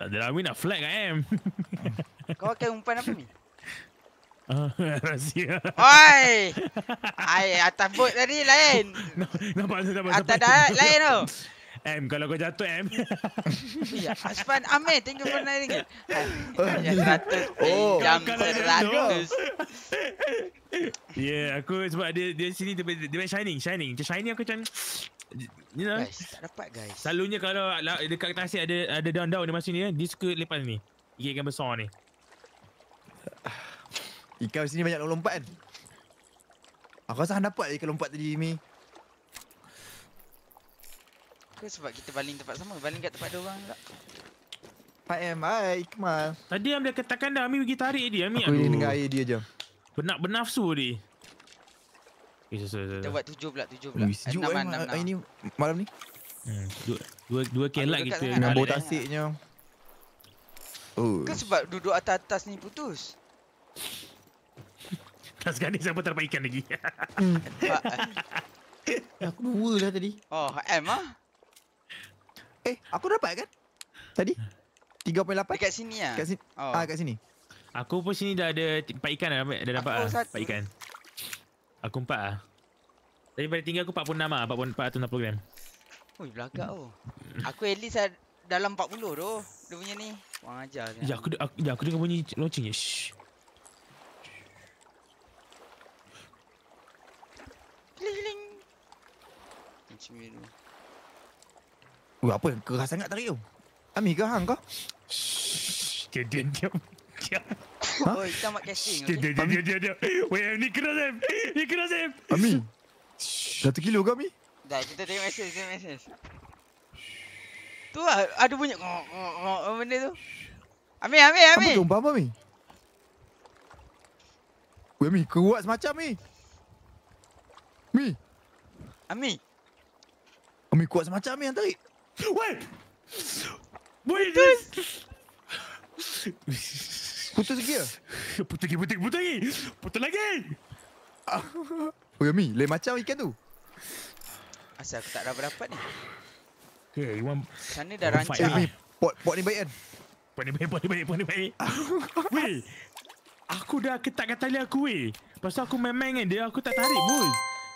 Tak ada lah, nak flag kan, Kau akan umpan apa ni? Rahsia Oi Ay, Atas bot tadi lain Nampak tu nampak, Atas darat lain tu M kalau kau jatuh M Ya Aspan Amir Thank you for nine ringgit ya, oh, eh, Jam seratus Yeah ya, aku sebab dia Dia sini dia, main shining Shining Macam shining aku macam You know Guys tak dapat guys Selalunya kalau Dekat kat ada Ada down down Dia masuk ni Dia suka lepas ni Ikan besar ni Ikan sini banyak lompat kan? Aku rasa Han dapat ikan lompat tadi, Mi. Ke sebab kita baling tempat sama? Baling kat tempat dia orang tak? Pak M, hai Ikmal. Tadi Amir ketakkan dah, Amir pergi tarik dia, Amir. Aku ini dengan air dia je. Benak bernafsu dia. Eh, okay, so, so, so. Kita buat tujuh pula, tujuh pula. Ui, sejuk kan eh, ini malam ni? Hmm, dua, dua, dua lah kita. Dengan bau tasiknya. Oh. Ke sebab duduk atas-atas ni putus? Last kali siapa terbaikkan lagi. hmm. aku dua lah tadi. Oh, M ah. Eh, aku dapat kan? Tadi? 3.8? Dekat sini lah. Kat sini. Oh. Ah, kat sini. Aku pun sini dah ada empat ikan dah dapat, dah dapat aku lah. Satu. Empat ikan. Aku empat lah. Tapi pada tinggal aku 46 lah. 46, 460 gram. Ui, belakang tu. Hmm. Oh. Aku at least dalam 40 tu. Dia punya ni. Wang ajar. Ya, kan? Ya, aku, aku, ya, aku dengar bunyi launching je. Shhh. keliling Macam ni dulu. apa yang keras sangat tadi tu? Ami ke hang kau? Dia dia dia. Dia. Oi, tamat casting. Dia dia dia dia dia. Wei, ni keras eh. Ni keras eh. Ami. Satu kilo ke Ami? Dah, kita tengok mesej, tengok mesej. Tu lah, ada bunyi benda tu. Ami, Ami, Ami. Apa jumpa apa, Ami? Ami, kuat semacam ni. Mi. Ami. Ami kuat semacam Ami yang tarik. Wait. Boy this. Putus. putus lagi. Ya? Putus lagi, putus, putus lagi. Putus lagi. Oh, Ami, le macam ikan tu. Asal aku tak dapat dapat ni. Okay, you want Sana dah rancang. Ami, pot pot ni baik kan? Pot ni baik, pot ni baik, pot ni baik. Wei. Aku dah ketatkan tali aku weh. Pasal aku main-main dengan dia, aku tak tarik pun.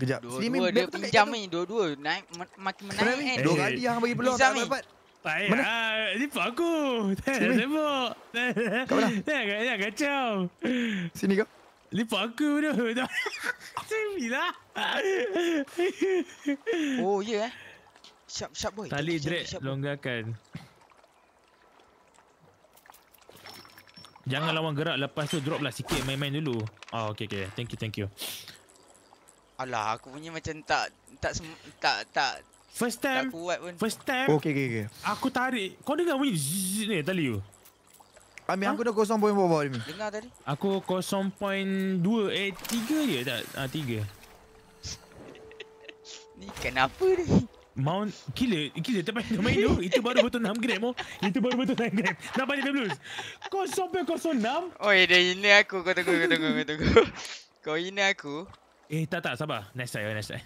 Kejap. Slimi dia pinjam ni dua-dua naik makin menaik kan. Dua kali yang bagi peluang tak dapat. Mana? Ah, ni pun aku. Tak sibuk. Kau mana? Tak payah kacau. Sini kau. ni pun aku tu. Sini lah. Oh, ya eh. Sharp, sharp boy. Tali drag longgarkan. Jangan lawan gerak lepas tu drop lah sikit main-main dulu. Oh, okey okey Thank you, thank you. Alah aku punya macam tak tak tak tak first time tak kuat pun. First time. Okey okey okey. Aku tarik. Kau dengar bunyi zzz, ni tadi tu. Ami ha? aku dah 0.4 ni. Dengar tadi. Aku 0.2 eh 3 je tak. Ah ha, 3. ni kenapa ni? Mount killer killer tempat nama itu itu baru betul 6 gram oh itu baru betul 6 gram nak balik blues kau sampai kau 6 oi dia ini aku kau tunggu kau tunggu kau tunggu kau ini aku Eh tak tak sabar. Next time, next time.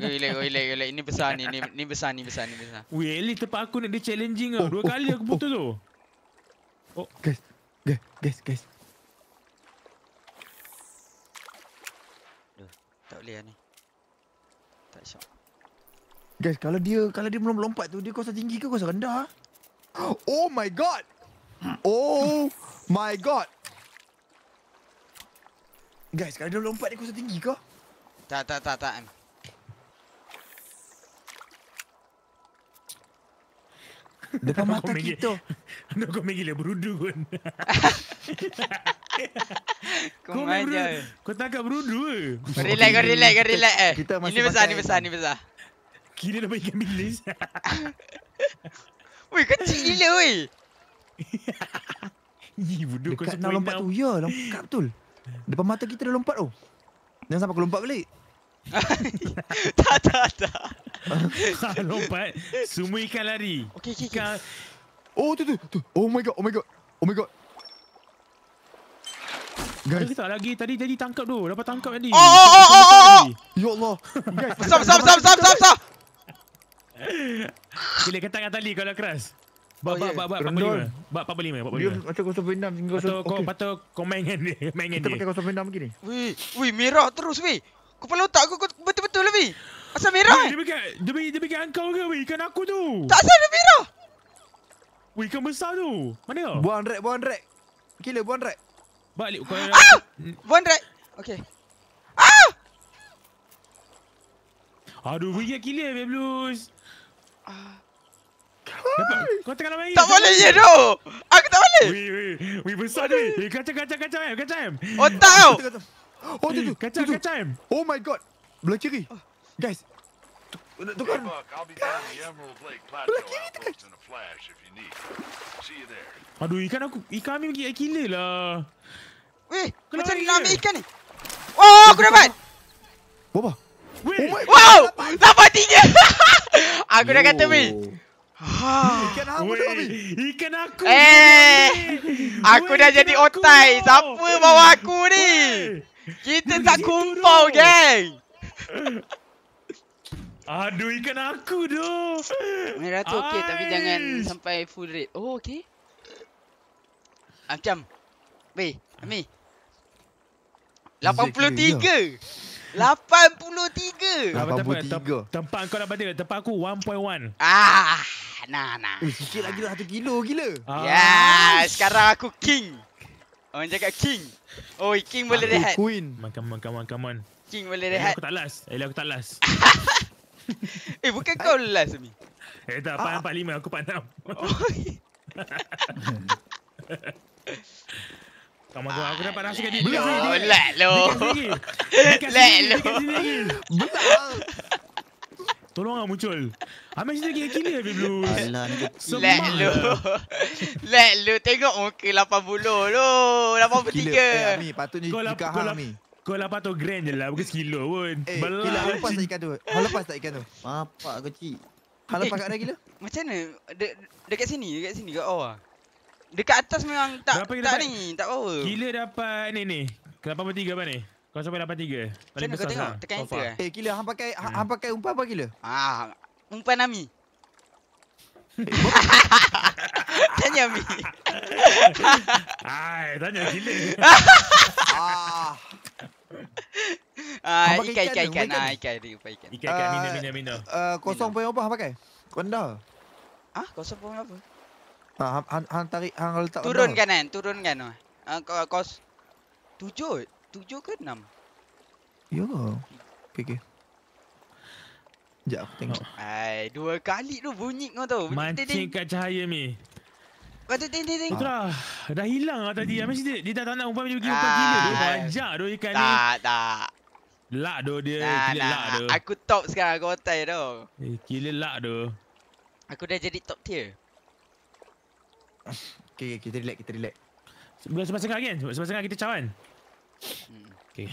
Go relax, go Ini besar ni, ni, ni besar ni, besar ni, besar. Weh, at least aku nak dia challenging tau. Oh, Dua oh, kali aku putus oh. tu. Oh, guys, guys, guys, guys. tak boleh lah ni. Tak syok. Guys, kalau dia kalau dia belum lompat tu, dia kuasa tinggi ke kuasa rendah? Oh my god! Oh my god! Guys, kalau dia lompat dia kuasa tinggi kau? Tak, tak, tak, tak. Depan mata kau kita. Anak kau main gila berudu pun. kau main dia. Kau tak agak berudu ke? Kau relax, kau relax, kau relax eh. Kita ini besar, ini besar, ini besar. Kira dapat ikan bilis. Weh, kecil gila weh. Dekat nak lompat tu, ya. Lompat betul. Depan mata kita dah lompat tu. Oh. Jangan sampai aku lompat balik. tak, tak, tak. lompat. Semua ikan lari. Okey, okey, okey. Oh, tu, tu, tu. Oh my god, oh my god. Oh my god. Guys. Kita lagi tadi jadi tangkap tu. Dapat tangkap tadi. Oh, oh, oh, oh, oh, oh. Ya Allah. Guys, stop, stop, stop, stop, stop, stop. Kita ketat kat tali kalau keras. Oh, ya. Bab bab bab bab 45. Bab 45. Dia macam kosong pendam tinggal kosong. Kau okay. patut kau main dengan dia. Main dengan dia. Kita pakai kosong pendam begini. Wui, wui merah terus wui. Kepala otak aku betul-betul lebih. Asal merah. Wui, eh? dia bagi dia bagi dia bagi angkau ke wui kan aku tu. Tak asal dia merah. Wui kan besar tu. Mana kau? Buang rek, buang rek. Gila buang rek. Balik kau. Ah! Buang rek. Okey. Ah! Aduh, wui ya gila, Beblus. Ah. Tak boleh ye no Aku tak boleh Weh, weh, Wee besar ni Kacau kacau kacau em Kacau em Otak kau Oh tu tu Kacau kacau Oh my god Belah kiri ah. Guys Tukar Belah kiri guys. Aduh ikan aku Ikan kami lagi killer lah Weh, kena macam nak ambil ikan ni Oh aku dapat Bapa oh Wow Dapat tiga Aku dah kata weh. Ah. Ikan apa tu Abi? Ikan aku Eh Aku dah jadi otai Siapa bawa aku ni? Kita tak kumpul geng Aduh ikan aku tu Merah tu okey tapi jangan sampai full red Oh okey Macam ah, Weh Ami 83 83 83. 83. Tempat kau dah pada. Tempat aku 1.1. Ah, nah, nah. Eh, sikit lagi lah 1 kilo gila. Ah. Yeah, sekarang aku king. Orang cakap king. Oi, king boleh aku rehat. queen. Makan, makan, makan, makan. King boleh rehat. Eh, aku tak last. Eh, aku tak last. eh, bukan kau last ni. Eh, tak. Ah. 45, aku 46. Kau mahu aku dapat rasa kat oh, dia. Belak lo. Lelo, lo. Tolong lah muncul. Ambil cerita kira kira Happy Blues. Alah, lu. tengok muka 80 lu. 83. Kila, patut ni jika hal ni. Kau lapar tu grand je lah. Bukan sekilo pun. Eh, Kau lepas tak ikan tu? Kau lepas tak ikan tu? Apa kau cik? Kau lepas kat mana gila? Eh, macam mana? dekat sini? Dekat sini kat awal? Dekat atas memang tak tak dapat? ni, tak power. Gila dapat ni ni. Ke 83 apa ni? Kau sampai 83. Paling Kena besar. Tengok, tengok tekan enter eh. Hey, eh, gila hang pakai hmm. hang pakai umpan apa gila? Ah, umpan Nami. tanya Mi. Hai, tanya gila. ah. Ah, uh, ikan ikan ikan ah ikan dia upai ikan. Ikan ikan mina mina mina. Eh, kosong poin apa hang pakai? Kau Ah, kosong poin apa? Ha, hang, hang, hang tarik, hang letak Turun kan turun eh. kan uh, eh. ah, kos ko, Tujuh, tujuh ke enam? Yo, lah Okay, okay aku tengok Hai, oh. dua kali tu bunyi kau tu Mancing kat cahaya mi Kau tu ting ting ting Itulah, dah hilang lah tadi hmm. Masih dia, dia dah tak nak umpam dia pergi umpam ah, gila Dia banyak tu ikan ni Tak, tak Lak doh dia, nah, kira nah, lak tu Aku top sekarang, kau otai doh. Eh, kira lak tu Aku dah jadi top tier Okay, okay kita relax, kita relax. Sebelum sebab sengah kan? Sebab sengah kita cawan. Okay.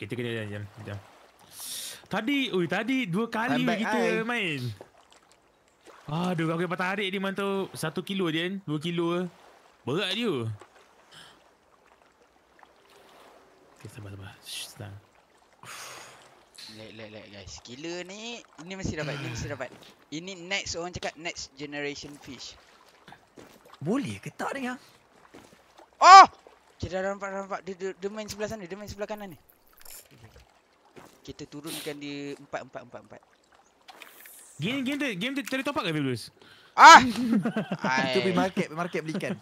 Kita kena jam, jam, jam. Tadi, ui, tadi dua kali back, kita I. main. Aduh, aku dapat tarik dia mantau satu kilo je kan? Dua kilo. Berat dia. Okay, sabar, like, like, guys. Killer ni, ini mesti dapat, ini mesti dapat. Ini next, orang cakap next generation fish. Boleh ke tak dengar? Oh! Kita dah nampak, dah nampak. Dia, dia, dia main sebelah sana, dia main sebelah kanan ni. Kita turunkan dia empat, empat, empat, empat. Game, game tu, game tu, tadi top up ke, Bilbus? Ah! Itu pergi market, pergi market belikan.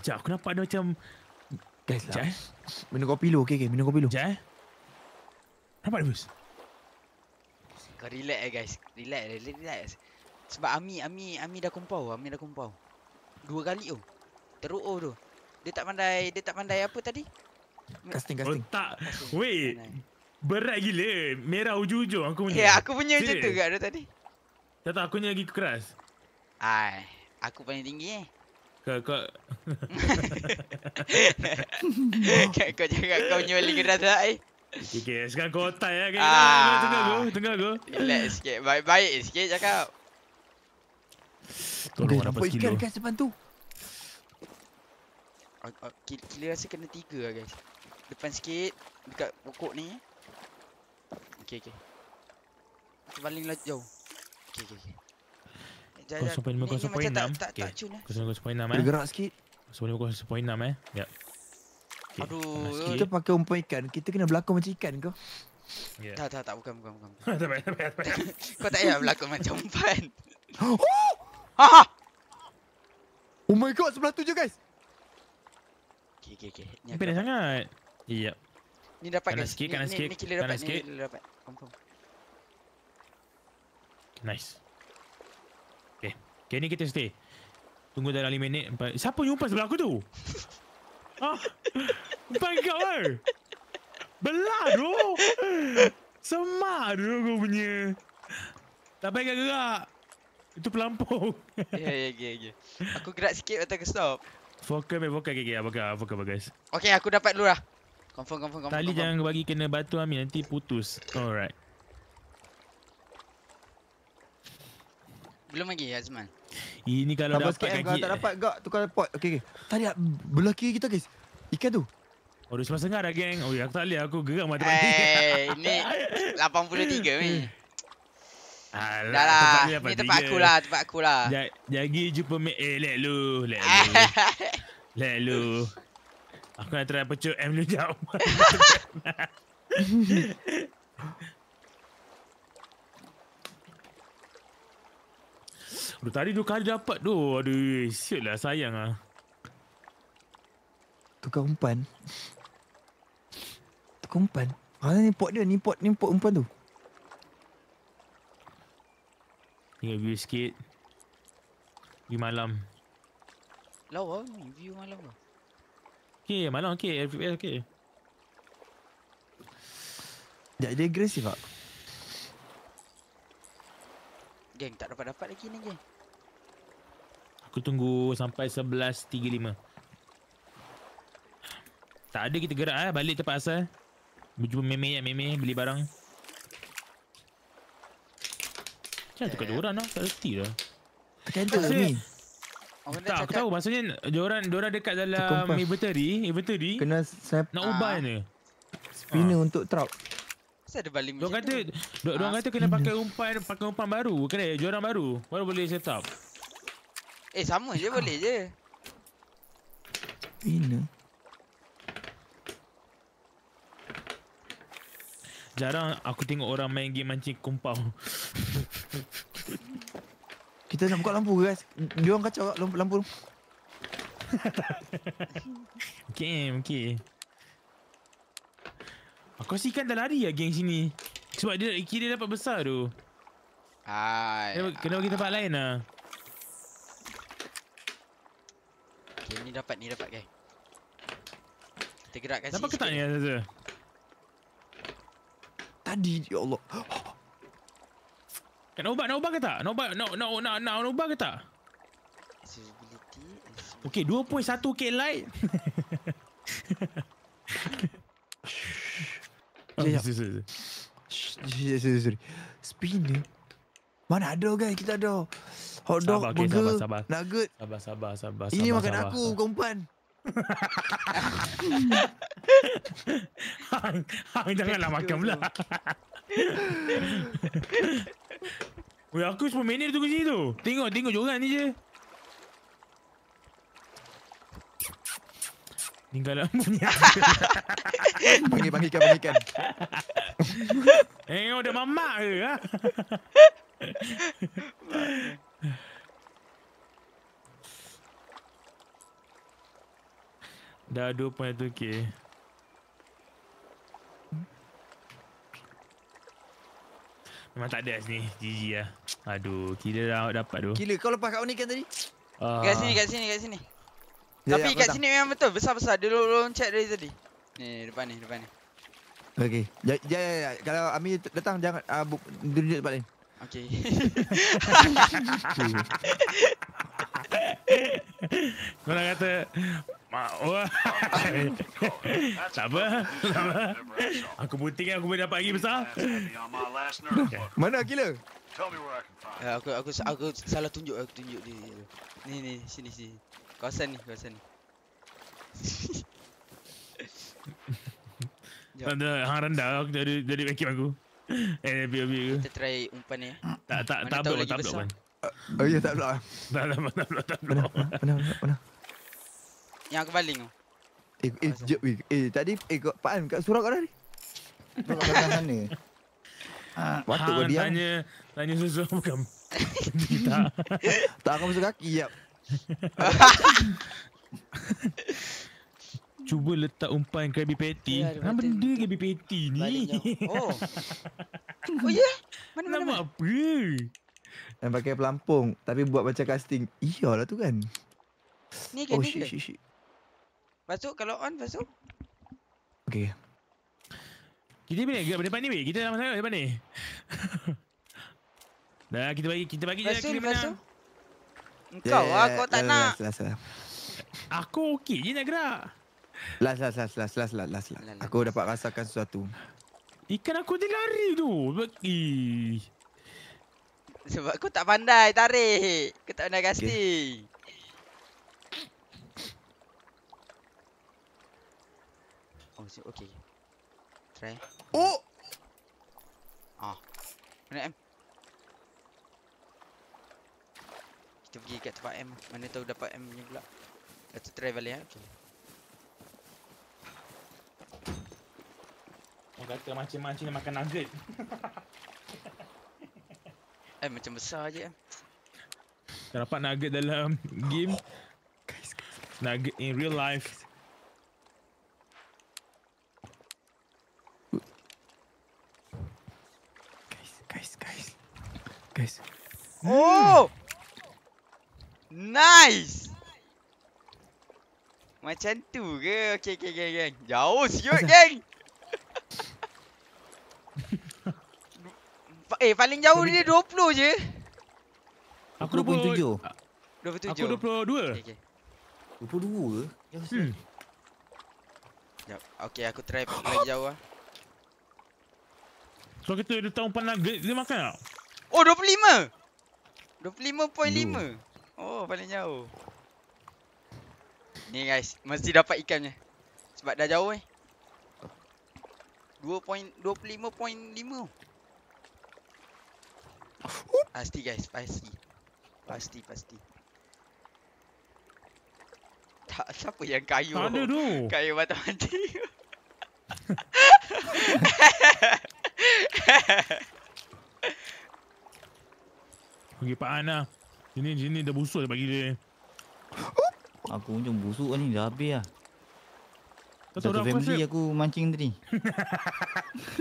Sekejap, aku nampak dia macam... Guys, sekejap Minum kopi lu, okay, okay. Minum kopi lu. Sekejap eh. Nampak dia, Bruce? Kau relax eh, guys. Relax, relax, relax. Sebab Ami, Ami, Ami dah kumpau. Ami dah kumpau. Dua kali tu. Oh. Teruk oh, tu. Dia tak pandai, dia tak pandai apa tadi? Casting, casting. tak. Casting. Wait. Berat gila. Merah hujung-hujung aku punya. Ya, yeah, aku punya macam tu kat tadi. Tak tahu, aku punya lagi keras. Ai, aku paling tinggi eh. Kau kau kau, kau jangan kau nyuruh lagi dah tak Okey, sekarang kau otai ya. Okay, ah. Tengah aku, tengah aku. Relax sikit. Baik-baik sikit cakap. Tolong okay, dapat skill. Kau depan tu. Oh, oh, kira rasa kena tiga lah guys Depan sikit Dekat pokok ni Okay okay Terbaling lah jauh Okay okay okay jalan 0.5 0.6 okey 0.6 eh bergerak eh. sikit 0.5 0.6 eh ya Aduh, kita pakai umpan ikan, kita kena berlakon macam ikan ke? Yeah. Tak, tak, tak, bukan, bukan, bukan. tak payah, Kau tak payah berlakon macam umpan. Oh! Ha, ha. oh! my god, sebelah tu je guys! Okay, okay, okay. Ni Pena sangat. Iya. Yeah. Ni dapat kanan guys. Sikit, ni, sikit, dapat, ni killer dapat. Confirm. Nice. Okay, ni kita stay. Tunggu dalam lima minit. Siapa nyumpah sebelah aku tu? Ha? Ah, Bang kau lah. Belah tu. Semar tu aku punya. Tak payah gerak. Itu pelampung. Ya ya, ya, ya, ya. Aku gerak sikit atau aku stop. Fokus, man. Fokus. Okay, okay. Fokus, guys. Okay, aku dapat dulu lah. Confirm, confirm, confirm. Tali jangan bagi kena batu Amin. Nanti putus. Alright. Belum lagi Azman. Ini kalau Sama dapat sikit, eh. Kalau tak eh. dapat, gak tukar pot. Okey, okey. Tarik ah, Belah kiri kita, guys. Ikan tu. Oh, dia sebab dah, geng. Oh, aku tak boleh. Aku geram mati mati. Hey, ini 83 ni. dah lah. Ini tempat aku lah. Tempat aku jagi jumpa mek. Eh, let lu. Let lu. let lu. Aku nak try pecut M lu jauh. Duh, tadi tu kali dapat tu. Aduh, siap lah sayang lah. Tukar umpan. Tukar umpan. Mana ni port dia? Ni port, ni port umpan tu. Tinggal view sikit. View malam. Lawa ni, view malam ke? Okay, malam okay. FPS okay. Sekejap dia agresif tak? Geng tak dapat-dapat lagi ni geng Aku tunggu sampai 11.35 Tak ada kita gerak lah Balik tempat asal Berjumpa eh. meme ya meme Beli barang Macam mana tukar diorang lah Tak reti lah Tekan tu ni Tak aku tahu Maksudnya diorang, diorang dekat dalam Tukumpas. Inventory Inventory Kena snap Nak ubah ah. ni Spinner ha. untuk truck Kenapa ada balik macam kata, tu? Diorang ah, kata kena pakai umpan Pakai umpan baru Kena jualan baru Baru boleh set up Eh sama je ah. boleh je Bina Jarang aku tengok orang main game mancing kumpau Kita nak buka lampu guys Dia orang kacau lampu lampu Okay, okay Aku rasa ikan dah lari lah geng sini Sebab dia kiri dapat besar tu Ah, kena, kena bagi tempat lain lah Okay, ni dapat ni dapat guys. Kita gerakkan sini. Dapat ke tak ni Azza? Tadi ya Allah. Kena ubah, nak ubah ke tak? Nak ubah, nak nak nak nak ubah ke tak? Okay, 2.1k light. Sorry, sorry, sorry. Sorry, sorry, Mana ada guys? Kita ada. Hot dog, sabar, okay, sabar, sabar. nugget. Sabar, sabar, sabar. Ini sabar, makan sabar, aku, sabar. kumpan. hang, hang janganlah makan pula. Weh, aku 10 minit tunggu sini tu. Tengok, tengok jorang ni je. Tinggal lah bunyi Bunyi panggil ikan, Eh, ada mamak ke? Ha? Dah 2.1k Memang tak ada sini GG lah Aduh Kira dah dapat tu Kira kau lepas kat mana ikan tadi? Uh. sini kat sini kat sini dia ya, ya, Tapi kat sini memang betul besar-besar Dulu lorong chat dari tadi Nih depan ni depan ni Okay jaya. ja, ja, ja. Kalau ami datang jangan uh, bu- Dunia tempat Okay. Kau nak kata Mak oh. Tak apa Aku putih kan aku boleh dapat lagi besar Mana gila Uh, eh, aku, aku aku aku salah tunjuk aku tunjuk di ni ni sini sini kawasan ni kawasan ni Tanda hang rendah aku jadi jadi bekip aku Eh, biar biar. Kita try umpan ni. Tak tak tak blok tak blok kan. Oh ya tak blok. Eh. Tak tak tak blok tak blok. Mana mana mana. Yang aku baling tu. Eh eh eh, eh tadi eh kau pan kat surau kau tadi. Kau kat sana. Ah, dia tanya tanya susu bukan. Tak. Tak aku suka kaki Cuba letak umpan Krabby Patty. Ya, ah, benda Krabby Patty ni. Oh. oh ya? Yeah? Mana, mana, Nama apa? Dan pakai pelampung. Tapi buat macam casting. Iya lah tu kan. Ni ke? Oh, shi, shi, shi. Masuk kalau on, masuk. Okay. Kita bila ke depan ni weh? Kita dalam sangat depan ni. Dah kita bagi kita bagi je lah kira mana. Engkau yeah, yeah, aku tak nak. Aku okey je nak gerak. Last, last, last, last, last, last, last. last. Aku dapat rasakan sesuatu. Ikan aku dia lari tu. bagi. Sebab aku tak pandai tarik. Aku tak pandai kasti. Okay. Oh, okay. Try. Oh! Ah. Mana M? Kita pergi kat tempat M. Mana tahu dapat M punya pula. Let's try balik eh. Okay. Orang kata macam-macam dia makan nugget Eh macam besar je Tak dapat nugget dalam game Nugget in real life Oh! Nice! Macam tu ke? Okay, okay, okay, geng. Jauh siut, geng! Eh, paling jauh dia 20 je. Aku 27. Ah, aku 22. Aku 22. Okay, okay. 22 ke? Hmm. Sekejap. Okay, aku try paling jauh lah. So, kita ada tahu umpan nugget. Dia makan tak? Oh, 25! 25.5. Oh, paling jauh. Ni guys, mesti dapat ikannya. Sebab dah jauh eh. 2.25.5. Pasti guys, pasti Pasti, pasti Tak, siapa yang kayu? Tak tu Kayu batu mati Pergi Pak An ini lah. Sini, sini dah busuk dia bagi dia Aku macam busuk ni, dah habis lah Kata Satu family konsep. aku mancing tadi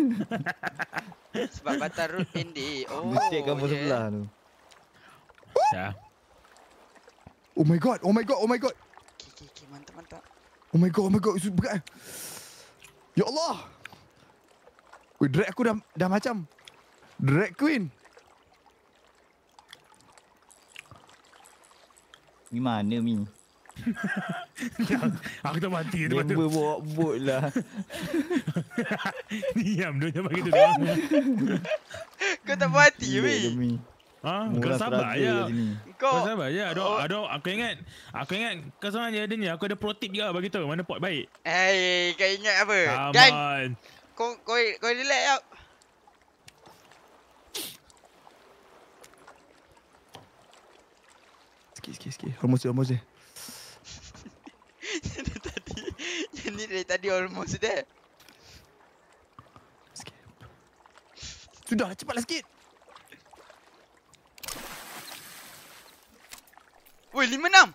Sebab batal road pendek Oh Mesti kampung sebelah tu Oh Oh my god Oh my god Oh my god Okay, okay, okay. Mantap mantap Oh my god Oh my god Berat Ya Allah Ui, drag aku dah dah macam Drag queen Ni mana mi? aku tak mati dia tu. Member bawa bot lah. Diam dia jangan bagi tu. Kau tak mati wei. Ha, kau sabar ya. Kau, kau sabar ya. Ada ada aku ingat aku ingat kau sama je ada ni. Aku ada pro tip juga bagi tu. Mana pot baik? Eh, hey, kau ingat apa? Aman. Dan kau kau kau relax ya. Sikit sikit sikit. Hormuz hormuz. Jadi tadi jadi dari tadi almost dia Sudah cepatlah sikit Woi lima enam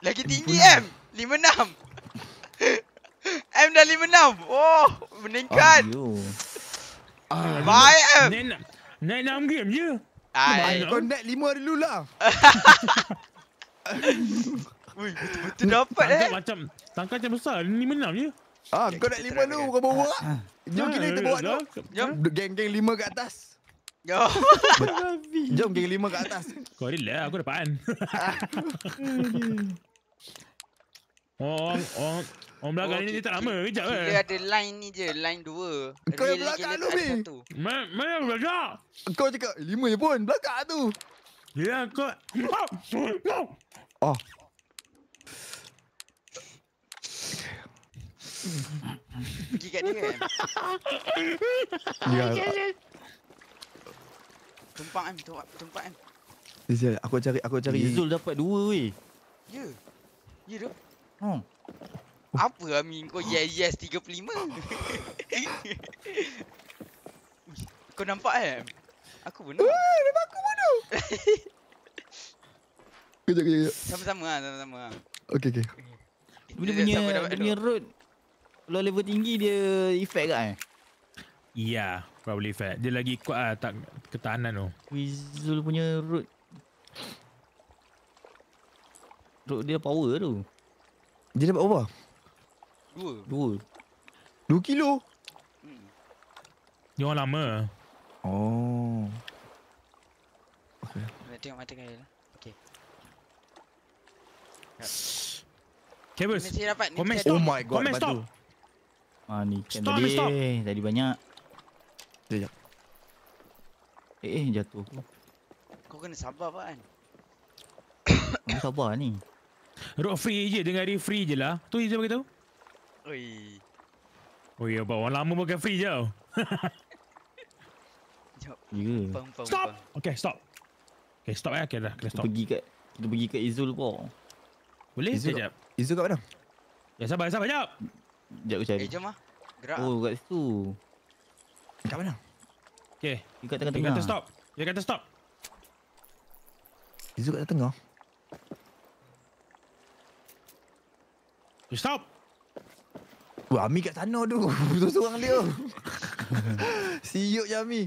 Lagi tinggi M Lima enam M dah lima enam Oh meningkat ah, ah, Baik M Naik enam game je ya. Ay. Kau naik lima dulu lah Ui, betul-betul dapat eh. Macam, tangkap macam besar. Ni menang je. Ah, kau nak lima dulu kau bawa. Ah, ah. Jom kita kita bawa ya, dulu. Jom. Geng-geng lima ke atas. Ya. Jom geng lima ke atas. Kau ni lah, aku dapat kan. Orang, orang, orang belakang ni dia tak lama, kejap eh. Dia ada line ni je, line dua. Kau yang belakang tu, Mi. Mana yang belakang? Kau cakap, lima je pun, belakang tu. Il est encore. Oh non Oh Qui gagne Qui gagne Tumpang M, tumpang M. Zizel, aku cari, aku cari. Zul dapat dua weh. Ya. Ya tu. Hmm. Apa Amin kau yes yes lima. kau nampak eh? Aku bunuh. Eh, memang aku bunuh. kita kita. Sama-sama lah, sama-sama lah. Okay, okay. Dia punya, dia punya root. Kalau level tinggi dia effect kat eh? Ya, yeah, boleh effect. Dia lagi kuat lah, tak ketahanan tu. Wizul punya root. Root dia power tu. Dia dapat apa? Dua. Dua. Dua kilo? Hmm. Dia orang lama. Oh. okay. Nak tengok mata kali lah. Okay. Cables. Oh my god. Comment stop. Ah ni stop. tadi. Tadi banyak. Sekejap. Eh, eh jatuh aku. Kau kena sabar apa kan? Kau sabar ni. Rock free je dengan hari free je lah. Tu je bagi tahu. Oi. Oi, oh, ya, bawa lama makan free je. Ya. Stop. Okay, stop. Okay, stop ya, Okay, dah. Kena stop. Kita pergi kat kita pergi kat Izul pun. Boleh Izul sekejap. Izul kat mana? Ya, sabar, sabar, jap. Jap aku cari. Eh, jom ah. Oh, kat situ. Kat mana? Okay. Dekat tengah-tengah. Dia stop. Dia kata stop. Izul kat tengah. Dia eh, stop. Wah, Ami kat sana tu. Tu seorang dia. Siuk je Ami.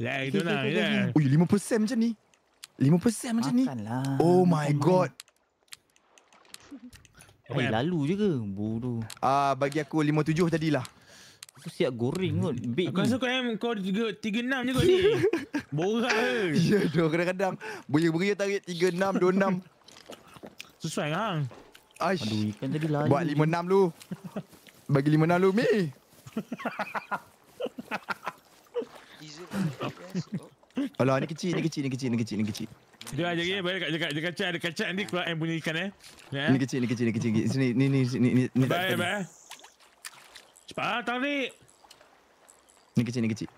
Lain tu lah. Ui, 5% macam ni. lima 5% macam ni. Oh my god. Oh, eh, lalu je ke? Bodoh. Ah, bagi aku 57 tadilah. Aku siap goreng hmm. kot. Bake aku rasa kau yang kau 36 je kot ni. Borak ke? Ya, yeah, kadang-kadang. Beria-beria tarik dua enam. Sesuai kan? Aish. Aduh, ikan tadi lalu. Buat 56 lu. bagi 56 lu, Mi. Alah ni kecil ni kecil ni kecil ni kecil ni kecil. Dia ajak dia boleh dekat dekat kacang dekat kacang ni keluar air bunyi ikan eh. Ya. Ni kecil ni kecil ni kecil. Sini ni ni ni ni Baik, baik. bye. Cepat ah tadi. Ni kecil ni kecil.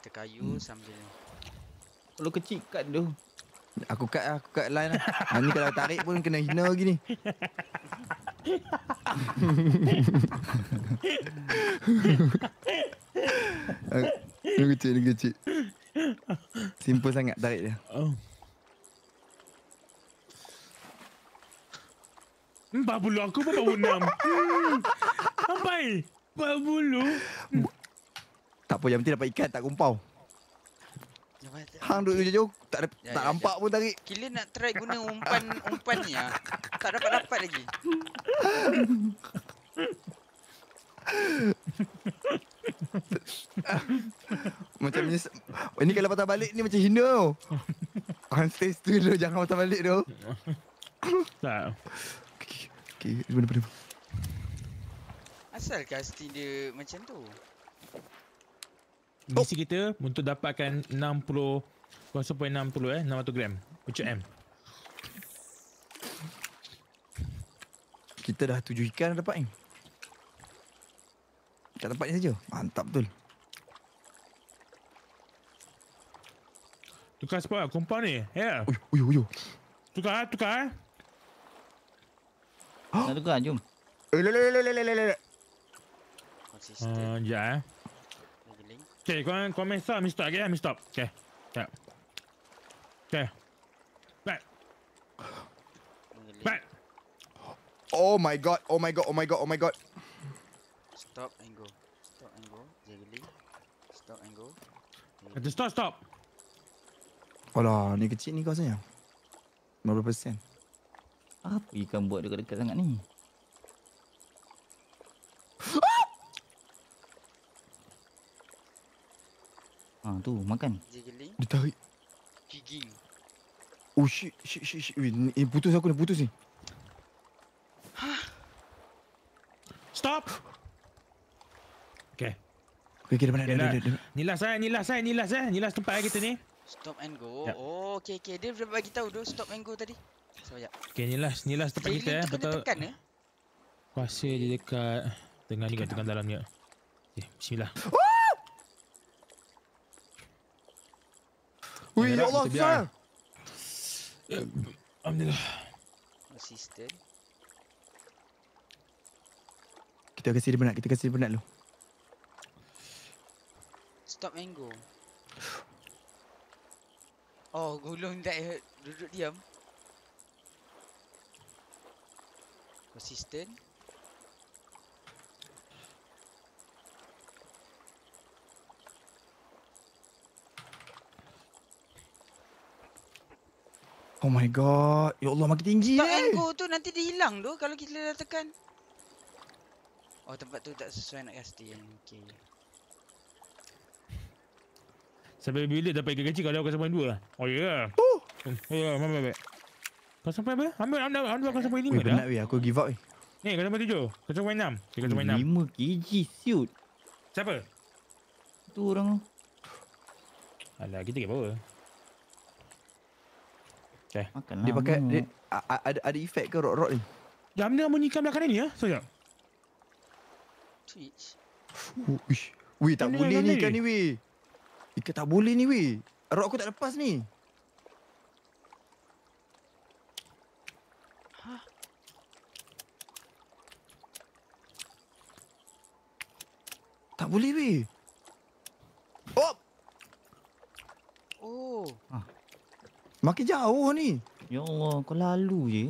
Kita kayu hmm. sambil. Kalau kecil kat tu. Aku kat aku kat line lah. ni kalau tarik pun kena hina lagi ni. uh. Ni kecil ni kecil. Simple sangat tarik dia. Oh. Empat puluh aku pun baru enam. Hmm. Apa ni? Empat puluh? Tak apa, yang penting dapat ikan tak kumpau. Hang duduk jauh jauh tak ada, ya, tak ya, ya. pun tarik. Kila nak try guna umpan umpan ni ah. Tak dapat dapat lagi. macam ni ini kalau patah balik ni macam hina tau. On stage tu dulu jangan patah balik tu. tak. Okey, okay, benda Asal casting dia macam tu? Misi oh. kita untuk dapatkan 60 0.60 eh 600 gram macam M. Kita dah tujuh ikan dapat ni. Kat tempat ni saja. Mantap betul. Tukar spot lah kumpang ni. Ya. Yeah. Uyuh, uyuh, Tukar lah, tukar lah. Nak tukar, jom. Eh, le, le, le, le, le, le, le. Konsisten. Ah, sekejap eh. Ah. Okay, kau kau main stop, main stop, okay, ah, main stop. Okay. Okay. Okay. Back. Back. Oh my god, oh my god, oh my god, oh my god. Stop and go. Stop and go. Jiggly. Stop and go. Jiggly. Ada stop stop. Alah, ni kecil ni kau sayang. Berapa persen? Apa ikan buat dekat-dekat sangat ni? Ah! Ha, tu, makan. Jiggly. Dia tarik. Jiggly. Oh, shit, shit, shit, shit. Eh, putus aku ni, putus ni. Okay, kita balik. Ni last eh, ni last eh, ni last eh. Ni last tempat eh kita ni. Stop and go. Yep. Ya. Oh, okay, okay. Dia dah bagi tahu dulu stop and go tadi. Sekejap. So, ya. okay, ni last. Ni last tempat Jadi kita eh. Betul. Tekan, eh? Pasir dia dekat. Tengah ni kan, tengah dalam ni. Okay, bismillah. Wuh! Wih, ya Allah, Zah! Alhamdulillah. Assistant. Kita kasi dia penat, kita kasi dia penat dulu stop mango. Oh, gulung tak eh? duduk diam. Persistent. Oh my god, ya Allah makin tinggi ni. Stop eh. mango tu nanti dia hilang tu kalau kita dah tekan. Oh tempat tu tak sesuai nak kasih yang okay. Sampai bila dapat ikan kecil kalau kasar sampai dua. lah. Oh ya. Oh. Ya, mama baik. Kasar sampai berapa? Ambil anda anda kasar sampai 5 dah. Penat weh, aku give up eh. Ni kasar poin sampai Kasar poin sampai enam. kasar poin 6. 5 kg shoot. Siapa? Tu orang. Alah, kita get power. Eh. Okay. Makanlah dia pakai dia, a, a, ada ada efek ke rot-rot ni? Jam ni amun ikan belakang ni ya? So jap. Twitch. Wih, tak boleh ni kan ni weh. Ikan tak boleh ni weh. Rok aku tak lepas ni. Tak boleh weh. Op. Oh. Ha. Makin jauh ni. Ya Allah, kau lalu je.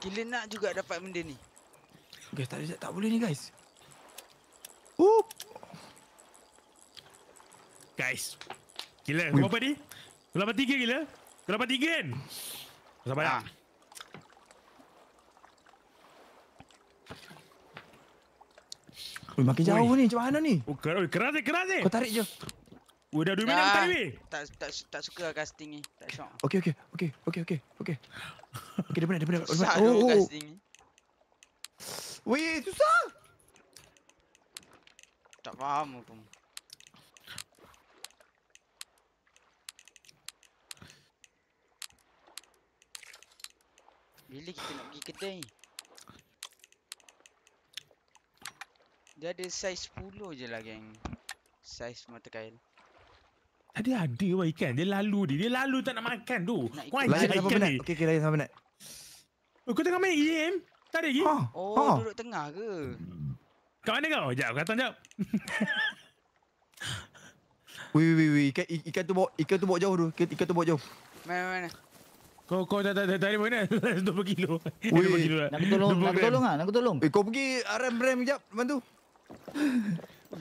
Killer nak juga dapat benda ni. Guys, tak boleh, tak boleh ni guys. Uh, Guys. kila, kau apa ni? Kau dapat tiga, Killer? Kau dapat tiga kan? Kau sabar ya. makin jauh Oi. ni. Macam mana ni? Oh, keras, keras, keras. Kau tarik je. Weh dah 2 minit aku tak Tak, tak, tak suka lah casting ni Tak syok Okay okay okay okay okay Okay Okay dia penat dia penat Susah tu oh, oh. casting ni Weh susah Tak faham aku Bila kita nak pergi kedai ni Dia ada size 10 je lah gang. Size mata kail ada ada wah ikan Dia lalu dia Dia lalu tak nak makan tu Kau ajar apa ikan ni Okay okay lain sama nak oh, Kau tengah main EM Tak ada lagi e ha, Oh, oh ha. duduk tengah ke Kau mana kau Sekejap kata sekejap Wih wih wih ikan, ikan tu bawa Ikan tu bawa jauh tu Ikan tu bawa jauh Mana mana kau kau dah dah dah dari mana? 2 kilo. 2 kilo. Nak tolong, nak tolong ah, nak tolong. Eh kau pergi rem rem jap bantu.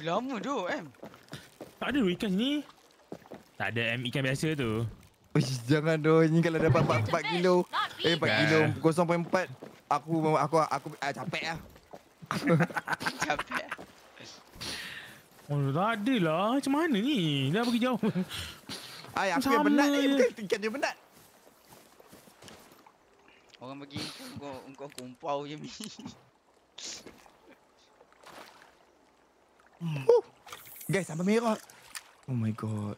Lama tu, em. Tak ada ikan ni. Tak ada M ikan e biasa tu. Ish, jangan doh ni kalau dapat 4, 4 kilo. Eh 4 kilo 0.4 aku aku aku, aku, ah, aku, aku capek ah. capek. Oh, tak ada lah. Macam mana ni? Dah pergi jauh. Ay, aku Sama. yang benat ni. Bukan ikan dia benat. Orang bagi kau kau kumpau je ni. Guys, sampai merah. Oh my god.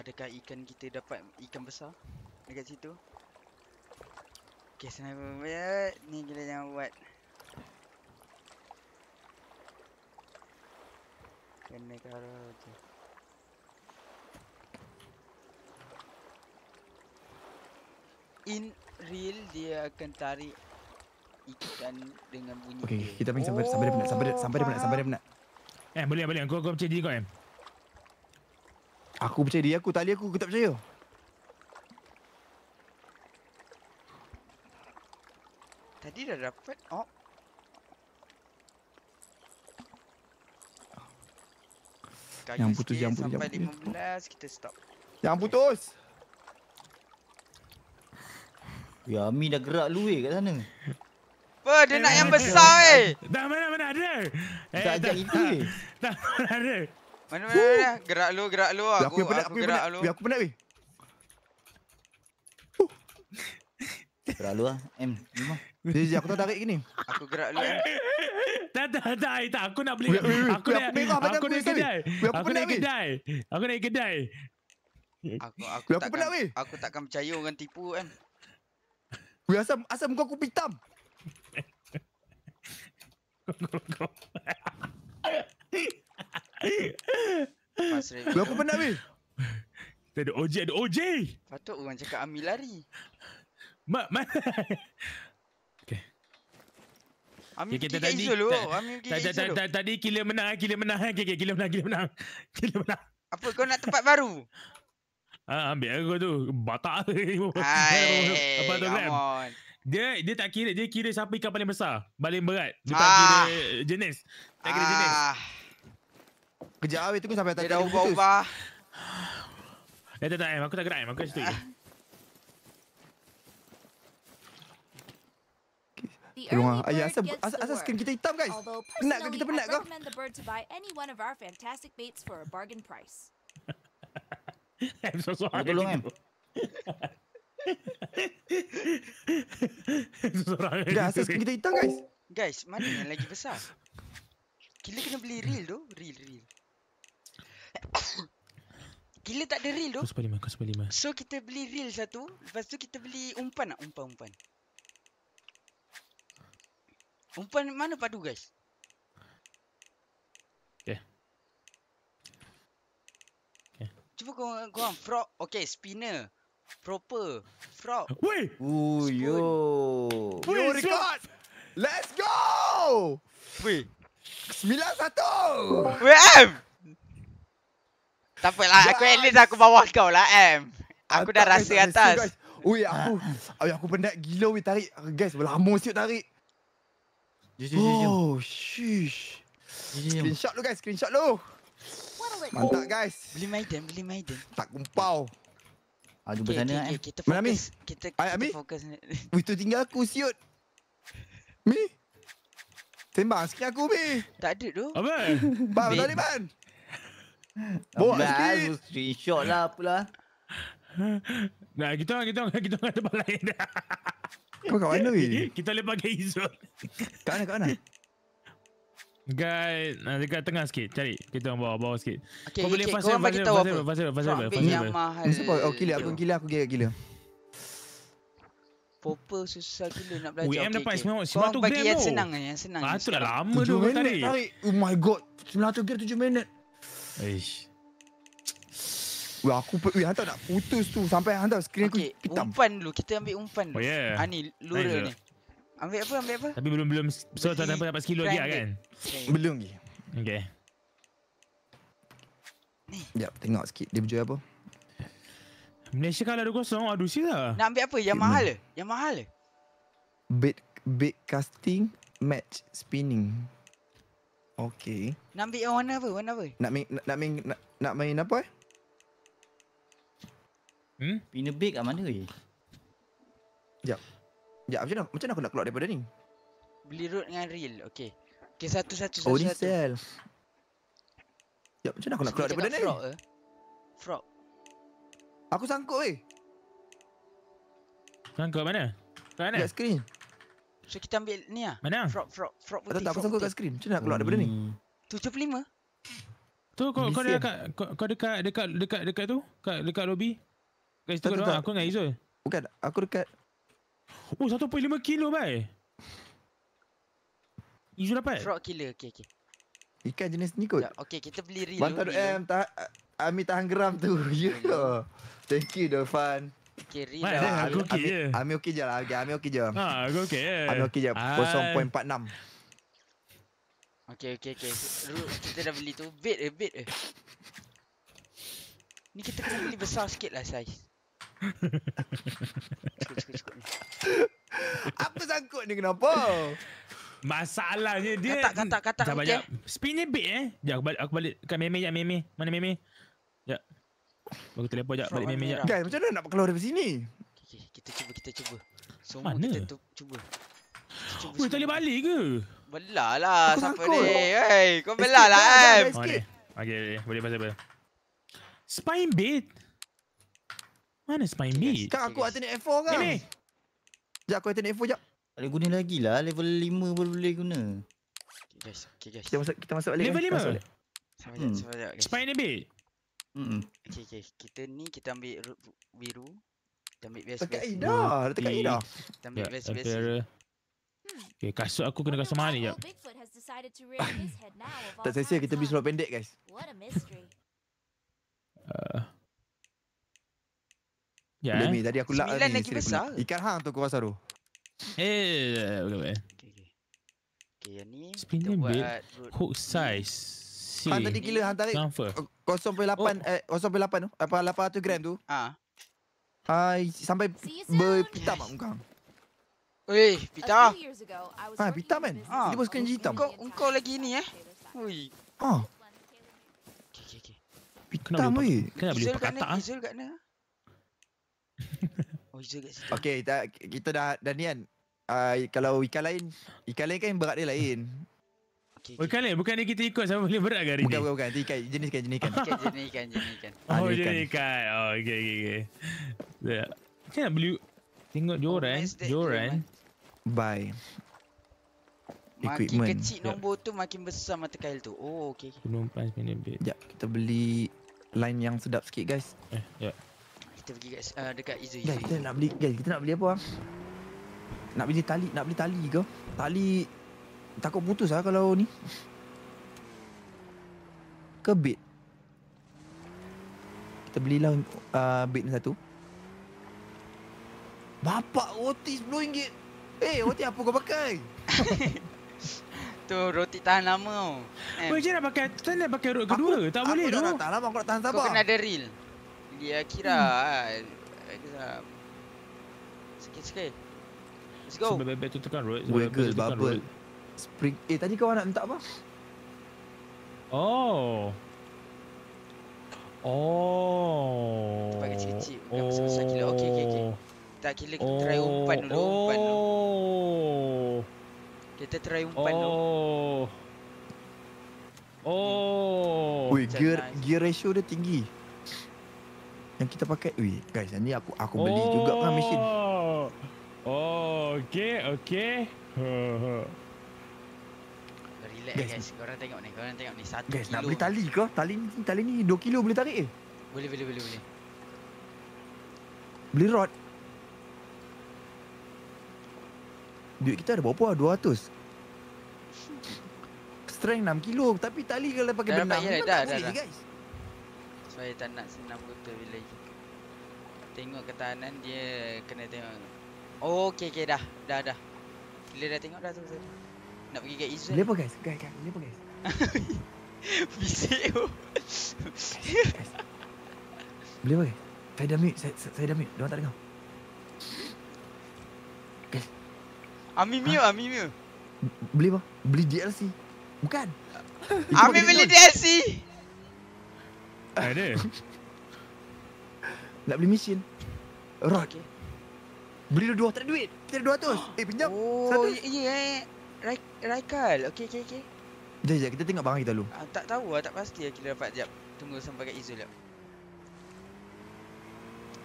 Adakah ikan kita dapat ikan besar dekat situ? Okay, sniper buat. Ni kita jangan buat. Kena karo je. In real, dia akan tarik ikan dengan bunyi. Okay, kita pergi sampai, sampai dia penat, sampai dia penat, sampai dia penat. Eh, boleh, boleh. Kau, kau macam diri kau, Em. Eh? Aku percaya dia. aku, tali aku aku tak percaya. Tadi dah dapat. Oh. Kayu yang putus, yang putus. Sampai 15, kita stop. Yang putus! Ya, Ami dah gerak lu eh kat sana. Apa? Dia eh, nak yang besar eh! Dah mana mana ada! tak eh, ada. Eh. Tak mana ada! Mana mana mana gerak lu gerak lu aku aku, aku, penat, gerak lu. Aku penat weh. Gerak lu ah. M. Jom. Jadi aku tak tarik gini. Aku gerak lu. Tak tak tak aku nak beli. Aku nak aku nak kedai. Aku nak kedai. Aku nak kedai. Aku nak kedai. Aku aku tak penat weh. Aku takkan percaya orang tipu kan. Weh asam asam kau aku hitam. Hehehe Berapa pendak Bil? Kita ada OJ, ada OJ. Patut orang cakap Ami lari. Mak, mak. okay. Ami okay, pergi tadi, dulu. Ami pergi ta, ta, Tadi kila menang, eh, kila menang. Eh. Okay, okay, kila menang, kila menang. Kila menang. Apa kau nak tempat baru? Ah, ambil aku lah tu. Batak. Hai, Apa tu, come Dia dia tak kira, dia kira siapa ikan paling besar, paling berat. Dia ah. tak kira jenis. Tak kira ah. jenis. Kejap awet tunggu sampai tak ada ubah-ubah. Eh tak tak eh, aku tak gerak eh, aku kat situ je. Rumah. Ayah, asal, asal, asal skin kita hitam guys. Penat ke kita penat ke? Eh, bersosokan dia tu. Tolong kan? Dah, asal skin kita hitam guys. Guys, mana yang lagi besar? Kita kena beli real tu. Real, real. Gila tak ada reel tu. Kau sepuluh lima, kau sepuluh lima. So kita beli reel satu. Lepas tu kita beli umpan lah. Umpan, umpan. Umpan mana padu guys? Okay. Okay. Cuba kau kau orang frog. Okay, spinner. Proper. Frog. Wui! Ui, yo. Yo, yo record! Let's go! Wui! Sembilan satu! WM! Tak apalah, yes. aku at aku bawah kau lah, em. Aku dah rasa eh, atas. atas. Ui, aku aku aku pendek gila weh tarik. Guys, lama siap tarik. Oh, shish. Screenshot lu guys, screenshot lu. Mantap guys. Beli Maiden, beli Maiden. Tak kumpau. Ah, jumpa sana eh. Kita fokus. Mana, kita Ay, kita Ami? fokus. Ui, tu tinggal aku siut. Mi? Tembak sikit aku, Mi. Tak ada tu. Apa? Bang, tak Bang. Bok lah, sikit. Screenshot lah pula. Nah, kita orang, kita orang, kita orang tempat lain dah. Kau kat mana ni? Kita boleh pakai izot. Kat mana, kat mana? Guys, nah, dekat tengah sikit. Cari, kita orang bawa, bawa sikit. Okay, kau boleh okay, pasal, pasal, pasal, pasal, pasal, pasal, pasal, pasal, pasal, pasal, pasal, pasal, pasal, pasal, pasal, pasal, pasal, Popo susah gila nak belajar. WM dapat okay, okay. Sima tu tu. Yang senang yang senang. Ah, tu dah lama tu tadi. Oh my god. 900 gram 7 minit. Eish. Wah, aku pun weh hantar nak putus tu sampai hantar skrin okay, aku hitam. Umpan dulu, kita ambil umpan dulu. Oh, yeah. Ha ni lure ni. Ambil apa? Ambil apa? Tapi belum belum so tak dapat dapat skill dia kan? Belum lagi. Okey. Ni. Ya, tengok sikit dia berjaya apa. Malaysia kalau ada kosong, aduh sila. Nak ambil apa? Yang mahal ke? Yang mahal ke? Bit, bit casting match spinning. Okay. Nak ambil yang warna apa? Warna apa? Nak main, nak, nak main, nak, nak main apa eh? Hmm? Pina big kat mana ni? Sekejap. Sekejap, macam mana, macam mana aku nak keluar daripada ni? Beli root dengan real. okay. Okay, satu, satu, satu, oh, satu. Oh, Sekejap, macam mana aku Sekejap nak keluar daripada frog, ni? Frog, eh? Frog. Aku sangkut, weh. Sangkut mana? Kat mana? screen. So kita ambil ni ah. Mana? Frog frog frog putih. Tak tak kat skrin. Macam nak keluar daripada ni? 75. Tu kau kau dekat kau dekat dekat dekat dekat tu? Kat dekat lobby. Kat situ kau aku dengan Izul. Bukan, aku dekat Oh, lima kilo bai. Izul apa? Frog killer. Okey okey. Ikan jenis ni kot. Okey, kita beli real. Bantu M tak Ami tahan geram tu. Ya. Hmm. Thank you Dofan. fun. Okay, Rina. Mana, lah. aku, aku je. Amir okay je lah. Okay, Amir okay je. Ha, aku je. Amir okay je. Ah. 0.46. Okay, okay, okay. Ruk, kita dah beli tu. Bit eh, bit eh. Ni kita kena beli besar sikit lah saiz. Apa sangkut ni kenapa? Masalahnya dia Katak, katak, katak Sabar okay. jap Spin ni big eh Jom aku balik Aku balik Kat meme, jap meme Mana meme Aku telefon jap balik minyak. Lah. Guys, macam mana nak keluar dari sini? Okay, kita cuba, kita cuba. Semua mana? kita tu, cuba. Kita cuba. Oh, balik ke? Belah lah siapa ni. Hey, kau belah lah. Eh. Okey, okay, boleh pasal apa? Spine bait. Mana spine okay, bait? Kak aku okay, ni F4 kan? Ni. Jap aku ni F4 jap. Ada guna lagi lah level 5 baru boleh guna. Okay, guys, okay, guys. Kita masuk kita masuk balik. Level 5. Sama je, hmm. sama je. Spine bait. Hmm. Okay, okay. Kita ni kita ambil root biru. Kita ambil biasa. Dekat Ida. Dekat Ida. Kita ambil biasa. Ya, yeah, biasa. Okay, Okay, kasut aku kena kasut mana jap. tak sia-sia kita beli surat pendek guys. What a mystery. Uh. Ya. Yeah, Demi eh? tadi aku lak tadi. Sembilan lagi besar. Pula. Ikan hang tu aku rasa tu. Eh, boleh boleh. Eh, eh, okay, okay. Okay, yang ni Spring kita buat root. Hook size. Ni. Si. Han tadi gila han tarik. 0.8 oh. eh 0.8 tu. Apa 800 gram tu? Ah. Hai uh, sampai berpita mak muka. Oi, pita. Ha, pita men. Ah. bos bukan hitam. Kau kau lagi ni eh. Oi. Ah. Oh. Pita mai. Kenapa dia pakai tak? Hazel kat mana? Ah? Ah? Oh, hazel kat situ. Okey, kita, dah dah Uh, kalau ikan lain, ikan lain kan berat dia lain. Okay, bukan okay. bukan ni kita ikut sama boleh berat hari ni? Bukan, bukan, bukan. Ikan, jenis ikan, jenis ikan. ikan, jenis ikan, Oh, jenis ikan. Oh, okay, okay, okay. Yeah. Kan nak beli... Tengok oh, Joran. Joran. Bye. Equipment. Makin kecil ya. nombor tu, makin besar mata kail tu. Oh, okay. Belum punch minute bit. Sekejap, kita beli line yang sedap sikit, guys. Eh, yeah. Kita pergi guys, uh, dekat Izu Izu. Guys, kita nak beli, guys, kita nak beli apa, ah? Nak beli tali, nak beli tali ke? Tali Takut putus lah kalau ni. Ke bait. Kita belilah uh, bait ni satu. Bapak roti RM10. Eh, roti apa kau pakai? tu roti tahan lama tau. Eh. Macam nak pakai, tu nak pakai roti kedua. Aku, tak boleh tu. Aku tak lama, aku nak tahan sabar. Kau kena ada reel. Dia kira hmm. Kan, sikit-sikit. Let's go. Sebab bebek tu tekan road. Sebab bebek Spring. Eh, tadi kau nak minta apa? Oh. Oh. Bagi kecil-kecil. Bukan oh. besar-besar gila. Okey, okey, okey. Kita kira kita try oh. umpan dulu. Umpan Oh. Kita try umpan dulu. Oh. Oh. Wih, gear, gear ratio dia tinggi. Yang kita pakai. Wih, guys, ni aku aku beli juga kan mesin. Oh. oh. Okay, okay. Relax guys, guys. Kan. Korang tengok ni Korang tengok ni Satu guys, kilo Nak beli tali ke? Tali ni, tali ni dua kilo boleh tarik ke? Eh? Boleh boleh boleh Boleh Beli rod Duit kita ada berapa dua ratus. Strength enam kilo Tapi tali kalau pakai benang kan Dah dapat dah, dah, dah, dah guys tak nak senam betul bila Tengok ketahanan dia Kena tengok Oh okay, okay dah Dah dah Bila dah tengok dah tu Saya nak pergi ke Israel. Eh? Boleh apa guys? Guys, guys, boleh apa guys? Bisik tu. Boleh apa Saya dah mute, saya, saya dah mute. Diorang tak dengar. Guys. Ami ha? Mio, ha? Ami Mio. Beli apa? Beli DLC. Bukan. Ami beli DLC. Ada. Nak beli mesin. Rod. Okay. Beli dua, tak ada duit. Tak ada dua ratus. Oh. Eh, pinjam. Oh, satu. Ye, ya, ye, ya, ya. Rai Raikal. Okey okey okey. Jom jom kita tengok barang kita dulu. Ah, tak tahu lah. tak pasti lah kita dapat jap. Tunggu sampai kat Izul jap.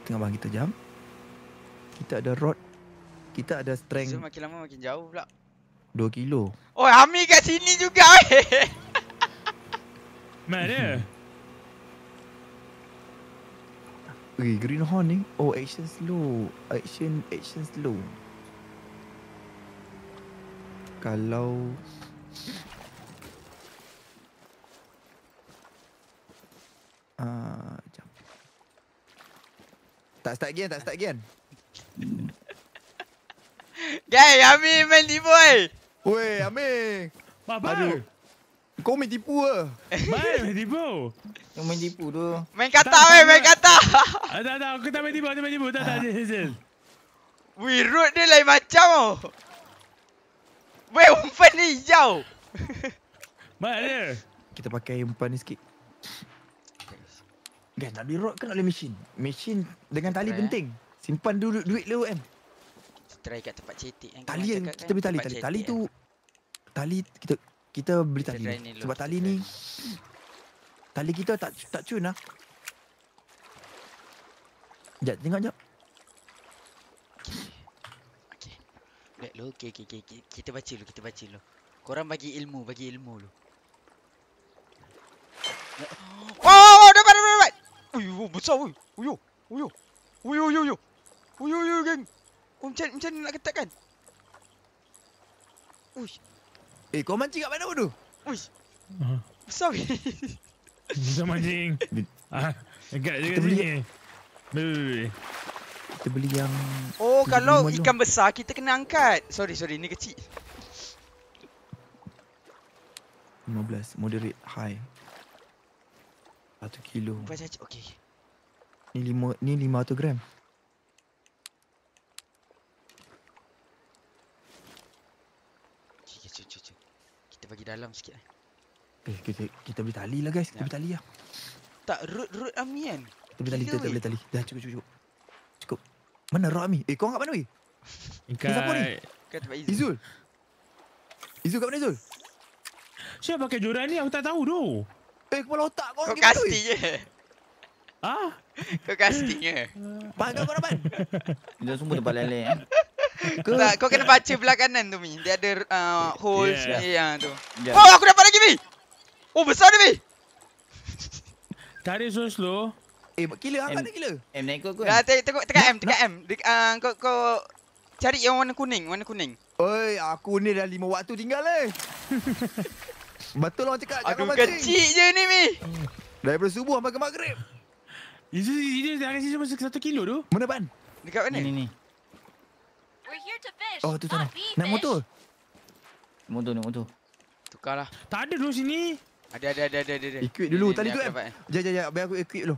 Tengok barang kita jap. Kita ada rod. Kita ada strength. Izul makin lama makin jauh pula. 2 kilo. Oi, Ami kat sini juga. Mana? Okay, Greenhorn ni. Oh, action slow. Action, action slow kalau uh, tak start game tak start game Gay, Ami main tipu eh. Wei, Ami. Mabar. Aduh. Kau main tipu ke? main main tipu. Kau main tipu tu. Main kata weh, main kata. Ada ah, ada aku tak main tipu, aku main tipu. Tak tak, Hazel. Ah. Wei, rot dia lain macam oh. Weh umpan ni hijau. Mana? Kita pakai umpan ni sikit. Guys, nak beli rod ke nak beli mesin? Mesin dengan tali okay. Eh? penting. Simpan dulu duit dulu kan. Try kat tempat cetik kan. Tali yang kita beli kan, tali. Tali, tali, tali kan. tu... Kan? Tali kita... Kita beli kita tali ni. Dulu. Sebab tali ni... Tali kita tak tak cun lah. Sekejap, tengok sekejap. Let eh, lo, okay, okay, okay, kita baca lo, kita baca lo. Korang bagi ilmu, bagi ilmu lo. Oh, oh, dapat, dapat, dapat. Uyu, besar, uyu, uyu, uyu, uyu, uyu, uyu, uyu, uyu, geng. Oh, macam, nak ketat kan? Uish. Eh, kau mancing kat mana tu? Uish. Hmm. Besar, weh. Besar mancing. Ah, dekat je kat sini kita beli yang Oh kalau ikan besar kita kena angkat Sorry sorry ni kecil 15 moderate high 1 kilo okay. Ni lima, ni 500 gram Kita bagi dalam sikit eh. Eh, kita kita beli tali lah guys. Kita ya. beli tali lah. Tak, root root amian. Kita beli tali, kita beli tali. Dah, cukup, cukup, cukup. Mana Rami? Eh, kau kat mana weh? kau siapa ni? Kat tempat kat mana Izul? Siapa pakai jurang ni? Aku tak tahu tu. Eh, kepala otak kau. Kau kasti je. Ha? Kau kastinya. Pak kau korban. Dia semua tempat lain eh. Kau tak, kau kena baca belah kanan tu mi. Dia ada uh, holes yeah. ni yang ah, tu. Yeah. Oh, aku dapat lagi mi. Oh, besar dia mi. Tarik slow slow. Eh, gila Angkat ni gila. M naik kau ah, kau. Tengok, tengok, tengok M, tengok M. Ah, kau, kau cari yang warna kuning, warna kuning. Oi, aku ni dah lima waktu tinggal eh. Betul lah orang cakap, jangan mancing. Aku kecil je ni, Mi. Daripada subuh sampai ke maghrib. Ini ini dari sini masuk satu kilo tu. Mana ban? Dekat mana? Ini ni. Oh, tu tu. Nak motor. Motor ni motor. Tukarlah. Tak ada dulu sini. Ada ada ada ada. ada. Equip dulu tadi tu. Eh. Eh. Jap jap jap, biar aku equip dulu.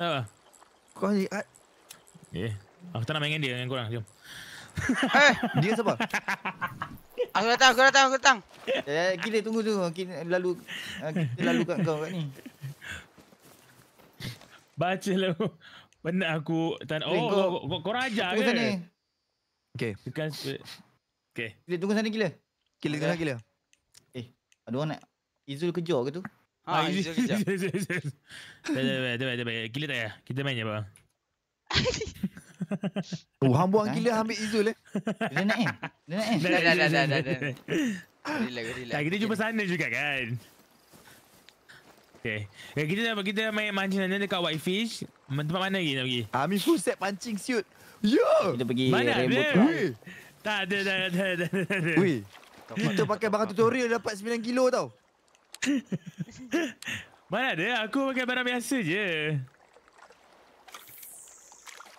Apa? Kau ni Eh, aku tak nak main dia dengan korang, jom Eh, dia siapa? aku datang, aku datang, aku datang Eh, eh kita tunggu tu, kita lalu eh, Kita lalu kat kau kat ni Baca lah Benda aku tan eh, Oh, kau, kau, korang ke? Sana. Okay Bukan Okay Kita tunggu sana gila Gila, gila, gila Eh, ada orang nak Izul kejar ke tu? Ah ha izin kerja. Tak ada, tak ada, tak Gila tak ya? Kita main je apa? Oh, hang buang gila ambil Izul eh. Dia nak eh. Dia nak eh. Dah, dah, dah, dah. Tak, kita jumpa sana juga kan. Okay. kita dah kita dah main mancing sana dekat Whitefish. Tempat mana lagi nak pergi? Ami full set pancing siut. Yo! Kita pergi mana? Rainbow Tak ada, tak ada, tak ada. Kita pakai barang tutorial dapat 9 kilo tau. Mana ada aku pakai barang biasa je.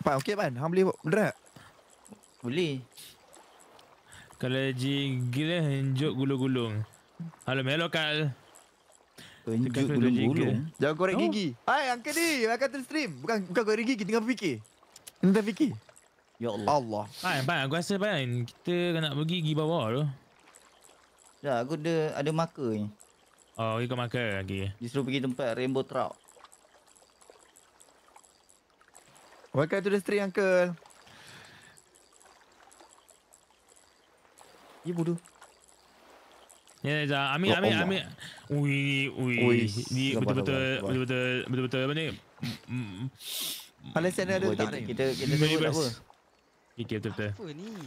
Pak, okey pan. Hang boleh drag. Boleh. Kalau jinggil eh, enjuk gulung-gulung. Halo, melo kal. Enjuk gulung-gulung. Jangan korek oh. gigi. Hai, Uncle D. Makan terus stream. Bukan bukan korek gigi. Tengah berfikir. Tengah berfikir. Ya Allah. Allah. Hai, Pak. Aku rasa, Pak. Kita nak pergi gigi bawah tu. Ya, aku ada, ada marker ni. Oh, ikut marker lagi. Dia suruh pergi tempat rainbow truck. Welcome to the street, uncle. Ya, bodoh. Ya, yeah, Zah. Amin, amin, amin. Ui, ui. Ni betul-betul, betul-betul, betul-betul, betul-betul apa ni? Mm, Palestine ada tak ni? Kita, kita tunggu apa? Okay, betul-betul. Apa ni? Eh?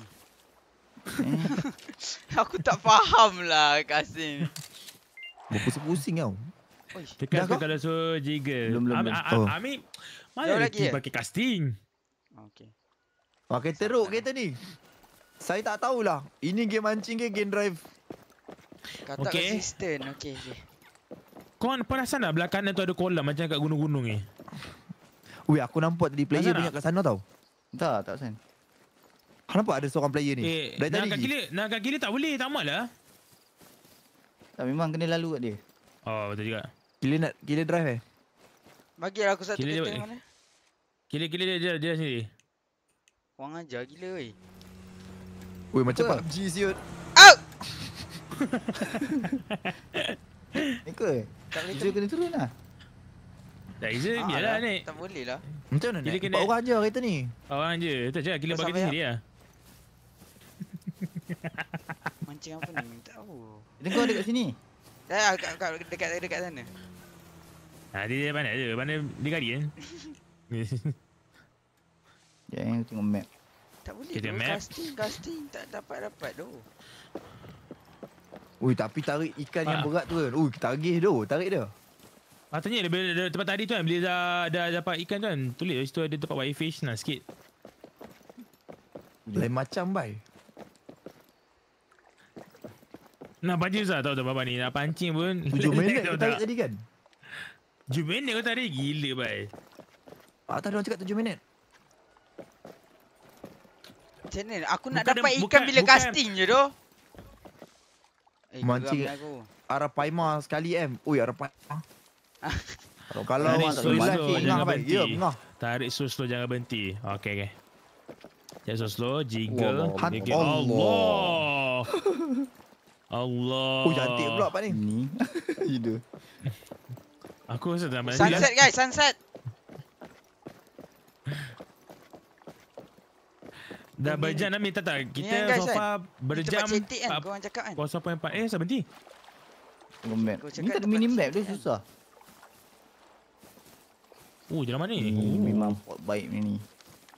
Aku tak faham lah, Kasim. Pusing-pusing tau Kekas ke kalau so jiga Belum oh. mana Ami, oh. Ami pakai casting Okay Pakai teruk kereta ni Saya tak tahulah Ini game mancing ke game drive Kata okay. resistant okey. okay. Kau perasan tak belah kanan tu ada kolam macam kat gunung-gunung ni? Weh aku nampak tadi player banyak kat sana tau Tak tak sen Kenapa ada seorang player ni? Eh, nak kat kiri, nak kat tak boleh, tak malah tak memang kena lalu kat dia. Oh betul juga. Kili nak kili drive eh. Bagi aku satu kereta mana. Kili kili dia dia dia sini. Kuang aja gila oi. Oi macam apa? G siot. Au. Niko. Eh? Tak boleh kena turun lah. Tak izin ah, biarlah ni. Tak boleh lah. Macam mana ni? Kena... orang aja kereta ni. Orang aja. Tak jelah kili bagi sini dia. Ya? Lah. mancing apa ni? Tahu. Dengar dekat sini. Saya eh, agak agak dekat dekat sana. Ha nah, dia mana dia? Mana dia kari kan? Ya, yang tengok map. Tak boleh. Dia map. Casting, casting tak dapat dapat tu. Ui, tapi tarik ikan ah. yang berat tu kan. Ui, tagih tu, tarik dia. Patutnya dia bila tempat tadi tu kan bila dah, dah dapat ikan tu kan. Tulis situ ada tempat white fish nak lah sikit. Lain macam bai. Nak pancing sah tau tak apa ni Nak pancing pun Tujuh minit kau tarik tadi kan Tujuh minit kau tarik Gila bai Ah tak ada orang cakap tujuh minit Macam ni aku nak bukan, dapat ikan bukan, bila bukan. casting je tu eh, Mancing lah Arah Paima sekali em Ui arah Paima Kalau kalau tak boleh lagi ya, Tarik slow jangan berhenti yeah, Tarik slow slow jangan berhenti Okay okay Jangan slow slow Jiggle Allah, Allah. Allah. Allah. Oh cantik pula apa ni. Ni. Gila. Aku rasa dah mati Sunset guys, sunset. Dah hmm. berjam dah minta tak kita yeah, sofa eh. berjam. Kita cantik kan. Kau orang cakap kan. 0.4 eh sebenti. Gomet. Ni tak ada minim map dia susah. Oh, jalan mana ni? Ini hmm, oh. memang port baik ni.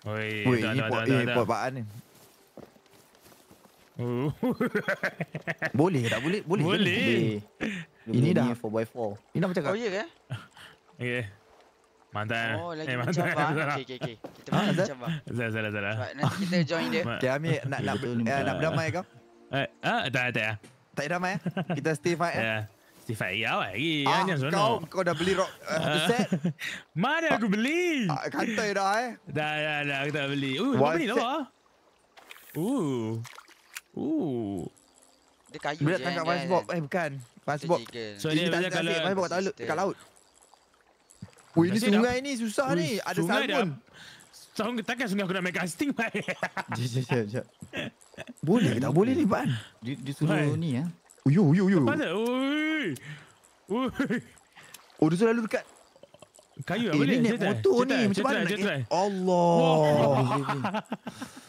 Oi, Oi dah, ini dah, port, dah, eh, dah, port dah. Port baan ni. Oh. boleh ke tak boleh? Boleh. Boleh. boleh. Ini dah 4x4. Ini dah macam kau. Oh, ya ke? Okay. Mantap. Oh, lagi eh, mantap. Ah. Okay, okay, okay. Kita mana ha, cabar. Zala, zala, nanti kita join dia. Okay, Amir. Nak, nak, eh, nak, nak berdamai kau? Eh, ah, tak, tak. Tak ramai eh? Kita stay fight eh? Steve Fire ya, ya lagi. Ah, kan, kau, kau dah beli rock uh, set? Mana aku ah, beli? Ah, kata dah eh. Dah, dah, dah. Aku tak beli. Uh, dah beli lah. Uh. Ooh. Dia kayu dia je. Tangkap kan, kan? Eh bukan. Facebook. So ini dia tak kalau Facebook tak laut dekat laut. Oh ini sungai ni susah ni. Ada salmon. Sungai dah. takkan sungai aku nak make casting mai. Boleh tak boleh ni pan? Di di suruh ni ya. Uyu uyu uyu. Apa dah? Oh dia selalu dekat Kayu eh, boleh. Ini naik motor ni. Macam mana nak eh, Allah.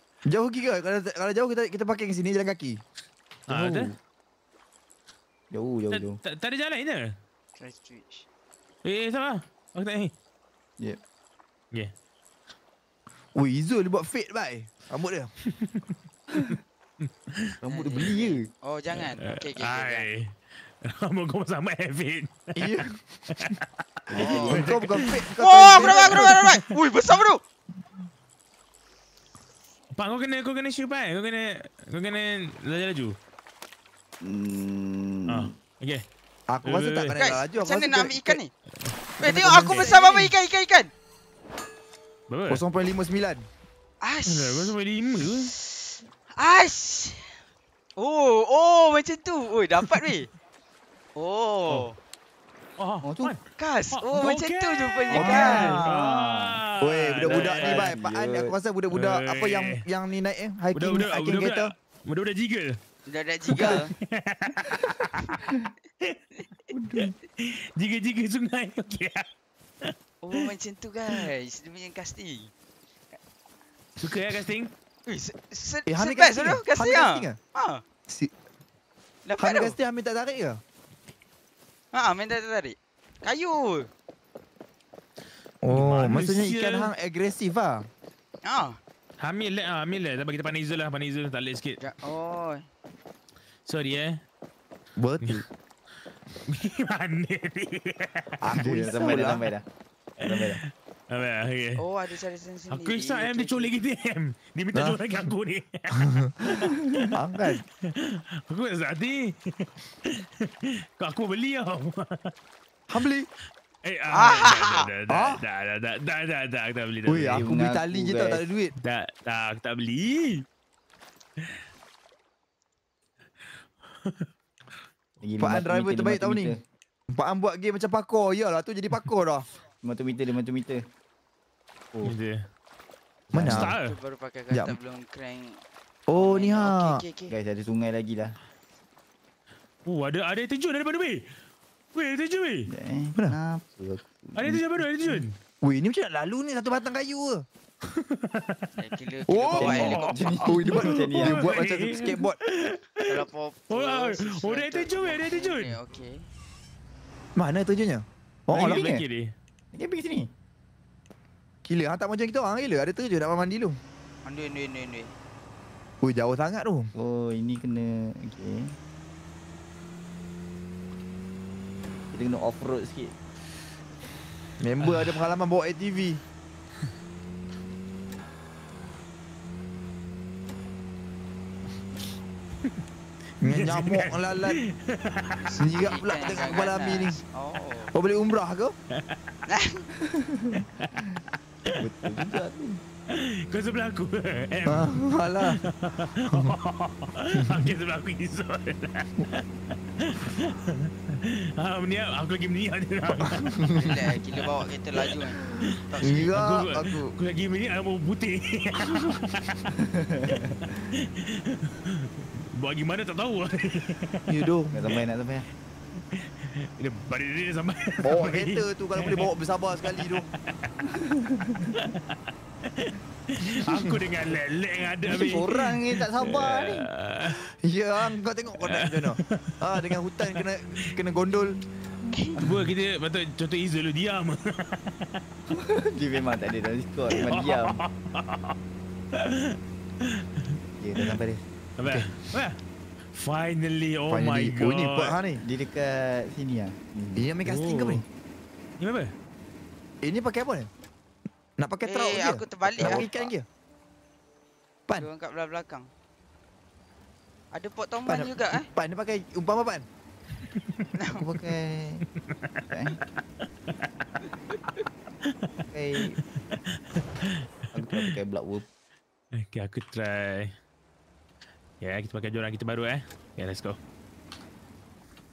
Jauh pergi ke? Kalau, kalau jauh kita kita parking sini jalan kaki. Ha, oh. ada. Jauh, jauh, jauh. Tak ada jalan ke? Try switch. Eh, eh, sama. Aku tak ni. Yep. Yeah. Ui, Izul dia buat fade, bye. Rambut dia. Rambut dia beli je. Oh, jangan. Eh, okay, okay, okay. Rambut kau sama Evan. Ya. Kau Kau oh, aku dapat, aku dapat, aku besar bro. Pak kau kena kau kena syupai. Kau kena kau kena laju-laju. Hmm. Ah. Okey. Aku rasa tak pandai laju. Aku rasa nak ambil ikan ni. Weh tengok aku besar berapa ikan ikan ikan. Berapa? 0.59. Ash. Kau sampai 5 Ash. Oh, oh macam tu. Oi, dapat weh. Oh. oh. Oh, oh tu. Kas. Oh, oh macam tu jumpanya oh, kan. Ah. Weh, ah. budak-budak ni baik. Pak An aku rasa budak-budak apa yang yang ni naik eh? Hiking, budak-budak, hiking budak-budak, kereta. Budak-budak, budak-budak jiga. Budak-budak jiga. Jiga-jiga sungai. Okay. Oh macam tu guys. Dia punya casting. Suka ya casting? Eh, se- eh, best tu casting, casting, lah. casting ah. Ha. Si Hami casting Hami tak tarik ke? Ha, ah, main tarik-tarik. Kayu! Oh, maksudnya ikan hang agresif ah? Ha. lah. Ah. Hamil lah, hamil lah. Tapi kita pandai izul lah, pandai izul. Tak late sikit. Oh. Sorry eh. Worth it. Mana ni? Aku risau lah. Sampai dah, sampai dah. Okay. Oh, ada cara sendiri. Aku risau yang dia colik kita. Dia minta jual lagi aku ni. Angkat. aku tak sehati. Kau aku beli tau. Aku beli? Eh, ah, ah. dah, dah, dah, dah, dah, dah, dah, aku tak beli. Ui, aku beli tali je tau, tak ada duit. Dah dah, aku tak beli. Empatan driver terbaik tahun ni. Empatan buat game macam pakor. Yalah tu jadi pakor dah. Motometer dia, motometer. Ini dia. Mana? Style. baru pakai kata Jam. belum crank. Oh, oh ni ha. Okay, okay, okay. Guys ada sungai lagi lah. Oh ada ada terjun daripada weh. Weh ada terjun weh. Mana? Ada terjun apa Ada Weh ni macam nak lalu ni satu batang kayu ke? kira, oh! kira oh, oh, dia buat macam ni. Dia eh. buat macam skateboard. Oh, ada terjun weh. Ada terjun. Mana terjunnya? Oh, lagi, oh, lagi, lagi. Dia pergi sini. Killer hang tak macam kita orang gila. Ada terje dapat mandi lu. Mandi ni ni ni. Oi jauh sangat tu. Oh ini kena okey. Kita kena off road sikit. Member ada pengalaman bawa ATV. Nyamuk kan? lalat Senyirap pula kita kat kepala Amir ni Oh Kau oh, boleh umrah ke? Kau sebelah aku M ah, Alah Okay sebelah aku Izzon Ah, aku lagi meniap dia dah. kita bawa kereta laju kan. Tak aku, aku. lagi meniap, aku putih. Buat gimana tak tahu. Ya doh. Nak sampai, nak sampai. Dia berdiri sampai Bawa kereta tu kalau boleh bawa bersabar sekali tu Aku dengan lelek yang ada ni Orang ni tak sabar ya. ni Ya kau tengok kau nak macam mana ha, Dengan hutan kena kena gondol Buat kita patut contoh Iza dulu diam Dia memang tak ada dalam skor Memang diam Ya dah sampai dia Sampai okay. Finally, oh Finally. my oh, god. Oh, ini buat ha ni. Dia dekat sini ah. Ini yang mega sting ke apa ni? Ini apa? Ini eh, pakai apa ni? Nak pakai hey, eh, trout dia. Aku terbalik ah. Ikan dia. Pan. Dia kat belakang. Ada pot tombol juga eh. Pan dia pakai umpan apa pan? aku pakai. pakai. aku pakai black wolf. Okay, aku try. Ya, yeah, kita pakai jurang kita baru eh. Okay, let's go.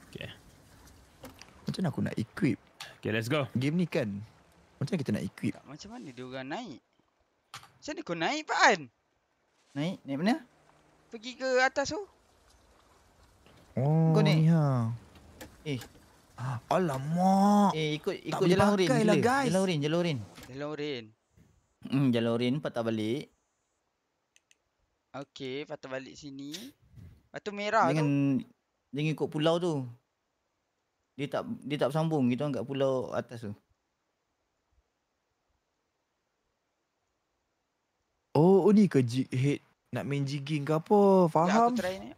Okay. Macam mana aku nak equip? Okay, let's go. Game ni kan, macam kita nak equip? Macam mana dia diorang naik? Macam mana kau naik, Pan? Naik? Naik mana? Pergi ke atas tu. Oh, kau ni? Ya. Eh. Ah, alamak. Eh, ikut, ikut jalan orin. Tak boleh pakai lah, guys. Jalan orin, jalan orin. Jalan orin. Hmm, jalan orin patah balik. Okey, patah balik sini. Patu merah dengan, tu. Dengan ikut pulau tu. Dia tak dia tak sambung gitu, orang pulau atas tu. Oh, ini oh, ni ke jig head nak main jigging ke apa? Faham. Ya,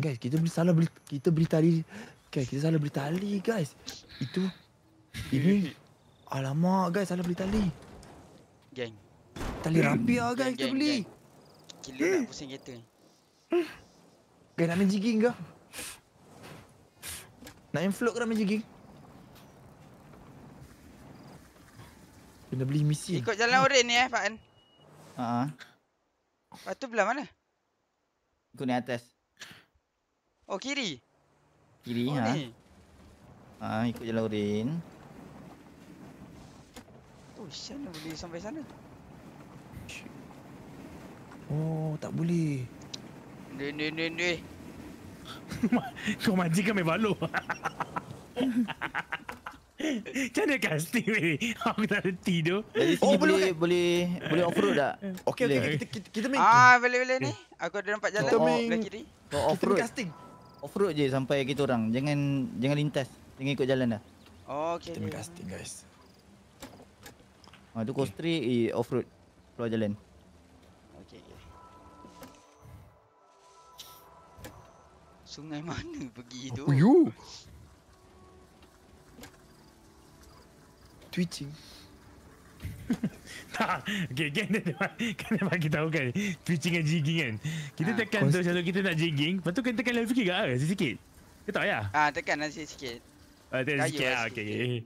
Guys, kita boleh salah beli kita beli tali. Guys, kita salah beli tali, guys. Itu ini alamak, guys, salah beli tali. Geng Tali hmm. rapi lah guys kita beli Gila nak pusing kereta ni Guys nak main jigging ke? Nak main float ke nak main jigging? Kena beli misi Ikut jalan hmm. orin ni eh Pak An Haa Pak tu belah mana? Ikut ni atas Oh kiri? Kiri oh, ha. Ah ha, ikut jalan orin Oh, sana lah, boleh sampai sana. Oh, tak boleh. Ni ni ni ni. Kau majik kami balu. Macam mana casting ni? Aku dah reti tu. Oh, kan? boleh, boleh, boleh, boleh off-road tak? Okay, okay, kita, kita, kita, main. Ah, boleh, boleh ni. Aku ada nampak jalan. Kita main. Kita main casting. Off-road je sampai kita orang. Jangan jangan lintas. Jangan ikut jalan dah. Oh, okay. Kita main casting, guys. Ha tu coast okay. trail eh, off road keluar jalan. Okey okey. Sungai mana pergi Apa tu? You. Twitching. tak. Okay, geng ni kan dia bagi tahu kan. Twitching dan jigging kan. Kita ha, tekan tu selalu kita nak jigging. Lepas tu kita tekan level fikir ke? Sikit-sikit. Ah, ke tak ya? Ah, ha, tekan lah sikit Ah, tekan sikit. Ah, okay.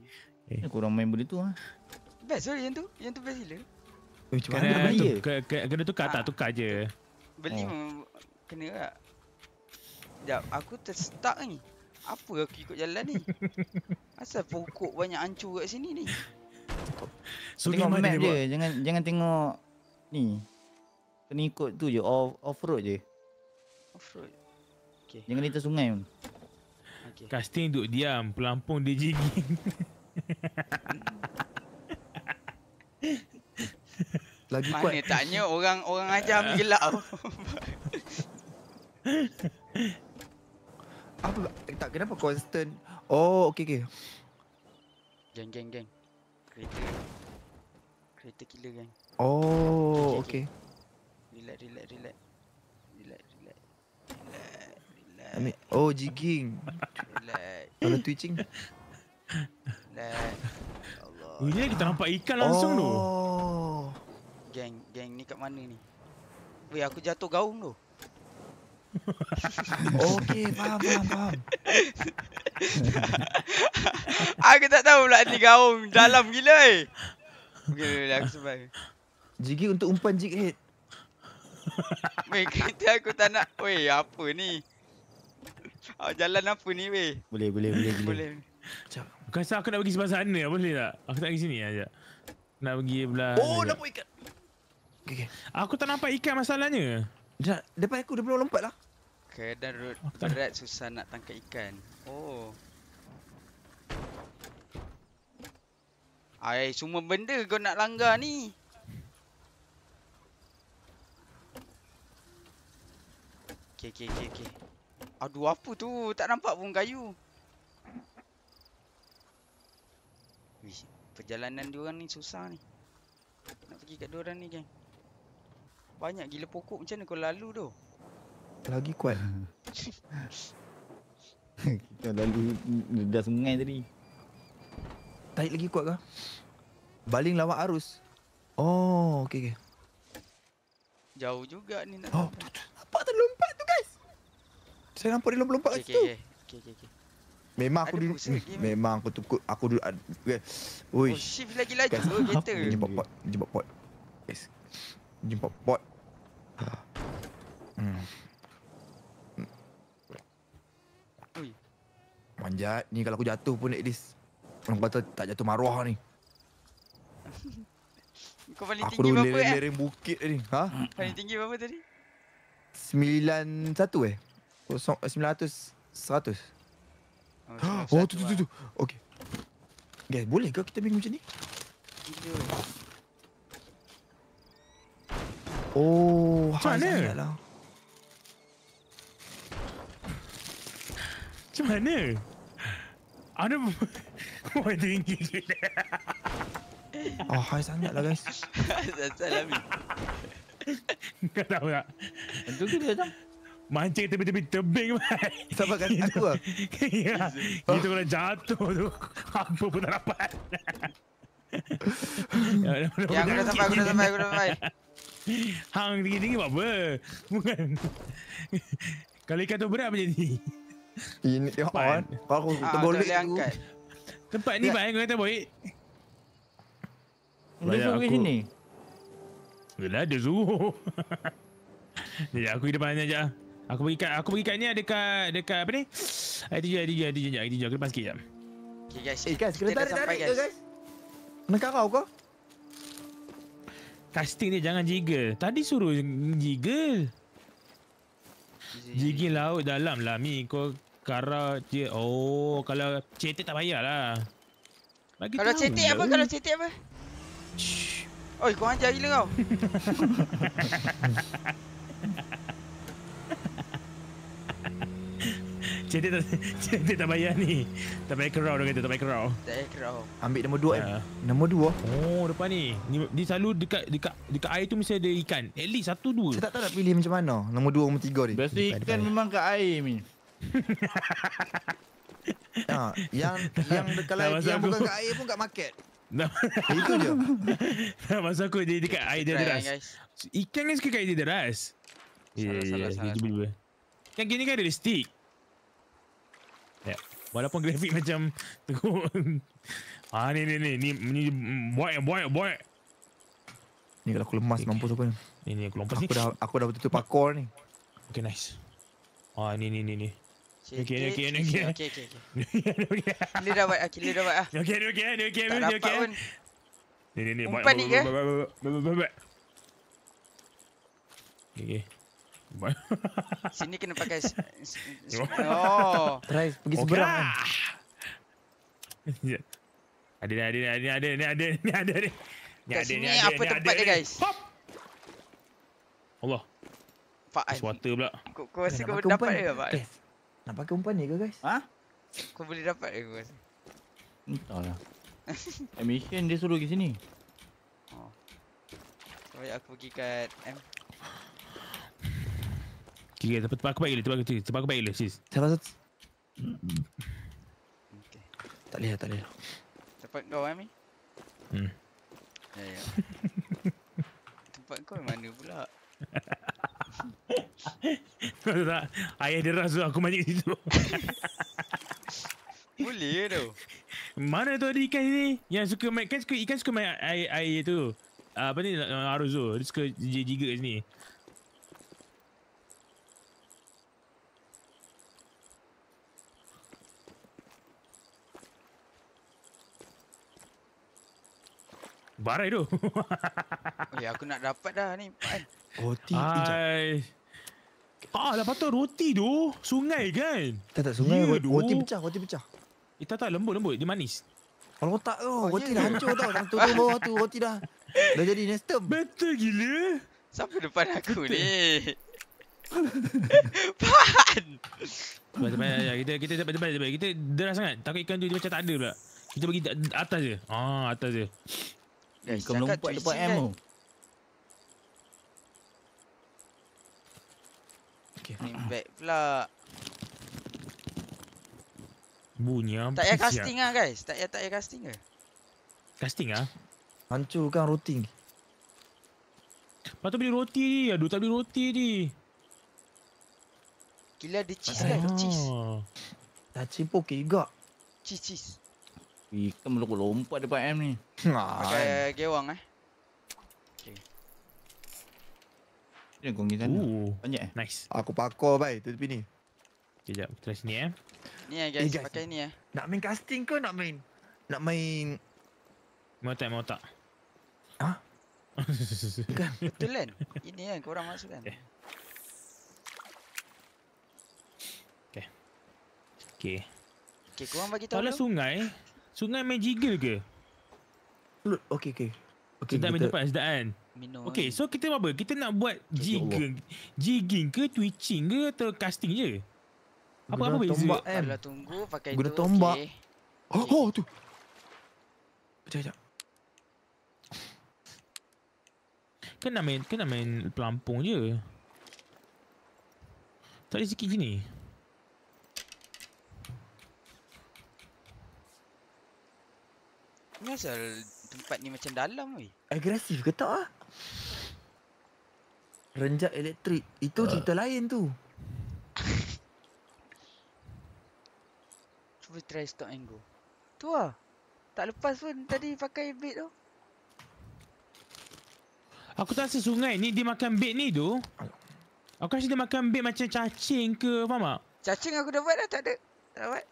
kurang main benda tu ah. Best lah yang tu. Yang tu best gila. Eh, macam mana beli ke, Kena tukar ha. tak? Ah. Tukar je. Beli oh. kena tak? Lah. Sekejap, aku terstuck ni. Apa aku ikut jalan ni? Asal pokok banyak hancur kat sini ni? So, tengok map dia, Jangan jangan tengok ni. Kena ikut tu je. Off, road je. Off road? Jangan lintas sungai pun. Okay. Casting duduk diam. Pelampung dia jigging. Lagi Mana kuat. Mana taknya orang orang ajar ambil gelap. Apa? Tak kenapa constant? Oh, okey okey. Gang gang gang. Kereta. Kereta killer geng. Oh, okey. Relax relax relax. Relax relax. Relax. Ambil. Oh, jigging. Relax. Kalau twitching. Relax. Allah. Ini kita nampak ikan langsung oh. tu. Oh. Geng, geng ni kat mana ni? Weh, aku jatuh gaung tu. Okey, faham, faham, faham. aku tak tahu pula ni gaung dalam gila eh. Okey, okay, aku sebab. Jigi untuk umpan jig head. Weh, kereta aku tak nak. Weh, apa ni? Oh, jalan apa ni, weh? Boleh, boleh, boleh. boleh. Sekejap. Kau rasa aku nak pergi sebelah sana? Boleh tak? Aku tak pergi sini lah sekejap. Nak pergi belah... Oh, nak buat ikat. Okay, okay. Aku tak nampak ikan masalahnya. Dah, depan aku dia belum lompat lah. Keadaan berat susah nak tangkap ikan. Oh. Ai, semua benda kau nak langgar ni. Okay, okay, okay, okay. Aduh, apa tu? Tak nampak pun kayu. Wih, perjalanan diorang ni susah ni. Nak pergi kat diorang ni, geng. Banyak gila pokok macam mana kau lalu tu? Lagi kuat. Kita lalu dah sungai tadi. Tarik lagi kuat kah? Baling lawan arus. Oh, okey okey. Jauh juga ni nak. Oh, tu, tu. Apa tu lompat tu guys? Saya nampak dia lompat-lompat okay, kat situ. Okey okey okey. Okay. Memang aku dulu Memang aku tukut Aku dulu Okay Oi. Oh shift lagi laju Kata Jebak pot Jebak pot Guys jumpa bot. Hmm. Manjat ni kalau aku jatuh pun at least orang kata tak jatuh maruah ni. Kau paling aku tinggi berapa? Aku dulu eh? lereng bukit tadi. Ha? Paling tinggi berapa tadi? sembilan satu eh. eh sembilan ratus seratus. Oh, oh tu, tu, tu, tu. Lah. Okay. Guys, bolehkah kita bingung macam ni? 오, 하네. 좀 하네. 아니 뭐왜 되는 길이래? 아 하이산이야 라가 있어. 사람이. 그다음에. 누구 그래요? 만지게 때문에 비 덤빙이 말. 사바가 누구야? 이 동네 자또도 한 부분 알아봐. 야 그래 사바 그래 사바 그래 사바. Hang tinggi-tinggi buat apa? Bukan. Kalau ikan tu berat macam ni. Ini ya on. Kau aku ah, terbolik angkat. Tempat ni baik ya. kau boy. boleh. Ini aku sini. Bila ada zoo. ni aku depan ni aja. Aku pergi kat aku pergi kat ni dekat dekat apa ni? Ai tu jadi jadi jadi jadi jadi tu je, ai tu je. Kita pas sikit jap. Okey guys, eh, guys, kita dah sampai guys. Menengkarau kau? Casting dia jangan jiggle. Tadi suruh jiggle. Jiggle laut dalam lah Mi. Kau kara je. Oh, kalau cetek tak payahlah. Bagi kalau cetek apa? Kalau cetek apa? Oh, kau ajar gila kau. Cik tak, dia tak bayar ni. Tak bayar kerau dia kata, tak bayar kerau. Tak payah kerau. Ambil nombor dua. Uh. Nombor dua. Oh, depan ni. ni. Ni, selalu dekat dekat dekat air tu mesti ada ikan. At least satu, dua. Saya tak tahu nak pilih macam mana. Nombor dua, nombor tiga ni. Biasa depan, ikan memang kat air ni. ha, yang yang kalau yang aku. bukan kat air pun kat market. itu dia. Nah, masa aku dia dekat air dia deras. Ikan ni suka kat air dia deras. Ya, ya, ya. Kan gini kan ada stick. Walaupun grafik macam teruk. ah ni ni ni ni ni boy boy. buat. Ni kalau aku lemas okay. mampus aku ni. Ni ni aku lompat aku ni. dah aku dah betul-betul parkour ni. Okay nice. Ah ni ni ni ni. Okay, okay, okay, okay. Okay Ni dah buat, ni dah buat. Ah. Okay, ni okay, ni okay, ni okay. Ni ni ni. Umpan ni ke? Okay. Sini kena pakai s- s- s- Oh Try pergi okay. seberang Sekejap lah. ya. Ada ni ada ni ada ni ada ni ada ni ada ni Ni ada ni ada apa tempat ada, dia guys Hop Allah Pak Ais water pula Kau, kau rasa kau boleh dapat dia Pak Ais Nak pakai umpan ni ke guys Ha? Kau boleh dapat dia kau rasa Entahlah hmm. Emission dia suruh ke sini Oh Sampai aku pergi kat M Okay, tempat, tempat aku baik gila, tempat, tempat aku baik gila, sis. Sabar, sabar. Okay. Tak boleh tak boleh Tempat kau, Amin? Hmm. Ya, ya. tempat kau mana pula? tak, ayah dia rasa aku mancing situ. boleh tu. Mana tu ada ikan ni? Yang suka main, kan suka, ikan suka main air, air tu. Ah, apa ni, arus tu. Dia suka jiga kat sini. Barai tu. Ya aku nak dapat dah ni. Roti. Eh, Ai. Ah, dah patut roti tu. Sungai kan? Tak tak sungai. Yeah, roti, roti pecah, roti pecah. Eh, tak tak lembut lembut, dia manis. Kalau oh, tak tu, oh, roti ya. dah hancur tau. Dah turun bawah tu, roti dah. Dah jadi nestem. Betul gila. Sampai depan aku Betul. ni. Pan. Cepat ya, ya, kita kita cepat cepat Kita deras sangat. Takut ikan tu dia macam tak ada pula. Kita pergi atas je. Ah, atas je. Eh, kau melompat depan M tu. Okay. Ni back pula. Bunyi apa Tak payah casting lah guys. Tak payah tak payah casting ke? Casting ah? Hancurkan routing. Patut beli roti ni. Aduh tak beli roti ni. Gila ada cheese kan? Cheese. Tak cipu ke juga. Cheese, cheese. Ikan melukuk lompat depan M ni Pakai kan. gewang eh Okay Ini gonggi sana Banyak eh Nice Aku pakor bye tepi ni Sekejap kita sini eh Ni eh, eh guys pakai ni eh Nak main casting ke nak main Nak main Mau tak mau tak Ha? Bukan Betul kan? Ini kan korang masuk kan eh. Okay Okay Okay korang bagi tahu Kalau sungai Sungai main jiggle ke? Okey okey. Okey. Sedap kita... main sedap kan? Okey, so kita apa? Kita nak buat jigging. Jigging ke twitching ke atau casting je? Apa apa beza? Tombak kan? Guna tombak. Okay. Oh, oh, tu. Jap jap. Kena main, kena main pelampung je. Tadi sikit ni. Kenapa tempat ni macam dalam weh? Agresif ke tak ah? Renjak elektrik. Itu uh. cerita lain tu. Cuba try stop and go. Tu lah. Tak lepas pun tadi pakai bait tu. Aku tak rasa sungai ni dia makan bait ni tu. Aku rasa dia makan bait macam cacing ke, faham tak? Cacing aku dah buat dah, tak ada. Tak dapat.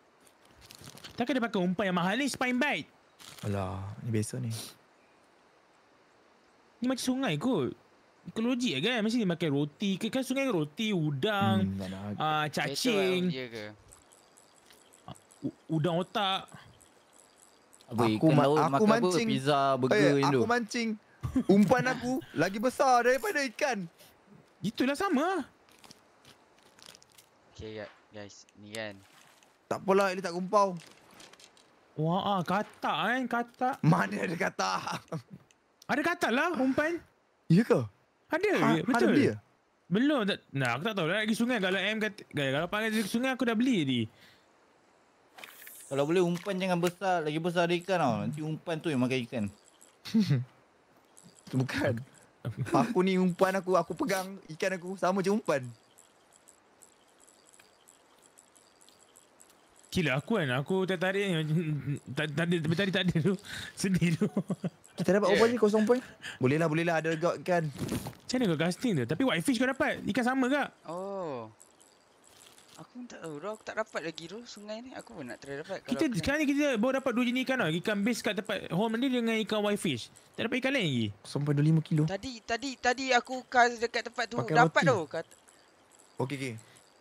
Takkan dia pakai umpan yang mahal ni, spine bite. Alah, ni biasa ni. Ni macam sungai kot. Kau logik kan? Mesti dia makan roti. Kan sungai kan roti, udang, hmm, uh, cacing. Uh, udang otak. Aku, aku, ma- aku makan mancing. Apa? Pizza, burger, eh, Aku dulu. mancing. Umpan aku lagi besar daripada ikan. Itulah sama. Okay, guys. Ni kan. Tak apalah, ini tak kumpau. Wah, ah, kata kan, eh, kata. Mana ada kata? ada kata lah, umpan. Ya ke? Ada, ha, ya, betul. Ada beli Belum, tak, nah, aku tak tahu. Lagi sungai, kalau M kat, kalau pakai di sungai, aku dah beli tadi. Kalau boleh umpan jangan besar, lagi besar ada ikan tau. Nanti umpan tu yang makan ikan. Bukan. aku ni umpan aku, aku pegang ikan aku sama macam umpan. Gila aku kan Aku tertarik Tadi tak, tadi tadi tu Sedih tu Kita dapat apa ni kosong point Boleh lah boleh lah Ada gak kan Macam mana kau casting tu Tapi whitefish kau dapat Ikan sama gak? Oh Aku tak tahu bro. Aku tak dapat lagi tu Sungai ni Aku pun nak try dapat kita, Sekarang ni kita baru dapat dua jenis ikan tau Ikan base kat tempat home ni Dengan ikan whitefish Tak dapat ikan lain lagi Sampai 25 kilo Tadi tadi tadi aku cast dekat tempat tu Dapat tu Okey. Okay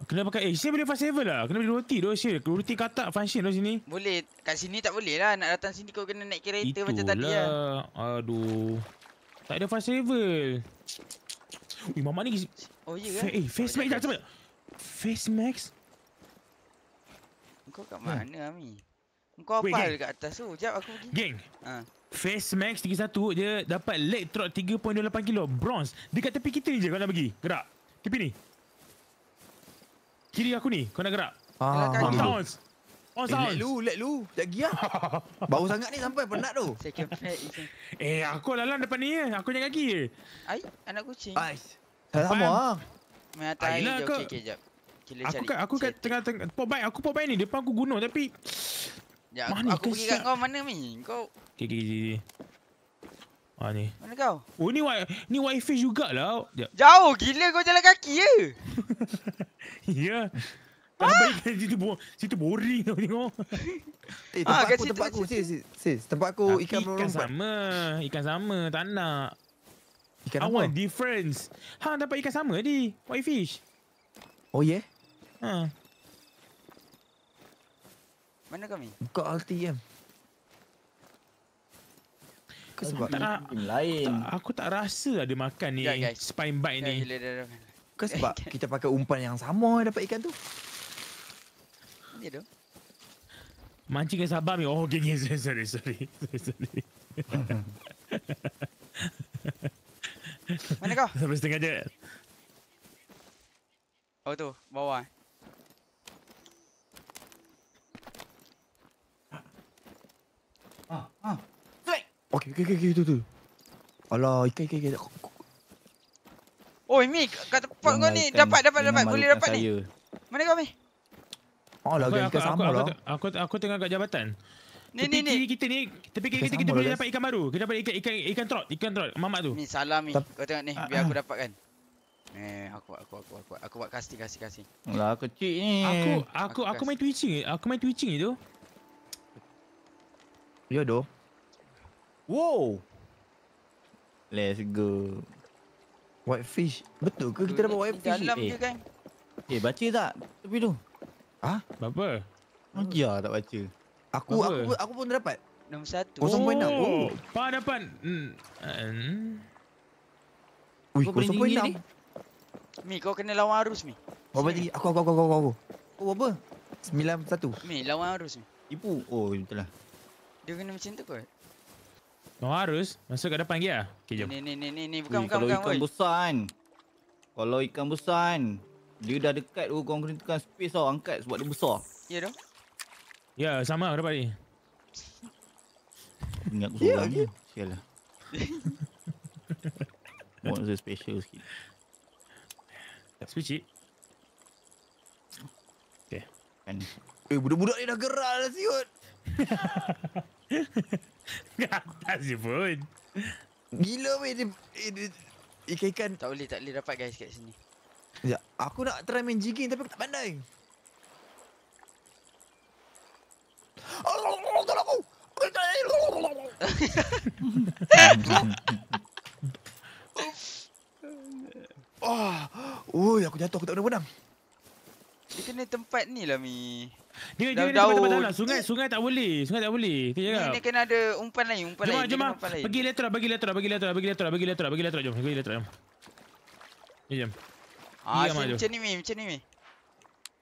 Kena pakai eh, Syed boleh fast travel lah. Kena beli roti tu Syed. Roti katak function tu sini. Boleh. Kat sini tak boleh lah. Nak datang sini kau kena naik kereta Itulah. macam tadi lah. Aduh. Tak ada fast travel. Ui, mamak ni. Oh, iya kan? Eh, face max tak sempat. Face max? Kau kat mana, ha. Ami? Kau apa Wait, dekat atas tu? Sekejap aku pergi. Geng. Ha. Face Max 31 je dapat leg trot 3.28 kilo bronze dekat tepi kita je kau nak pergi. Gerak. Tepi ni. Kiri aku ni, kau nak gerak. Ah, Bounce. Bounce. Bounce. Eh, let lu, let lu. Tak gila. Ah. Bau sangat ni sampai penat tu. eh, aku lalan depan ni. Eh. Aku jangan kaki. Ai, anak kucing. Ai. Tak sama ah. Main atas ah, air jap, okay, jap. Kila aku cari. Kat, aku kat tengah tengah. Pop bike, aku pop bike ni. Depan aku gunung tapi... Ya, mana aku, aku pergi kat kau mana ni? Kau... Okay, okay, okay. Ha ni. Mana kau? Oh ni ni wifi jugaklah. Sekejap. Jauh gila kau jalan kaki ya. ya. Ah? Kan, situ, bo situ boring tau tengok. Eh, ah, tempat ah, aku, tempat aku. Sis, sis, tempat aku ah, ikan merombak. Ikan sama, ikan sama, tak nak. Ikan I apa? want difference. Ha, dapat ikan sama tadi. wifi? fish. Oh, yeah? Ha. Mana kami? Buka RTM. Ke sebab tak, tak, lain. Tak, aku tak rasa ada lah makan ni. Yeah, guys. Spine bite yeah, ni. Bila, Ke sebab kita pakai umpan yang sama dapat ikan tu. Ya Mancing ke sabar ni. Oh, okay, okay. Sorry, sorry. sorry, sorry. Mana kau? Sampai setengah je. Oh tu, bawah eh. Ah, ah. Okey, okey, okey, tu tu. Alah, ikan, ikan, ikan. Oi, Mi, kat tempat kau ni. Dapat, dapat, dapat. Boleh dapat ni. Mana kau, Mi? Alah, ah, ikan sama lah. Aku, aku, tengah kat jabatan. Ni, tepi ni, ni. kita ni, tepi kiri kita, kita boleh lah, dapat ikan baru. Kita dapat ikan, ikan, ikan trot, ikan trot. Mamak tu. Ni, salam, Mi. Kau tengok ni, ah, biar aku ah. dapatkan. Eh, aku aku aku aku aku buat kasih kasih kasih. Lah kecil ni. Aku aku aku, aku main Twitching, aku main Twitching itu. Yo ya, doh. Wow. Let's go. White fish. Betul ke kita dapat white fish? Dalam eh. je kan. Eh, baca tak? Tapi tu. Hah? Apa? Lagi lah tak baca. Aku, aku aku aku pun dapat. Nombor satu. Oh, oh. oh. Pak dapat. Hmm. Uh, hmm. Ui, kau ni. Mi, kau kena lawan arus, Mi. Apa tadi? Aku, aku, aku, aku, aku. Oh, apa? Sembilan satu. Mi, lawan arus, Mi. Ipu, Oh, betul lah. Dia kena macam tu kot. Kau harus masuk ke depan lagi lah. Okay, jom. Ni, ni, ni, ni. ni. Bukan, Ui, bukan, kalau bukan, ikan oi. Kan? Kalau ikan besar kan, Dia dah dekat tu. Kau kena tekan space tau. Angkat sebab dia besar. Ya tu. Ya, sama aku dapat ni. Ingat aku lagi. Ya, Sial lah. Buat masa special sikit. Speci. Okay. Kan. Eh, budak-budak ni dah gerak lah siut. atas je pun Gila weh dia, eh, dia Ikan-ikan Tak boleh, tak boleh dapat guys kat sini Ya, aku nak try main jigging tapi aku tak pandai Tolong aku Tolong aku Oh, aku jatuh, aku tak pernah menang dia kena tempat ni lah Mi. Ni dia ada tempat lah. Sungai sungai tak boleh. Sungai tak boleh. Kita jaga. Ni kena ada umpan lain, umpan jom, lain. Jom, jom. Pergi letter, bagi letter, bagi letter, bagi letter, bagi letter, bagi letter, jom. bagi letter, jom. Ni jom. Ah, jom, jom. macam ni Mi, macam ni Mi.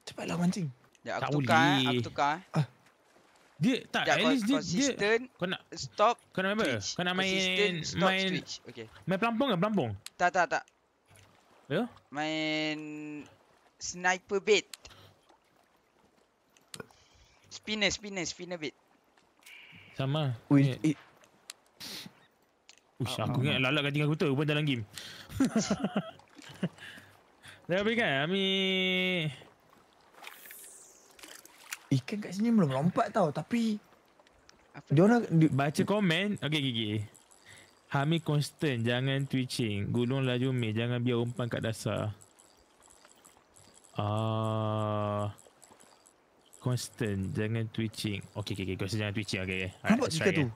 Cepatlah mancing. Ya, aku tak tukar, eh. aku tukar. Eh. Ah. Dia tak Sekejap, at least dia, dia kau nak stop kau nak apa? Kau nak main stop main Okay. Main pelampung ke pelampung? Tak tak tak. Ya? Main sniper bait. Spinner, eh, spinner, eh, spinner bit. Sama. Ui, it. It. Eh. Uish, aku ingat lalat kat tinggal kutu pun dalam game. Dah habis kan? Ami. Ikan kat sini belum lompat tau, tapi apa dia orang di, baca komen. Okey, okey, okey. Hami constant, jangan twitching. Gulung laju me, jangan biar umpan kat dasar. Ah constant jangan twitching okey okey okay. constant jangan twitching okay. okey apa cerita tu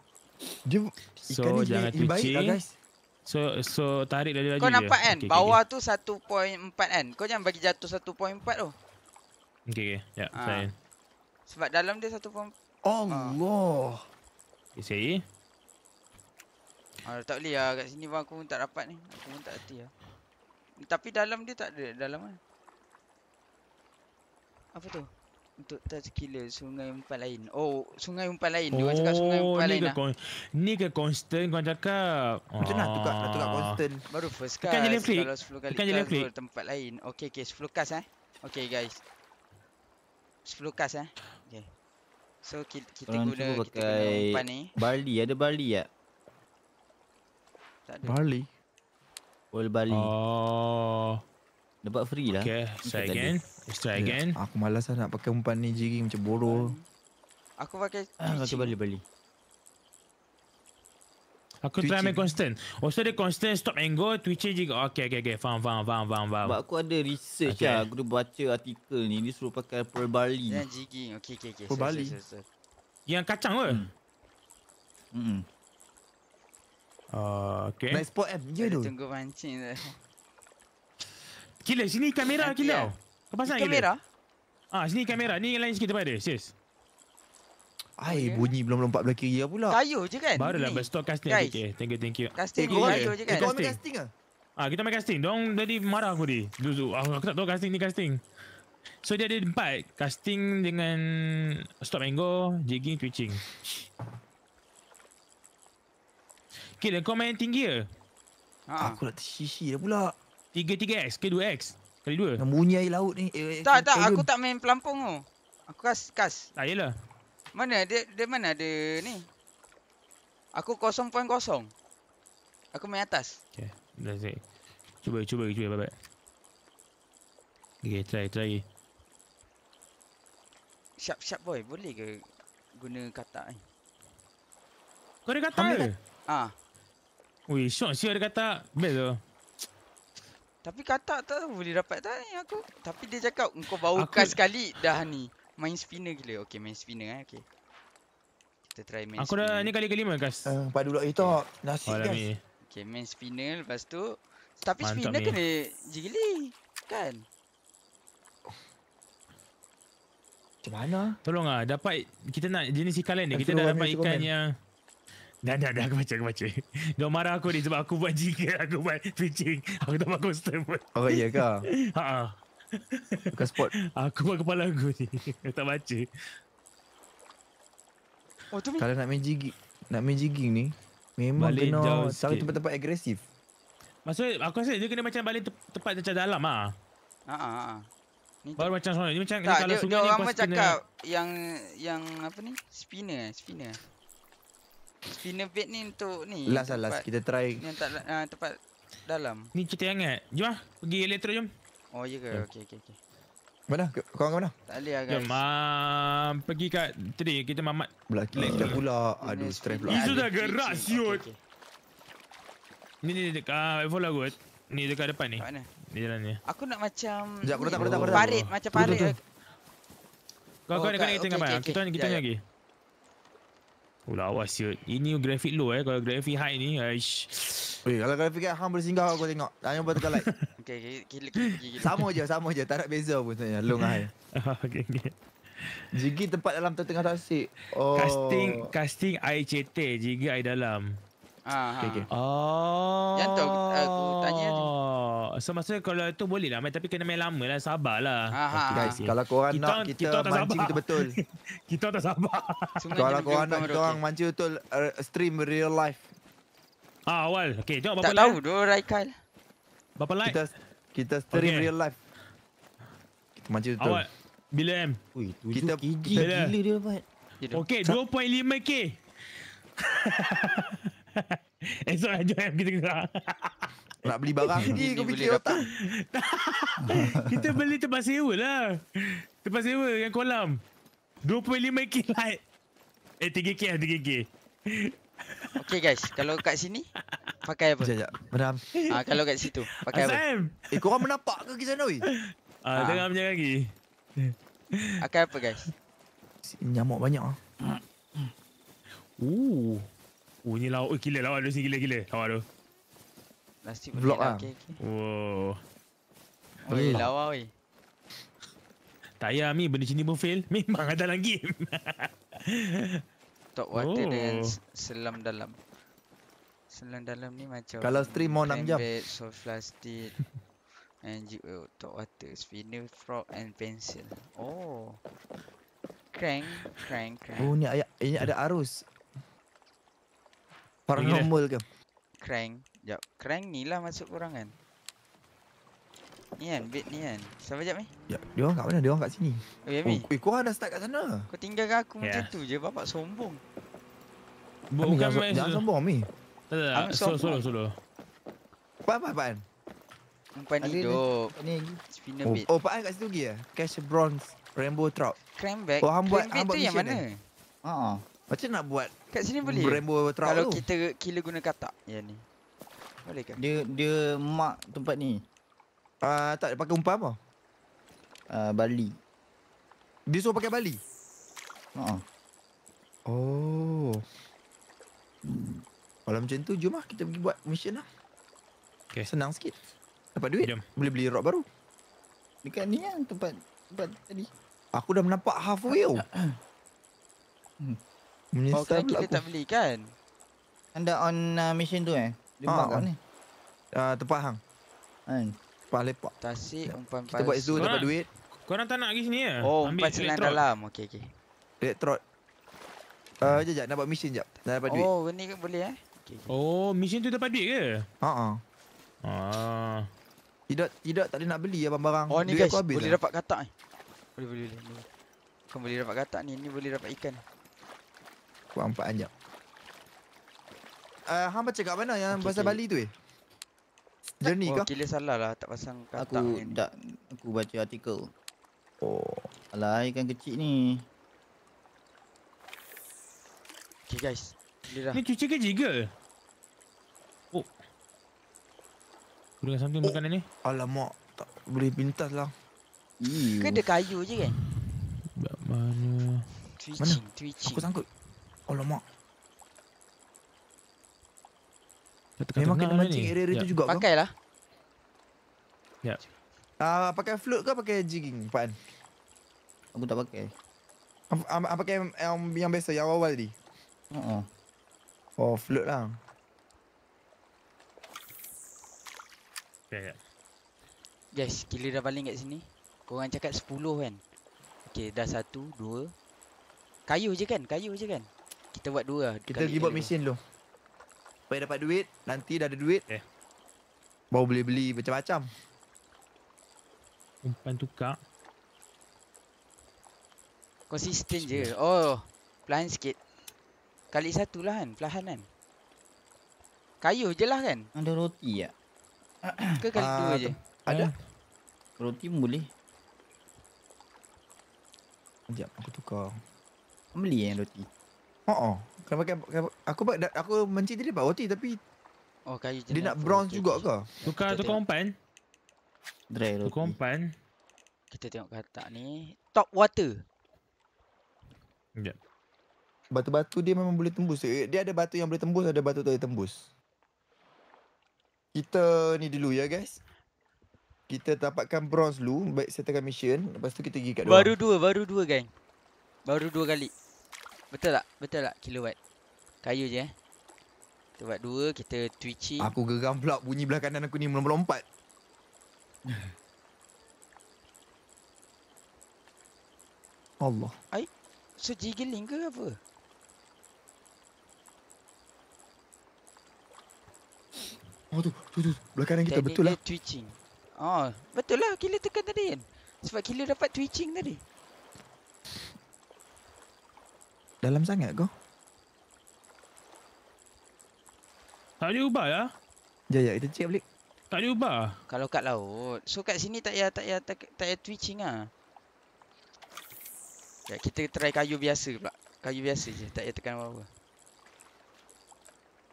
dia so ikan ni jangan dia, lah, twitching lah guys so so tarik dari lagi. kau nampak je. kan okay, bawah okay. tu 1.4 kan kau jangan bagi jatuh 1.4 tu okey okey ya yeah, ha. sebab dalam dia 1.4 oh, Allah okay, saya Ah, tak boleh lah kat sini aku pun tak dapat ni. Aku pun tak hati lah. Tapi dalam dia tak ada dalam kan. Apa tu? untuk touch killer sungai empat lain. Oh, sungai empat lain. Dia oh, cakap sungai empat oh, lain. Ke lah. ni ke constant kau cakap? Macam mana tukar nak tukar ah. constant? Baru first cast. Kalau 10 kali Bukan cast kali tempat lain. Okay, okay. 10 cast eh. Okay, guys. 10 cast eh. Okay. So, kita, kita orang guna kita guna ni. Bali. Ada Bali tak? Tak ada. Bali? Oil Bali. Oh. Dapat free lah. Okay, say again. Tadi. Let's try again. Yeah, aku malas lah nak pakai umpan ni jigging macam bodoh. Aku pakai twitching. Ah, aku balik balik. Aku try main constant. Also dia constant stop and go twitching juga. Okay okay okay. Faham faham faham faham faham. Sebab aku ada research okay. lah. Aku dah baca artikel ni. Dia suruh pakai pearl Bali. Dan jigging. Okay okay okay. Pearl Bali. Yang kacang ke? Hmm. Mm okay. Nice spot M. Ya Tunggu pancing tu. Kila sini kamera kila. Terpasang gila. Kamera? Ah, sini kamera. Ni yang lain sikit tempat dia. Sis. Ai okay. bunyi belum lompat belah kiri dia lah pula. Kayu je kan? Barulah best to casting. Guys. Okay. Thank you, thank you. Casting kayu je kan? Kau casting ah? Ah, kita main casting. Dong jadi marah aku ni. Dulu aku, aku tak tahu casting ni casting. So dia ada empat casting dengan stop and go, jigging, twitching. Kira okay, kau main tinggi ke? Ha. Aku nak tersisi dah pula. 3 3x ke 2x? Kali dua? Yang bunyi air laut ni. Eh, eh tak, tak. Aku tak main pelampung tu. Aku kas, kas. Ah, yelah. Mana dia, dia mana ada ni? Aku kosong poin kosong. Aku main atas. Okay. Dah sikit. Cuba, cuba, cuba. Bye-bye. Okay, try, try. Sharp, sharp boy. Boleh ke guna kata. ni? Kau ada katak ke? Eh? Ah. Ha. Ui, syok siapa ada katak. Best tu. Tapi katak tak tahu boleh dapat tak ni aku Tapi dia cakap kau bau aku... kas sekali dah ni Main spinner gila Okay main spinner eh okay Kita try main aku spinner dah ni kali kelima kas uh, eh, Empat dulu lagi okay. Nasi kas Okay main spinner lepas tu Tapi Mantap spinner mi. kena jiggly Kan Macam mana? Tolong lah dapat Kita nak jenis ikan lain dia Kita dah dapat ikan yang... Dah, dah, dah. Aku baca, aku baca. Jangan marah aku ni sebab aku buat jingle. Aku buat pitching. Aku tak buat coaster Oh, iya ke? Ah. Bukan spot. Aku buat kepala aku ni. Aku tak baca. Oh, tu Kalau nak main jigging, nak main jigging ni, memang balik kena cari tempat-tempat agresif. Maksud aku rasa dia kena macam balik te- tempat macam dalam ah. Ha ah. ah, ah. Baru macam sana. Dia macam tak, kalau dia, sungai dia orang ni orang macam cakap yang yang apa ni? Spinner, spinner. Vinovate ni untuk ni. Last lah last. Kita try. Yang tak uh, tempat dalam. Ni kita yang ingat. Jom lah. Pergi elektro jom. Oh iya ke? Yeah. Okay, okay, okay. Mana? Kau ke mana? Tak boleh lah guys. Jom. Ah, um, pergi kat tadi. Kita mamat. Belak uh, kita pula. Aduh, stress pula. Izu dah gerak siut. Ni ni dekat uh, lah good. Ni dekat depan ni. Mana? Ni jalan ni. Aku nak macam Jap, aku letak, aku letak, aku letak. Parit, macam parit. Kau kau oh, ni kena tengok apa? Kita ni kita ya, ya. ni lagi. Oh lawa siut. Ini grafik low eh. Kalau grafik high ni. Aish. Eh, kalau grafik high, hang boleh singgah aku tengok. Tanya buat tukar light. okay, okay, Sama je, sama je. Tak ada beza pun sebenarnya. Low dengan high. okay, okay. Jigi tempat dalam tengah tasik. Oh. Casting, casting I CT. Jigi I dalam. Okay, okay. Oh. Yang tu aku, aku tanya So maksudnya kalau itu boleh lah main tapi kena main lama lah sabarlah. Lah. Okay, ah, guys, okay. Ah. kalau kau kita, nak kita, kita mancing betul betul. Eh, kita tak sabar. kalau korang nak kau orang mancing betul stream real life. Ah, awal. Okey, jom berapa tak tahu, dua Raikal. Kan? Berapa like? Kita kita stream okay. real life. Kita mancing betul. Awal. Bila M? Ui, kita, KG. Kita gila dia dapat. Okey, 2.5K. Esok lah jual kita kerah. Nak beli barang ni kau fikir otak. kita beli tempat sewa lah. Tempat sewa dengan kolam. 25 kilat. Eh 3K lah 3K. Okay guys, kalau kat sini pakai apa? Sekejap, sekejap. Ah, kalau kat situ pakai Asam. apa? Eh korang menampak ke ke sana weh? Ah, ah. Tengah lagi. Pakai apa guys? Nyamuk banyak ah. Ooh. Oh ni lah. lawa, oh gila lawa tu sini gila gila lawa tu Nasib boleh lah, okay, okay. Wow. Oh, lawa wey Tak payah Ami, benda sini pun fail Memang ada dalam game Top water oh. dengan selam dalam Selam dalam ni macam Kalau stream mau 6 jam bed, Soft plastic And you will oh, talk water Spinner, frog and pencil Oh Crank, crank, crank Oh ni ayat, ini ada arus Paranormal ke? Crank. Jap. Crank ni lah masuk korang kan. Ni kan, bit ni kan. Siapa jap ni? Ya, dia orang kat mana? Dia orang kat sini. Okay, oh, ya, oh, eh, kau dah start kat sana. Kau tinggalkan aku yeah. macam ya. tu je, bapak sombong. Bukan jangan, main jangan sombong, Mi. Tak, tak, tak. Solo, solo, solo. Apa, apa, Umpan Adi hidup. Ni, ni spinner bit. Oh, oh Pak eh, kat situ lagi ya? Cash bronze rainbow trout. Crank bag? Oh, hang buat, hang mana? Ha. Macam nak buat Kat sini boleh. Brembo Trout. Kalau tu. kita killer guna katak ya ni. Boleh kan? Dia dia mak tempat ni. Ah uh, tak dia pakai umpan apa? Uh, Bali. Dia suruh pakai Bali. Ha. Uh -huh. Oh. Kalau macam tu jom lah kita pergi buat mission lah. Okay. Senang sikit. Dapat duit. Jom. Boleh beli rock baru. Dekat ni kan tempat tempat tadi. Aku dah menampak half wheel. Menyesal pula aku. Kita tak beli kan? Anda on uh, mission tu eh? Lemak ha, kan ni? Uh, tempat hang. Kan? Tempat lepak. Tasik, ya. umpan Kita buat zoo dapat duit. Korang tak nak pergi sini ya? Oh, umpan senang dalam. Okay, okay. Electrode. Uh, ah, jap, jap. Nak buat mission jap. Dah dapat duit. Oh, ni kan boleh eh? Okay, okay. Oh, mission tu dapat duit ke? Ah, Uh -uh. Ah. Tidak, ah. tidak tak ada nak beli barang-barang. Oh, ni duit guys. Boleh lah. dapat katak ni. Boleh, boleh, boleh. Ni. Kau boleh dapat katak ni. Ni boleh dapat ikan. Aku empat anjak. Uh, ah, hang baca kat mana yang okay, pasal okay. Bali tu eh? Journey kah? Oh, kira salah lah tak pasang kata. aku ni. Tak, aku baca artikel. Oh. Alah, kan kecil ni. Okay guys. Lira. Ni cuci ke jiga? Oh. Aku dengar something oh. makanan ni. Alamak. Tak boleh pintas lah. Kan ada kayu je kan? Mana? Twitching, mana? twitching. Aku sangkut. Alamak. Tengah Memang kena mancing area-area yeah. tu ya. juga ya. ah, Pakai lah. Ya. Yeah. Uh, pakai float ke pakai jigging, pan. Aku tak pakai. Apa ah, ah, um, pakai um, yang biasa, yang awal-awal tadi? Uh -uh. Oh, float lah. yeah. Ya. Guys, kira dah paling kat sini. Korang cakap 10 kan? Okay, dah satu, dua. Kayu je kan? Kayu je kan? Kita buat dua lah Kita pergi buat mesin dulu Supaya dapat duit Nanti dah ada duit Eh Baru boleh beli macam-macam Umpan tukar Konsisten je Oh pelan sikit Kali satu lah kan pelan kan Kayu je lah kan Ada roti ya Ke kali uh, dua je ah, Ada eh, Roti pun boleh Sekejap aku tukar Beli yang roti Oh, oh. Kena pakai aku aku, aku mencinta dia pakai roti tapi Oh, kayu jenis. Dia nak bronze juga ke? Tukar tu umpan. Dry roti. Tukar Kita tengok katak ni. Top water. Sekejap. Batu-batu dia memang boleh tembus. Eh, dia ada batu yang boleh tembus, ada batu tak boleh tembus. Kita ni dulu ya guys. Kita dapatkan bronze dulu. Baik setelkan mission. Lepas tu kita pergi kat baru dua. Baru dua, baru dua gang. Baru dua kali. Betul tak? Betul tak kilowatt? Kayu je eh. Kita buat dua, kita twitching. Aku geram pula bunyi belah kanan aku ni melompat. Allah. Ai, so jiggling ke apa? Oh tu, tu tu, belah kanan kita Teknik betul lah. Twitching. Oh, betul lah kita tekan tadi kan. Sebab kita dapat twitching tadi. Dalam sangat kau. Tak ada ubah lah. Ya, ya. ya itu check balik. Tak ada ubah. Kalau kat laut. So kat sini tak ya, tak ya, tak, tak payah twitching lah. Ya, kita try kayu biasa pula. Kayu biasa je. Tak payah tekan apa-apa.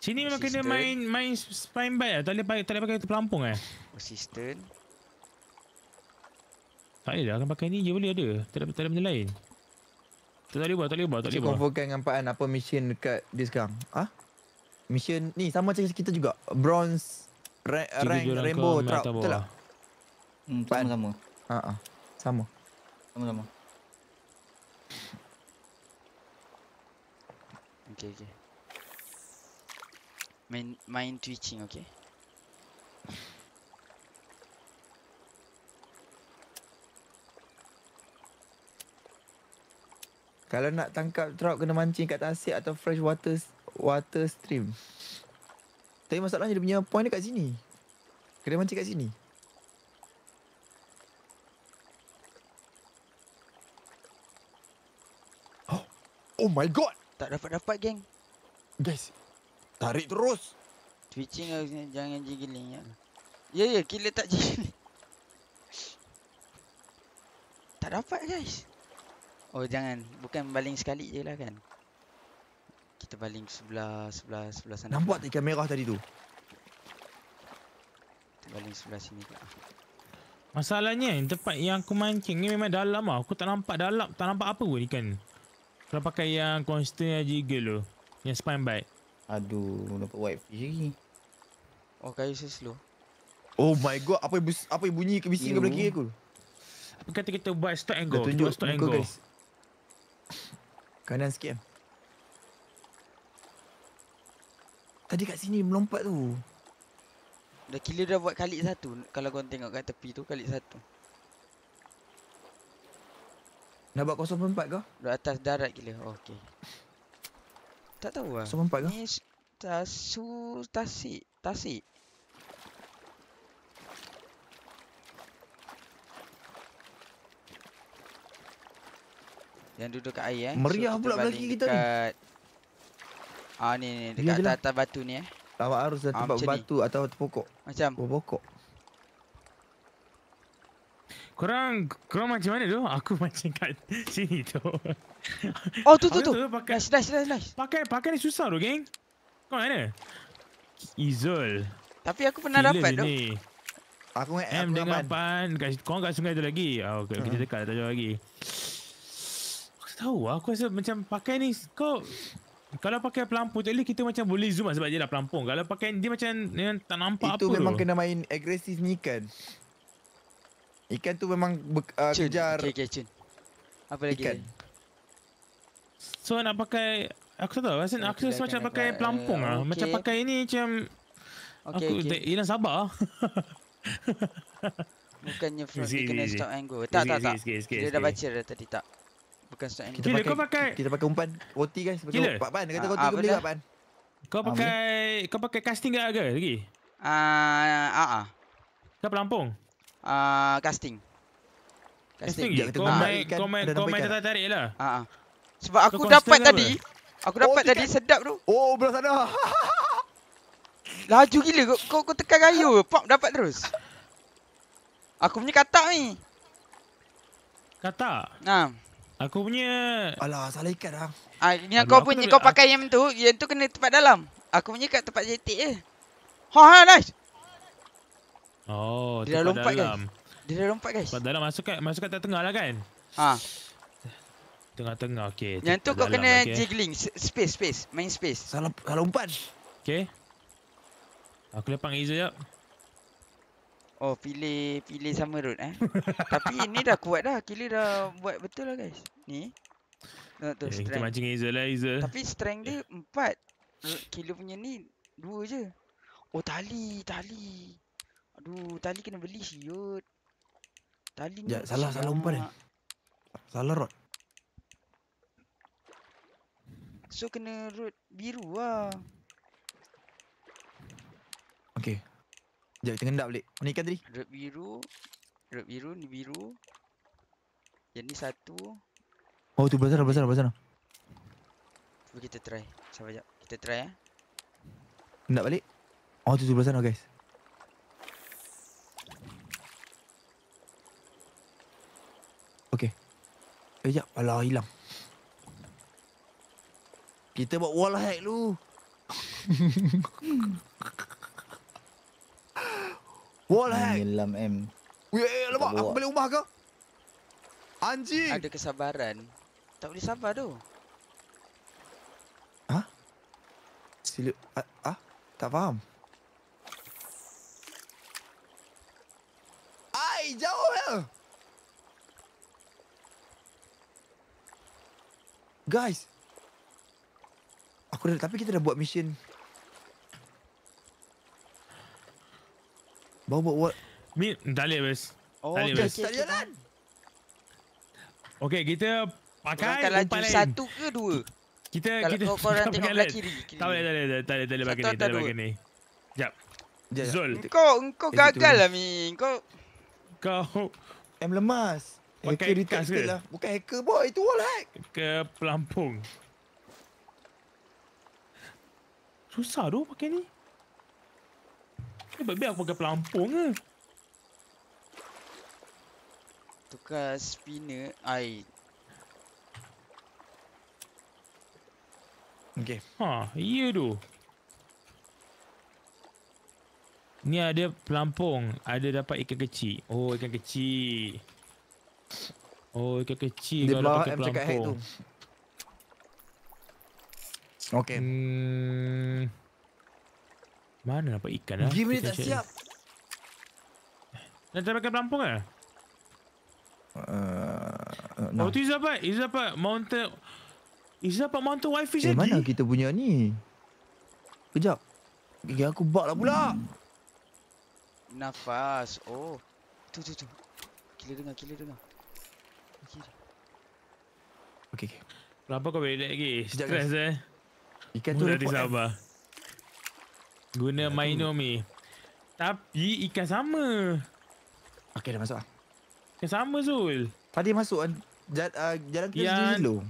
Sini memang kena main main spine bite lah. Tak boleh, tak boleh pakai pelampung eh. Assistant. Tak ada lah, akan pakai ni je boleh ada. Tak ada, tak ada benda lain. Tak boleh buat, tak boleh buat, tak boleh buat. Confirmkan dengan Pak An apa mission dekat dia sekarang. Ah? Ha? Mission ni sama macam kita juga. Bronze ra- rank rainbow truck tak? Lah. Hmm, sama. Ha ah. Sama. Ah. Sama sama. Sama-sama. Okay, okay. Main main twitching okay. Kalau nak tangkap trout kena mancing kat tasik atau fresh water water stream. Tapi masalahnya dia punya point dekat sini. Kena mancing kat sini. Oh, oh my god. Tak dapat-dapat geng. Guys. Tarik terus. Twitching aku sini jangan jigiling ya. Ya yeah, ya, yeah, killer tak jigiling. tak dapat guys. Oh jangan Bukan baling sekali je lah kan Kita baling sebelah Sebelah sebelah sana Nampak tak ikan merah tadi tu Baling sebelah sini pula Masalahnya Tempat yang aku mancing ni Memang dalam lah Aku tak nampak dalam Tak nampak apa pun ikan Kalau pakai yang Constant aja jiggle tu Yang spine baik. Aduh Nampak white fish lagi Oh kayu saya slow Oh my god Apa apa bunyi Kebising ke belakang aku apa kata kita buat stop and go? Kita stop and go. Guys. Kanan sikit eh. Tadi kat sini melompat tu. Dah killer dah buat kali satu. Kalau kau tengok kat tepi tu kali satu. Dah buat kosong 0.4 ke? Dah atas darat gila. Oh, okay. Tak tahu lah. 0.4 ke? Ini tasu tasik. Tasik. Yang duduk kat air eh. Meriah so, pula lagi kita dekat... ni. Ah ni ni dekat atas, atas batu ni eh. Awak harus lah ah, tempat batu ni. atau pokok. Macam oh, pokok. Korang korang macam mana tu? Aku macam kat sini tu. Oh tu tu tu. tu pakai, nice nice Pakai pakai ni susah tu geng. Kau mana? Izul. Tapi aku pernah Killer dapat tu. Aku, M dengan Pan Kau kau kat sungai tu lagi oh, Kita hmm. dekat tak lagi tahu aku rasa macam pakai ni kau kalau pakai pelampung tak boleh kita macam boleh zoom lah sebab dia dah pelampung. Kalau pakai dia macam dia tak nampak itu apa. Itu memang tu. kena main agresif ni ikan. Ikan tu memang uh, kejar. Okay, okay, chin. Apa lagi? Ikan. So nak pakai aku tak tahu rasa okay, aku rasa macam pakai pelampung uh, ah. Okay. Macam pakai ni macam okay, aku okay. hilang sabar. Bukannya first kena stop and go. Tak, sikit, tak, tak. dia dah baca dah tadi tak. Bukan snack kita Gila pakai, kau pakai Kita pakai umpan roti kan Gila Pak Pan kata ah, roti ah, kau beli Pan Kau ah, pakai Kau pakai casting kat ke lagi Ah, uh, ah. Kau pelampung Ah, casting Casting kan Kau main Kau main Kau main tertarik lah Ah, ah. Sebab aku dapat tadi Aku dapat oh, tadi sedap tu Oh belah sana Laju gila kau kau tekan kayu pop dapat terus. Aku punya katak ni. Katak. Nah. Aku punya. Alah, salah ikat lah. Ah, ini Aduh, kau aku punya, kau aku... pakai yang tu, yang tu kena tempat dalam. Aku punya kat tempat jetik je. Ha, ha, nice. Oh, dia dah lompat dalam. guys. Dia dah lompat guys. Tempat dalam masuk kat masuk kat tengah lah kan? Ha. Tengah-tengah, okey. Yang tu kau kena lah, okay. jiggling, space, space, main space. Salah, kalau lompat. Okey. Aku lepang Izzy jap. Oh, pilih pilih sama route eh. Tapi ini dah kuat dah. Killer dah buat betul lah guys. Ni. No, tu yeah, strength. Kita mancing Hazel lah Hazel. Tapi strength dia eh. empat. Eh, killer punya ni dua je. Oh tali, tali. Aduh, tali kena beli siut. Tali ni. Ya, salah, salah umpan ni. Salah rot. So kena rot biru lah. Okay. Sekejap kita ngendap balik. Mana ikan tadi? Rot biru. Rot biru, ni biru. Yang ni satu. Oh tu belah sana, belah Cuba kita try, sama sekejap Kita try eh Nak balik? Oh tu tu belah guys Okay Eh sekejap, alah hilang Kita buat wall hack dulu Wall hack Menyelam M Weh, alamak, eh, aku balik rumah ke? Anjing Ada kesabaran tak boleh sabar tu. Ha? Silu... Ha? ha? Tak faham. Ai, jauh ya! Guys! Aku dah... Tapi kita dah buat mission... Bawa buat min. Mi, dah liat Oh, dah liat bes. Okay, kita Pakai Kurangkan laju lain. satu ke dua Kita Kalau kita, kau korang tengok belah kiri, kiri Tak boleh, tak boleh, tak boleh, tak boleh bagi ni Tak boleh ni Sekejap Zul Engkau, engkau gagal lah Mi Engkau Kau M lemas Pakai hacker ikas ke? Lah. Bukan hacker boy, itu wall hack Ke pelampung Susah tu pakai ni Eh, baik-baik aku pakai pelampung ke? Tukar spinner, air Okay. Ha, iya tu. Ni ada pelampung. Ada dapat ikan kecil. Oh, ikan kecil. Oh, ikan kecil Di kalau pakai pelampung. Di bawah Okay. Hmm. Mana dapat ikan lah? Game ni tak siap. Nak pakai pelampung ke? Eh? Uh, no. Oh uh, tu Izzah dapat, Izzah dapat mounted Izzah dapat mantu wifi eh, lagi. mana kita punya ni? Kejap. Gigi aku bak lah pula. Hmm. Nafas. Oh. Tu tu tu. Kila dengar, kila dengar. Okey. Okey. Okay. kau boleh lagi? Sejak Sekejap. eh. Ikan tu dari Sabah. Kan? Guna ya, Mainomi. Tapi ikan sama. Okey dah masuk lah. Ikan sama Zul. Tadi masuk kan. jalan kita yang... dulu.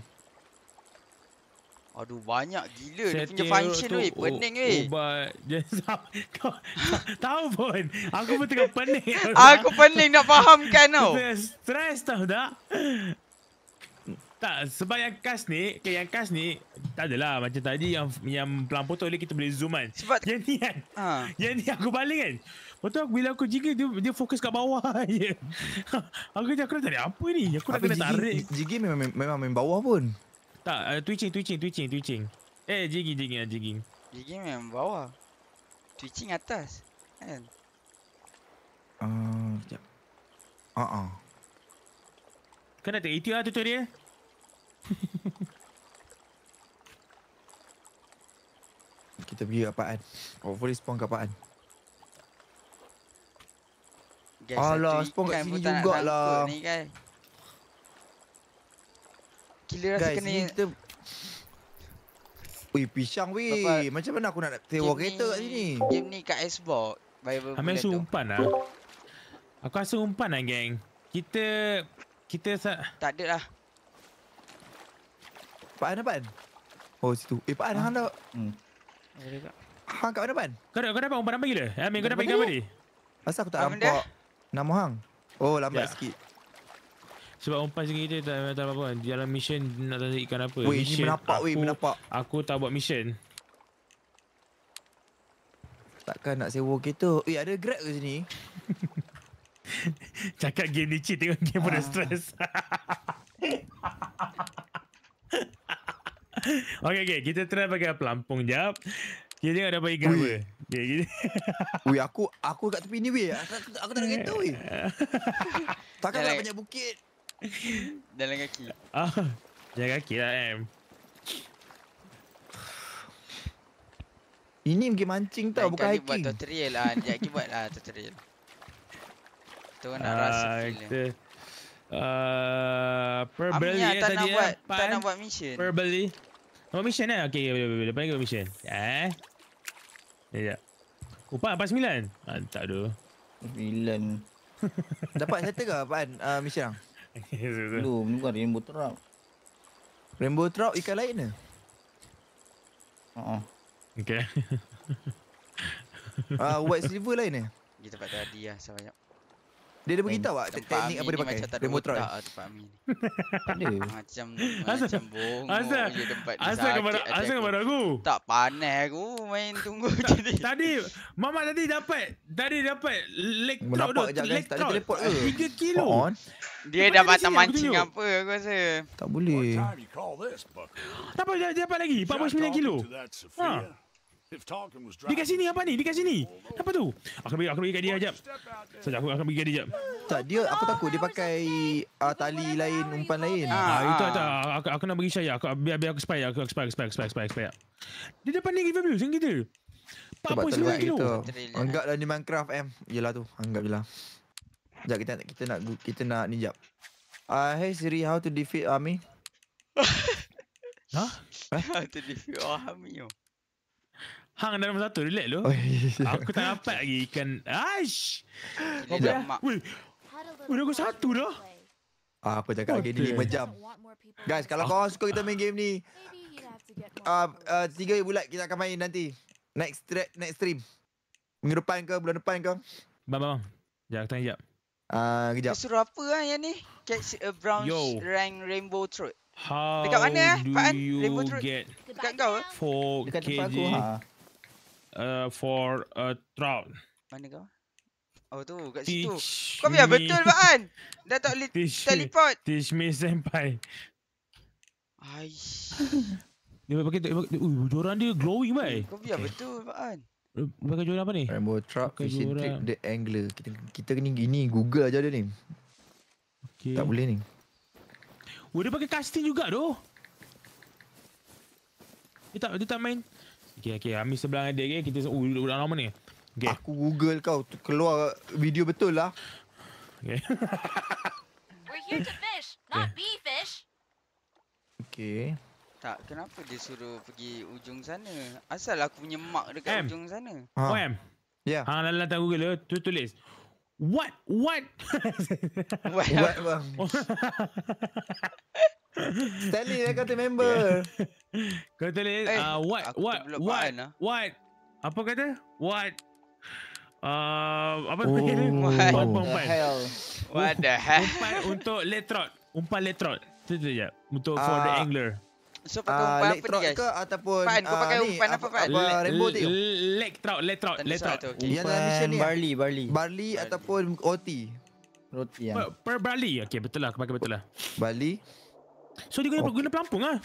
Aduh banyak gila Setiap dia punya function weh, pening weh. tahu pun. Aku pun tengah pening. aku pening nak fahamkan tau. Stress tau dah. Tak, sebab yang kas ni, okay, yang kas ni, tak adalah macam tadi yang yang pelan potong ni kita boleh zoom kan. Sebab yang ni kan, ha. yang ni aku balik kan. Lepas tu aku, bila aku jiggle, dia, dia fokus kat bawah je. aku kata, aku nak tarik apa ni? Aku nak kena tarik. Jiggle memang, memang main bawah pun. Tak, uh, twitching, twitching, twitching, twitching. Eh, jigging, jigging lah, jigging. Jigging memang bawah. Twitching atas. Kan? Uh, sekejap. Uh-uh. Kan dah terhitung lah e tutorial. Kita pergi apaan. Hopefully spawn ke apaan. Guess Alah, spawn kat sini jugalah. Ni Killer rasa Guys, kena Guys, kita Weh, pisang weh Macam mana aku nak sewa kereta kat sini Game ni kat Xbox Ambil rasa umpan lah Aku rasa umpan lah, geng Kita Kita sa... Tak ada lah Pak An, Pak Oh, situ Eh, Pak An, ah. Hang dah hmm. Hang kat mana, Pak An? Kau, kau dapat umpan nama gila? Amin, kau dapat ikan apa ni? Kenapa aku tak nampak Nama Hang? Oh, lambat ya. sikit sebab umpan sendiri tu tak ada apa-apa kan. Dalam mission nak tanda ikan apa. Weh, mission, ini menapak weh, menapak. Aku tak buat mission. Takkan nak sewa kereta. Weh, ada grab ke sini? Cakap game ni cheat tengok game pun dah stress. okay, okay. Kita try pakai pelampung jap. Kita tengok dapat ikan apa. Okay, kita... Ui, aku aku kat tepi ni weh. Aku, aku tak nak kereta weh. Takkan nak banyak bukit. Dalam kaki. Ah. Jalan kaki lah, Em. Ini mungkin mancing tau, bukan hiking. Buat tutorial lah. Dia pergi buat lah tutorial. Tu nak uh, rasa feel Perbeli uh, tadi nak buat, kan? Tak nak buat mission. Perbeli. Nak buat mission eh? Okay, boleh, boleh. Lepas ni mission. Eh? Sekejap. Upan, apa sembilan? Ah, tak ada. Sembilan. Dapat settle ke, Pan? Uh, mission? Belum, ni bukan rainbow trout. Rainbow trout ikan lain ke? Haa. Okay. Haa, uh, white silver lain ke? dia dapat tadi lah sebanyak. Dia dah beritahu tak teknik apa dia pakai? Macam tak eh? ada otak lah tempat Amin macam asal, macam bongok asal, je tempat ni. Asal kepada asal kepada aku. Tak panas aku main tunggu je Tadi mama tadi dapat. Tadi dapat elektro dot elektro. Tak teleport ke? 3 kilo. Dia dah patah mancing apa aku rasa. Tak boleh. Tak apa dia dapat lagi 49 kilo. Ha. Dekat sini apa ni? Dekat sini. Apa tu? Aku bagi aku bagi dia jap. Saja aku akan bagi kat dia jap. Tak dia aku takut dia pakai uh, tali lain umpan lain. Ah, ah itu ah. tak aku aku nak bagi saya aku biar biar aku spy aku spy spy spy spy spy. dia depan ni give view sing kita. Pak pun sini kita. Anggap lah ni Minecraft M. Yalah tu, anggap jelah. Jap kita kita nak kita nak ni jap. Ah, uh, hey Siri, how to defeat army? Hah? How to defeat oh, army? Oh. Hang dalam satu relax lu. Oh, aku tak dapat lagi ikan. Ash. Wei. Udah aku satu dah. Ah, aku cakap lagi okay. ni 5 jam. Guys, kalau kau suka kita main game ni. Ah, uh, uh, 3 bulat kita akan main nanti. Next track, next stream. Minggu depan ke bulan depan ke? Bang, bang, bang. Ya, aku tanya jap. Ah, uh, kejap. Dia apa ah yang ni? Catch a brown rain rainbow trout. How Dekat mana eh? Pak Rainbow Trout. Dekat kau? Eh? Dekat tempat aku. Ha uh, for a throne. Mana kau? Oh tu, kat teach situ. Kau biar betul Baan. Dah tak boleh li- teleport. Me, teach me senpai. Hai. dia pakai tu? dia, dia, joran dia glowing mai. Kau biar okay. betul Baan. Dia pakai joran apa ni? Rainbow truck fishing trip the angler. Kita kita kena gini Google aja dia ni. Okay. Tak boleh ni. Oh dia pakai casting juga doh. Dia tak dia tak main Okay, okay. Ambil sebelah dengan dia, okay? Kita uh, duduk dalam nama ni. Okay. Aku google kau. Keluar video betul lah. Okay. We're here to fish, not okay. Eh. be fish. Okay. Tak, kenapa dia suruh pergi ujung sana? Asal aku punya mak dekat M. ujung sana. Ha. Oh, M. Ya. Yeah. Hang lalat aku gila, tu tulis. What? what? What? what? Stanley dia eh, uh, lah. kata member. Okay. kau tulis, hey, uh, oh. what, what, what, what, apa kata? What? apa oh, what, what, the hell? What the hell? Umpan untuk letrot. Umpan letrot. Itu tu je. Untuk for the ah. angler. So pakai ah, umpan apa ni guys? Ke, ataupun Fan, kau ah, pakai umpan apa Fan? rainbow tu? Leg trout, leg trout, Barley, barley. Barley ataupun OT. Roti yang. Per, barley. Okay, betul lah. Aku pakai betul lah. Barley. So dia guna, okay. guna pelampung lah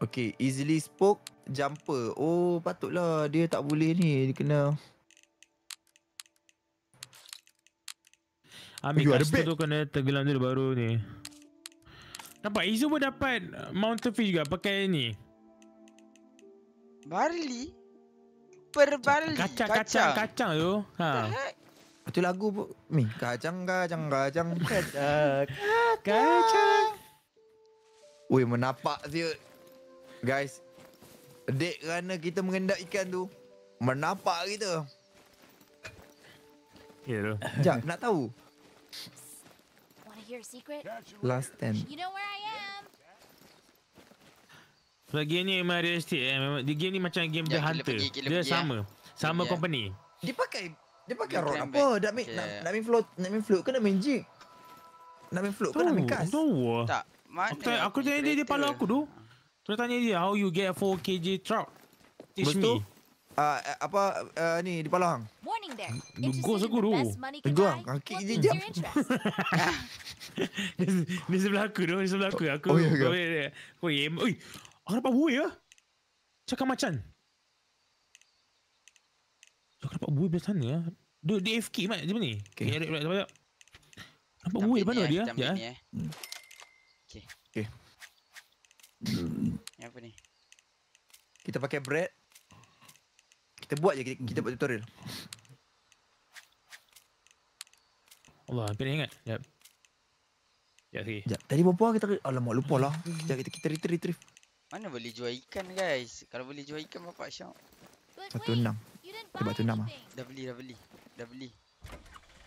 Okay Easily spoke Jumper Oh patutlah Dia tak boleh ni Dia kena Ambil you caster tu kena tergelam dulu baru ni Nampak Izu pun dapat Mountain fish juga pakai ni Barley? Per barley? Kacang, kacang, kacang, kacang tu ha. Itu lagu pun Mi, kacang, kacang, kacang Kacang Kacang Ui, menapak dia. Guys. Dek kerana kita mengendap ikan tu. Menapak kita. Ya yeah, tu. Sekejap, nak tahu. Last ten. You know where I am. So game ni memang realistik eh. Memang, game ni macam game yeah, The Hunter. Pergi, dia pergi, sama. Ya. Sama yeah. company. Dia pakai dia pakai rod apa? Nak main, okay. nak, nak main float, nak main float ke nak main jig? Nak main float ke nak main kas? Tahu. Tak mana aku, tanya, aku tanya dia di kepala aku tu Terus tanya dia How you get a 4kg truck Teach me Uh, apa uh, ni di Palang? hang? there. Ghost aku hang, Tegang. Kaki je jap. Ni sebelah aku tu. Ni sebelah aku. Aku. Oh, yeah, okay. Aku aim. Ui. buih ya? Cakap macam. Aku dapat buih belah sana ya? Dia, dia FK mat. Macam ni. Okay. Okay. Nampak buih mana dia? Ya. Hmm. Apa ni? Kita pakai bread. Kita buat je kita, kita buat tutorial. Allah, hampir ingat. Jap. Jap sekali. Jap. Tadi berapa kita Alamak, lupa lah. Jap kita kita retrieve retrieve. Mana boleh jual ikan guys? Kalau boleh jual ikan bapa syok. Satu enam. Sebab tu enam ah. Dah beli, dah beli. Dah beli.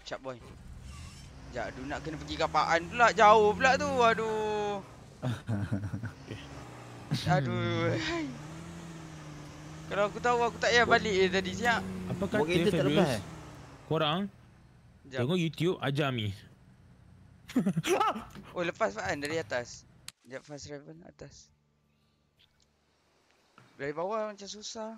Chat boy. Jap, aduh nak kena pergi kapaan pula. Jauh pula tu. Aduh. okay. Aduh. Hmm. Kalau aku tahu aku tak payah balik eh tadi siap. Apa kata kereta tak lepas? Eh? Korang Jam. tengok YouTube Ajami. oh lepas Fahan dari atas. Jap fast travel atas. Dari bawah macam susah.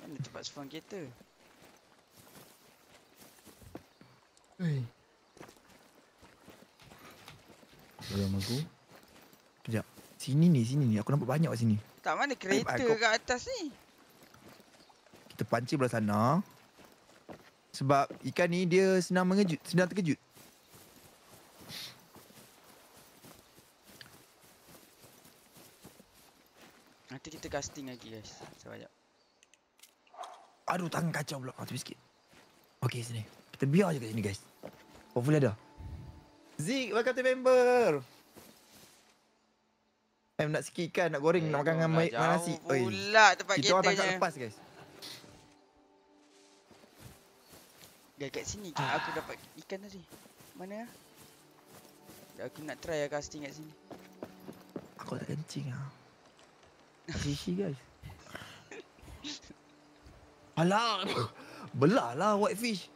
Mana tempat spawn kereta? Hey. dalam aku. Kejap. Sini ni, sini ni. Aku nampak banyak kat sini. Tak mana eh, kereta Ay, kat atas ni. Kita pancing belah sana. Sebab ikan ni dia senang mengejut, senang terkejut. Nanti kita casting lagi guys. Sebab Aduh tangan kacau pula. Ah, tu sikit. Okay sini. Kita biar je kat sini guys. Hopefully ada. Zik, welcome to member. Em nak siki ikan, nak goreng, eh, nak makan dengan nasi. Jauh pula Oi. tempat kita kita je. Kita orang tangkap lepas, guys. Gak kat sini je. Ah. Aku dapat ikan tadi. Mana? Ya, aku nak try lah casting kat sini. Aku tak kencing lah. Sisi, guys. Alah. Belah lah whitefish.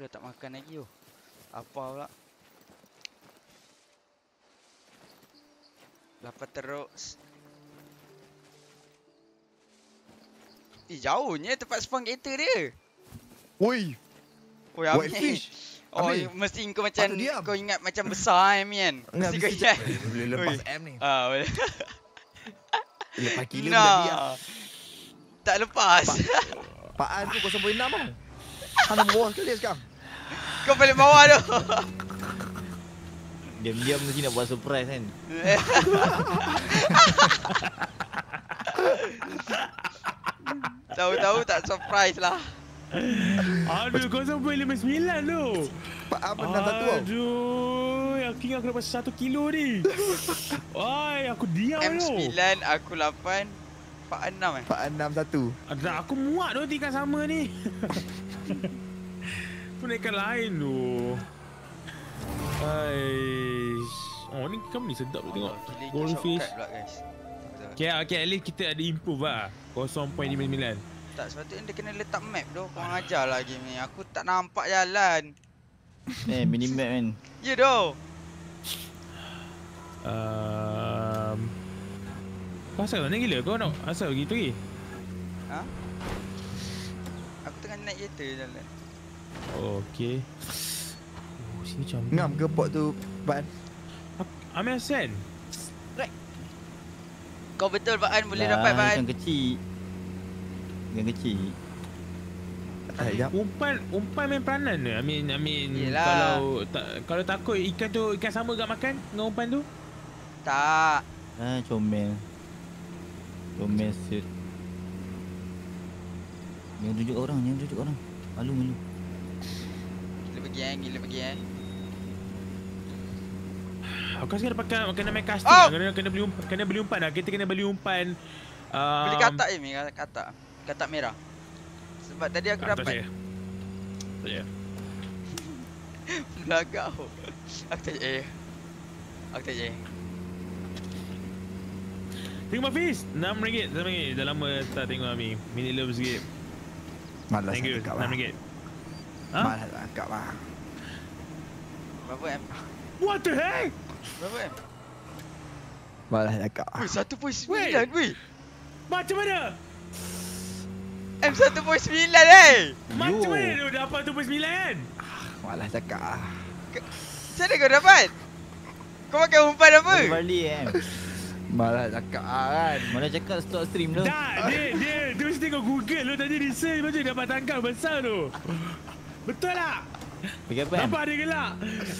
Aku dah tak makan lagi tu. Oh. Apa pula? Lapa teruk. Eh, jauhnya tempat spawn kereta dia. Oi. Oi, Amin. White Oh, Amin. mesti kau macam kau ingat macam besar eh, Amin. Kan? Enggak, mesti kau ingat. Boleh lepas Oi. M ni. Ah, boleh. lepas kilo no. dah dia. Tak lepas. Pak, Pak An tu 0.6 lah. Hanam bawah sekali sekarang. Kau balik bawah tu Diam-diam mesti nak buat surprise kan Tahu-tahu tak surprise lah Aduh, kau sampai lima sembilan tu. Pak apa nak tahu? Aduh, aku ingat aku dapat satu kilo ni. Wah, aku diam tu. M sembilan, aku lapan. Pak enam eh? Pak enam satu. Ada aku muat tu tiga sama ni boneka lain tu Aish Oh ni kamu ni sedap oh, tengok Goldfish Okay lah okay at least kita ada improve lah 0.99 Tak sepatutnya tu dia kena letak map tu Kau ajar lah game ni Aku tak nampak jalan Eh mini map kan Ya yeah, doh Um, kau asal mana gila? Kau nak asal pergi tu Ha? Aku tengah naik kereta jalan Okay. Oh, sini macam... Ngam ke pot tu, Ban? Amin Hassan. Right. Kau betul, Ban. Boleh Dah, dapat, Ban. Yang kecil. Yang kecil. Ayam. Eh, umpan umpan main peranan ni. I mean, I mean kalau tak, kalau takut ikan tu ikan sama gak makan dengan umpan tu? Tak. Ha, ah, comel. Comel sir. Yang tunjuk orang, yang tunjuk orang. Malu malu. Gila pergi eh, gila pergi eh. Aku kena pakai, kena main casting oh! Kena, kena, beli umpan, kena beli umpan lah. Kita kena beli umpan. Um, beli katak je, eh, katak. Katak merah. Sebab tadi aku dapat. Saya. Saya. Belagak Aku tak eh. Aku tak eh. Tengok Mafis, RM6, RM6 Dah lama tak tengok Ami Mini love sikit Malas Thank you, lah. RM6 Ha? Mahal lah, agak mahal. Berapa M? What the heck? M? Malah nak kak. Wih, satu poin sembilan, wih. Macam mana? M satu poin sembilan, eh. Macam mana dia dapat satu poin ah, Malah nak kak. Ah. Macam kau dapat? Kau makan umpan apa? Kembali, M. Eh. Malah nak kak, ah, kan. Mana cakap stop stream tu? Tak, dia, dia. tu mesti kau Google tu tadi research macam dapat tangkap besar tu. Betul tak? Pergi apa? Nampak dia gelak.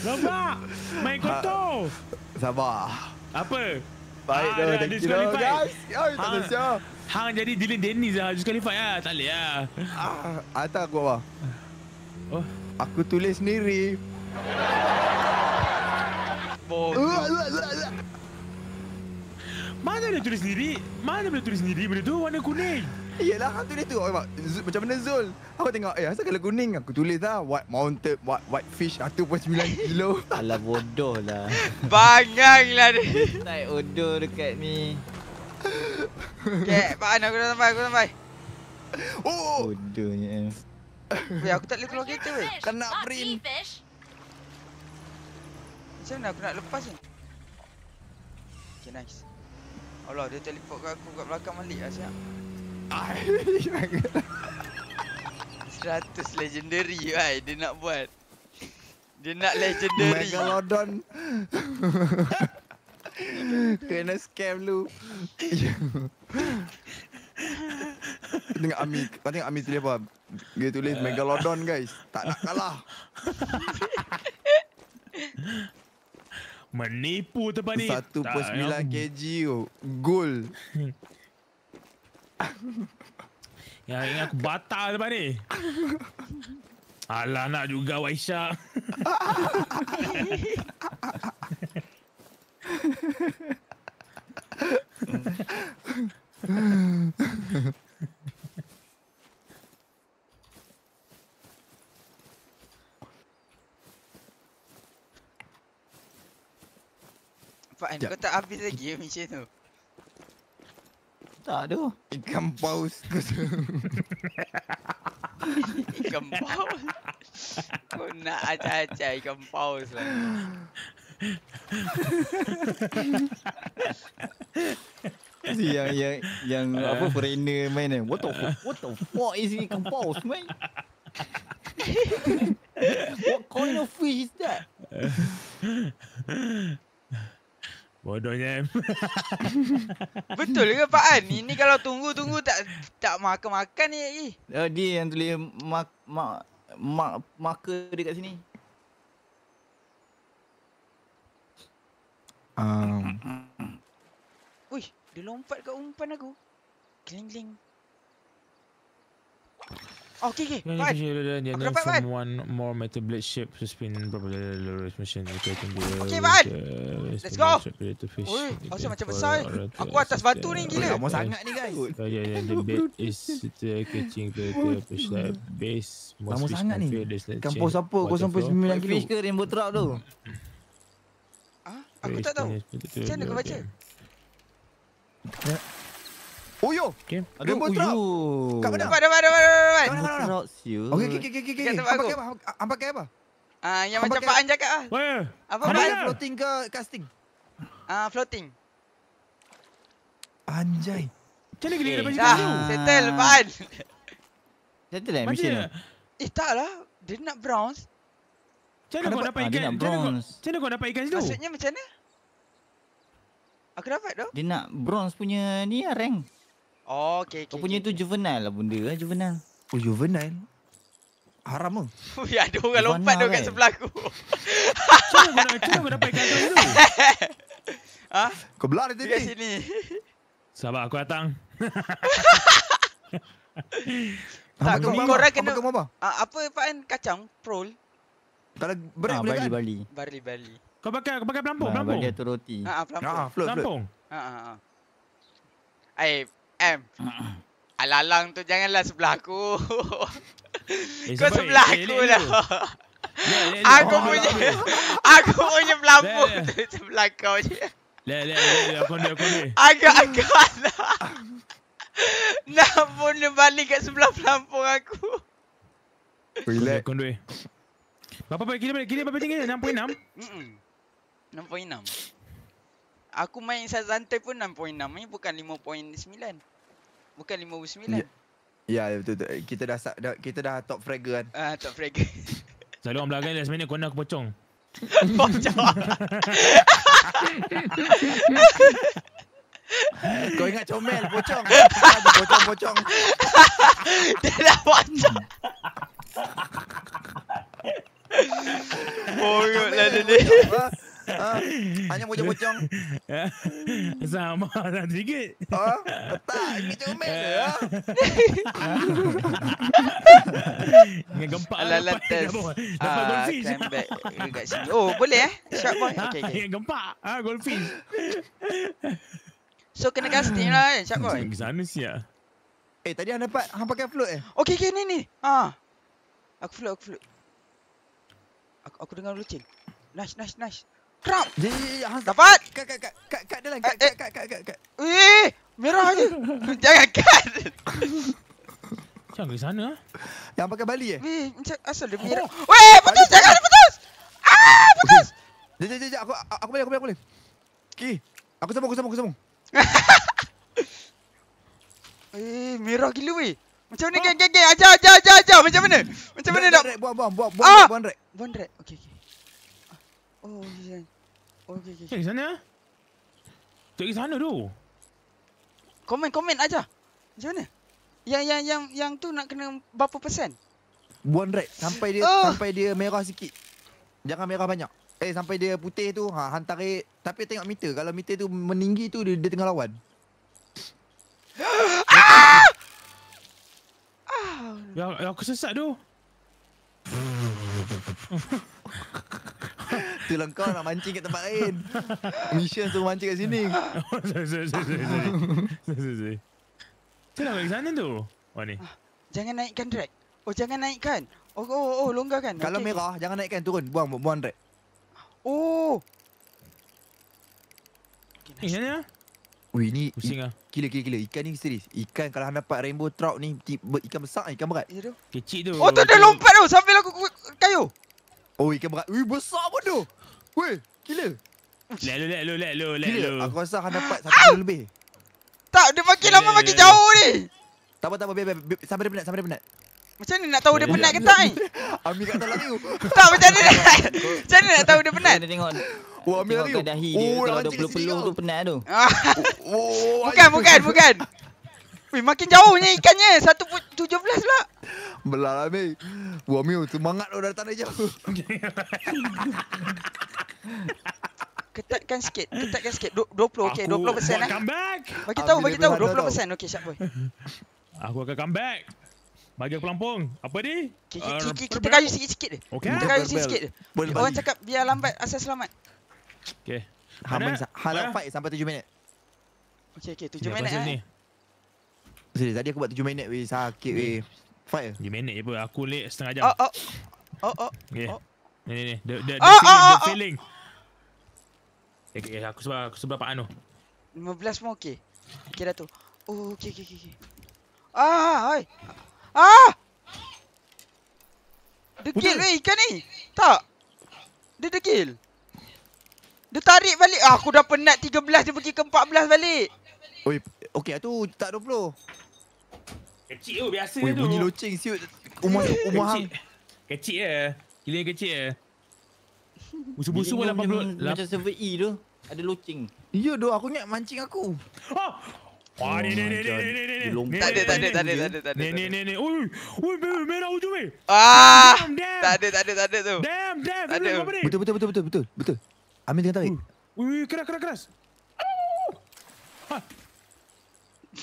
Nampak. Main ha. kotor. Ha, sabar. Apa? Baik ha, dah, dah, thank you guys. Oh, tak ada Hang jadi Dylan Dennis lah. Just qualify lah. Tak boleh lah. Ha, ah, tak aku apa? Oh. Aku tulis sendiri. Mana dia tulis sendiri? Mana boleh tulis sendiri benda tu? Warna kuning. Yelah hantu dia tu Aku oh, eh, Zul, macam mana Zul Aku tengok Eh asal kalau kuning Aku tulis lah White mountain White, white fish atau ah, pun sembilan kilo Alah bodoh lah Bangang lah dia Naik odoh dekat ni Okay Pak Aku dah sampai Aku dah sampai Oh Bodohnya eh Weh aku tak boleh keluar kereta weh Kena print Macam mana aku nak lepas ni Okay nice Allah dia teleport ke aku kat belakang balik lah siap 100 legendary wei dia nak buat. Dia nak legendary. Megalodon. Kena scam lu. tengok Ami, kau tengok Ami tulis apa? Dia tulis Megalodon guys. Tak nak kalah. Menipu tu ni. 1.9 ya. kg tu. Oh. Gol. Ya ingat aku batal lepas ni. Alah nak juga Waisha. Pak, kau tak habis lagi macam tu? Tak ada. Ikan paus Ikan paus? Kau nak acah-acah ikan paus lah. Si yang yang yang uh. apa eh. foreigner main ni. What the what the fuck is it composed man? what kind of fish is that? Bodohnya Betul ke Pak An? Ini kalau tunggu-tunggu tak tak makan-makan ni lagi. Uh, eh, dia yang tulis mak mak mak marker dekat sini. Um. Ui, dia lompat kat umpan aku. Kling-kling. Okay, okay. Fine. Okay, fine. From one more metal blade ship to spin probably the lowest machine. Okay, fine. Uh, Let's go. Oh, macam besar. Eh. Aku atas batu ni gila. Kamu sangat ni, guys. Yeah, oh, yeah. Ya, the bait is catching the fish like lah. base. Kamu sangat ni. Kampus apa? Kamu sampai 9 kilo. Fish ke rainbow trout tu? Hmm. Ah, Aku tak tahu. Macam mana kau baca? Uyo. Oh, okay. ada Uyo. Kau Kat mana? Dapat, dapat, dapat, dapat. Rainbow Trout, siut. Okay, okay, okay. okay, okay. Hamba kaya apa? Hamba kaya apa? Ah, uh, yang macam Pak An cakap lah. Where? Apa Pak Floating ke casting? Ah, uh, floating. Anjay. Macam mana gila dapat cakap tu? Settle, Pak An. Settle lah, mission lah. Eh, tak lah. Dia nak bronze. Macam mana kau dapat ah, ikan? Ah, macam mana kau dapat ikan situ? Maksudnya macam mana? Aku dapat tu. Dia nak bronze punya ni lah rank. Oh, okay, okay. Kau punya okay, tu okay. juvenile lah benda lah, eh, juvenile. Oh, juvenile? Haram ke? Ui, ada orang Juvana lompat tu kat kan? sebelah aku. Cuma aku dapat ikan tu. Ha? Kau belak dia sini. Sahabat aku datang. tak, kau kena... Apa kena apa? apa? Uh, apa, Fahan? Kacang? Prol? Kalau beri ah, Bali, Bali. Bali, Bali. Kau pakai kau pakai pelampung, ah, pelampung. Bali atau roti. Ha, ah, pelampung. Ha, Ha, ha, ah, ah M. Alalang tu janganlah sebelah aku. Eh, kau sebelah eh, aku eh, lah. Eh, eh, eh, aku punya oh, aku punya pelampu oh, tu sebelah kau je. Lek, lek, lek. Aku ni, aku ni. Aku, aku lah. Nak pun dia balik kat sebelah pelampung aku. Relax. Aku duit. Berapa balik kiri balik? Kiri berapa tinggi? 6.6? 6.6. Aku main Sazante pun 6.6 ni bukan 5.9. Bukan 59. Ya, yeah. yeah, betul, betul Kita dah, kita dah top fragger kan. Ah, uh, top fragger. Selalu orang belakang last minute kena aku pocong. Pocong. Kau ingat comel pocong. Pocong pocong. Dia dah pocong. Bongok lah dia Ah, hanya bocong-bocong. Sama lah sedikit. Ha? Ah, tak, ini cermin ke? Ah. Dengan gempak lah. Alah lah Dapat golfis. Eh, oh, boleh eh? Sharp boy. Okay, okay. Dengan gempak. Ha, So, kena casting lah kan, Sharp boy. Ke siap. Eh, tadi Han dapat. Han pakai float eh? Okay, okay. Ni, ni. Aku float, aku float. Aku, aku dengar lucing. Nice, nice, nice. Trap. Ya, ya, Dapat. kak, kak, kak, kak, kat dalam. Kat, eh. kak, kak, kak, kat, kat. Eh, merah je. Jangan kat. Macam ke sana? Yang pakai Bali eh? Weh, macam asal dia merah. Oh. putus! Jangan putus! Ah, putus! Jom, jom, jom. Aku, aku boleh, aku boleh, aku boleh. Okay. Aku sambung, aku sambung, aku sambung. eh, merah gila weh. Macam ni, geng, geng, geng? Ajar, ajar, ajar, ajar. Macam mana? Macam mana nak? buat, buat, buat, buang, buang, buang, buang, buang, buang, Oh, Zen. Okey, okey. Pergi sana. Pergi sana tu. Comment, comment aja. Macam mana? Yang yang yang yang tu nak kena berapa persen? Buang red sampai dia oh. sampai dia merah sikit. Jangan merah banyak. Eh sampai dia putih tu ha hantar eh tapi tengok meter kalau meter tu meninggi tu dia, dia tengah lawan. Ah! ah! Ya, ya aku sesat tu. Tolong kau nak mancing kat tempat lain. Mission tu mancing kat sini. Oh, sorry, sorry, nak balik sana tu? Wah ni. Ah, jangan naikkan drag. Oh, jangan naikkan. Oh, oh, oh, kan? Kalau okay, merah, jangan naikkan. Turun. Buang, buang drag. Oh. Okay, nice. Eh, ya? Ui, ni Pusing lah Gila, gila, gila Ikan ni serius Ikan kalau dapat rainbow trout ni Ikan besar ikan berat ya Kecil tu Oh, tu dia lompat tu sampai aku kayu Oh, ikan berat. Ui, besar pun tu. Weh, gila. Let lo, let lo, let lo, let lo. Aku rasa Han dapat satu kilo lebih. Tak, dia makin lama makin jauh ni. Tak apa, tak apa. Biar, biar, biar. Sampai dia penat, sampai dia penat. Macam mana nak tahu dia penat ke tak, eh? Amir kat dalam tu. Tak, macam mana Macam mana nak tahu dia penat? tengok. Oh, Amir lari. Tengok kedahi oh, dia. Oh, kalau dia peluh-peluh tu penat tu. Oh, oh, bukan, bukan, bukan. Weh, makin jauh ni ikannya. Satu pun tujuh belas pula. Belah lah, Mi. Buat Mi, semangat lo datang dari jauh. ketatkan sikit. Ketatkan sikit. puluh okey. 20 persen. Aku akan eh. come back. Bagi tahu, bagi tahu. dua puluh persen. Okey, siap, boy. Aku akan come back. Bagi aku lampung. Apa ni? Okay, okay, uh, kita kayu sikit-sikit. Okay. Kita kayu sikit-sikit. Boleh Orang cakap biar lambat asal selamat. Okay. Halang fight sampai tujuh minit. Okey, okey. 7 minit lah. Serius, tadi aku buat tujuh minit weh, sakit weh. Fight ke? 7 minit je pun, aku late setengah jam. Oh, oh. Oh, oh. Okay. Oh. Ni, ni, ni. The, the, the, oh, feeling, oh, oh, the ah, feeling. Oh, oh. Okay, okay, aku sebelah, aku sebelah Pak Anu. 15 semua okey. Okey dah tu. Oh, okey, okey, okey. Ah, hai. Ah! Degil weh, ikan ni. Tak. Dia degil. Dia tarik balik. Ah, aku dah penat 13, dia pergi ke 14 balik. Oi, okey tu tak 20. Kecil tu biasa Oi, tu. Bunyi loceng siut rumah rumah hang. Kecil je. Gila kecil je. Busu-busu pun 80. Macam, lap- macam server E tu ada loceng. Ya doh aku ingat mancing aku. Ha. Ah. Oh, ni ni ni ni ni ni. Tak ada tak ada tak ada tak ada. Ni ni ni ni. Oi. Oi merah hujung ni. Ah. Tak ada tak ada tak ada tu. Damn damn. Tak ada. Betul betul betul betul betul. Betul. Amin tengah tarik. Ui, keras keras keras.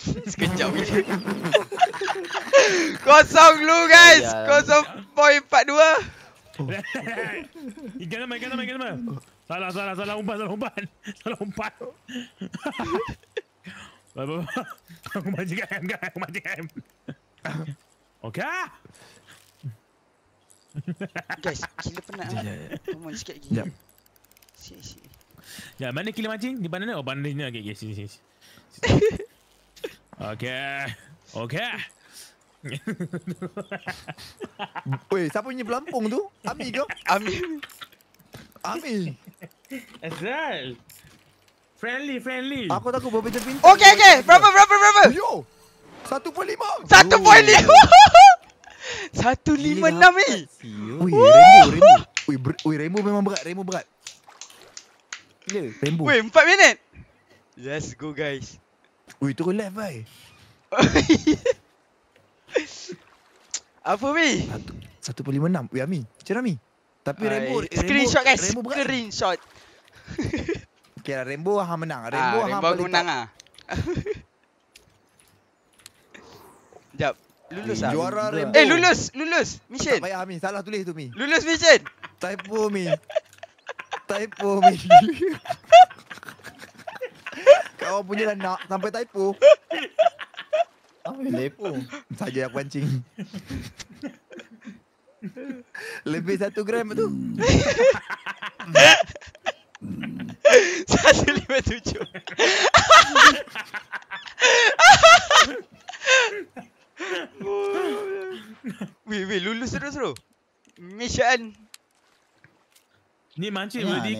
Sekejap je Kosong lu guys ya, ya. Kosong point empat dua Ikan nama, ikan nama, ikan nama Salah, salah, salah umpan, salah umpan Salah umpan Bapa, aku majik kan, M, kan, kan. guys, aku majik M Okay Guys, kila penat lah ya, Kamu sikit lagi Sekejap Sekejap Ya, mana kilo mancing? Di bandar ni? Oh, bandar ni okay, okay. sini sini. Okay. Okay. Woi, siapa punya pelampung tu? Ami ke? Ami. Ami. Azal. Friendly, friendly. Aku takut bawa pintu. Okay, okay. Berapa, berapa, berapa? Yo. Satu point lima. Satu point lima. Satu lima enam ni. Eh. Ui, Rainbow, Rainbow. memang berat. Rainbow berat. Gila, Rainbow. Weh, empat minit. Let's go, guys. Ui, turun left, bai. Apa, Mi? 1.56. Satu, satu Ui, Ami. Macam mana, Ami? Tapi Ay. Rainbow... Screenshot, guys. Rainbow Screenshot. okay, lah, Rainbow Hang menang. Ah, Rainbow ah, Hang boleh menang, tak. Lah. Ah. Sekejap. Lulus lah. Juara Rainbow. Eh, lulus. Lulus. Mission. Tak payah, Ami. Salah tulis tu, Mi. Lulus, Mission. Typo, Mi. Typo, Mi. Typo, Mi. Kau oh, orang punya dah nak sampai typo. Apa typo? Saja aku pancing. Lebih satu gram tu. Satu lima tujuh. Wih, weh, lulus terus tu. Mission. Ni mancing, ha, ni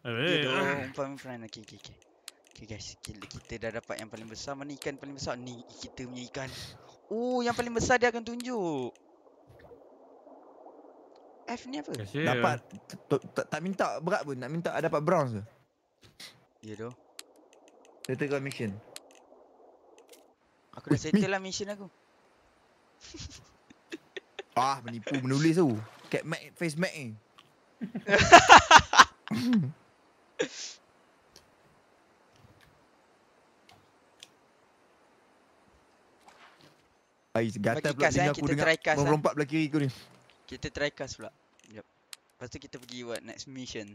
Eh, eh, ah. eh. friend okay, okay, okay. Okay guys, kita, kita dah dapat yang paling besar. Mana ikan paling besar? Ni, kita punya ikan. Oh, yang paling besar dia akan tunjuk. F ni apa? Kasih, dapat. Tak minta berat pun. Nak minta ada dapat bronze tu. Ya tu. Settle kau mission. Aku dah settle lah mission aku. ah, menipu menulis tu. Cat Mac, face Mac ni. Ais, gatal pula eh, dengar aku dengar eh. Merompak belah kiri aku ni Kita try cast pula Sekejap Lepas tu kita pergi buat next mission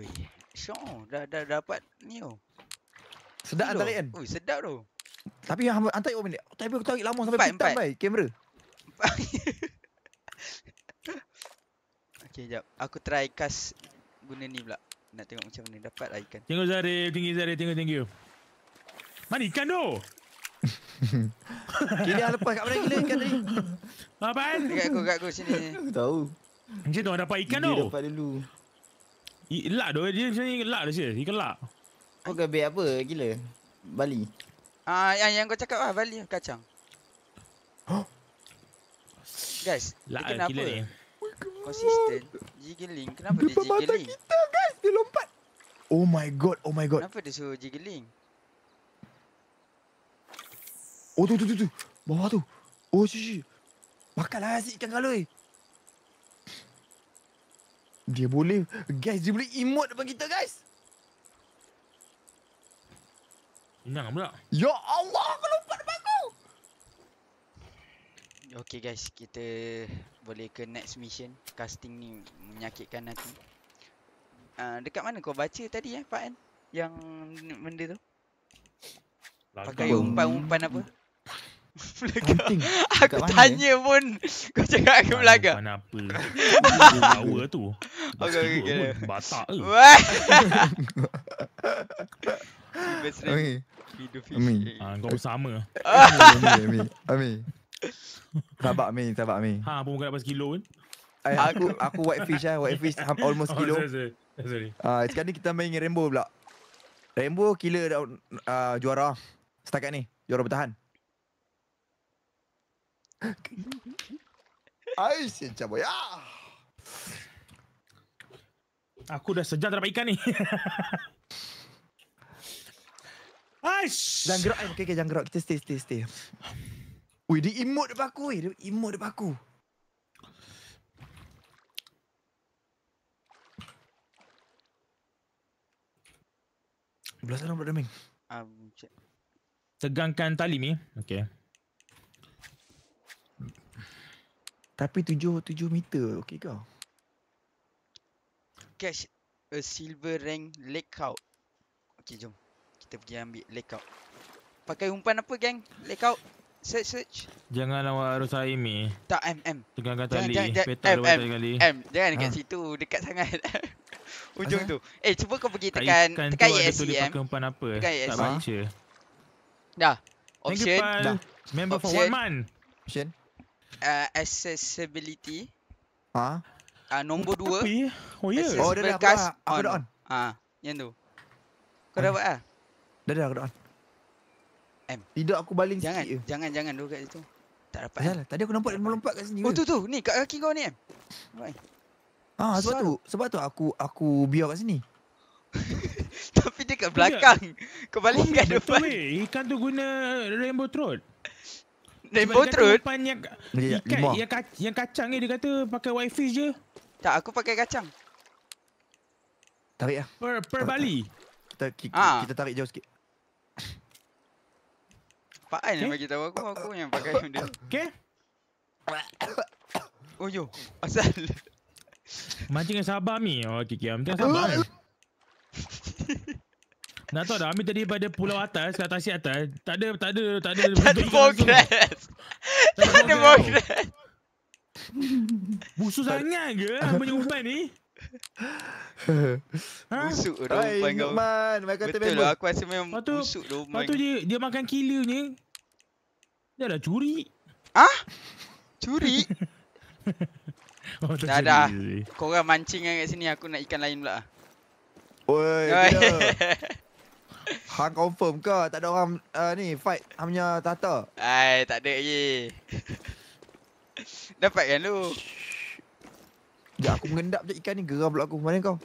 Ui Sean dah, dah dapat ni oh Sedap hantar kan? Ui sedap tu Tapi yang hantar ikut minit Tapi aku tarik lama sampai pintar baik kamera Okay, jap. Aku try cast guna ni pula. Nak tengok macam ni dapat lah ikan. Tengok zare, tinggi zare, tengok thank you. Mana ikan tu? Kini dah lepas kat mana gila ikan tadi? Apaan? Dekat aku, dekat aku sini. Aku tahu. Macam tu dapat ikan tu? Dia dapat dulu. I, lak dia sini ni lak tu sih. Ikan lak. Kau gabi apa gila? Bali. Ah, uh, yang yang kau cakap ah Bali kacang. Guys, lak ikan apa? konsisten jiggling kenapa depan dia jiggling depan mata kita guys dia lompat oh my god oh my god kenapa dia suruh jiggling oh tu tu tu tu bawah tu oh si si makanlah si ikan galoi dia boleh guys dia boleh emote depan kita guys Inang pula Ya Allah aku lompat depan aku Okay guys kita boleh ke next mission casting ni menyakitkan hati uh, dekat mana kau baca tadi eh Pak An yang benda tu Lagi. pakai umpan-umpan apa Belaga. Aku mana? tanya eh? pun kau cakap aku belaga. Mana apa? Power tu. Okey okey okey. Batak ke? Wah. Best Ami. Ah kau sama. Ami. Ami. Sabak mi, sabak mi. Ha, pun bukan 8 kilo kan? Eh, aku aku white fish ah, white fish almost oh, kilo. Oh, sorry. Ah, uh, sekarang ni kita main dengan Rainbow pula. Rainbow killer dah uh, juara setakat ni, juara bertahan. Ai, sencha boy. Ah. Aku dah sejam tak dapat ikan ni. Aish. Jangan gerak. Eh, okay, okay, jangan gerak. Kita stay, stay, stay. Ui, dia emote depan aku weh. Dia emote depan aku. Belah sana pula um, Tegangkan tali ni. Okay. Tapi tujuh, tujuh meter okey kau. Cash a silver ring, lake out. Okey jom. Kita pergi ambil lake out. Pakai umpan apa, gang? Lake out search search jangan awak harus aimi tak mm mm tegangkan tali petal dua kali mm jangan dekat ha. situ dekat sangat ujung Asa? tu eh cuba kau pergi tekan Ikan tekan yes tu tulis pakai umpan apa tekan tak ASC. baca dah option dah member option. for one man option uh, accessibility ha Ah uh, nombor 2. Oh ya. Yeah. Oh dah dah. Aku dah on. Ah, uh, yang tu. Kau dapat ah? Dah dah aku dah on. M. Tidak aku baling jangan, sikit je. Jangan, jangan duduk kat situ. Tak dapat. Ya tadi aku nampak dia melompat kat sini. Oh kan. tu tu, ni kat kaki kau ni M. Ah, sebab tu, sebab tu aku aku biar kat sini. Tapi dia kat belakang. Yeah. Kau baling kat depan. Weh, ikan tu guna rainbow trout. Rainbow trout? Ikan yang, yang, kacang, yang kacang ni dia kata pakai wifi je. Tak, aku pakai kacang. Tarik lah. Per, per Bali. Kita, kita, ah. kita tarik jauh sikit. Pak An okay. yang bagi tahu aku, aku yang pakai benda. Okey. Oh yo, asal. Mancing yang sabar mi. Oh, okey, okey. Mancing sabar. Ah. Eh. Nak tahu dah, Amir tadi pada pulau atas, kat atas atas Tak ada, tak ada, tak ada Tak ada progress Tak ada progress Busu sangat ke punya umpan ni? Ha? busuk tu Ay, rumpan kau. Man, makan Betul lah, aku rasa memang patu, busuk tu rumpan kau. dia, dia makan kilu ni. Dia dah curi. Hah? Curi? oh, dah dah. Korang mancing kan kat sini, aku nak ikan lain pula. Oi, Oi. Hang confirm ke? Tak ada orang uh, ni fight hamnya tata. Ai, tak lagi. Dapat kan lu? Sekejap aku mengendap je ikan ni Geram pula aku Mana kau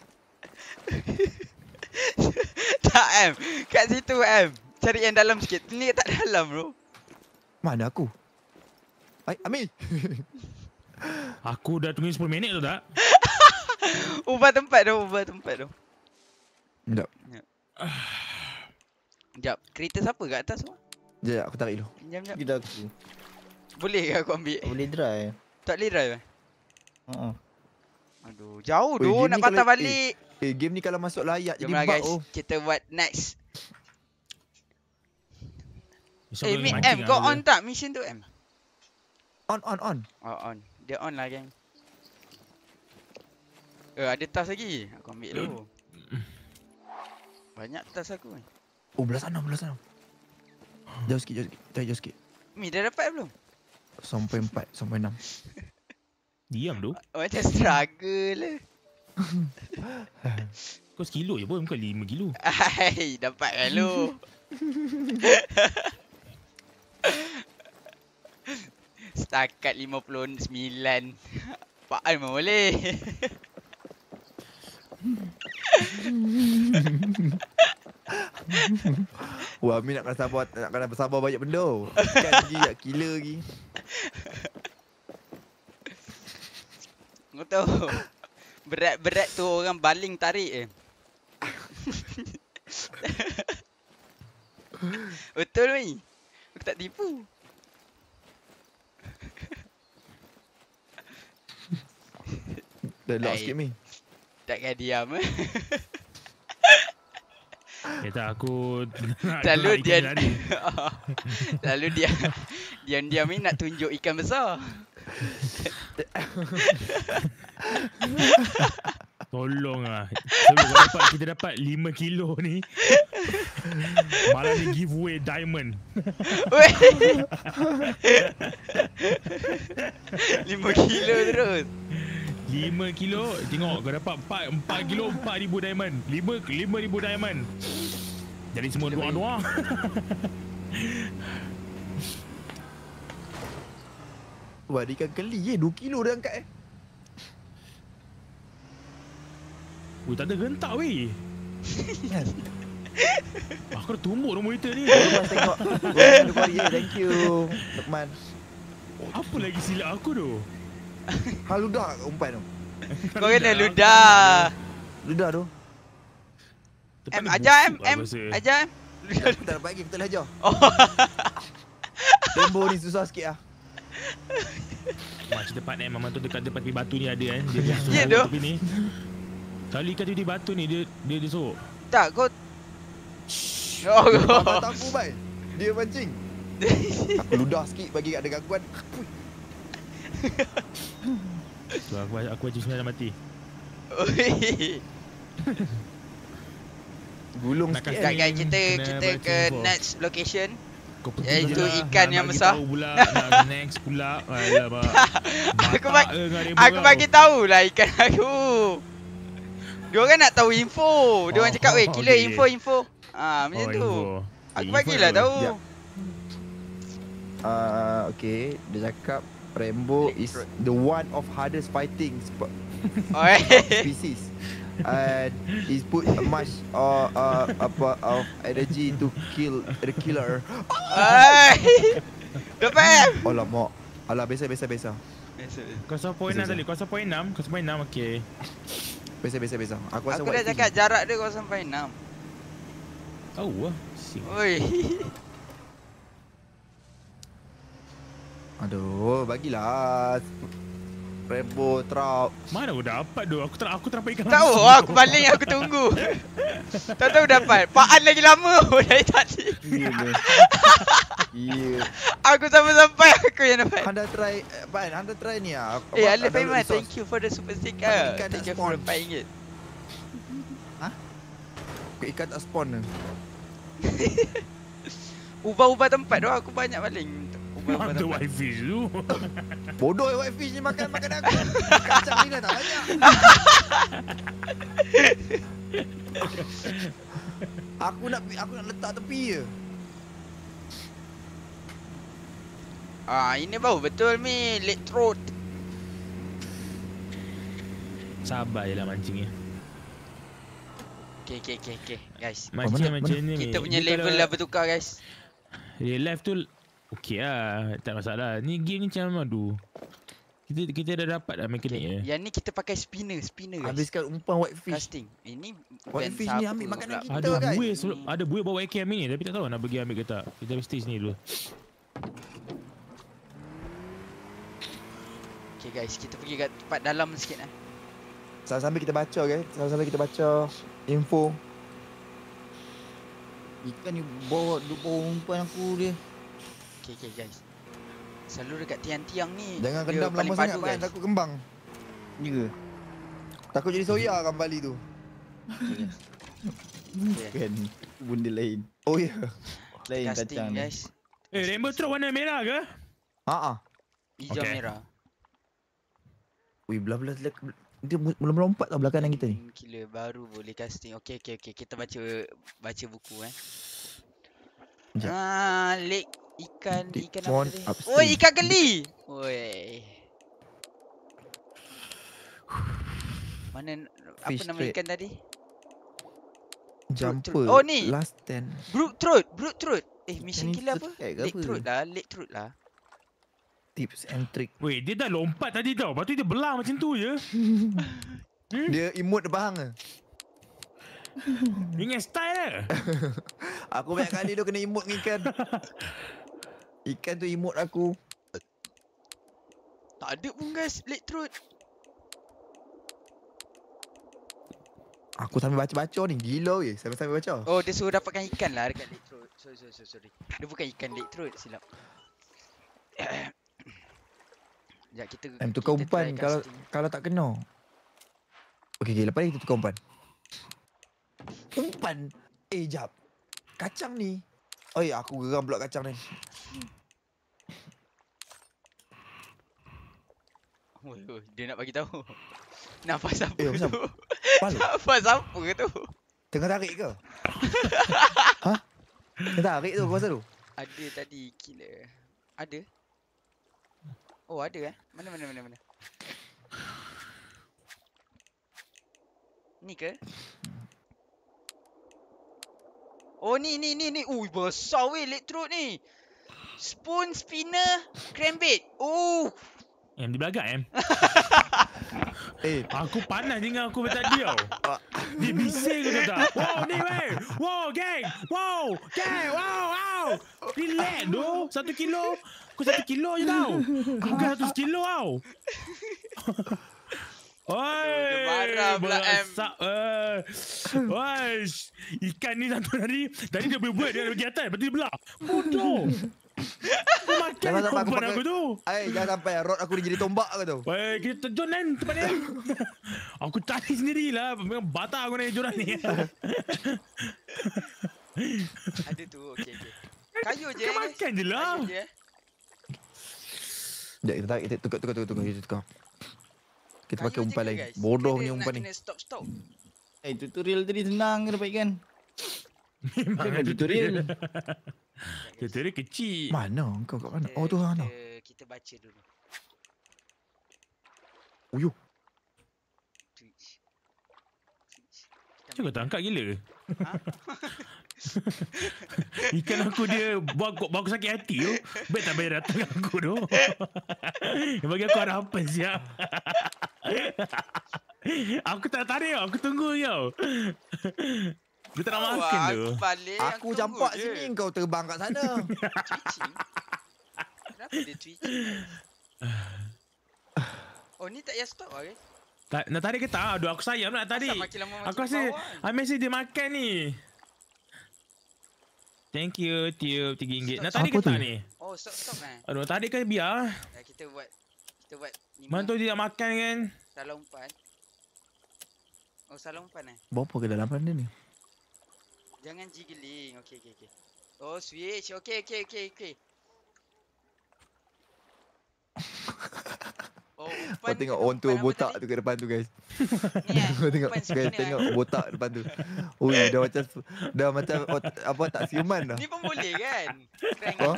Tak M Kat situ M Cari yang dalam sikit Ni tak dalam bro Mana aku Ay, Amin Aku dah tunggu 10 minit tu tak Ubah tempat tu Ubah tempat tu Sekejap Sekejap Kereta siapa kat atas tu Sekejap aku tarik dulu Sekejap Sekejap Boleh ke aku ambil Boleh drive Tak boleh drive eh Uh -huh. Aduh, jauh tu nak patah balik. Eh, eh, game ni kalau masuk layak jadi lah, bug. Oh. Kita buat next. So eh, Mid M, lah go on eh. tak mission tu M? On, on, on. Oh, on. Dia on lah, gang. Eh, ada tas lagi. Aku ambil dulu. Banyak tas aku ni. Oh, belah sana, belah sana. Jauh sikit, jauh sikit. Mi, dah dapat belum? Sampai empat, sampai enam. Diam tu. Macam struggle lah. Kau sekilo je pun, bukan lima kilo. Hai, dapat kan lu. Setakat lima puluh sembilan. Pak Al mah boleh. Wah, Amin nak kena sabar, nak kena bersabar banyak benda. Kan lagi, nak kila lagi. Kau tahu Berat-berat tu orang baling tarik eh Betul ni Aku tak tipu Dah lock sikit ni Takkan diam eh Eh tak aku Lalu dia Lalu dia dia dia ni nak tunjuk ikan besar Tolong lah. Tolong dapat, kita dapat 5 kilo ni. Malah ni giveaway diamond. 5 kilo terus. 5 kilo. Tengok kau dapat 4, 4 kilo 4 ribu diamond. 5, 5 ribu diamond. Jadi semua doa-doa. Wah, ada ikan keli eh. 2 kilo dia angkat eh. Oh, tak ada rentak weh. Wah, kan? aku dah tumbuk dah monitor ni. Terima kasih, ada Thank you. Lukman. Apa lagi silap aku tu? Hal ludah kat umpan tu. Kau kena ludah. Ludah tu. M, ajar M, lah M. Ajar M. Tak dapat lagi, betul ajar. Lah, oh. Tembo ni susah sikit lah. Macam tempat ni memang tu dekat tempat pipi batu ni ada kan. Dia yeah, sungai yeah, tepi ni. Kali ikan tepi batu ni dia dia dia sok. Tak kau Oh, kau tak tahu baik. Dia pancing. aku ludah sikit bagi kat gangguan. Tu aku aku aku sebenarnya mati. Gulung sikit. Eh. kita kita ke next location. Kau eh, itu ikan yang besar. Pula, next pula. aku bagi aku bagi tahu lah ikan aku. Dia orang nak tahu info. Dia orang oh, cakap, "Weh, killer okay. info info." Ah, macam oh, tu. Info. Aku bagi lah tahu. Ah, yeah. uh, okey. Dia cakap Rainbow is the one of hardest fighting oh, eh. species and uh, he put much uh, uh, uh, uh, energy to kill the killer. Hey, fam. Oh lah, mak. Alah, biasa, biasa, biasa. Kau sepuluh enam tadi, kau sepuluh enam, kau sepuluh enam, okay. Biasa, biasa, biasa. Aku, aku dah cakap jarak dia kau sampai enam. Tahu lah. Oh, Oi. Aduh, bagilah. Rebo trap. Mana aku dapat tu? Aku tak aku terpaik kan. Tahu aku, aku baling aku tunggu. tak tahu dapat. Paan lagi lama dari tadi. Iya. Aku sampai sampai aku yang dapat. Anda try Paan, eh, anda try ni ah. Eh, hey, Ali Payment, thank you for the super sticker. Ah. Thank you for the 5 Ha? Aku ikat tak spawn ke? Ubah-ubah tempat tu. aku banyak paling. Hmm. Mana the mana whitefish tu? Bodoh eh whitefish ni makan makan aku. Kacang ni dah tak banyak. aku nak aku nak letak tepi je. Ah, ini bau betul mi, late throat. Sabar jelah mancing ni. Okay, okay, okay, Guys. Mancing, macam mana, mancing mana, ni. Kita punya level kalau... lah bertukar, guys. Yeah, left tu Okey lah Tak masalah Ni game ni macam Aduh kita, kita dah dapat lah mekanik okay. ya. Yang ni kita pakai spinner spinner. Habiskan umpan whitefish Casting Ini Whitefish ni ambil makanan kita ada kan buih, sebelum, Ada buih bawa AK ambil ni Tapi tak tahu nak pergi ambil ke tak Kita mesti sini dulu Okay guys Kita pergi kat tempat dalam sikit lah eh. Sambil-sambil kita baca okay Sambil-sambil kita baca Info Ikan ni bawa Bawa umpan aku dia Okay, okay guys. Selalu dekat tiang-tiang ni. Jangan kendam lama sangat kan. Takut kembang. Ya ke? Takut jadi soya kan Bali tu. Okay. Okay. Bunda lain. Oh ya. Yeah. Lain kacang guys. Ni. Eh, rainbow truck warna merah ke? Haa. Hijau okay. merah. Wih, belah-belah telah dia mula melompat tau belakang kita ni. Gila baru boleh casting. Okey okey okey kita baca baca buku eh. Ah, Lake Ikan, Deep ikan apa ni? Oi, ikan geli. Oi. Mana apa Fish nama ikan tadi? Jumper. Oh ni. Last ten. Brute throat, brute throat. Eh, mission ikan killer apa? Leg throat lah, leg throat lah. Tips and trick. Wei, dia dah lompat tadi tau. Patut dia belang macam tu je. Hmm? dia emote bahang ke? Ingat style lah. Aku banyak kali tu kena emote ni kan. Ikan tu emote aku. Tak ada pun guys, late truth. Aku sambil baca-baca ni, gila weh, sambil-sambil baca. Oh, dia suruh dapatkan ikan lah dekat late truth. Sorry, sorry, sorry, sorry. Dia bukan ikan late truth, silap. Sekejap, kita... Em, kita tukar umpan kalau casting. kalau tak kena. Okey okay, lepas ni kita tukar umpan. Umpan? Eh, jap. Kacang ni, Oi, aku geram pula kacang ni. Oi, dia nak bagi tahu. Nafas apa eh, tu? Nafas apa tu? Tengah tarik ke? ha? Tengah tarik tu, kuasa tu? Ada tadi, kira. Ada? Oh, ada eh. Mana, mana, mana, mana? Ni ke? Oh ni ni ni ni. Ui besar weh late throat ni. Spoon, spinner, cram bait. Oh. Em di belagak em. eh, aku panas dengan aku betul dia. Dia bising ke tak? Wow, ni weh. Wow, gang. Wow, gang. Wow, wow. Relax doh, Satu kilo. Aku satu kilo je tau. Aku kan satu kilo tau. Wah, Marah pula M. Ikan ni satu hari, tadi dia boleh buat, dia ada kegiatan berarti tu dia belah. Bodoh! Makan jangan sampai aku, tu. Eh, jangan sampai rot aku jadi tombak ke tu. Eh, kita terjun kan tempat ni. aku cari sendirilah. Memang bata aku naik jurang ni. Ada tu, okey. Okay. Kayu je. Eh. makan je lah. Eh. Sekejap, kita tak, kita tukar, tukar, tukar, tukar, tukar. Kita pakai umpan lain. Bodoh punya umpan ni. Stop, Eh, tutorial tadi senang ke dapatkan? Memang kan tutorial. tutorial kecil. Mana kau kat mana? Oh, tu lah, kita, mana? Kita baca dulu. Uyo. Twitch. Twitch. Cakap gila. Ikan aku dia buat aku, buat aku sakit hati tu. Baik tak payah datang aku tu. bagi aku ada apa siap. aku tak tarik Aku tunggu kau. Dia tak nak makan tu. Aku, balik, aku jampak sini kau terbang kat sana. Cuci. Kenapa dia cuci? Oh ni tak ya stop lah okay? tak nak tarik ke tak? Aduh aku sayang nak tadi. Aku rasa kan? I mesti dia makan ni. Thank you, tiup Tiga ringgit. Nak tadi ke tak ni? Oh, stop, stop eh. Aduh, tadi ke biar. Ya, kita buat. Kita buat. Mana tu tidak makan kan? Salah umpan. Oh, salah umpan eh. Berapa ke dalam pandan ni? Jangan jiggling. Okay, okay, okay. Oh, switch. Okay, okay, okay, okay. Oh, kau tengok orang tua botak tu kat depan tu guys. Yeah, kau tengok guys, tengok botak depan tu. Ui, dah macam dah macam apa tak siuman dah. Ni pun boleh kan? Oh?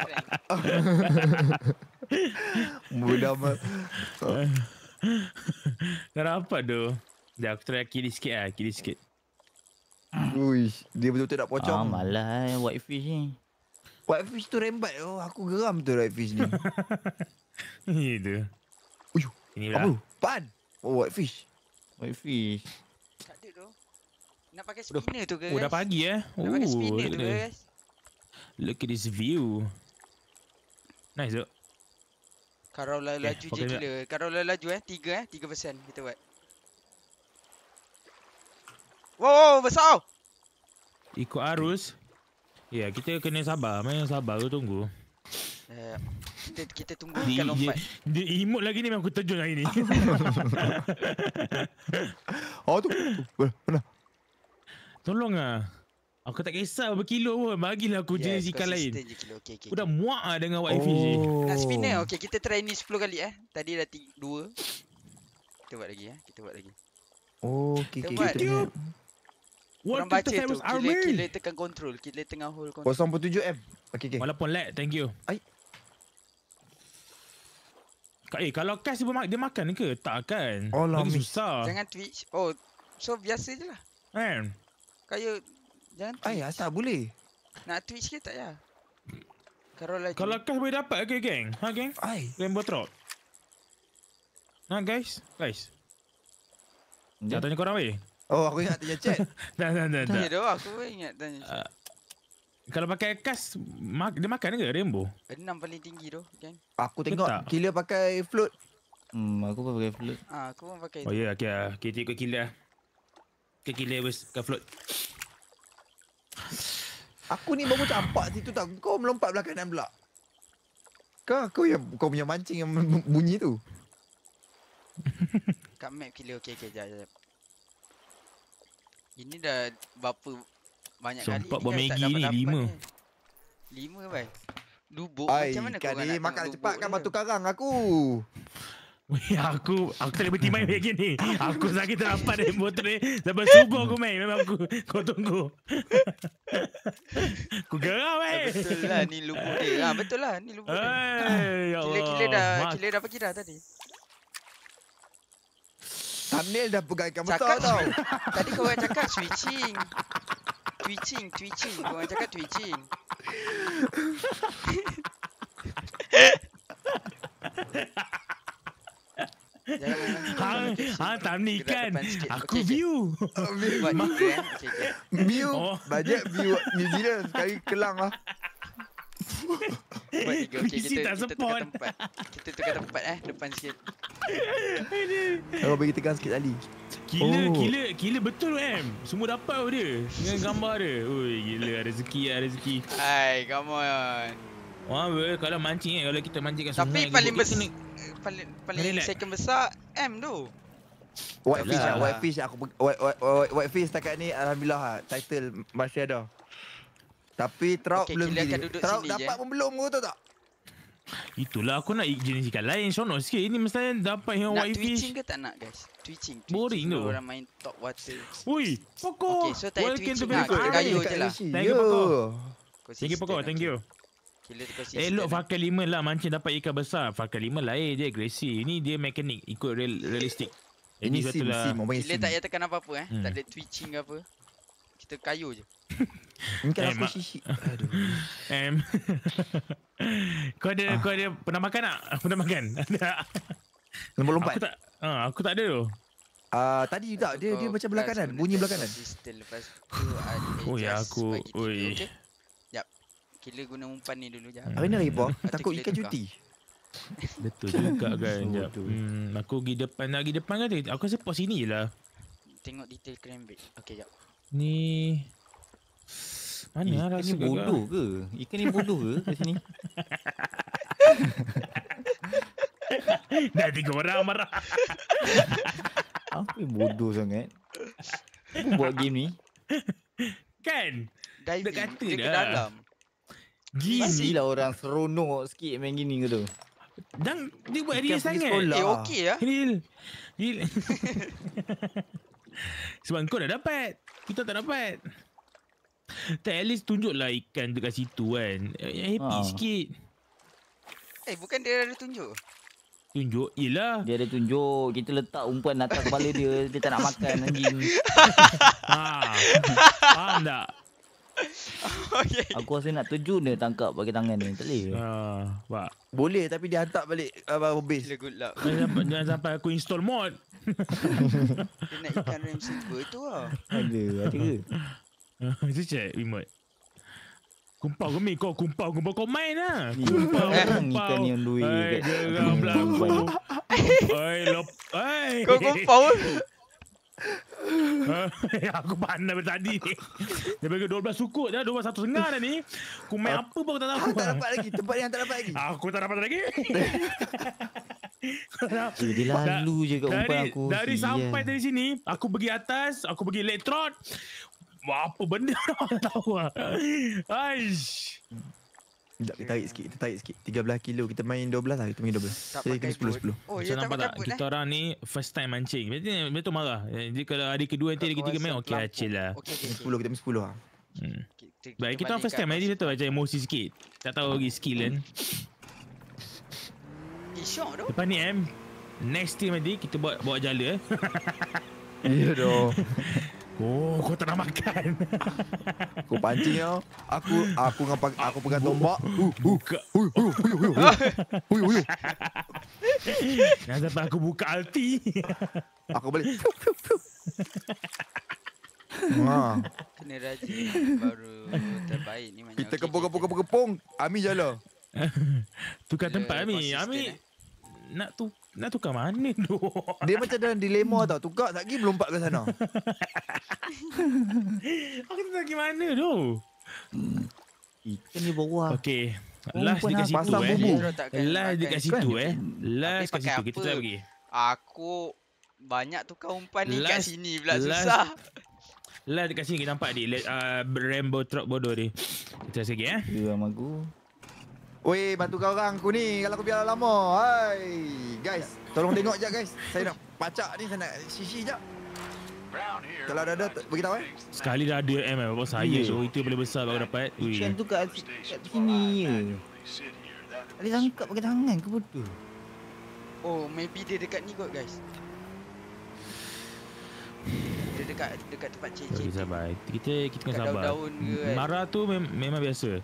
Mudah mah. Kau apa tu? Dah aku try kiri sikit lah, kiri sikit. Ui, dia betul-betul nak pocong. Ah, malas eh, white fish ni. White fish tu rembat oh, aku geram tu white fish ni. Ni tu. Uyuh. Sini pula. Apa? Lah. Pan. Oh, whitefish. Whitefish. Tak ada Nak pakai spinner Udah. tu ke? Oh, dah pagi eh. Nak oh, pakai spinner tu ke? Look at this view. Nice tu. Kalau lah laju je gila. Kalau lah laju eh. Tiga eh. Tiga persen kita buat. Wow, wow besar tau. Ikut arus. Ya, yeah, kita kena sabar. Main sabar tu tunggu. Eh kita kita tunggu dia lompat. Dia, dia imut lagi ni memang aku terjun hari ni. oh tu. Tolong Tolonglah. Aku tak kisah berapa kilo pun. Bagilah aku yes, jenis ikan lain. Je kilo. Okay, okay, aku dah muak lah dengan white oh. fish. Nak spinner. Eh? Okay, kita try ni 10 kali eh. Tadi dah 2. Kita buat lagi eh. Kita buat lagi. Oh, okay, kita okay. Buat. Kita buat. What Orang baca tu. Kila, tekan control. kita tengah hold control. 0.7M. Okay, okay. Walaupun lag. Thank you. Ay. Eh kalau cash dia, dia makan ke? Tak kan? Oh lah susah. Jangan Twitch. Oh so biasa je lah. Kan? Kaya jangan Twitch. Ayah tak boleh. Nak Twitch ke tak ya? Kalau lagi. Kalau cash boleh dapat ke okay, geng? Ha geng? Ay. Rainbow Trot. Nah ha, guys. Guys. Jangan tanya korang weh. Oh aku ingat tanya chat. Dah dah dah. Tanya dah, aku ingat tanya chat. Uh. Kalau pakai kas Dia makan ke rainbow? Enam paling tinggi tu kan? Aku tengok Betak. Killer pakai float Hmm, aku pun pakai float ha, Aku pun pakai Oh ya, yeah, okay, ah. okay, kita ikut killer lah Ke killer versus ke float Aku ni baru campak situ tak Kau melompat belah kanan pula Kau, kau yang kau punya mancing yang bunyi tu Kat map killer, okay, okay, jap, jap. Ini dah berapa banyak Sempat kali buat Maggi ni lima. 5 kan Dubuk Ay, macam mana kau nak makan cepat kan batu karang aku aku aku tak boleh main lagi ni. Aku sakit terlampat dari motor ni. Sampai subuh aku main. Memang aku kau tunggu. Aku gerak wei. Eh, betul lah ni lubu dia. Ha, betul lah ni lubu dia. Eh, ya Kila-kila dah kila dah pergi dah tadi. Thumbnail dah pegang kamu tau tau. Tadi kau orang cakap switching. Twitching, twitching. Kau orang cakap twitching. Hang, hang ah, ah, tak ni kan. Aku view. view. Okay, View. Eh. Oh. Bajet view. New Zealand. Sekali kelang lah okay, PC kita, tak support Kita tukar tempat eh Depan sikit Kalau bagi tegang sikit tadi Gila, oh. gila, gila betul M. Semua dapat dia dengan gambar dia. Oi, gila ada rezeki, ada rezeki. Hai, come on. Wah, well, kalau mancing eh, kalau kita mancing sungai. Tapi paling besar ni... paling paling Lelak. second besar M tu. White fish, lah, white fish lah. aku white white, white, white fish setakat ni alhamdulillah lah, title masih ada. Tapi Trout okay, belum beli Trout dapat je. pun belum kau tahu tak Itulah aku nak jenis ikan lain Sonok sikit Ini mesti dapat yang white fish Nak twitching ke tak nak guys Twitching, twitching Boring tu Orang main top water Ui Pokok okay, so tak Welcome twitching Kita ha, kayu je lah Thank you Pokok Thank you Pokok Thank you Eh look lah. Fakal 5 lah Mancin dapat ikan besar Fakal 5 lain je Gracie Ini dia mekanik Ikut real, realistic Ini sim, lah. sim, sim tak payah tekan apa-apa eh hmm. Tak ada twitching ke apa Kita kayu je Mungkin aku sisi. Aduh. kau ada ah. kau ada pernah makan tak? Pernah makan? Nombor lompat. Aku tak. uh, aku tak ada tu. Ah, uh, tadi tak dia dia macam belakangan bunyi belakangan. kanan. Lepas Oh ya aku. Oi. Ya. Kita guna umpan ni dulu jap. Hari ni ribo, takut ikan cuti. Betul juga kan jap. Hmm, aku pergi depan nak pergi depan kan? Aku rasa pos sini je lah. Tengok detail crane bit. Okey jap. Ni mana ikan rasa ni bodoh ke? Ikan ni bodoh ke kat sini? Dah tiga orang marah. Apa bodoh sangat? Apa buat game ni? Kan? Dia kata dia dah. Dalam. Gini lah orang seronok sikit main gini ke tu. Dan dia buat dia sangat. Sekolah. Eh okey lah. Gil. Gil. Sebab kau dah dapat. Kita tak dapat. Tak at least tunjuklah ikan dekat situ kan. Happy ha. sikit. Eh bukan dia ada tunjuk. Tunjuk? Yelah. Dia ada tunjuk. Kita letak umpan atas kepala dia. Dia tak nak makan anjing. ha. Faham tak? Okay. Aku rasa nak terjun dia tangkap bagi tangan ni. Tak boleh. Ha. Boleh tapi dia hantar balik uh, base. Yeah, good luck. Jangan sampai, jangan sampai aku install mod. dia nak ikan ram silver tu lah. Ada. Ada ke? Itu cek remote Kumpau kau main kau kumpau kumpau kau main lah Kumpau kan kumpau Ni kan yang duit Ay, lop, ay. Kau kumpau Aku pandai dari tadi Dia bagi 12 sukut dah 12 satu sengah dah ni Aku main apa pun aku tak tahu Aku tak dapat lagi Tempat yang tak dapat lagi ah, Aku tak dapat lagi jadi lalu je kat umpan aku Dari sampai dari sini Aku pergi atas Aku pergi elektron apa benda tak tahu ah. Aish. Sekejap kita tarik sikit, kita tarik sikit. 13 kilo, kita main 12 lah, kita main 12. Tak Jadi kena 10-10. Oh, Macam ya, nampak tak, kita eh? orang ni first time mancing. Berarti eh, dia tu marah. Jadi kalau hari kedua nanti, hari ketiga main, okey lah, lah. Okay, okay, 10, kita main 10 lah. Hmm. Baik, kita orang first time, jadi kita tu emosi sikit. Tak tahu lagi skill kan. Eh, Lepas ni, M. Next team nanti, kita buat buat jala eh. Ya, doh. Oh, kau tak makan. Kau pancing kau. Aku aku dengan aku, pegang tombak. Uh, buka. Uh, uh, uh, uh, uh, uh, uh, uh, uh. Dah sampai aku buka alti. aku balik. Ha. Kena rajin baru terbaik ni banyak. Kita kepung-kepung-kepung. Ami jala. Tukar tempat Ami. Ami eh? nak tukar nak tukar mana tu? Dia macam dalam dilema tau. Tukar tak pergi melompat ke sana. Aku tak pergi mana tu? Ikan ni bawah. Okay. Last dekat situ pasang eh. Last dekat situ kan? eh. Last dekat situ. Kita tak pergi. Aku banyak tukar umpan ni kat sini pula susah. Last dekat sini kita nampak ni. Uh, ah, Rainbow truck bodoh ni. Kita rasa lagi eh. Dia sama gue. Weh, bantu kau orang aku ni kalau aku biar lama. Hai, guys, tolong tengok je guys. Saya nak pacak ni saya nak sisi jap. Kalau dah ada, bagi tahu eh. Sekali dah ada M apa eh, bapak saya. So, oh, itu boleh besar kalau dapat. Weh. Macam tu kat, kat sini je. Tak boleh tangkap pakai tangan ke betul? Oh, maybe dia dekat ni kot guys. Dia dekat dekat tempat cik-cik. sabar. Kita kita kena sabar. Kan? Marah tu mem memang biasa.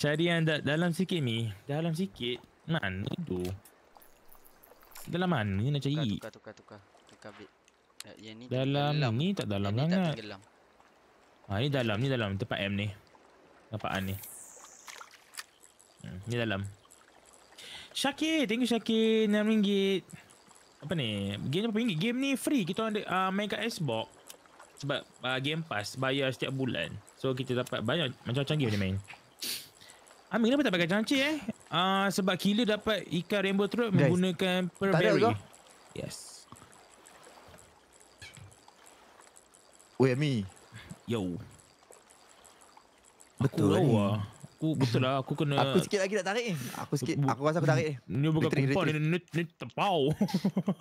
Cari yang da- dalam sikit ni. Dalam sikit. Mana tu? Dalam mana ni nak cari? Tukar, tukar, tukar. Tukar bit. Yang ni dalam tak ni tak dalam yang sangat. Ni tak ha, ni dalam, ni dalam. Tempat M ni. Nampak ni. Hmm, ni dalam. Syakir, thank you Syakir. RM6. Apa ni? Game ni berapa Game ni free. Kita ada uh, main kat Xbox. Sebab uh, game pass. Bayar setiap bulan. So kita dapat banyak macam-macam game ni main. Amin kenapa tak pakai cangcik eh? Uh, sebab killer dapat ikan rainbow trout Guys, menggunakan per berry. Yes. Oi Ami. Yo. Betul lah. Aku, aku betul lah aku kena Aku sikit lagi nak tarik ni. Aku sikit aku rasa aku tarik hmm, ni. Ni bukan kompon ni ni, tepau.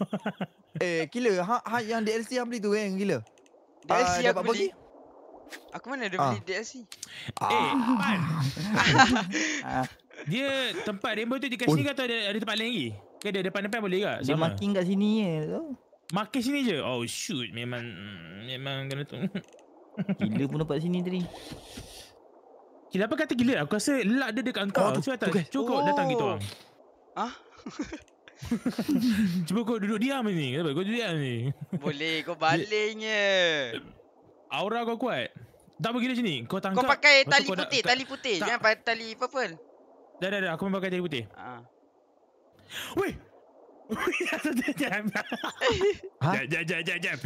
eh killer ha, ha yang DLC yang beli tu kan eh, killer. DLC uh, ah, apa beli? Pergi? Aku mana ada ah. beli DLC? Eh, ah. hey, Man! dia tempat rainbow tu dekat sini ke atau ada, ada tempat lain lagi? Ke ada depan-depan boleh ke? Dia marking kat sini je tu. Marking sini je? Oh shoot, memang mm, memang kena tu. gila pun dapat sini tadi. Gila apa kata gila? Aku rasa luck dia dekat kau. Oh, tu, atas. Okay. Cukup oh. datang gitu orang. Hah? Cuba kau duduk diam ni. Kenapa kau duduk diam ni? Boleh kau baliknya aura kau kuat. Tak pergi sini. Kau tangkap. Kau pakai tali kau putih, tali putih. Tak. Jangan pakai tali purple. Dah dah dah, aku memang pakai tali putih. Ha. Weh. Jam. Jam jam jam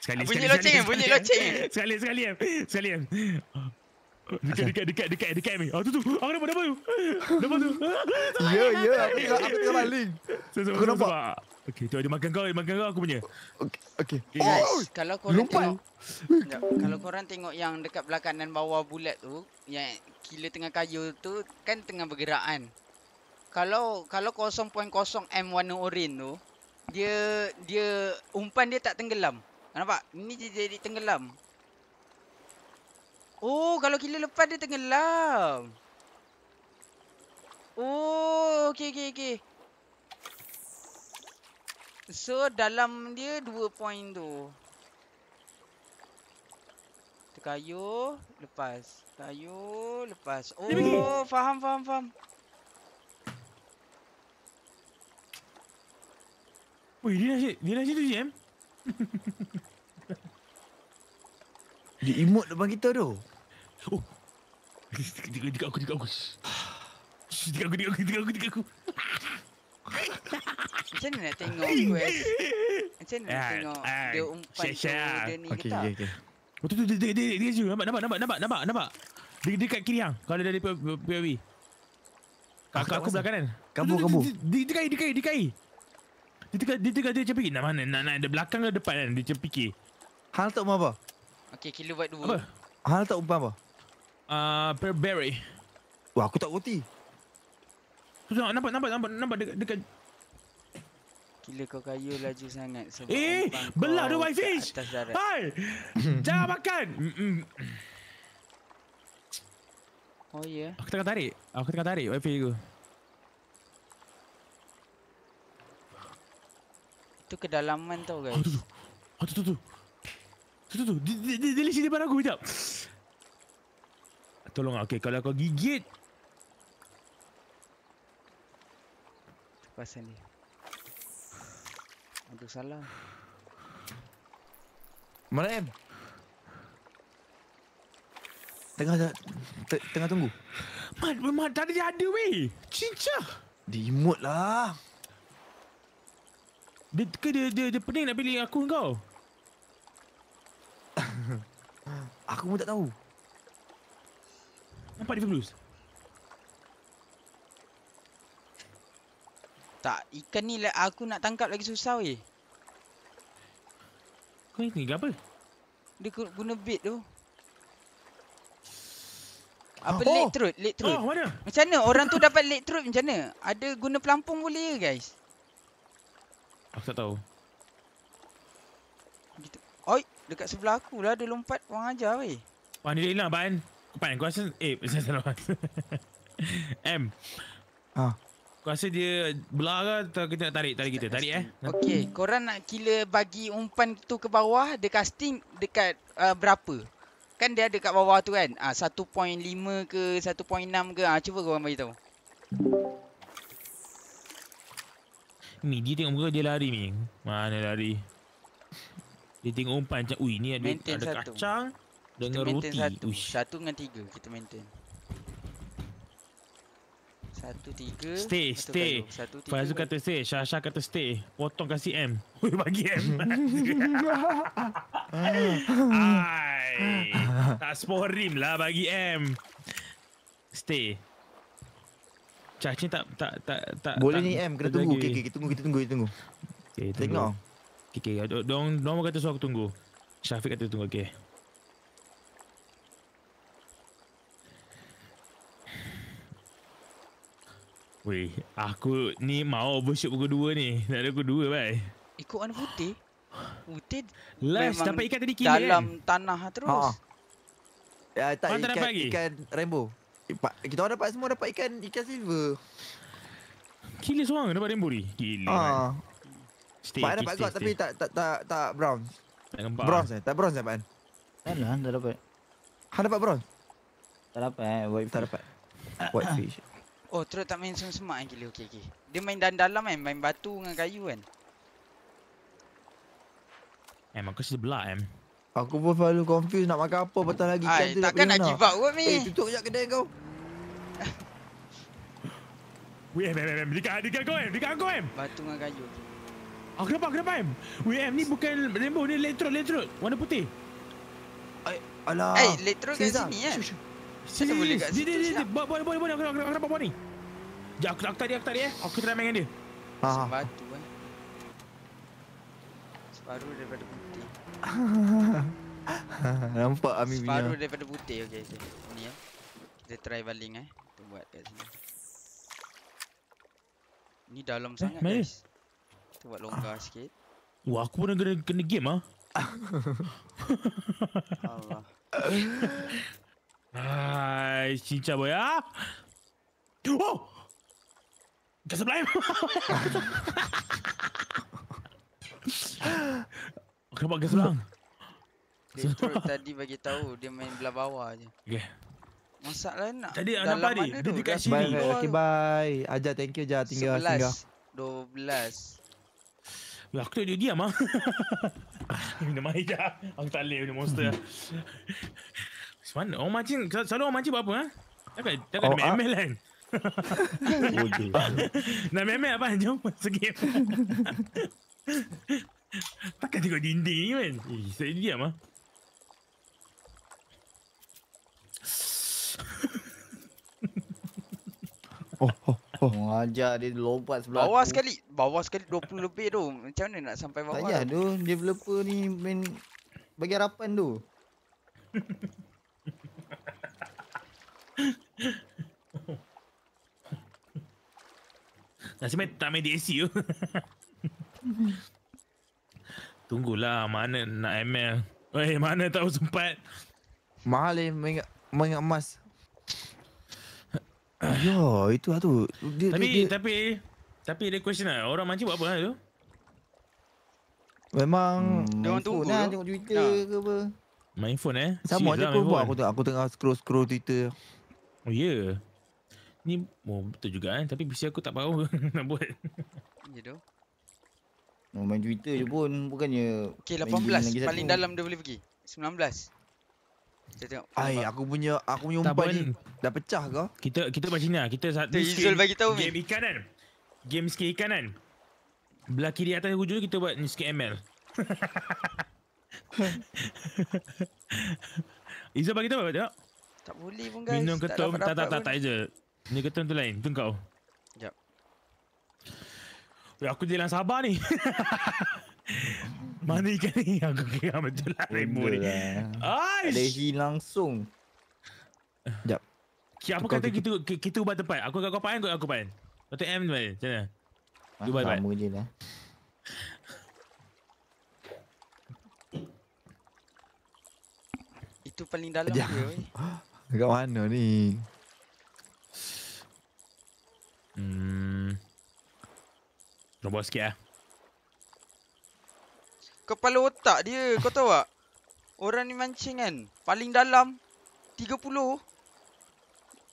Sekali sekali. Bunyi loceng, bunyi loceng. Sekali sekali. Sekali. Dekat, dekat dekat dekat dekat dekat ni. Ah tu tu. Ah nampak nampak tu. Nampak tu. Ya ya, aku tengah aku tengah Okey, tu ada makan kau, ada makan kau aku punya. Okey. Okey. Okay, oh, kalau kau lupa. Tengok, kalau kau orang tengok yang dekat belakang dan bawah bulat tu, yang kila tengah kayu tu kan tengah bergerak kan. Kalau kalau 0.0 M warna oren tu, dia dia umpan dia tak tenggelam. Nampak? Ini dia jadi tenggelam. Oh, kalau kila lepas dia tenggelam. Oh, okey okey okey. So dalam dia dua point tu Kayu Lepas Kayu Lepas Oh faham faham faham Wih dia nak Dia nak tu GM Dia imut depan kita tu Oh Dekat aku Dekat aku Dekat aku Dekat aku Dekat aku Dekat aku macam mana nak tengok quest? Macam mana nak ah, tengok ah, dia umpan tu, ah. dia ni ke tak? Betul tu, dia, dia, dia, dia, dia, nampak, nampak, nampak, nampak, nampak, nampak. Dia dekat kiri yang, kalau dari POV. Kakak aku belakang kan. Kamu, kamu. Dia tekai, dia tekai, dia tekai. Dia tekai, dia tekai, dia macam fikir. Nak mana, nak, nak, dia belakang ke depan kan, dia macam fikir. Hal tak umpah apa? Okay, kilo buat dua. Apa? Hal tak umpah apa? Uh, per Wah, aku tak roti. Tu nampak, nampak, nampak, nampak dekat, dekat, bila kau kaya laju sangat sebab Eh, belah dia white fish Hai, jangan makan Oh ya yeah. Aku tengah tarik Aku tengah tarik white aku Itu kedalaman tau guys Aduh, oh, aduh, oh, tu Tu tu tu, dia di sini depan aku kejap Tolong okey kalau kau gigit Terpasang dia Aku salah. Mana em? Tengah te, tengah tunggu. Man, memang tadi dia ada weh. Cinca. Dia lah. Dia, ke dia, dia, dia pening nak pilih aku kau? aku pun tak tahu. Nampak dia fabulous? Tak, ikan ni aku nak tangkap lagi susah weh. Kau ni apa? Dia guna bait tu. Apa oh. late truth? Late truth. Oh, Macam mana orang tu dapat late truth macam mana? Ada guna pelampung boleh ke guys? Aku tak tahu. Gitu. Oi, dekat sebelah aku lah dia lompat orang aja weh. Pan ni hilang ban. Pan aku rasa... Eh, saya salah. M. Ha. Ah. Aku rasa dia belah kan atau kita nak tarik tali kita. Tarik eh. Okey, korang nak kira bagi umpan tu ke bawah, dia casting dekat uh, berapa? Kan dia ada kat bawah tu kan? Ah ha, 1.5 ke 1.6 ke? Ah ha, cuba korang bagi tahu. Ni dia tengok muka dia lari ni. Mana lari? Dia tengok umpan macam, ui ni ada, ada kacang dengan roti. Satu. Uish. satu dengan tiga kita maintain. Stay stay Satu Fazu kata stay Syasha kata stay Potong kasih M Ui bagi M Ay, Tak sporim lah bagi M Stay Cacin tak tak tak tak Boleh ni M kena tunggu okay, kita tunggu kita tunggu kita tunggu Okay tunggu Tengok Okay, okay. Dong, dong kata suruh aku tunggu Syafiq kata tunggu okay Weh, aku ni mau overshoot pukul 2 ni. Tak ada pukul 2, bye. Ikut warna putih? Putih Last, dapat ikan tadi kira kan? Dalam kan? tanah terus. Ha, ha. Ya, tak Mana ikan, ikan rainbow. Eh, kita orang dapat semua dapat ikan ikan silver. Kili seorang dapat rainbow ni. Kili. Ha. Man. Stay, Pak dapat kot tapi tak tak tak tak brown. Tak brown eh? Tak bronze eh, Pak Han? Tak lah, tak dapat. Han dapat bronze? Tak dapat eh, white fish. Tak dapat. White fish. Oh, terus tak main semak-semak kan gila. Okey, okey. Dia main dan dalam kan? Main batu dengan kayu kan? Em, aku sebelah em. Aku pun selalu confuse nak makan apa patah lagi. Ay, Kata takkan nak give up pun, Mi. Eh, tutup sekejap kedai kau. Weh, em, em, em, em. Dekat, dekat kau, em. Dekat kau, em. Batu dengan kayu. Ah, kenapa, kenapa, em? Weh, em, ni bukan rainbow. Ni letrot, letrot. Warna putih. Ay, alah. Eh, letrot kat sini, kan? Ya? Sini sini sini sini Boleh boleh boleh boleh, Aku nak nampak buat ni Sekejap aku, aku tadi aku tadi eh Aku try main dengan dia Haa ha. Batu kan eh. Separuh daripada putih Nampak Ami punya Separuh daripada putih okey okay. Ni ya Kita try baling eh Kita buat kat sini Ni dalam eh, sangat guys Kita buat longgar ah. sikit Wah aku pun kena kena game ah. Allah Hai, cincang boy ah. Oh! Kita sebelah. Okey, bagi sebelah. tadi bagi tahu dia main belah bawah aje. Okey. Masalah nak. Tadi nak apa ni? Dia dekat sini. Bye, bye. Okay, bye. Ajar thank you jah tinggal 11, tinggal. 12. Lah aku tak dia diam ah. Minum air je. Aku tak leh ni monster. Semana orang mancing Selalu orang mancing buat apa ha? Takkan tak oh, ah. nak ambil kan Nak ambil apa Jom masuk game Takkan tengok dinding ni kan Eh saya diam lah Oh, oh, oh. Mengajar dia lompat sebelah Bawah sekali. Bawah sekali 20 lebih tu. Macam mana nak sampai bawah? Tak payah tu. Developer ni main bagi harapan tu. Nasib baik tak main DSC tu. Tunggulah mana nak ML. Eh, mana tahu sempat. Mahal eh, main emas. Ya, itu lah tu. Dia, tapi, dia, tapi, dia... tapi, tapi ada question lah. Orang macam buat apa lah tu? Memang hmm, dia orang tunggu lah tengok Twitter ha. ke apa. Main phone eh. Sama Cik lah aku buat aku aku tengah scroll scroll Twitter. Oh ya. Yeah. Ni oh, betul juga kan tapi PC aku tak bau nak buat. Ya doh. Oh, main Twitter je pun bukannya Okay 18 paling dalam dia boleh pergi 19 Kita tengok Ai aku punya aku punya umpan ni Dah pecah ke? Kita kita macam ni lah Kita saat ni skill bagi tahu game ni. ikan kan Game skill ikan kan Belah kiri atas hujung kita buat ni skill ML Izzul bagi tahu apa tengok tak boleh pun guys. Minum ketum. Tak, tak, tak, tak, je. Minum ketum tu lain. tunggu kau. Sekejap. Weh, aku jalan sabar ni. Mana ikan ni? Aku kira macam lah rainbow ni. Aish. Ada heal langsung. Sekejap. Okay, apa kata kita, kita, kita ubah tempat? Aku kat kau pahan, kau aku pahan. Kau tu M ni. balik. Macam mana? Ah, ubah lah. Itu paling dalam dia. Dekat mana ni? Hmm. Robot sikit eh. Kepala otak dia, kau tahu tak? Orang ni mancing kan, paling dalam 30.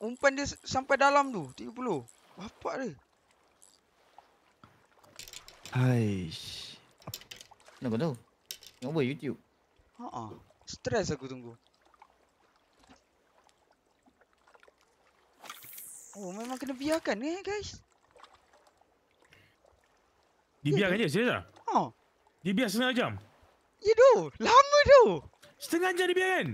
Umpan dia sampai dalam tu, 30. Bapak dia. Aish. Nak kau tahu? Tengok apa YouTube? Haa. Stres aku tunggu. Oh, memang kena biarkan eh, guys. Dibiarkan yeah. je, serius lah? Ha. Oh. Dibiar setengah jam? Ya, yeah, tu. Lama tu. Setengah jam dibiarkan?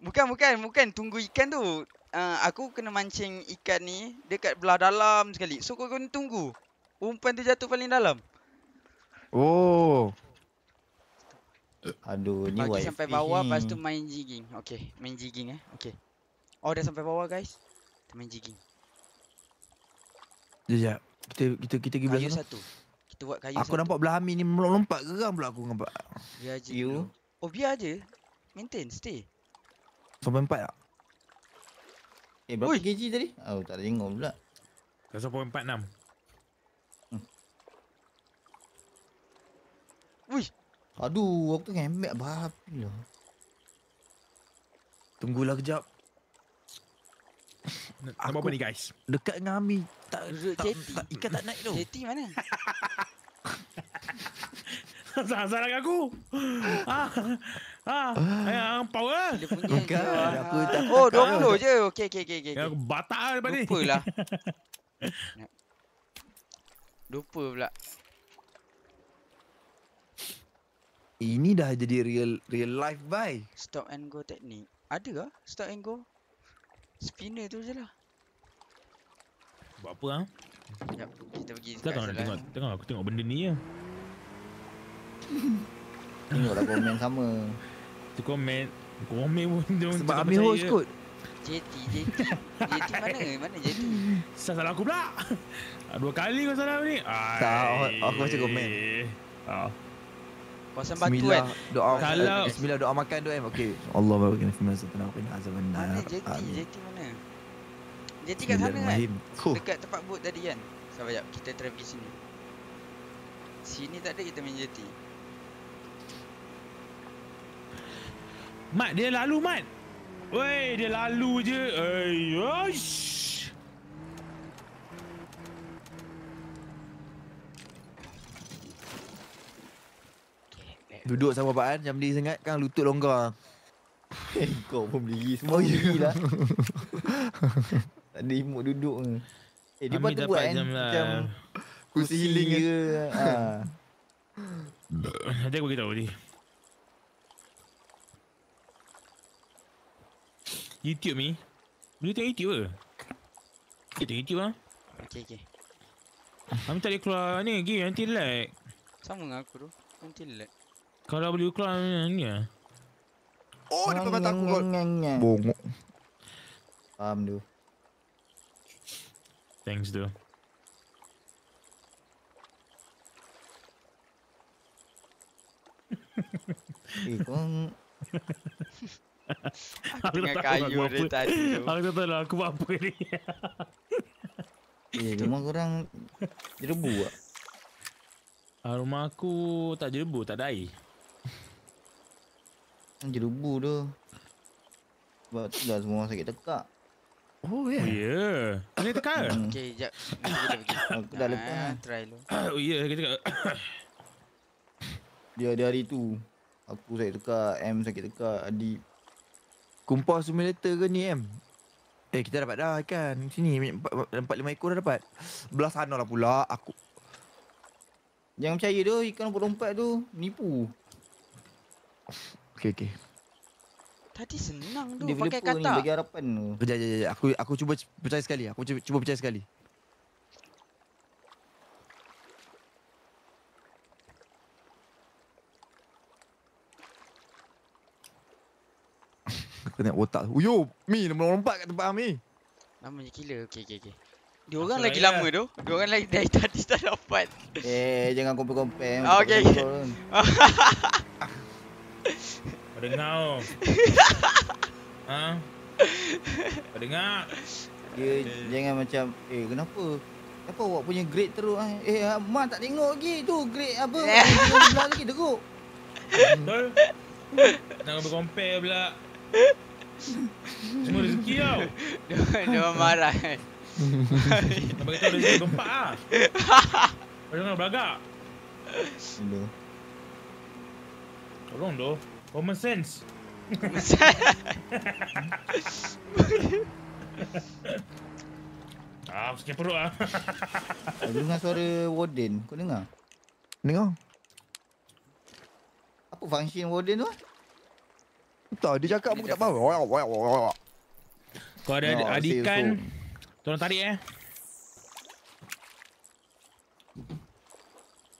Bukan, bukan. Bukan. Tunggu ikan tu. Uh, aku kena mancing ikan ni dekat belah dalam sekali. So, kau kena tunggu. Umpan tu jatuh paling dalam. Oh. Eh, aduh, ni wife. Bagi sampai bawah, lepas tu main jigging. Okay, main jigging eh. Okay. Oh, dah sampai bawah, guys. Kita main jigging. Ya, ya. Kita kita kita pergi belakang. satu. Kita buat kayu aku satu. Aku nampak belah Amin ni melompat geram pula aku nampak. Biar je. You. Oh, biar je. Maintain, stay. Sampai empat tak? Eh, berapa Ui. kg tadi? Oh, tak ada tengok pula. Dah sampai empat enam. Wuih. Hmm. Aduh, aku tengah embek apa lah. Tunggulah kejap. Nak, apa ni guys? Dekat dengan Ami. Tak, tak, tak, ikan tak naik tu. JT mana? Azhar dengan aku. Ah. Ah. Eh, Ayang ah, power. Eh. Dia punya. Aku Oh, dua puluh je. Okey, okey, okey, okey. Aku ya, batak lah ni. Lupa lah. Lupa pula. Ini dah jadi real real life bye. Stop and go teknik. Ada ke stop and go? Spinner tu je lah Buat apa ha? Sekejap, kita pergi sekarang Tengah, tengok, tengok aku tengok benda ni je ya. Tengoklah komen sama Tu komen Komen pun dia Sebab Amir host kot JT, JT JT mana? Mana JT? Sial salah aku pula ah, Dua kali kau salah ni Tak, aku macam komen Kawasan ah. batu kan? Doa, kalau... Bismillah doa makan tu kan? Eh. Okay Allah barakatuh Bismillah Zatana Aku ni Azam Mana JT? JT mana? Jadi kat sana kan huh. Dekat tempat boat tadi kan Sabar jap kita traffic sini Sini tak ada kita main jeti Mat dia lalu Mat Wey dia lalu je Ayosh Duduk sama Pak An, jam diri sangat kan lutut longgar Kau pun beli semua oh, iya lah ada imut duduk ni. Eh, dia buat buat kan? Eh? Lah. Macam kursi healing ke. Kan? Ha. Nanti aku beritahu ni. YouTube ni. Boleh tengok YouTube ke? Kita tengok YouTube lah. Okay, okay. Kami tak boleh keluar ni lagi. Nanti lag. Sama dengan aku tu. Nanti lag. Kalau boleh keluar ni ya, Oh, dia pakai takut. Bongok. Faham tu things do. Aku tengah kayu dia tadi tu Aku tak tahu aku buat apa ni Eh rumah korang Jerebu tak? Uh, rumah aku tak jerebu Tak ada air Jerebu tu Sebab tu dah semua sakit tekak Oh yeah. Oh yeah. Ini tekan. Mm. Okey, jap. Aku dah lepas. Ah, try lu. Oh yeah, kita. cakap. Dia dia hari tu aku sakit tekak, M sakit tekak, Adi kumpul semua letter ke ni M? Eh kita dapat dah kan. Sini 4 5 ekor dah dapat. Belah sana lah pula aku. Jangan percaya tu ikan nombor 4 tu nipu. Okey okey. Tadi senang tu Developer pakai kata. Ni bagi harapan tu. Kejap, kejap, kejap. Aku, aku cuba percaya sekali. Aku cuba, cuba percaya sekali. Kena tengok otak. Uyuh, Mi nombor lompat kat tempat Mi. Lama je gila. Okey, okey, okey. Dia orang Asal lagi ayah. lama tu. Dia orang lagi dari tadi tak dapat. Eh, jangan compare-compare. Ah, okey. Dengar oh. ha? Dengar. Dia okay. jangan macam eh kenapa? Kenapa awak punya grade teruk eh? Eh ah, mak tak tengok lagi tu grade apa? Belah lagi teruk. Betul. Nak compare pula. Semua rezeki tau. Dia orang marah. Tak eh. bagi tahu rezeki gempak ah. Ada orang beragak. Tolong doh. Common sense. ah, sakit perut ah. Aku dengar suara warden. Kau dengar? Dengar. Apa fungsi warden tu? Entah, dia cakap aku tak faham. Kau ada oh, adikan. Tolong tarik eh.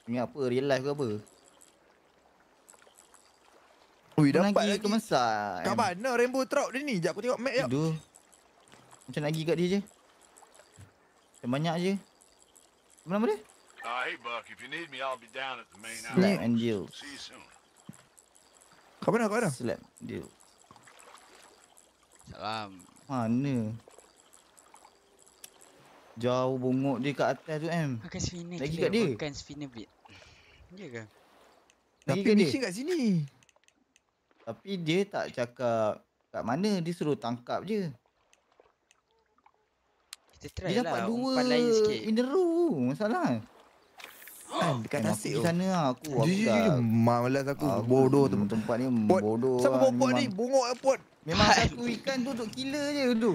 Ini apa? Real life ke apa? Ui, dapat lagi. lagi. Kemasan. Kat mana rainbow trout dia ni? Sekejap aku tengok map sekejap. Aduh. Macam lagi kat dia je. Macam banyak je. Apa dia? Ah, hey Buck, if you need me, I'll be down at the main Slap Slap and deal. See you soon. Kat mana, kat mana? Slap and deal. Salam. Mana? Jauh bongok dia kat atas tu, Em. Makan sphinx. Lagi kat dia? Makan sphinx a bit. Ya ke? Tapi mission kat sini. Tapi dia tak cakap kat mana dia suruh tangkap je. Kita try dia lah. dapat dua lain sikit. masalah. Kan, dekat oh, nasi sana aku aku dia, dia, dia malas aku, aku ah, Bodoh tempat, tempat ni pot. Bodoh Siapa buat lah, pot ni? Bungok lah pot Memang Hai. satu ikan tu duduk kila je tu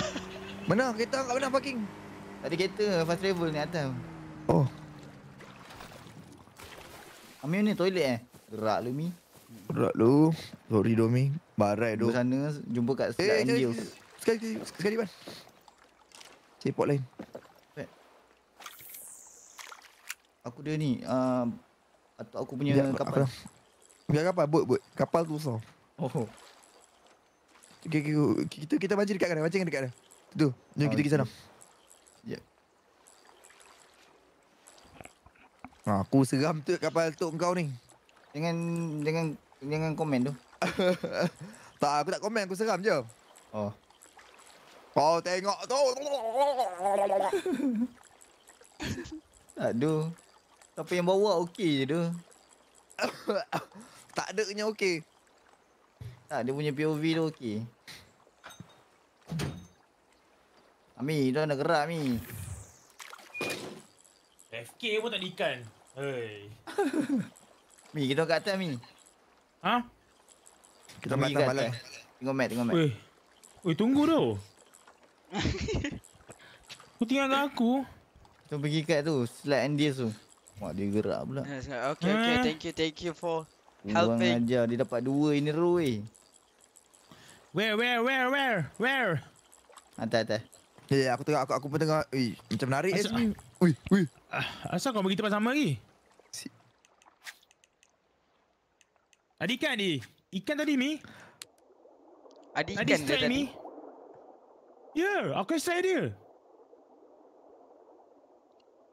Mana kereta kat mana parking? Tak ada kereta fast travel ni atas Oh Amir ni toilet eh Gerak lu mi Rock lu Sorry Domi Barai tu sana Jumpa kat Sekat eh, eh Angel eh, Sekali Sekali Sekali man lain Aku dia ni uh, Atau aku punya Biar, kapal aku, lah. Biar kapal Boat boat Kapal tu besar Oh okay, okay, okay, Kita kita mancing dekat kanan Mancing dekat kanan Tu Jom okay. Ah, kita pergi sana Sekejap yeah. Aku seram tu kapal tu kau ni Dengan dengan Jangan komen tu. tak, aku tak komen. Aku seram je. Oh. Kau oh, tengok tu. Aduh. Tapi yang bawa okey je tu. tak ada punya okey. Tak, dia punya POV tu okey. Ami, dah nak gerak Ami. FK pun tak ikan. Hei. Mi, kita kat atas Mi. Ha? Kita pergi kat balai. Tengok mat, tengok mat. Weh. Weh, tunggu tau. Kau tinggal aku. Kita pergi kat tu, slide and dia tu. Wah, dia gerak pula. Okay, okay. Eh. Thank you, thank you for helping. Uang ajar, dia dapat dua ini a row, weh. Where, where, where, where, where? Atas, atas. Yeah, aku tengok, aku, aku pun tengok. Ui, macam menarik Asa, eh, Ui, ui. Ah, asal kau pergi tempat sama lagi? Ada ikan ni. Ikan tadi ni. Ada ikan tadi. strike ni. Ya, yeah, aku strike dia.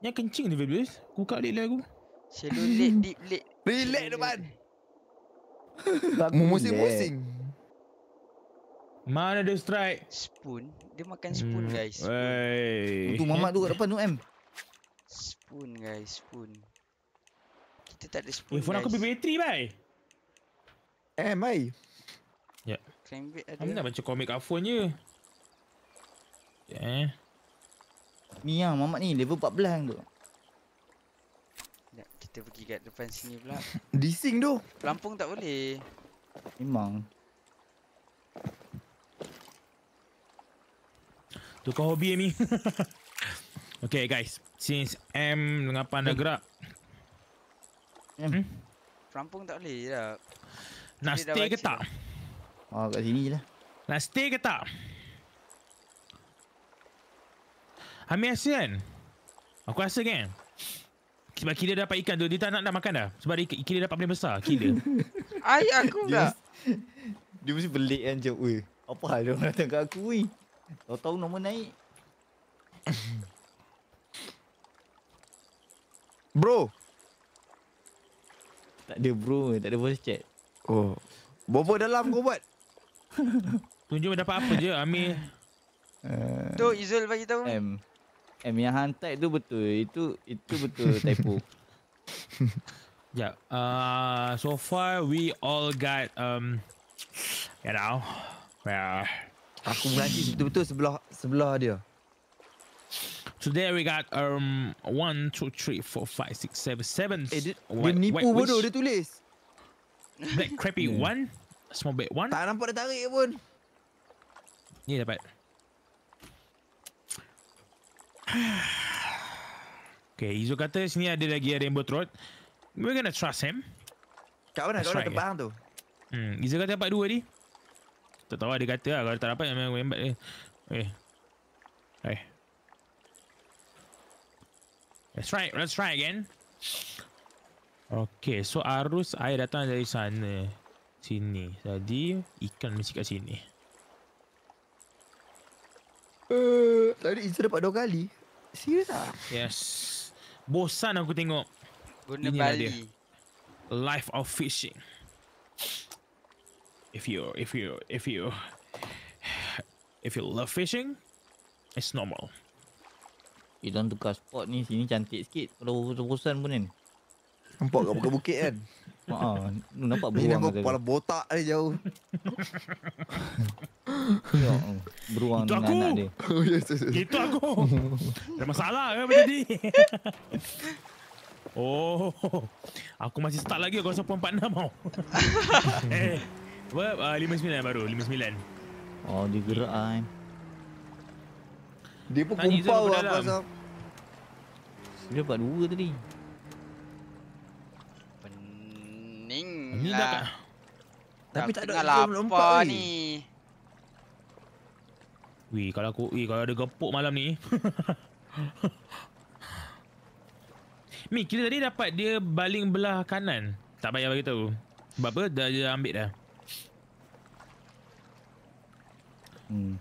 Ni kencing ni Fabulous. Lah aku buka lid aku. Shallow lid, deep lid. Relax tu man. Musing-musing. Eh. Mana dia strike? Spoon. Dia makan spoon hmm. guys. Spoon. Untuk mamak tu kat depan tu M. Spoon guys, spoon. Kita tak ada spoon. Eh, phone aku bateri bye. Eh, mai. Ya. Ada. nak baca komik cover je. Yeah. eh. Ni lah, mamat ni. Level 14 tu. Ya, kita pergi kat depan sini pula. Dising tu. Pelampung tak boleh. Memang. Tukar hobi Amy. okay guys. Since M dengan Pan dah gerak. Hmm? Pelampung tak boleh tak? Nak stay ke tak? Oh kat sini je lah Nak stay ke tak? Amir rasa kan? Aku rasa kan? Sebab kira dapat ikan tu Dia tak nak dah makan dah Sebab dia kira dapat paling besar Kira Ayah aku dia dia mesti belik kan macam Weh Apa hal dia orang datang kat aku weh Tahu tahu nombor naik Bro Tak ada bro Tak ada voice chat Oh. Berapa dalam kau buat? Tunjuk dapat apa je Amir. Uh, eh, tu Izul bagi tahu. M. M yang hantai tu betul. Itu itu betul typo. Yeah. Uh, so far we all got um you ya know. Yeah. Ya. Aku berani betul-betul sebelah sebelah dia. So there we got um one, two, three, four, five, six, seven, seven. Eh, dia, what, dia nipu bodoh dia tulis. Black crappy yeah. one. Small bad one. Tak nampak dia tarik pun. Ni dapat. okay, Izo kata sini ada lagi rainbow trout. We're gonna trust him. Kau mana? Kau nak terbang tu. Hmm, Izo kata dapat dua ni. Tak tahu dia kata lah. Kalau tak dapat, memang rembat dia. Okay. Eh. Hai. Eh. Let's try, let's try again. Okey, so arus air datang dari sana. Sini. Jadi ikan mesti kat sini. Eh, uh, tadi Izzah dapat dua kali. Serius ah? Yes. Bosan aku tengok. Guna Inilah Bali. Life of fishing. If you if you if you if you love fishing, it's normal. Kita tukar spot ni sini cantik sikit. Kalau bosan pun ni. Nampak kat bukit-bukit kan Mak ah, ha, nampak beruang Ini nampak kepala botak dia jauh ya Beruang Itu dengan aku. anak dia oh, yes, ya, yes, ya, yes. Itu aku Ada masalah ke benda ni Oh Aku masih start lagi aku rasa puan Pak Nam Eh Web uh, 59 baru 59 Oh dia gerak kan Dia pun kumpal lah Dia dapat 2 tadi Ni dah Tapi tak ada jom lompat ni. Wih, kalau aku, wih, kalau ada gepuk malam ni. Mi, kita tadi dapat dia baling belah kanan. Tak payah bagi tahu. Sebab apa? Dah dia ambil dah. Hmm.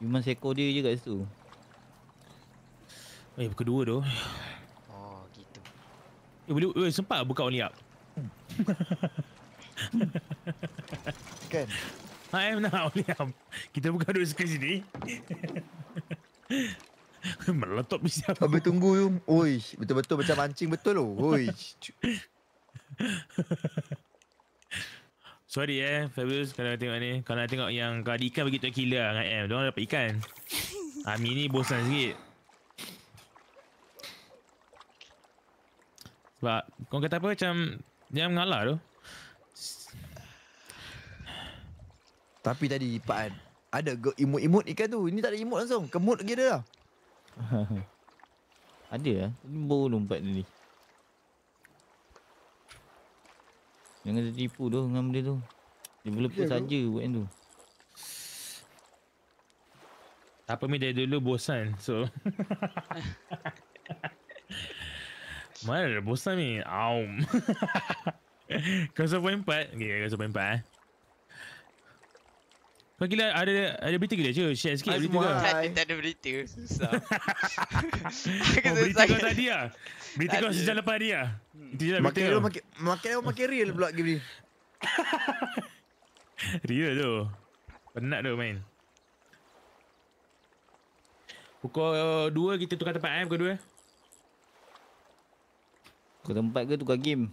Cuma seko dia je kat situ. Eh, kedua tu. Oh, gitu. Eh, boleh, eh, sempat buka only up kan? I am now, Liam. Kita buka dua skrin sini. Meletup mesti. siapa? Habis tunggu tu. Oi, betul-betul macam mancing betul tu. Oh. Oi. Sorry eh, Fabulous kalau nak tengok ni. Kalau nak tengok yang kalau ikan begitu killer lah dengan M. Diorang dapat ikan. Ami ah, ni bosan sikit. Sebab, kau kata apa macam Jangan mengalah tu Tapi tadi Pak An Ada imut-imut ikan tu Ini tak ada imut langsung Kemut lagi ada lah Ada lah Ini baru lompat ni Jangan tertipu tu dengan benda tu Dia belum pun saja buat yang tu Tak apa dari dulu bosan So Mana ada bosan ni? Aum. Kasa poin empat. Okay, kasa poin empat eh. Kau gila ada ada berita gila je? Share sikit berita kau. Tak ada, tak ada berita. Susah. oh, berita kau tadi lah. Berita kau sejak lepas dia. Itu je lah berita kau. Makin aku makin real pula game ni. real tu. Penat tu main. Pukul 2 kita tukar tempat eh. Pukul 2. Ke tempat ke tukar game.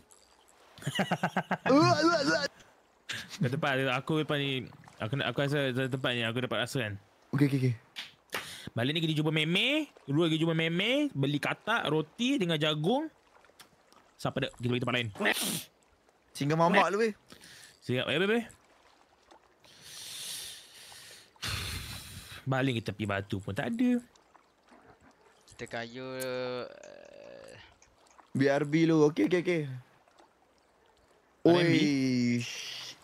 Eh, eh, eh. ke tempat aku depan ni aku aku rasa tempat ni aku dapat rasa kan. Okey okey okey. Balik ni kita jumpa meme, dua pergi jumpa meme, beli katak, roti dengan jagung. Siapa dak kita pergi tempat lain. Singa mamak lu weh. Siap, eh bebe. Balik ke tepi batu pun tak ada. Kita kayu biar BRB lu. Okey okey okey. Oi.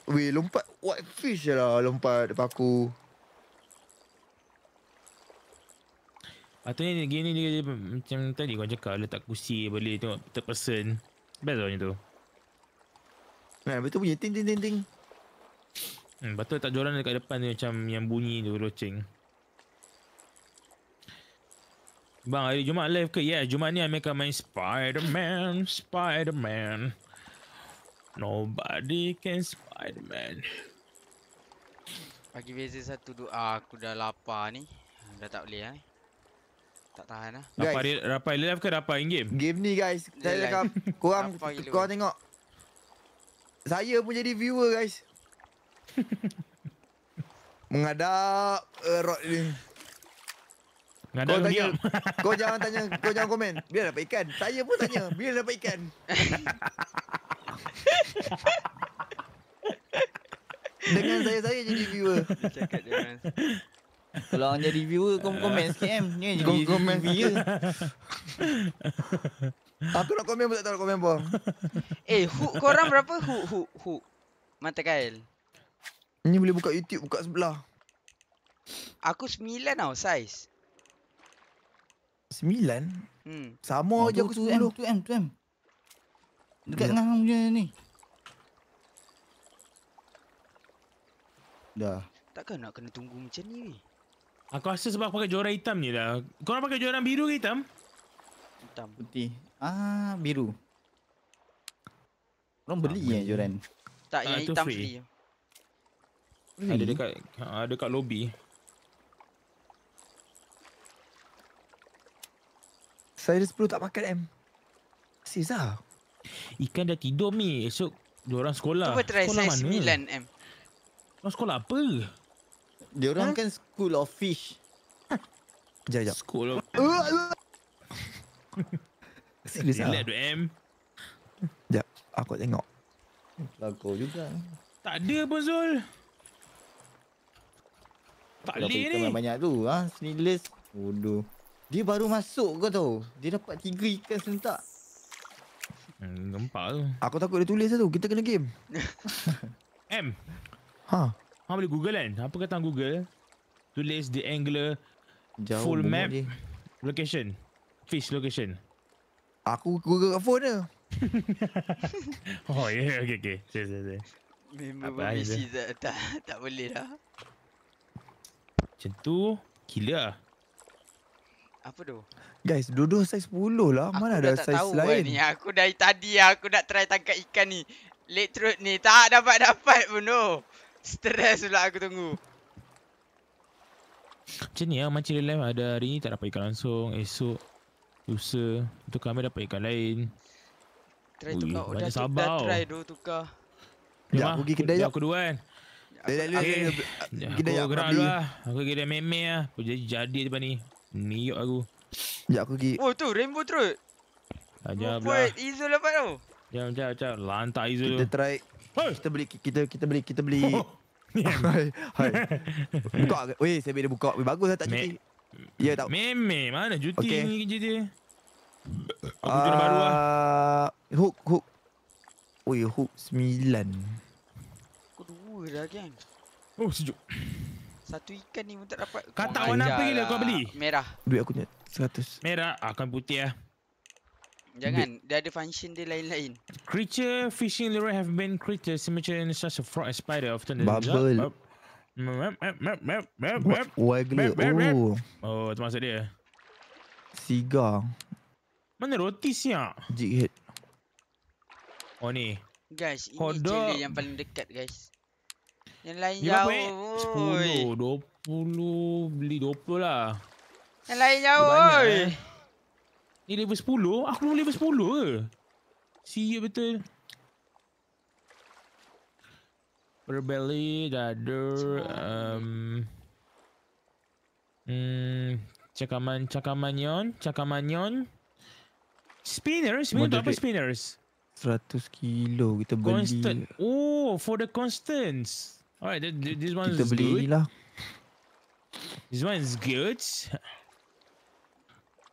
Wei lompat white fish lah lompat depan aku. Atau ah, ni gini dia, dia macam tadi kau cakap letak kursi boleh tengok third person. Best lah tu. Nah, betul punya ting ting ting ting. Hmm, betul tak joran dekat depan ni macam yang bunyi tu loceng. Bang, hari Jumaat live ke? Yeah, Jumaat ni Amir akan main Spider-Man, Spider-Man. Nobody can Spider-Man. Bagi beza satu doa, ah, aku dah lapar ni. Dah tak boleh eh. Tak tahan lah. Guys, rapai, rapai live ke rapai in-game? Game ni guys, saya cakap korang, korang tengok. Saya pun jadi viewer guys. Mengadap erot eh, uh, ni kau tanya, kau jangan tanya, kau jangan komen. Bila dapat ikan? Saya pun tanya, bila dapat ikan? dengan saya saya jadi viewer. Cakap dengan. Kalau orang jadi viewer, kau komen sikit Ni jadi komen. komen viewer. Aku nak komen pun tak nak komen apa. Eh, hook korang berapa hook hook hook? Mata kail. Ni boleh buka YouTube buka sebelah. Aku 9 tau size. Sembilan? Hmm. Sama oh, ah, je tu, aku tu M, tu M, tu M. Dekat ya. tengah hang punya ni. Dah. Takkan nak kena tunggu macam ni Aku rasa sebab aku pakai joran hitam ni lah. Korang pakai joran biru ke hitam? Hitam. Putih. Ah, biru. Korang beli ah, ya jorah Tak, ah, yang hitam free. free. Ada dekat, ha, ada dekat lobby. Saya dah sepuluh tak makan M. Sisa. Lah. Ikan dah tidur ni Esok diorang sekolah. Cuba try sekolah size sembilan M. Diorang sekolah apa? Diorang ha? kan school of fish. Sekejap, sekejap. School of... Uh, uh. Serius lah. Relax M. Sekejap. Aku tengok. Lagu juga. Tak ada pun Zul. Tak boleh ni. Banyak tu. Ha? Sneedless. Bodoh. Dia baru masuk kau tahu. Dia dapat tiga ikan sentak. Hmm, nampak tu. Aku takut dia tulis tu. Kita kena game. M. Ha. Ha boleh Google kan? Apa kata Google? Tulis the angler Jauh full map dia. location. Fish location. Aku Google kat phone dia. oh yeah, okay, okay. Say, say, say. Memang berisi tak, tak, tak boleh lah. Macam tu, gila lah. Apa tu? Guys, dodo saiz 10 lah. Aku Mana ada saiz tahu lain? Ni. Aku dari tadi aku nak try tangkap ikan ni. Late throat ni. Tak dapat-dapat pun tu. Stress pula aku tunggu. Macam ni lah. Macam real life ada hari ni tak dapat ikan langsung. Esok. Lusa. Untuk kami dapat ikan lain. Try Ui, tukar. Banyak dah, sabar. Dah try dulu tukar. Jom ya, lah. Pergi kedai. Jom aku dua kan. Dah lalu. Okay. Aku gerak dulu lah. Aku kedai meme lah. Jadi jadi depan ni. Niok aku Sekejap aku pergi Oh tu rainbow trout Sekejap lah Buat Izo dapat tau Sekejap sekejap sekejap Lantak Izo tu Kita try Kita beli kita kita beli kita beli oh. Hai hai Buka ke? Weh saya beli buka Weh bagus lah tak cuti Ya tak Meme mana cuti ni kerja dia Aku uh, baru lah Hook hook Weh hook 9 Kau 2 dah kan Oh sejuk satu ikan ni pun tak dapat Katak oh, warna apa gila kau lah. beli? Merah Duit aku nyat 100 Merah ah, akan putih lah Jangan, Bit. dia ada function dia lain-lain. Creature fishing lure have been creatures similar in such a frog and spider often. Bubble. Wagle. Oh, itu oh, maksud dia. Siga. Mana roti siap? Jighead. Oh ni. Guys, ini Kodok. jelly yang paling dekat guys. Yang lain ni eh? jauh. 10, 20, beli 20 lah. Yang lain jauh. Oi. Eh. level 10, aku boleh level 10 ke? Siap betul. Berbeli dah ada um, Hmm, cakaman cakamanyon, cakamanyon. Spinner, spinner tu apa spinners? 100 kilo kita beli. Constant. Oh, for the constants. Alright, th th this one is good. Kita lah. This one is good.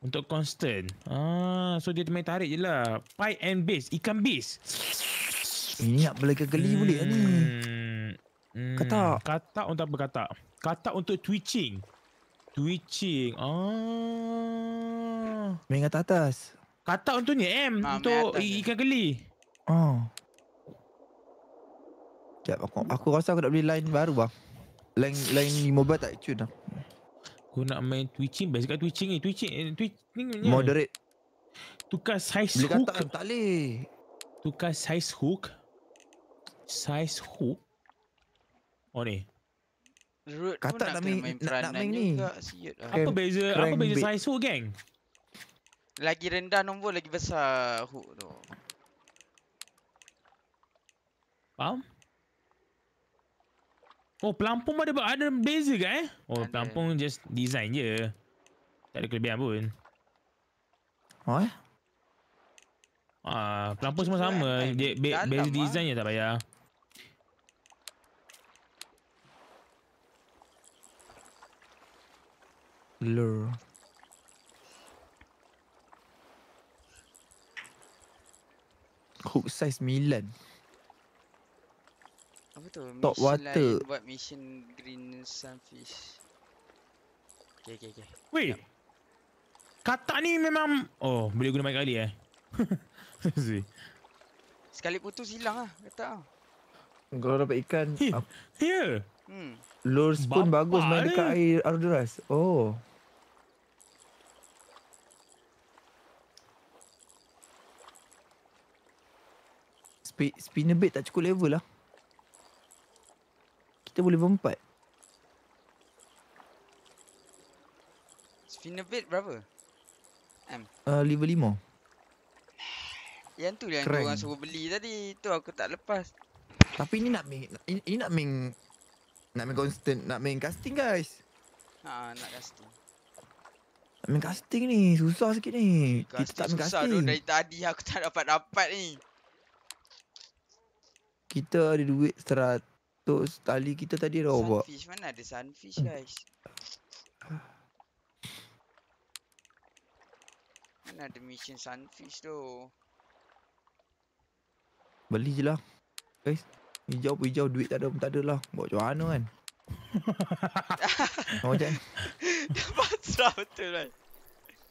Untuk constant. Ah, so dia main tarik je lah. Pie and base. Ikan base. Ini nak beli kegeli eh? hmm. boleh ni. Hmm. Katak. Katak untuk apa katak? Katak untuk twitching. Twitching. Ah. Main kat atas. Katak untuk ni, M. Ah, untuk ikan ni. geli. Oh. Sekejap aku, aku rasa aku nak beli line baru lah Line, line ni mobile tak tune lah Kau nak main twitching Best kat twitching ni Twitching eh, Twitching ni Moderate Tukar size Bila hook kata, Tak boleh Tukar size hook Size hook Oh ni Root Kata nak main, nak, nak main ni juga, lah. Apa beza Apa beza bait. size hook gang Lagi rendah nombor Lagi besar hook tu Faham? Oh, pelampung ada ada beza ke kan, eh? Oh, ada. pelampung just design je. Tak ada kelebihan pun. Oh eh? Ah, pelampung semua sama. Eh, Dia be, beza ah. design je tak payah. Blur. Cook size 9. Apa ah, tu? Mission Top water. Lain buat mission green sunfish. Okay, okay, okay. Wait. Katak ni memang... Oh, boleh guna banyak kali eh. Sekali putus hilang ah, katak lah. Kalau dapat ikan... Ya. Yeah. Ap- yeah. Hmm. Lure spoon Bapa bagus main dekat air arus deras. Oh. Spinner bait tak cukup level lah kita boleh berempat. Spinnerbait berapa? M. Uh, level 5. Yang tu yang Kering. orang suruh beli tadi. Tu aku tak lepas. Tapi ni nak main ini, nak main nak main constant, nak main casting guys. Ha, nak casting. Nak main casting ni susah sikit ni. kita tak main susah Dari tadi aku tak dapat dapat ni. Kita ada duit 100 untuk tali kita tadi dah sunfish. Sunfish mana ada sunfish guys Mana ada mission sunfish tu Beli je lah Guys Hijau pun hijau duit tak ada pun tak ada lah Buat macam mana kan Oh macam ni Dia pasrah betul kan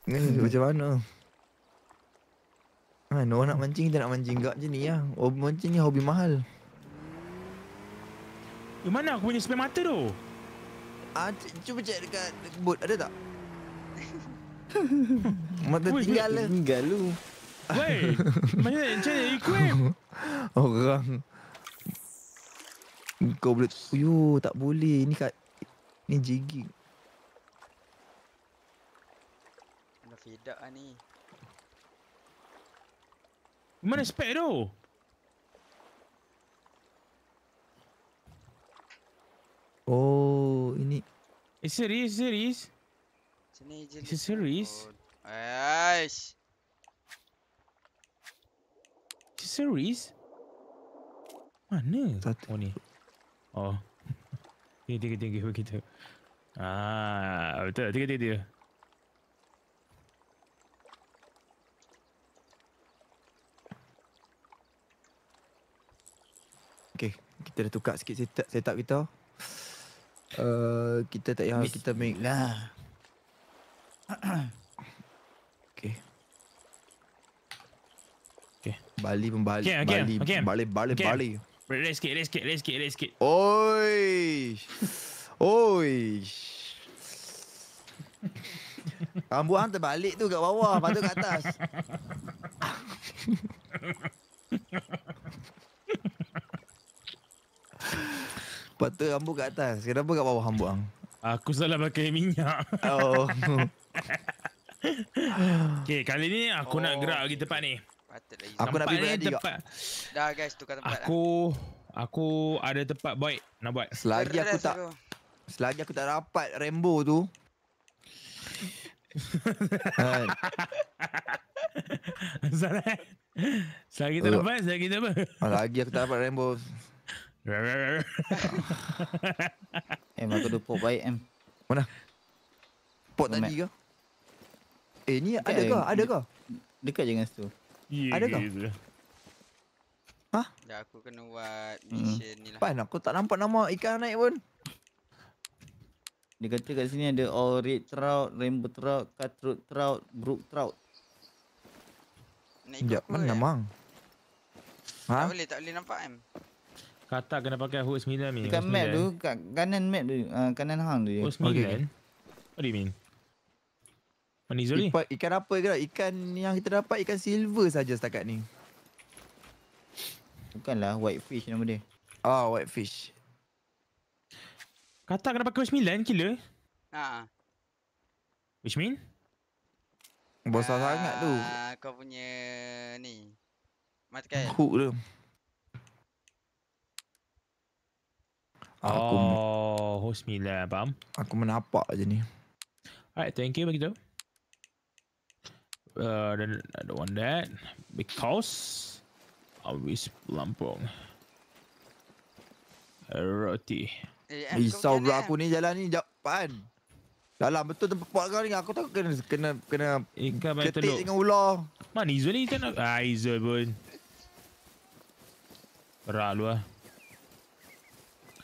Ni macam mana Ha, orang nak mancing, kita nak mancing gap je ni lah. Ya. Mancing ni hobi mahal. Di mana aku punya spare mata tu? Ah, c- cuba check dekat boot ada tak? mata Wey, tinggal lah. Tinggal lu. Wey, mana nak check dekat equip? Orang. Kau boleh... Uyuh, tak boleh. Ini kat... ini jigging. Kena fedak lah ni. Mana spek tu? Oh, ini. It's a race, it's a race. It's a series. Aish. series. Mana satu oh, ni? Oh. Ini tiga tinggi kita, Ah, betul. Tiga tinggi dia. Okay, kita dah tukar sikit setup, setup kita. Eh, kita tak payah kita make lah. okay. Okay. Bali pun Bali. Okay, okay, Bali, okay. Bali, Bali, okay. Bali. Rest sikit, rest sikit, rest sikit, rest sikit. Oi. Oi. Rambut hang terbalik tu kat bawah, patut kat atas. Ha Patut rambut kat atas. Kenapa kat bawah rambut ang? Aku salah pakai minyak. Oh. okay, kali ni aku oh. nak gerak pergi tempat ni. Aku tempat nak pergi tempat. Juga. Dah guys, tukar tempat. Aku lah. aku ada tempat baik nak buat. Selagi aku tak Selagi aku tak dapat rainbow tu. Zalai. selagi tak dapat, oh. selagi tak apa. Lagi aku tak dapat rainbow. Em aku lupa baik em. Mana? Pot tadi ke? Eh ni ada ke? Ada ke? Dekat je dengan situ. Ada ke? Hah? Dah aku kena buat hmm. mission ni lah. Pan aku tak nampak nama ikan naik pun. Dia kata kat sini ada all red trout, rainbow trout, cutthroat trout, brook trout. Naik ikut mana ya? Eh? mang? Ha? Tak boleh, tak boleh nampak kan? Katak kena pakai hood 9 ni. Dekat map tu, kat kanan map tu, uh, kanan hang tu je. 9? Okay. What do you mean? Mana Zuri? Ipa, ikan apa ke? Ikan yang kita dapat ikan silver saja setakat ni. Bukanlah white fish nama dia. Ah, oh, white fish. Kata kena pakai hood 9 killer. Ha. Uh. Ah. Which mean? Besar uh, sangat tu. Ah, kau punya ni. Matikan. Hook tu. Aku oh, host me lah, faham? Aku menapak je ni. Alright, thank you bagi tu. Uh, I don't want that because I wish lampung. Roti. Eh, eh, Risau bro aku ni jalan ni jauh Dalam betul tempat puak kau ni aku tak kena kena kena Ikan ketik dengan ular. Mana Izul ni? Ah Izul pun. Berak lu lah.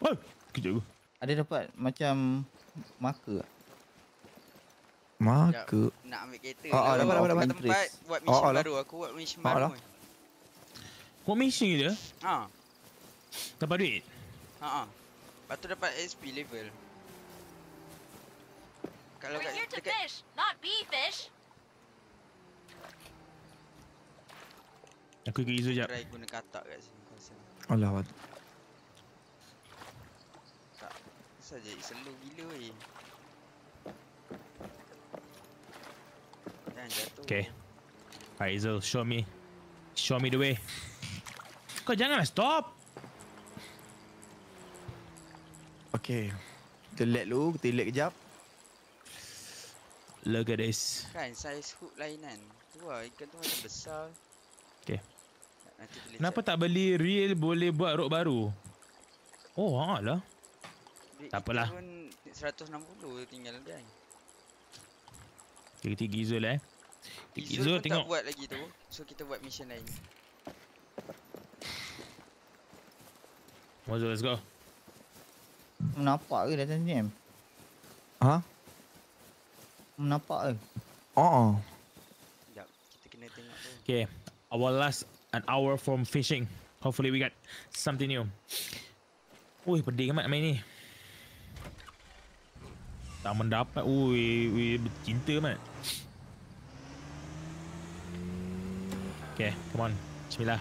Oh, kejap aku. Ada dapat macam marker ah. Marker. Nak, ambil kereta. Oh, oh, dapat, dapat, dapat, dapat tempat buat mission oh, oh, baru. Lah. Aku buat mission oh, baru. Lah. Buat mission je? Ha. Dapat duit? Ha. -ha. Lepas tu dapat SP level. Kalau We're here to dekat... fish, not be fish. Aku pergi Izu sekejap. Try guna katak kat sini. Alah, what? Asal je slow gila weh Okay Alright Izzel show me Show me the way Kau janganlah stop Okay Kita lag dulu Kita lag kejap Look at this Kan size hook lain kan Tu lah ikan tu macam besar Okay Nanti Kenapa tak beli real boleh buat rok baru Oh haa ah, lah tak apalah. 160 tinggal dia. Kita pergi Gizul eh. Kita pergi tengok. Tak buat lagi tu. So kita buat mission lain. Mojo let's go. Nampak ke datang sini, Em? Ha? Nampak ke? Oh. -oh. Sekejap, kita kena tengok tu. Okay, our last an hour from fishing. Hopefully we got something new. Wih, pedih amat main ni. Tak mendapat Ui Ui Cinta mat Okay Come on Bismillah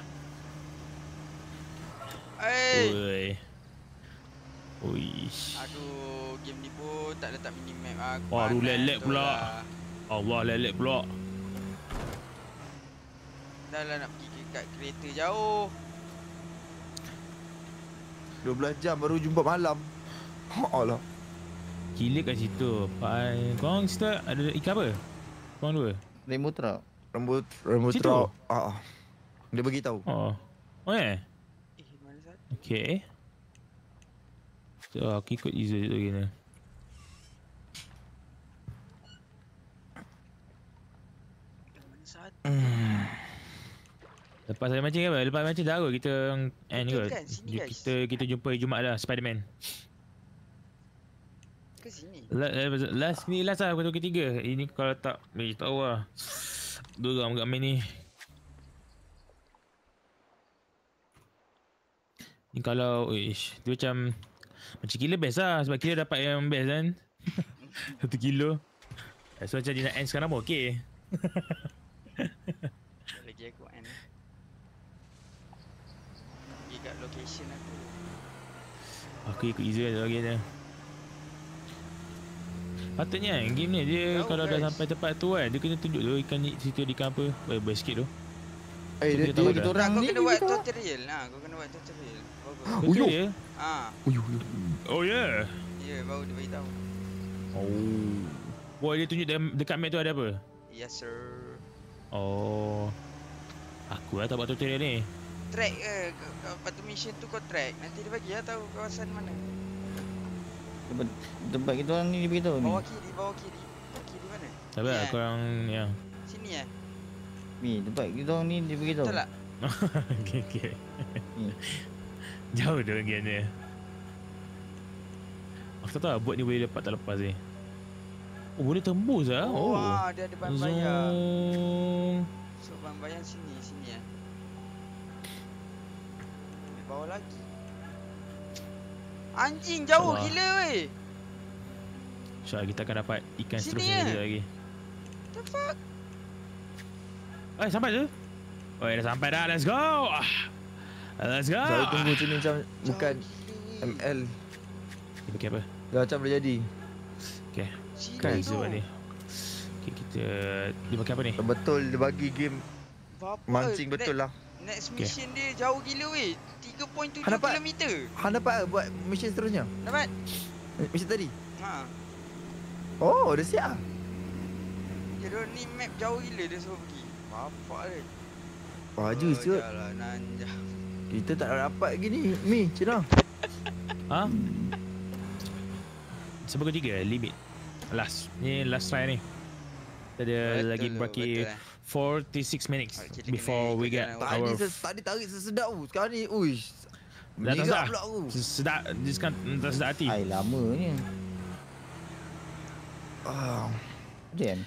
Hey. Ui Ui Aduh Game ni pun Tak letak minimap ah, aku. Wah Aduh lelek pula lah. Allah lelek pula Dah lah nak pergi ke kat kereta jauh 12 jam baru jumpa malam Oh Allah kilik kat situ. Pai. Korang cerita ada ikan apa? Korang dua? Rainbow truck. Rainbow, rainbow situ? truck. Ah, ah. Dia bagi tahu. Oh. Oh, eh? Okay. So, aku ikut user tu kena. Hmm. Lepas saya macam apa? Lepas macam dah aku kita end kot. kita kan kita jumpa Jumaat lah Spiderman ke sini? Eh, last ni last lah kutu ketiga. Ini kalau tak bagi eh, tahu lah. Duram kat main ni. Ni kalau uish, dia macam macam gila best lah sebab kita dapat yang best kan. Satu kilo. Eh, so macam dia nak end sekarang pun okey. Lagi aku end. Pergi kat location aku. Aku ikut Izzy lagi dia. Patutnya kan game ni dia Jauh, kalau guys. dah sampai tempat tu kan dia kena tunjuk tu ikan ni situ di kampa apa eh, basket tu. Eh dia, dia, orang ha, kau kena buat tutorial nah kau kena buat tutorial. Oh, oh, Ha. Oh yo. Oh yeah. Ya yeah, baru dia beritahu. Oh. Boy dia tunjuk dekat map tu ada apa? Yes sir. Oh. Aku lah tak buat tutorial ni. Track ke? Lepas tu mission tu kau track. Nanti dia bagi lah tahu kawasan mana. Tempat, tempat kita orang ni dia beritahu bawah ni Bawah kiri, bawah kiri Kiri mana? Tak berat, eh? korang ni lah Sini lah eh? Ni, tempat kita orang ni dia beritahu Betul tak? okay, okay Jauh dah bagian dia Aku tak tahu lah, bot ni boleh dapat tak lepas ni eh. Oh, boleh tembus lah Wah, oh, oh. dia ada bayang Zoom. So, ban bayang sini, sini lah Bawah lagi Anjing jauh Wah. gila weh. Syak kita akan dapat ikan Sini seterusnya ya. Eh. lagi. What the fuck? Eh, hey, sampai tu. Oh dah sampai dah. Let's go. Let's go. Saya tunggu sini macam bukan gila. ML. Ini okay, apa? Dah macam boleh jadi. Okey. Kan zoom ni. Okey, kita dia pakai apa ni? Betul dia bagi game. Bapa, Mancing betul lah. Next mission okay. dia jauh gila weh. 3.7 ha, km. Ha dapat buat mission seterusnya. Dapat. Mission tadi. Ha. Oh, dah siap ah. Ya, dia ni map jauh gila dia suruh pergi. apa dia. Baju oh, sikit. Kita tak dapat gini. Mi, cina. ha? Sebab tiga, limit. Last. Ni last try ni. Kita ada betul lagi berakhir. 46 minutes okay, before we get our tadi, tadi tarik sesedap tu sekarang ni uish dah tak sedap sesedap dia sekarang mm. tak hati air lama ni Jen ah. kan?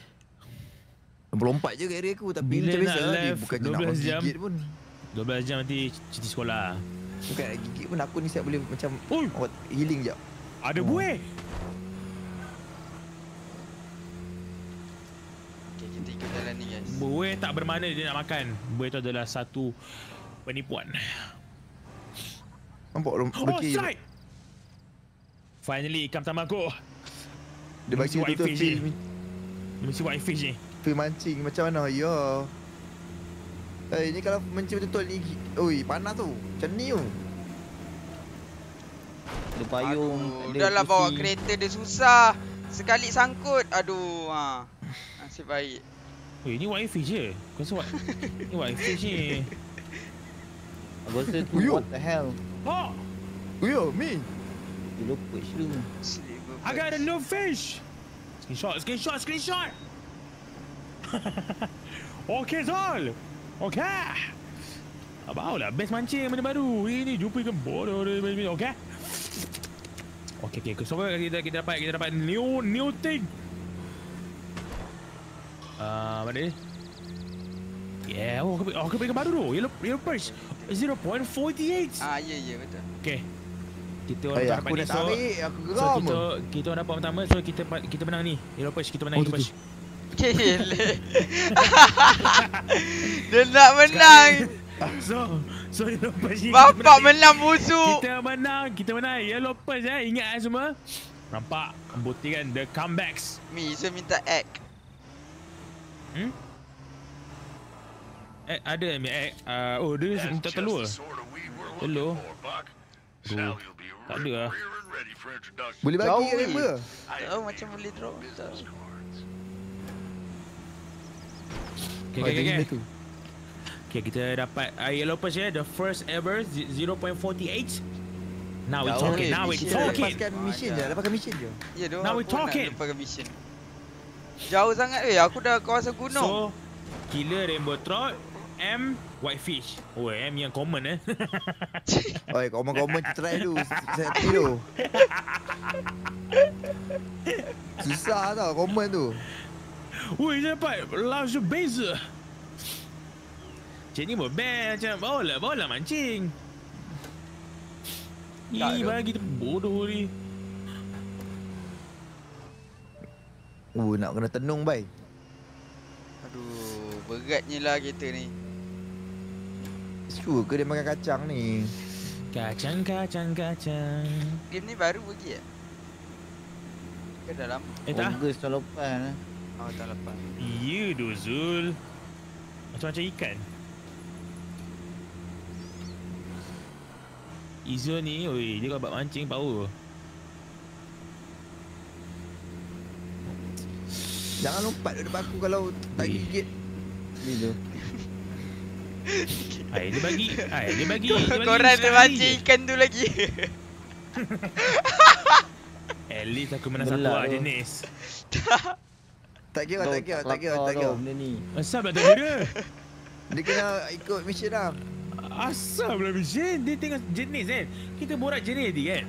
uh, Berlompat je kat area aku Tapi Bila macam biasa lah, Bukan nak jam, gigit pun 12 jam nanti cuti sekolah Bukan gigit pun Aku ni siap boleh macam oh. Healing je Ada oh. buih ke Buih tak bermakna dia nak makan Buih tu adalah satu penipuan Nampak rum. Oh strike Finally ikan pertama aku Dia bagi tu tu fish ni Mesti white fish ni Fish mancing macam mana Ya Eh ni kalau mancing betul-betul ni Ui panas tu Macam ni tu Ada payung Aduh, lah bawa kereta dia susah Sekali sangkut Aduh ha. Nasib baik Weh, ni wifi je. Kau rasa ni wifi je. Aku rasa tu, what the hell? Ha! Uyo, me! You look push tu. I got a new fish! Screenshot, screenshot, screenshot! okay, Zol! Okay! Abau lah, best mancing benda baru. Ini jumpa ikan bodoh dia. Okay? Okay, okay. So, kita, kita dapat, kita dapat new, new thing. Ah, mana ni? Yeah, oh, kepingan oh, ke, ke baru tu. Yellow, yellow Perch. 0.48. Ah, ya, yeah, ya, yeah, betul. Okay. Kita orang dapat aku ni. So, So, kita, kita orang dapat pertama. So, kita kita menang ni. Yellow Perch, kita menang oh, Yellow Perch. Kele. Dia nak menang. So, so Yellow Perch ni. Bapak menang musuh. Kita menang, kita menang. Yellow Perch eh. Ingat eh semua. Nampak? Kembuti kan? The comebacks. Mi, saya minta act. Hmm? Eh, ada eh, uh, oh dia That's minta telur. Telur. Tak ada lah. Boleh bagi Jauh, apa? Tak tahu macam boleh drop. Okay, oh, okay, okay, okay. okay, kita dapat uh, yellow purse ya. The first ever 0.48. Now we talking. Now we talking. Lepaskan mission je. Lepaskan ya, mission je. Now we talking. Lepaskan mission. Jauh sangat weh, aku dah kawasan gunung. So, killer rainbow trout, M, whitefish. Oh, M yang common eh. Oi, common-common kita try dulu. Saya tu. Susah tau, common tu. Weh, saya dapat large base. Macam mau berbeg, macam bola lah, bawa lah mancing. Ih, bagi tu bodoh ni. Uh, nak kena tenung, bai. Aduh, beratnya lah kereta ni. Sure ke dia makan kacang ni? Kacang, kacang, kacang. Game ni baru pergi ya? Ke dalam? Eh, tak. Ongus tak lepas. Eh. Oh, tak lepas. Ya, Dozul. Macam-macam ikan. Izul ni, oi, dia kalau buat mancing, power. Jangan lompat dekat depan aku kalau tak gigit. Ni tu. Ai dia bagi. Ai dia bagi. Kau orang dia mati ikan tu lagi. At tak aku satu ah lah, jenis. Tak kira, tak kira, tak kira, tak kira. Benda ni. Asal tak kira. Dia kena ikut mesin dah. Asal pula mesin? Dia tengah jenis kan? Kita borak jenis tadi kan?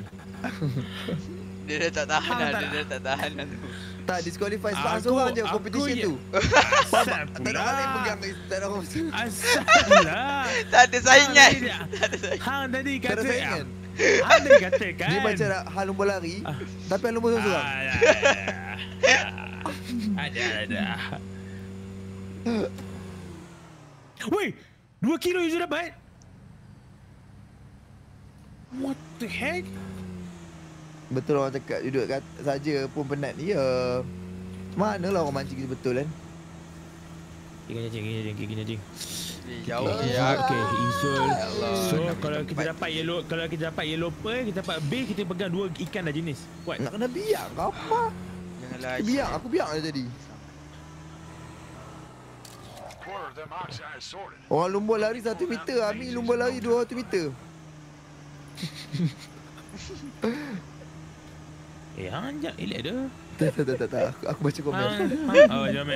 dia dah tak tahan lah, dia dah tak tahan lah tu. Tak disqualify sebab seorang je competition ya. tu. Asal pula. Tak ada orang Asal pula. tak ada saingan. Hang tadi kata. Tak ada saingan. Hang tadi kata kan. Dia macam nak hal lomba lari. Ah. tapi hal lomba seorang seorang. Ada ada. Wey! Dua kilo you sudah dapat? What the heck? Betul orang cakap duduk kat saja pun penat. Ya. Mana lah orang mancing kita betul kan? Tinggal je, tinggal je, tinggal je. Jauh ya. Okey, okay. insul. Ya so, kalau kita tempat. dapat yellow, kalau kita dapat yellow pearl, kita dapat B, kita pegang dua ikan dah jenis. Kuat. Nak kena biar kau apa? Janganlah. Biar, aku biar lah tadi. Oh, lumba lari 1 meter, Ami lumba lari 200 meter. Eh, hang jap elak dia. Tak, tak, tak, tak, tak. Aku, aku baca komen. Ha, ha. Oh, jom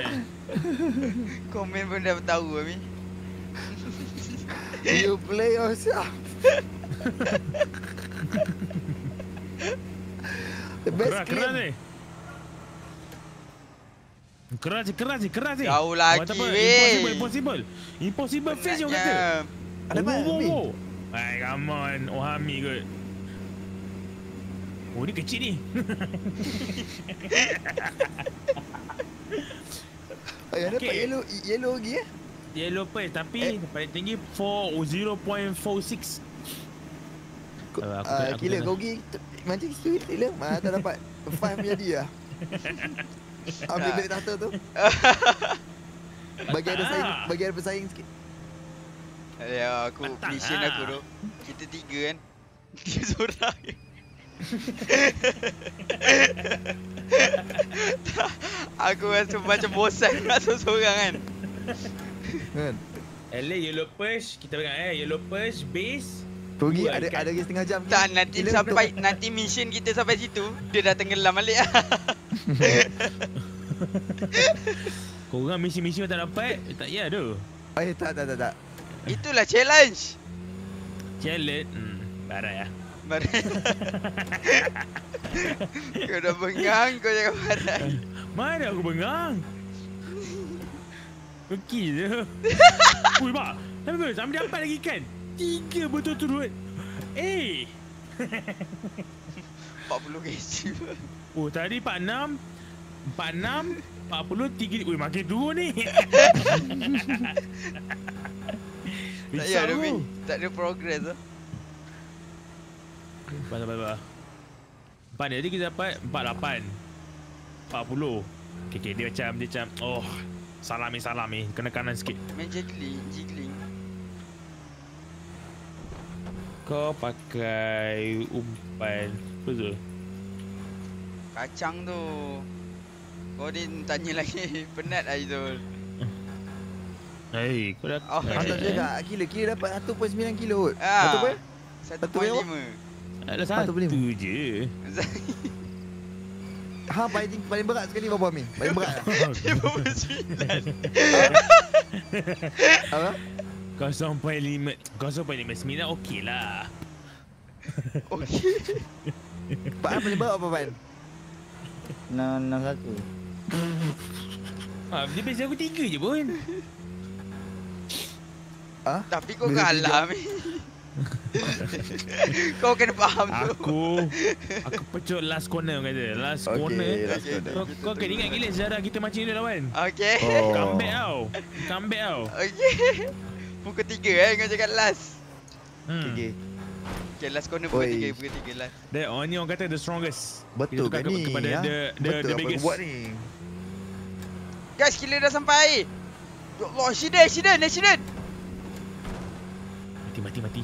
komen pun dah tahu Ami. you play yourself. The best keras, keras ni. Keras je, keras je, keras je. Jauh lagi, weh. Impossible, impossible. Impossible face yang kata. Alamak, oh, oh, oh, oh. Hey, come on. Oh, Ami kot. Oh ni kecil ni Ayah okay. dapat yellow Yellow lagi eh? Yellow pun Tapi eh? Paling tinggi 0.46 Uh, aku uh, ah, tak, gila kau pergi Macam situ gila Mak tak dapat Five menjadi lah Ambil balik tahta tu Bagi ada saya, ah. Bagi ada pesaing sikit Ya aku Patang aku ah. tu Kita tiga kan Tiga seorang aku rasa macam bosan nak seorang-seorang kan. Kan. Ellie yellow push, kita pegang eh yellow push base. Tunggu ada ada lagi setengah jam. Tak nanti Bila sampai betul. nanti mission kita sampai situ, dia dah tenggelam balik. Kau orang misi-misi tak dapat, tak ya tu. Eh tak tak tak tak. Itulah challenge. Challenge. Hmm, barai Ya. Lah. Mari. kau dah bengang kau jangan mana? Mana aku bengang? Pergi je. Ui, Pak. Tapi kau sampai dapat lagi kan? Tiga betul turut. Eh. empat 40 kg. Oh, tadi enam, 46. 40 tinggi Ui makin dua ni Tak ya Tak ada progress lah Okay. Bapak, bapak, Empat, jadi kita dapat empat lapan. Empat puluh. Okay, okay, dia macam, dia macam, oh. salami salami. salam Kena kanan sikit. Main jiggling, jiggling. Kau pakai umpan. Apa tu? Kacang tu. Kau ni tanya lagi. Penat lah, tu. Hei, kau dah... Oh, kata eh. dia dah gila. Kira dapat 1.9 kilo kot. Ah, 1.5. 1.5. Alah satu lima. Satu je. Ha paling paling berat sekali Bapak Amin. Paling berat. Lah. Apa? Kau sampai lima, kau sampai lima sembilan okey lah. Okey. Pak apa bawa apa Pak? Nah, nah satu. Ah, dia bagi aku tiga je pun. Ah? Tapi kau kalah ni. Kau kena faham aku, tu Aku Aku pecut last corner kata Last okay, corner last Kau, kau kena ingat gila sejarah kita macam ni lawan Okey. oh. Come back tau Come back tau Okay Pukul tiga eh kau cakap last hmm. Okay Okay last corner pukul tiga Pukul tiga last The only orang kata the strongest Betul kan ni kepada ya? the, the, Betul the biggest. buat ni Guys killer dah sampai Ya Allah Shiden Shiden Shiden, Shiden mati mati mati.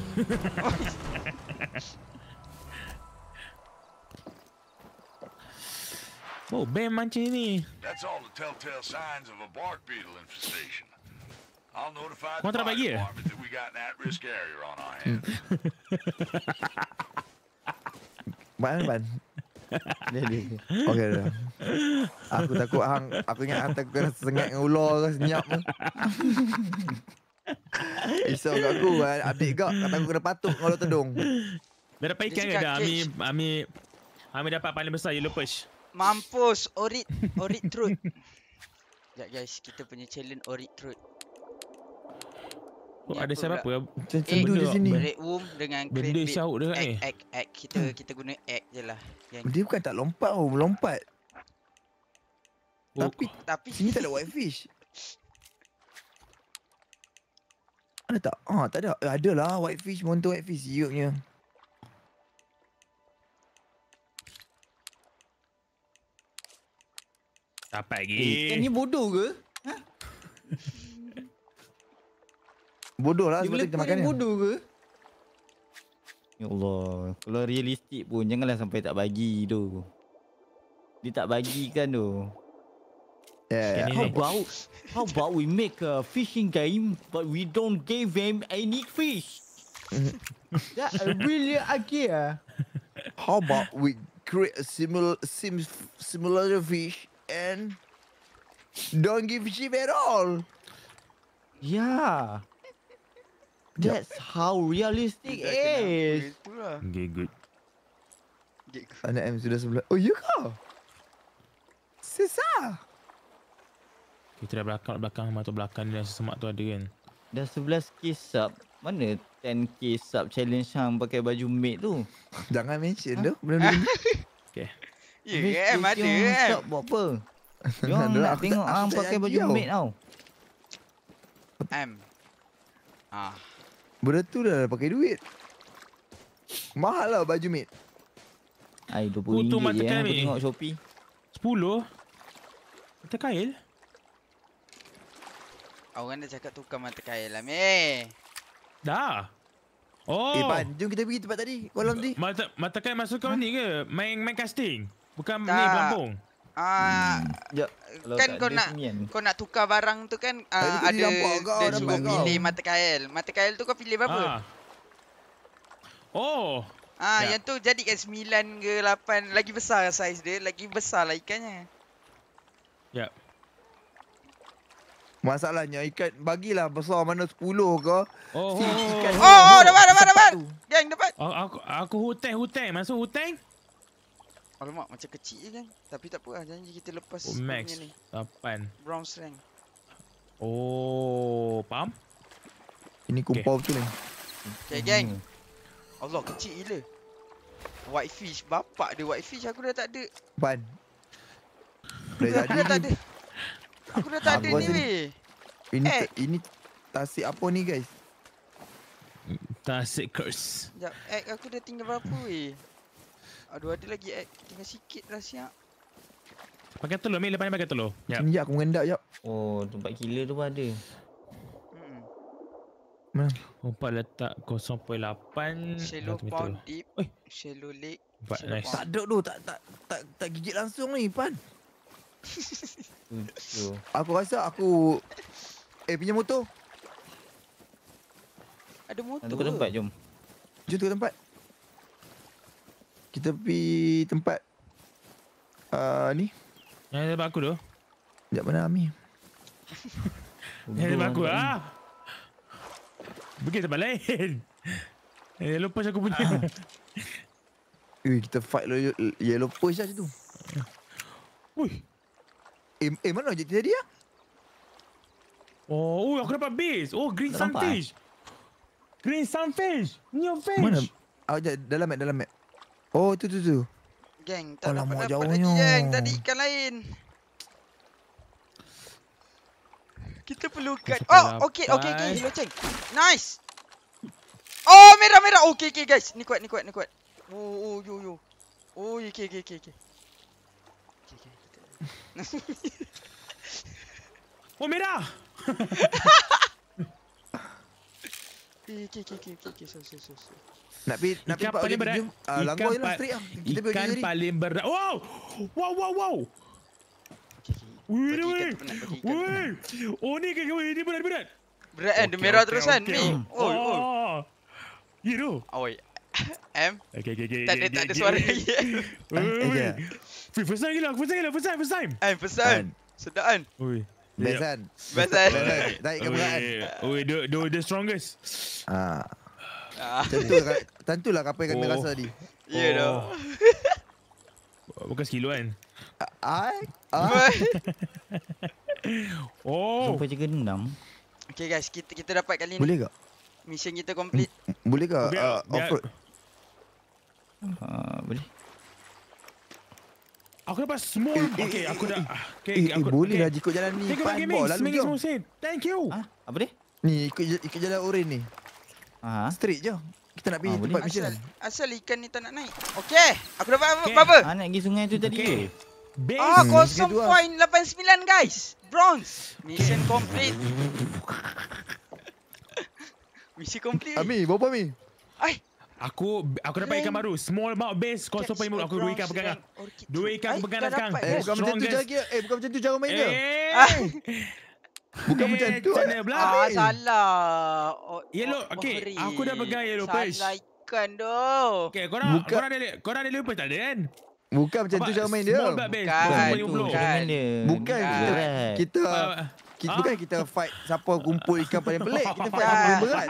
oh, bem mancing ini. That's all the telltale signs of a bark beetle infestation. I'll notify the department that we got an at-risk area on our hands. Ban ban. Okey dah. Aku takut hang aku ingat hang tak kena sengat dengan ular ke senyap ke. Risau kat aku kan eh. Ambil gak Kata aku kena patuk Kalau tedung Dah dapat ikan ke dah Ami Ami Ami dapat paling besar Yellow push Mampus Orit Orit truth Sekejap guys Kita punya challenge Orit truth Oh, ada siapa apa? Macam eh, di sini. Red womb dengan crane Benda syahuk dekat ni. Egg, egg, Kita kita guna egg je lah. dia bukan tak lompat oh, melompat. Oh. Tapi tapi sini tak ada white fish. Ada tak? Ah, tak ada. Eh, ada lah whitefish, monto whitefish siupnya. Dapat lagi. Eh, kan ni bodoh ke? Ha? bodoh lah sebab kita makan ni. Bodoh ke? Ya Allah, kalau realistik pun janganlah sampai tak bagi tu. Dia tak bagi kan tu. Yeah. yeah. How about how about we make a fishing game, but we don't give him any fish? That's a really idea. How about we create a similar sim, similar fish and don't give fish at all? Yeah. That's yep. how realistic it is. Okay, good. Anak M just sebelah. Oh, you kau? Sisa. Kita dah belakang belakang atau belakang ni dah semak tu ada kan. Dah 11k sub. Mana 10k sub challenge hang pakai baju maid tu? Jangan mention tu. Benda ni. Okey. Ya ke? Mana kan? kan? Sub buat apa? Jom nak aku tengok hang pakai baju maid tau. M. Ah. Benda tu dah pakai duit. Mahal lah baju maid. Ai 20 ringgit. Eh. Kutu mata Tengok Shopee. 10. Mata kail. Orang nak cakap tukar mata kail lah, meh. Dah? Eh, oh. Eh, Ban. Jom kita pergi tempat tadi. Kolam tadi. Mata, mata kail masuk kau ha? ni ke? Main main casting? Bukan tak. ni pelampung? Ah, hmm. kan kau nak kan. kau nak tukar barang tu kan uh, ada dia suruh pilih mata kail. Mata kail tu kau pilih apa? Ah. Oh. Ah, ya. yang tu jadi kan sembilan ke lapan. Lagi besar saiz dia. Lagi besar lah ikannya. Ya. Yep. Masalahnya ikat bagilah besar mana 10 ke. Oh, oh, oh, ikat oh, oh, oh, oh, oh dapat, dapat, dapat. Gang, dapat. Oh, aku aku hutang, hutang. Masuk hutang. Alamak, macam kecil je kan. Tapi tak apa lah, Janji kita lepas. Oh, max. Ni. Lapan. Brown string Oh, pam Ini kumpul okay. tu ni. Okay, gang. Hmm. Allah, kecil gila. Whitefish. Bapak dia fish Aku dah tak ada. pan Aku dah tak ada. Aku dah tak ah, ada ni Ini, eh. ini tasik apa ni guys? Tasik curse. Sekejap, egg aku dah tinggal berapa weh? Aduh ada lagi egg. Tinggal sikit lah siap. Pakai telur, Mik. Lepas ni pakai telur. Yep. Sekejap aku mengendap sekejap. Oh, tempat gila tu pun ada. Mana? Umpat letak 0.8 Shallow pound deep Shallow leg Tak ada tu tak, tak tak tak gigit langsung ni Pan aku rasa aku Eh pinjam motor Ada motor Tukar tempat jom Jom tukar tempat Kita pergi tempat Haa uh, ni Yang ada aku tu Sekejap mana Ami Yang ah. ada aku ah. Pergi tempat lain Eh lupa aku punya Ui kita fight lo yellow push lah situ Ui. Eh, eh mana jadi tadi ya? Oh, oh, aku dapat base. Oh, green sunfish. Eh? Green sunfish. New fish. Mana? Oh, dalam map, dalam map. Oh, tu tu tu. Geng, tak oh, dapat dapat lagi geng. Tadi ikan lain. Kita perlukan. Oh, okay, okay, okay. Hello, Ceng. Nice. Oh, merah, merah. Okay, okay, guys. Ni kuat, ni kuat, ni kuat. Oh, oh, yo, yo. Oh, okay, okay, okay, okay. oh mais là eh, Nak pergi, nak pergi paling berat. Ah, langgoi lah straight ah. Kita pergi Ikan paling berat. Wow! Wow wow wow. Wuih, wuih, wuih, wuih, oh ni kaya wuih, ni berat-berat Berat kan, okay, dia merah okay, terus kan, okay. ni Oh, oh, oh Ya tu Oh, iya M Okay, okay, okay Tak ada, tak ada suara lagi eh, eh, Wait, first time gila, first time gila, time, first time M, eh, first time Sedap kan? Ui Best kan? Naik ke perang Ui, do do the strongest Ah. Tentulah, ah. tentulah apa yang kami oh. rasa ni Ya dong oh. Bukan sekilo kan? I? I? Oh. Sampai je gendam. Okay guys, kita kita dapat kali ni. Boleh tak? Mission kita complete. Boleh tak? Uh, off apa ah, Aku dapat small eh, eh Okay, eh, aku dah eh, ah, eh, okay, eh, aku, boleh okay. lah ikut jalan ni Thank you for lalu jom Thank you ha? Apa ni? Ni, ikut, ikut jalan orange ni Aha. Straight je Kita nak pergi ha, tempat mission asal, asal ikan ni tak nak naik Okey, aku dapat okay. apa-apa ha, Nak pergi sungai tu tadi okay. Ah, oh, hmm. 0.89 guys Bronze Mission complete Mission complete Ami, bawa mi. Ay, Aku aku dapat ikan baru. Small mouth bass kau sopan mulut aku dua ikan pegang. Oh, dua ikan pegang dah kang. Eh, bukan macam tu jaga. Eh bukan macam tu jaga main dia. Eh. Bukan macam tu. Ah salah. Yellow. Oh, oh, Okey. Aku dah pegang yellow fish. Salah ikan doh. Okey, kau nak kau ada kau ada lupa tak kan? Bukan macam tu jaga main dia. Small mouth bass. Bukan itu. Bukan. Bukan kita. Kita bukan kita fight siapa kumpul ikan paling pelik. Kita fight yang berat.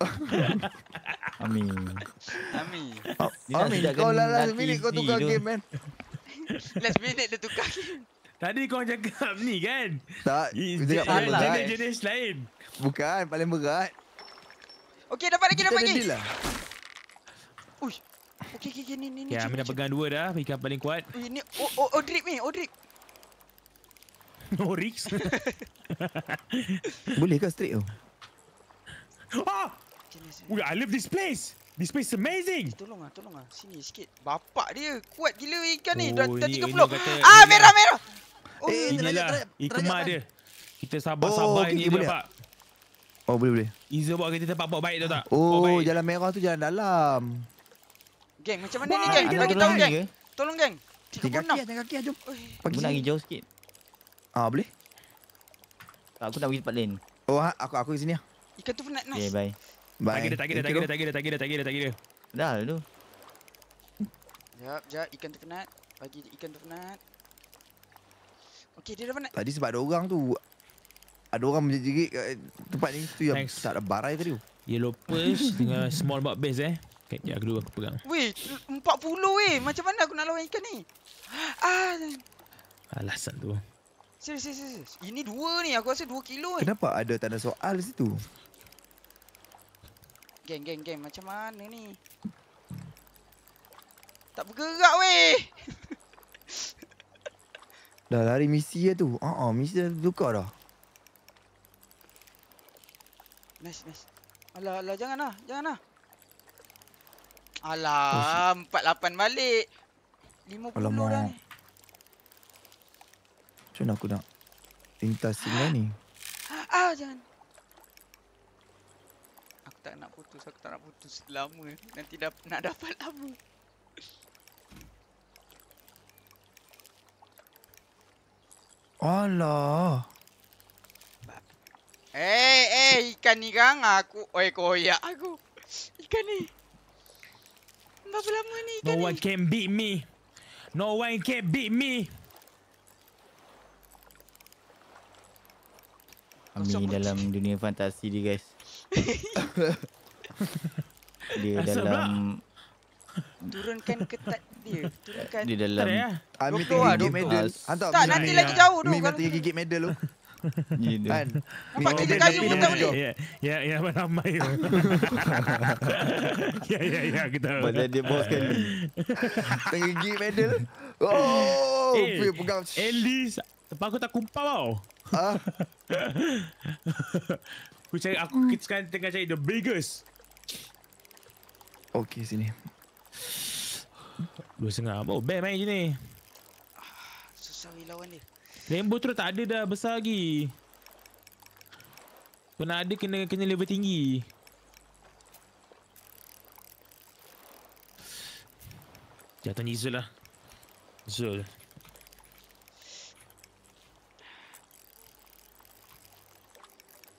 Kan? Amin. Amin. Amin. Kau lah last minute kau tukar game man. last minute dia tukar game. Tadi kau cakap ni kan? Tak. Kau cakap Jenis, lain. Bukan. Paling berat. Okey, dapat lagi. Kita dapat lagi. Lah. Ush. Okey, okay, Ni, ni, ni. Ya, Amin dah pegang dua dah. Ikan paling kuat. Ini. ni, oh, oh, drip ni. Oh, drip. No rigs. Boleh kau straight tu? Oh! Ui, I love this place. This place is amazing. Tolong ah, tolong ah. Sini sikit. Bapak dia kuat gila ikan ni. Dah 30. Ah, lah. oh, eh, merah merah. Oh, ini lah. Ikan mak dia. Kita sabar-sabar oh, ni dia, Pak. Oh, boleh boleh. Izo buat kita tempat buat baik tu tak? Oh, jalan merah tu jalan dalam. Geng, macam mana ni geng? Kita bagi tahu geng. Tolong geng. Tiga kaki, jangan kaki, jom. Pergi nak jauh sikit. Ah, boleh. Aku nak pergi tempat lain. Oh, ha, aku aku di sini ah. Ikan tu pun nak nice. Okay, bye. Tak kira, tak kira, tak kira, tak kira, tak kira, tak kira, tak kira. Dah lah tu. Sekejap, Ikan terkenat. Bagi ikan terkenat. Okay, dia dah penat. Tadi sebab ada orang tu. Ada orang menjerit tempat ni. Tu yang tak ada barai tadi tu. Yellow purse dengan small bug base eh. Okay, ya, kedua aku pegang. Weh, 40 weh. Macam mana aku nak lawan ikan ni? Ah. Alasan tu. Serius, serius, serius. Ini dua ni. Aku rasa dua kilo kan. Kenapa ada tanda soal situ? Geng, geng, geng. Macam mana ni? Tak bergerak weh. dah lari misi dia tu. Ha ah, uh -uh, misi dah buka dah. Nice, nice. Alah, alah janganlah, janganlah. Alah, oh, 48 balik. 50 Alamak. dah ni. Macam aku nak Tinta sini ah. ni? Ah, jangan. Aku tak nak putus aku tak nak putus lama nanti dah nak dapat lama Allah Eh eh ikan ni gang aku oi koyak aku ikan ni Berapa lama ni ikan ni No one can beat me No one can beat me Kami dalam dunia fantasi ni guys dia Asap dalam pula. turunkan ketat dia turunkan dia dalam ambil tu eh? ah medal hantar lah, tak nanti lagi jauh tu kan tiga gigit medal tu Kan? Nampak kita ya, kayu pun tak boleh. Ya, ya, ya, ramai. Ya, ya, ya, kita. Mana dia bos kali. Tengah gig medal. Oh, eh, hey, At least, tepat aku tak kumpah tau. Ha? aku cari, aku hmm. sekarang tengah cari the biggest. Okey sini. Dua setengah. Oh, bear main sini. Susah ni lawan dia. Rainbow tu tak ada dah besar lagi. Kena ada kena kena level tinggi. Jatuh ni Zul lah. Zul.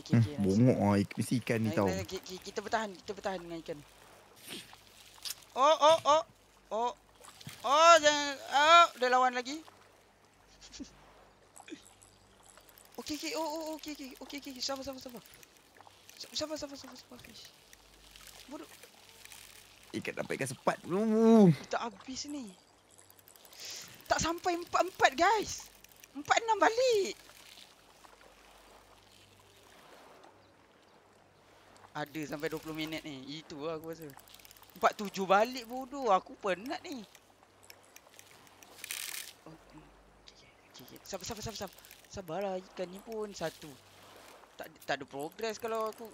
okey okey hmm, okey. Bongok ah ik- mesti ikan ni tau. Kita bertahan, kita bertahan dengan ikan. Oh oh oh. Oh. Oh, jangan. Oh, dia lawan lagi. okey okey. Oh oh okey okey. Okey okey. Sapa sapa sapa. Sapa sapa sapa sapa. Bodoh. Ikan dapat ikan sepat. Tak habis ni. Tak sampai empat-empat guys. Empat enam balik. Ada sampai 20 minit ni. Itu lah aku rasa. tujuh balik bodoh. Aku penat ni. Okay, okay. Sabar, sabar, sabar, Sabarlah ikan ni pun satu. Tak, tak ada progress kalau aku...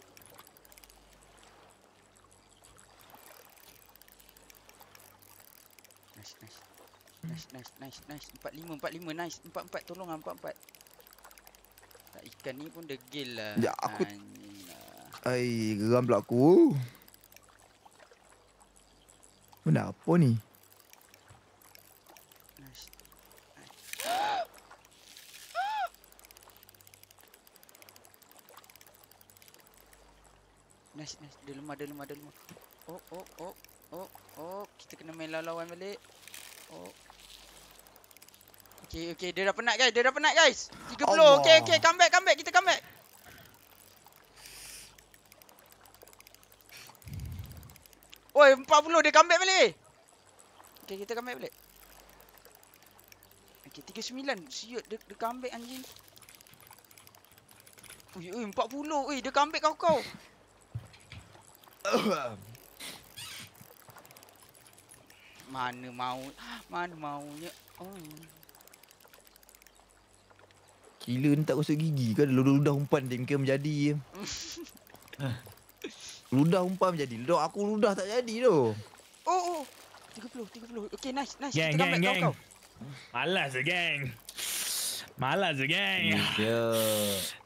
Nice, nice. Nice, nice, nice, Empat lima, empat lima. Nice. Empat, empat. Tolonglah, empat, empat. ikan ni pun degil lah. Ya, aku... Ha, Ai, geram pula aku. Benda apa ni? Nice, nice. Ada lemah, ada lemah, ada lemah. Oh, oh, oh, oh, oh. Kita kena main lawan-lawan balik. Oh. Okay, okay. Dia dah penat, guys. Dia dah penat, guys. 30. Allah. Okay, okay. Come back, come back. Kita come back. Oi, 40 dia comeback balik. Okey, kita comeback balik. Okey, 39. Siot dia dia comeback anjing. Oi, oi 40. Oi, dia comeback kau kau. mana mau mana maunya oh killer ni tak kosong gigi kan. ludah-ludah umpan dia mungkin menjadi ya. eh. Ludah umpam jadi. Ludah aku ludah tak jadi tu. Oh, oh. 30, 30. Okay, nice, nice. Gang, Kita gang, gang. Kau, kau. Malas, gang. Malas je geng.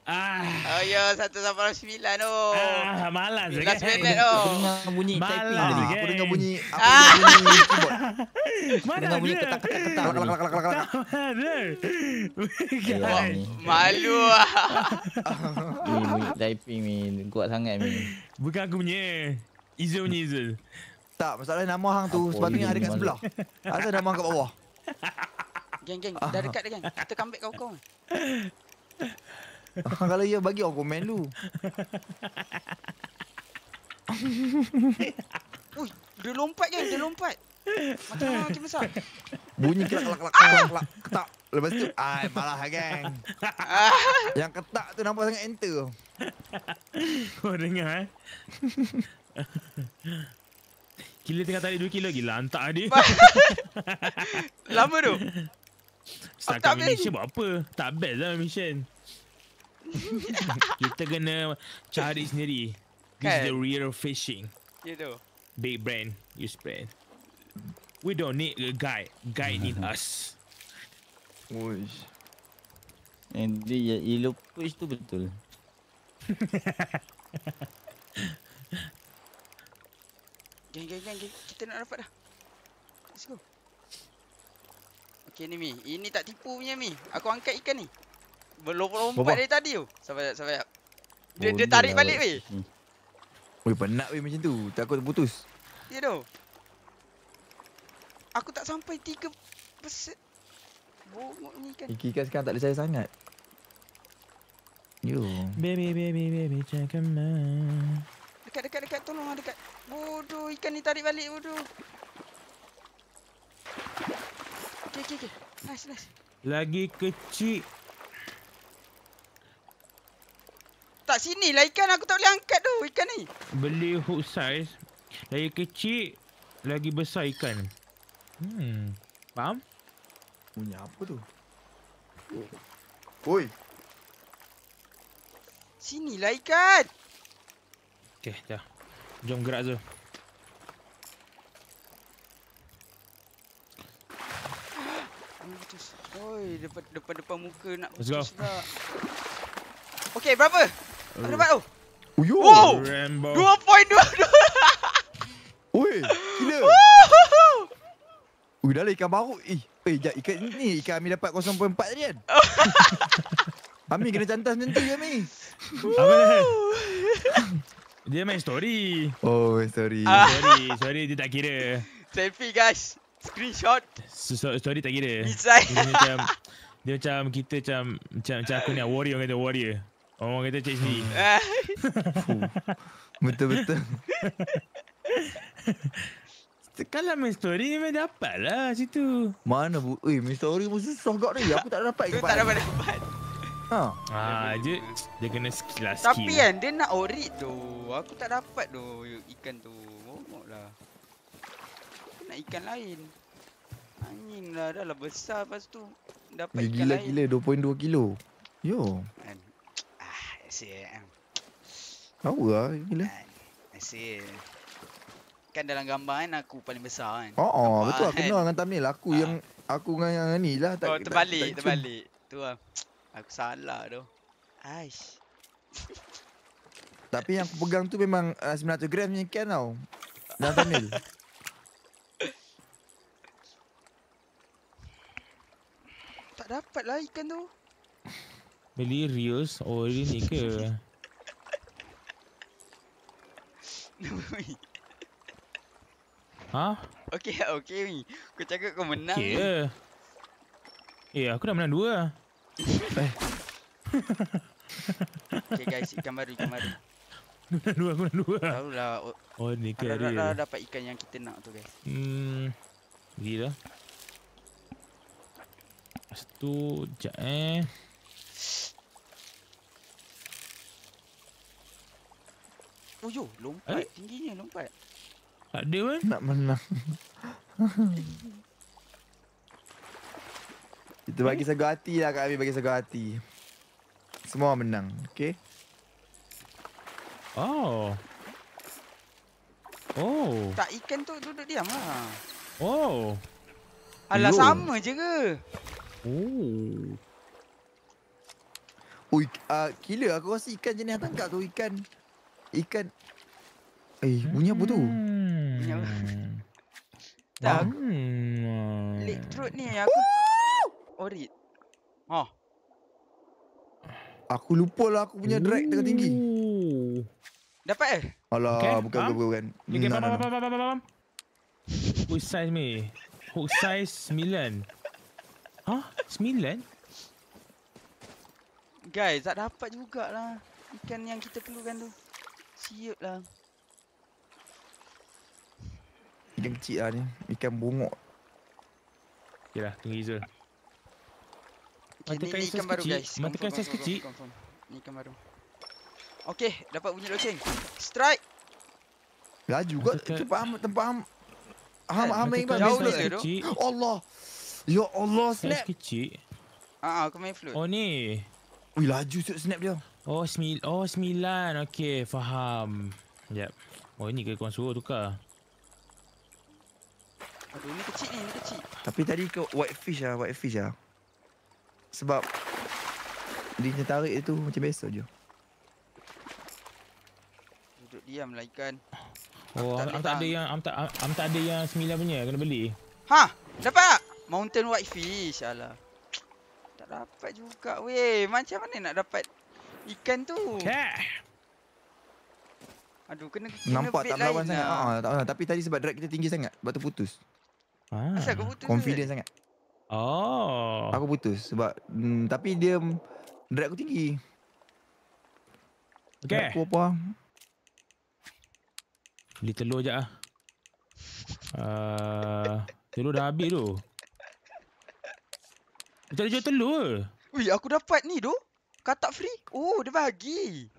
Ah. Oh ya, satu sampai sembilan tu. Oh. Ah, malas je geng. Last minute tu. Oh. Bunyi malas je geng. Aku dengar bunyi. Ah. Aku dengar bunyi ah. keyboard. Mana dia? Tak mana dia? Tak Malu lah. Bunyi typing ni. Kuat sangat ni. Bukan aku punya. Izu punya Izu. Tak, masalah nama hang tu. Sebab tu yang ada kat sebelah. Ada nama hang kat bawah. Geng, geng. Ah. Dah dekat dah, geng. Kita comeback kau kau. Ah, kalau ya bagi aku komen lu. Ui, dia lompat je, dia lompat. Macam mana macam besar? Bunyi kelak kelak kelak kelak ketak. Lepas tu, ai malah, geng. Yang ketak tu nampak sangat enter. Kau dengar eh? Kilo tengah tarik 2 kilo lagi lantak dia. Lama tu. Start aku tak mission buat apa? Tak best lah mission. kita kena cari sendiri. This is kan? the real fishing. You ya do. Big brand. You brand. We don't need a guy. Guy need us. Wish. And the ya, yellow push tu betul. Gang, gang, gang, Kita nak dapat dah. Let's go. Okey ni mi. Ini tak tipu punya mi. Aku angkat ikan ni. Berlompat-lompat dari tadi tu. Sampai sampai. Dia oh, dia tarik lah, balik weh. Weh penat weh macam tu. Takut terputus. Ya doh. Aku tak sampai 3 peset. Bongok ni ikan. Iki ikan sekarang tak saya sangat. Yo. Baby baby baby check him Dekat dekat dekat tolong lah, dekat. Bodoh ikan ni tarik balik bodoh. Lagi kecil. Tak sini lah ikan aku tak boleh angkat tu ikan ni. Beli hook size. Lagi kecil, lagi besar ikan. Hmm. Faham? Punya apa tu? Oi. Sini lah ikan. Okey, dah. Jom gerak tu. Oi, depan depan depan muka nak Let's go. Tak. berapa? Uh. Dapat tu. Oh, yo. Dua point dua. Oi, gila. Ui, dah lah ikan baru. Eh, eh sekejap. Ikan ni, ikan kami dapat 0.4 tadi kan? Ami kena cantas nanti ya, mi. Dia main story. Oh, story. Ah. Sorry, sorry. Dia tak kira. Selfie, guys. Screenshot. So, story tak kira. Misai. Dia macam, dia macam kita macam, macam, macam aku ni lah. Warrior, orang kata warrior. Orang kata cik sendiri. Betul-betul. Kalau main story ni memang dapat lah situ. Mana bu? Eh, main story pun susah kat ni. Aku tak dapat. Aku tak dapat. dapat. Ha. Ha, ah, dia, dia kena skill lah skill. Tapi kan, dia nak ori tu. Aku tak dapat tu ikan tu. Momok lah nak ikan lain Angin lah dah lah besar lepas tu Dapat ya, gila, ikan gila, lain Gila gila 2.2 kilo Yo And, Ah asyik ah. Tahu lah gila Asyik Kan dalam gambar kan aku paling besar kan Oh, oh betul lah kan. kena dengan Tamil aku ah. yang Aku dengan yang ni lah tak, Oh terbalik tak, tak terbalik Tu lah Aku salah tu Aish Tapi yang aku pegang tu memang uh, 900 gram ni kan tau Dalam Tamil tak dapat lah ikan tu. Beli Rios oil ni ke? ha? Okey, okey ni. Kau cakap kau menang. Okey. Ya. Eh, aku dah menang dua lah. Eh. okay guys, ikan baru, ikan baru. dua, aku menang dua. Tahu lah. Oh, ni ke dia. Dah dapat ikan yang kita nak tu guys. Hmm. Gila. Lepas tu, sekejap eh. Oh, yo, lompat. Eh? Tingginya lompat. Tak ada kan? Nak menang. Itu bagi eh? sagu hati lah Kak Abi, bagi sagu hati. Semua menang, okay? Oh. Oh. Tak ikan tu duduk diam lah. Oh. Alah Hello. sama je ke? Oh. Oi, ah uh, killer aku rasa ikan jenis tangkap tu ikan. Ikan. Eh, bunyi apa tu? Hmm. Yang... Hmm. hmm. Lick throat ni aku. Oh. Orit. Oh. Ha. Aku lupa lah aku punya drag tengah tinggi. Dapat eh? Alah, okay. bukan, huh? bukan, bukan, bukan. Okay, hmm, nah, nah, nah. Hook size me. Hook size 9. Hah? Sembilan? Guys, tak dapat jugalah ikan yang kita perlukan tu. Siap lah. Ikan kecil lah ni. Ikan bongok. Yelah, tunggu Izzul. Matikan okay, baru kecil. guys. Matikan size kecil. Ni ikan baru. Okay, dapat bunyi loceng. Strike! Laju kot. Cepat amat, tempat amat. Ahmad Ahmad Iman. Jauh dia tu. Allah! Ya Allah snap. Saiz kecil. Ah, uh, ah, aku main flute. Oh ni. Ui laju sikit snap dia. Oh, semil oh sembilan. Okey, faham. Jap. Oh ini ke kau suruh tukar? Aduh, ini kecil ni, ini kecil. Tapi tadi ke white fish ah, white fish ah. Sebab dia tertarik tu macam biasa je. Duduk diam lah ikan. Oh, am tak, tak ada yang am tak am tak ada yang sembilan punya kena beli. Ha, dapat tak? Mountain whitefish Alah Tak dapat juga Weh Macam mana nak dapat Ikan tu okay. Aduh kena, kena Nampak tak melawan sangat lah. ah, tak, tak, ah, Tapi tadi sebab drag kita tinggi sangat Sebab tu putus Kenapa ah. aku putus Confident sangat Oh Aku putus Sebab mm, Tapi dia Drag aku tinggi Okay aku apa Beli telur je lah uh, Telur dah habis tu Jual jual telur Wih, aku dapat ni doh. Katak free. Oh, dia bagi.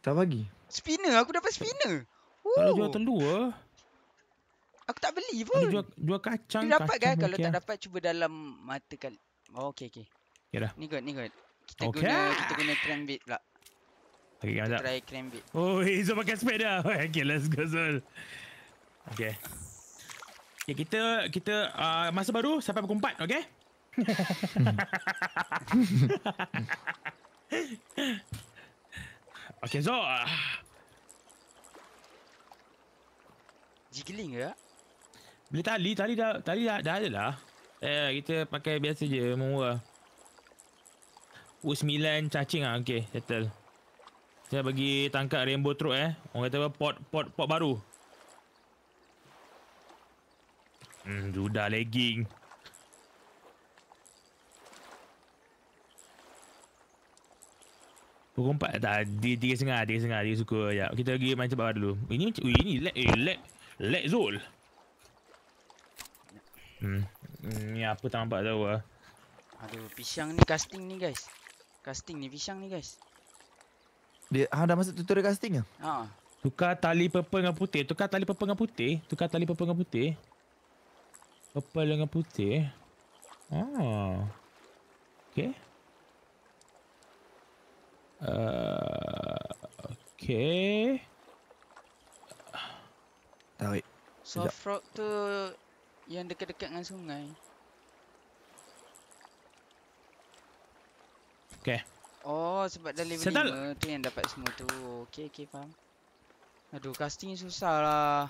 Tak bagi? Spinner, aku dapat spinner. Oh. Kalau jual telur ke? Eh. Aku tak beli pun. jual, jual kacang. Dia dapat kacang kan? Kalau tak dapat, cuba dalam mata kali. Oh, okay, okay. Ya dah. Ni kot, ni kot. Kita okay. guna, kita guna cram bit pula. Okay, kita jap. try cram bit. Oh, Izo pakai spade dah. Okay, let's go, Zul. Okay. Okay, kita, kita uh, masa baru sampai pukul 4, okay? okay, so. Uh, Jiggling ke? Beli tali, tali dah, tali dah, dah ada lah. Eh, kita pakai biasa je, murah. Pukul sembilan cacing ah, okay settle. Saya bagi tangkap rainbow truck eh. Orang kata apa, pot, pot, pot baru. Hmm, sudah legging. Pukul 4 Tak Dia 3 sengah 3 sengah Dia suku ya. Kita pergi main cepat dulu Ini macam Ini lag Eh lag Lag Zul Hmm, hmm Ni apa tak nampak tahu lah Aduh Pisang ni casting ni guys Casting ni pisang ni guys Dia ah, dah masuk tutorial casting ke? Ha Tukar tali purple dengan putih Tukar tali purple dengan putih Tukar tali purple dengan putih Purple dengan putih Ah. Okay Uh, okay. Tarik. Soft Sejap. rock tu yang dekat-dekat dengan sungai. Okay. Oh, sebab dah level Setel. 5 tu yang dapat semua tu. Okay, okay, faham. Aduh, casting susah lah.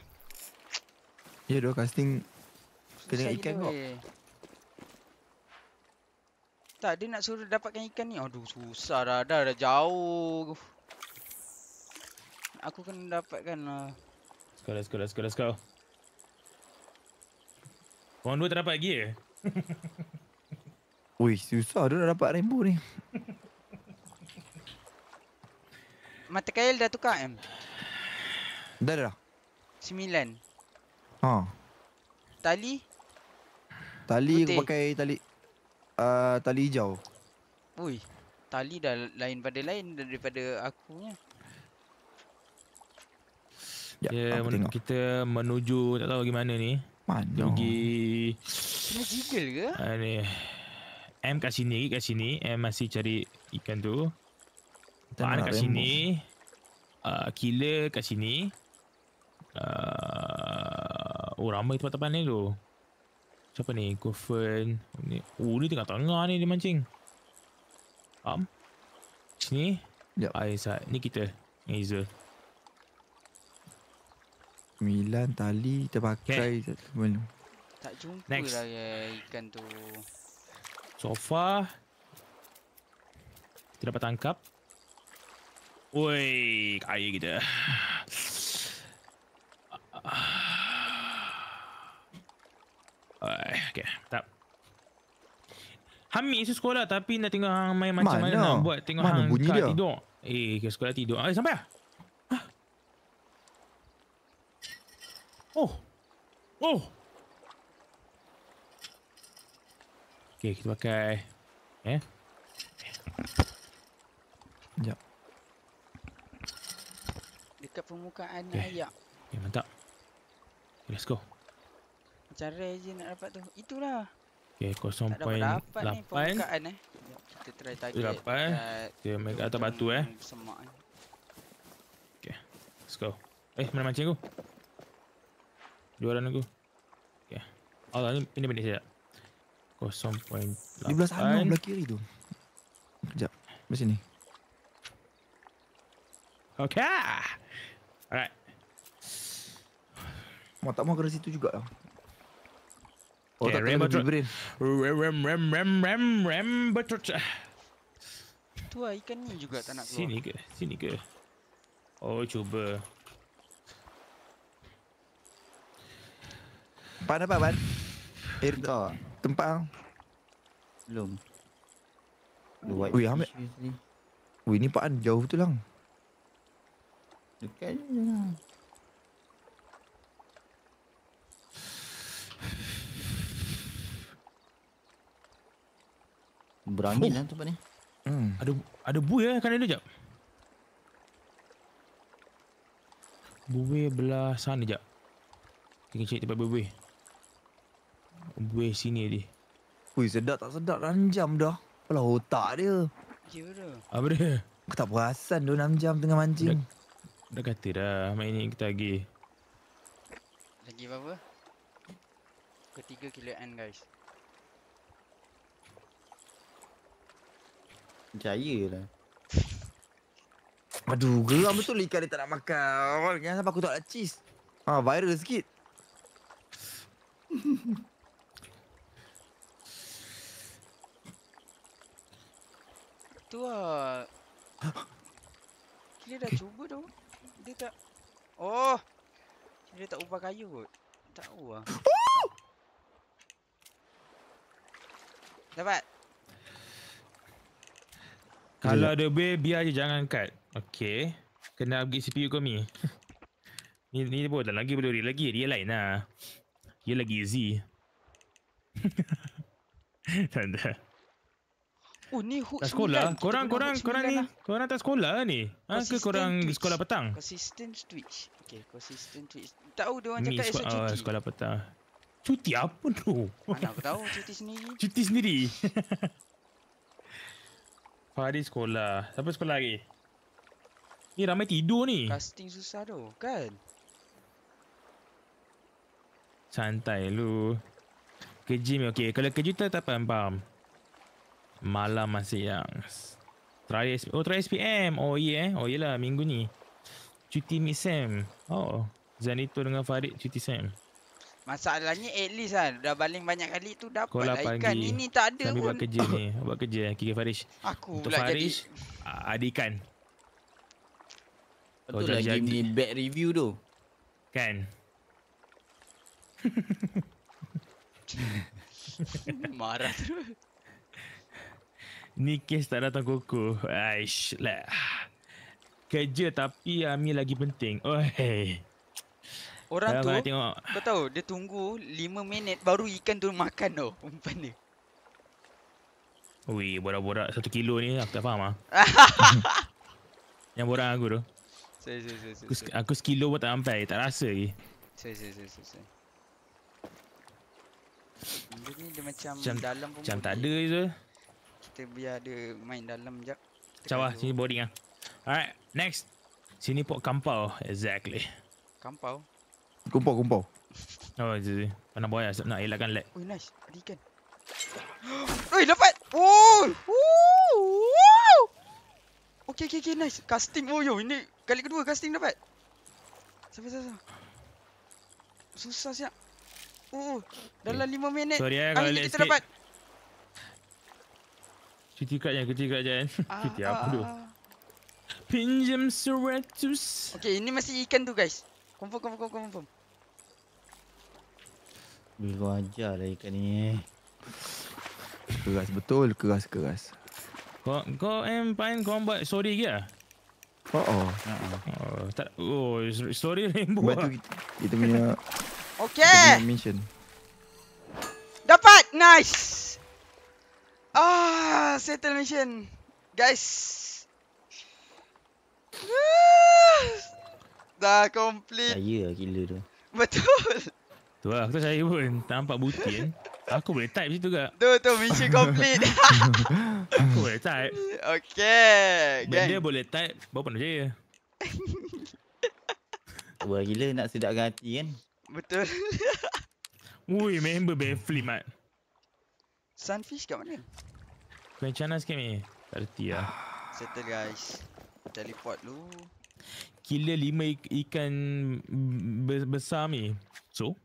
Ya, yeah, dua casting. Susah Kena ikan kok. Eh. Tak, dia nak suruh dapatkan ikan ni. Aduh, susah dah. Dah, dah jauh. Aku kena dapatkan lah. Let's go, let's go, let's go, let's go. Orang dua tak dapat lagi eh? Ui, susah dia dah dapat rainbow ni. Mata kail dah tukar M. Dah dah. Sembilan. Ha. Tali. Tali Putih. aku pakai tali uh, tali hijau. Ui, tali dah lain pada lain daripada aku ni. Ya, yeah, men- kita menuju tak tahu pergi ni. Mana? Pergi Kena jiggle ke? Ha ni. M kat sini, kat sini. M masih cari ikan tu. Kita kat rainbow. sini. Uh, killer kat sini. Uh, oh ramai tempat-tempat ni tu. Siapa ni? Goffin. Ni. Oh, ni tengah tengah ni dia mancing. Um. Sini. Yep. Aizat. Ni kita. Aizat. Milan tali terpakai, pakai okay. tak sebelum. Tak jumpa lah Next. lah ya, ikan tu. So far. Kita dapat tangkap. Woi, kaya kita okay. Tak. Hamid isu sekolah tapi nak tengok hang main macam mana, mana nak buat tengok mana hang bunyi dia? tidur. Eh, ke sekolah tidur. Ah, sampai lah. ah. Oh. Oh. Okay, kita pakai eh. Sekejap. Dekat permukaan okay. ayak. Eh, okay, mantap. Let's go cara je nak dapat tu. Itulah. Okey, 0.8 ni pembukaan eh. Kita try target. 8. Eh. Dia mega atas batu eh. Hmm, semak ni. Eh. Okey. Let's go. Eh, mana mancing aku? Juara aku. Okey. Allah ni pindah pindah saja. 0.8. Di belah sana belah kiri tu. Kejap. Di sini. Okey. Alright. Mau tak mau ke situ juga lah. Вот э, Рэмбо Джонс. Рэм, Рэм, Рэм, Рэм, Рэм, Батюча. ikan ni juga tak nak keluar. Sini ke? Sini ke? Oh, cuba. Pan apa, Pan? Air kau. Tempat kau. Belum. Ui, ambil. Ui, ni Pan jauh tu lang. Dekat je lah. Berangin lah tempat ni. Hmm. Ada ada bui eh kan dia jap. Bui belah sana jap. Kita cari tempat bui. Bui sini dia. Bui sedap tak sedap jam dah. Pala otak dia. Okay, bro. Apa dia? Aku tak perasan tu 6 jam tengah mancing. Dah, dah kata dah main ni kita lagi. Lagi berapa? Ketiga kilian guys. Jaya lah Aduh, geram betul ikan dia tak nak makan. Jangan sampai aku tak nak cheese. Ha, viral sikit. Tu lah. Kira dah okay. cuba tau. Dia tak... Oh! Kira tak ubah kayu kot. Tak tahu lah. Oh! Dapat. Kalau ada way biar je jangan cut. Okay. Kena upgrade CPU kau mi. ni ni pun tak lagi boleh lagi. Dia lain lah. Dia lagi easy. Tanda. Oh ni hook tak sekolah. Korang korang korang, korang ni. Lah. Korang tak sekolah ni. Ha ke korang twitch. sekolah petang? Consistent Twitch. Okay, consistent Twitch. Tahu dia orang cakap esok cuti. Uh, sekolah petang. Cuti apa tu? Mana aku tahu cuti sendiri. Cuti sendiri. Fahri sekolah. Siapa sekolah lagi? Ni ramai tidur ni. Casting susah tu, kan? Santai lu. Ke gym, okey. Kalau ke gym tak apa, faham. Malam masih yang... Try SP- oh, try SPM. Oh, iya. Yeah. Oh, iyalah. Minggu ni. Cuti mid Sam, Oh. Zanito dengan Farid cuti Sam. Masalahnya at least lah Dah baling banyak kali tu dapat Kau lah ikan panggil. Ini tak ada Kami pun buat kerja ni Buat kerja ya Kiki Farish Aku Untuk pula Farish, jadi ah, Ada ikan Kau Betul lah game bad review tu Kan Marah tu Ni kes tak datang koko Aish lah Kerja tapi Ami lagi penting Oh hey Orang tu tengok. Kau tahu dia tunggu 5 minit baru ikan tu makan tu umpan dia. Wih, borak-borak satu kilo ni aku tak faham ah. Yang borak aku tu. Say, say, say, say, aku, say. aku sekilo pun tak sampai, tak rasa lagi. Say, say, say, say, say. Benda ni dia macam, macam dalam pun Macam tak ada je tu Kita biar dia main dalam jap. Macam lah, sini boring lah Alright, next Sini pot kampau, exactly Kampau? Kumpul, kumpul. Oh, je. Tak nak buat lah, nak elakkan lag. Oh, nice. Ada ikan. Oi, dapat. Oh. Woo. Okey, okey, okey, nice. Casting. Oh, yo, ini kali kedua casting dapat. Sampai sana. Susah siap. Oh, oh dalam eh, lima minit. Sorry, eh, kalau kita dapat. Cuti kad je, cuti kad je kan. apa tu? Ah, ah. Pinjam seratus. Okay, ini masih ikan tu guys. Confirm, confirm, confirm, confirm. Bila kau ajar lah ikan ni eh. Keras betul, keras-keras. Kau kau em pain combat sorry ke? Oh oh. Oh, tak oh sorry rainbow. Batu kita, kita punya Okey. Mission. Dapat. Nice. Ah, settle mission. Guys. Ah. Dah complete. Saya lah gila tu. Betul. Tu lah, aku saya pun nampak buti kan. Eh. Aku boleh type situ ke? Tu tu mission complete. aku boleh type. Okay. Benda dia boleh type, bawa pandai saya. Wah gila nak sedap hati kan. Betul. Wui, member bear flip mat. Sunfish kat mana? Kau macam mana sikit ni? Tak reti lah. Settle guys. Teleport lu. Killer lima ik ikan besar ni. So?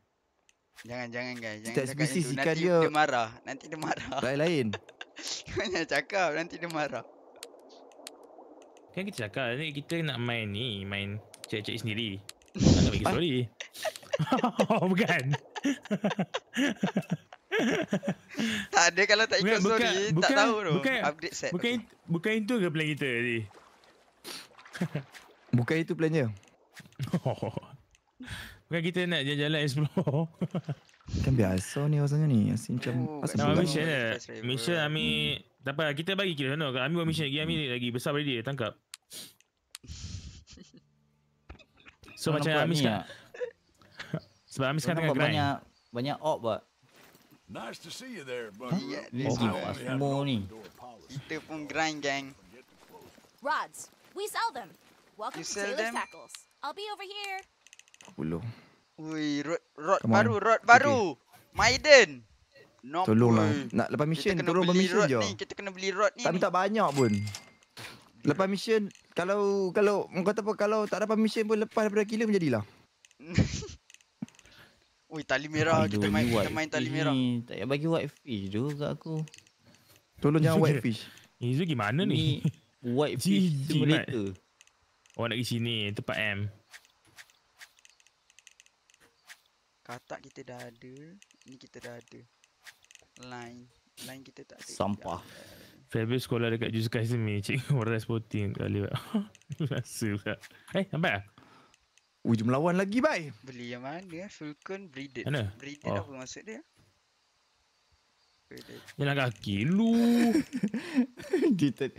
Jangan jangan guys, jangan tak cakap itu. Nanti dia... dia marah. Nanti dia marah. Lain lain. Kau cakap nanti dia marah. Kan kita cakap ni kita nak main ni, main cek-cek sendiri. Tak bagi Oh bukan. tak ada kalau tak ikut bukan, story, bukan, tak tahu tu. Bukan, update set. Bukan, okay. bukan itu ke plan kita tadi? bukan itu plannya. Bukan kita nak jalan-jalan explore. kan biasa ni rasanya ni. Asy macam asy. Nah, mission. Lah. Mission Ami tak apa kita bagi kira no. Ami buat mission lagi Ami lagi besar pada dia tangkap. So Kau macam Ami sekarang. Ya? Sebab Ami sekarang tengah grind. Banyak banyak op buat. Nice to see you there, buddy. Huh? Oh, yeah, this morning. Kita pun grind, gang. Rods, we sell them. Welcome to Taylor's Tackles. I'll be over here. Sepuluh Ui, rod, rod baru, rod baru Maiden Not Tolonglah, boy. nak lepas mission, kita tolong beli mission je ni. Kita kena beli rod ni Tak minta banyak pun Lepas mission, kalau, kalau, kata apa, kalau tak dapat mission pun lepas daripada killer pun jadilah Ui, tali merah, Aduh, kita main, kita main tali merah ni, Tak payah bagi white fish tu kat aku Tolong jangan white fish Izu gimana ni? White fish simulator Oh nak pergi sini, tempat M katak kita dah ada ni kita dah ada line line kita tak ada sampah eh. Fabio sekolah dekat Jus Kaisen cikgu warna sporting kali rasa pula eh hey, nampak Ujung melawan lagi bye beli yang mana Fulcon Breeded mana? Breeded oh. apa maksud dia dia nak kaki lu dia, ten-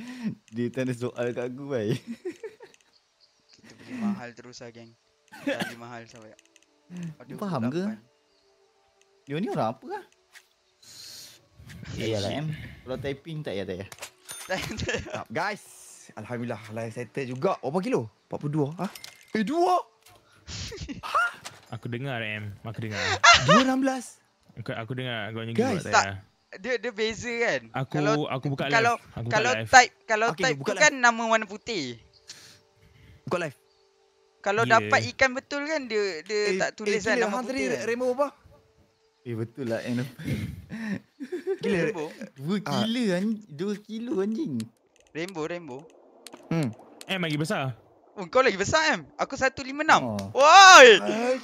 tanda soal kat aku bye kita beli mahal terus lah geng kita beli mahal sampai Hmm. Faham ke? Dia ni orang apa lah? Eh, ya lah, M. Kalau typing tak payah, tak payah. Guys, Alhamdulillah, lah excited juga. Berapa kilo? 42, ha? Ah. Eh, 2! ha? Aku dengar, M. Aku dengar. 216! Aku, aku dengar, aku hanya gila, tak, tak dia dia beza kan. Aku kalau, aku buka live. Kalau aku buka kalau live. type kalau okay, type buka kan nama warna putih. Buka live. Kalau yeah. dapat ikan betul kan dia dia eh, tak tulis eh, nama Hantri putih. Kan? Rainbow apa? Eh betul lah Rainbow. gila Dua ah. kilo ah. anjing. Dua kilo anjing. Rainbow, Rainbow. Hmm. Em lagi besar. Oh, kau lagi besar Em. Aku 156. Oh. Woi.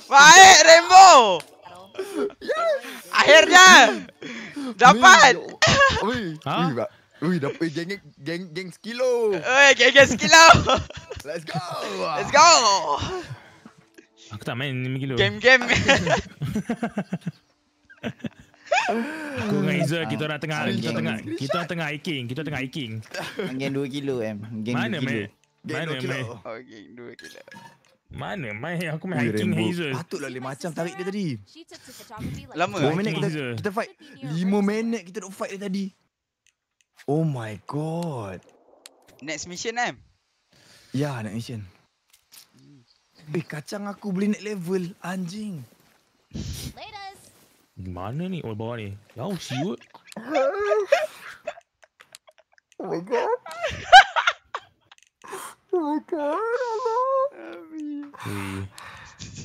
Baik Rainbow. Akhirnya. Dapat. Wih. Ha? Ui, dapat geng geng geng, geng sekilo. Oi, geng geng sekilo. Let's go. Let's go. Aku tak main lima kilo. Game game. Aku dengan Izzo, kita orang tengah, kita orang tengah, kita tengah hiking, kita tengah hiking. Geng 2 kilo, em. Geng 2 kilo. Mana, meh? Geng 2 kilo. Mana mai aku main hiking Hazel. Patutlah lima macam tarik dia tadi. Lama. 5 kita, kita fight. 5 minit kita nak fight dia tadi. Oh my god. Next mission eh? Ya, yeah, next mission. Mm. Eh, kacang aku beli next level. Anjing. Latest. Mana ni? Oh, bawah ni. Jauh siut. oh my god. oh my god. Oh my god.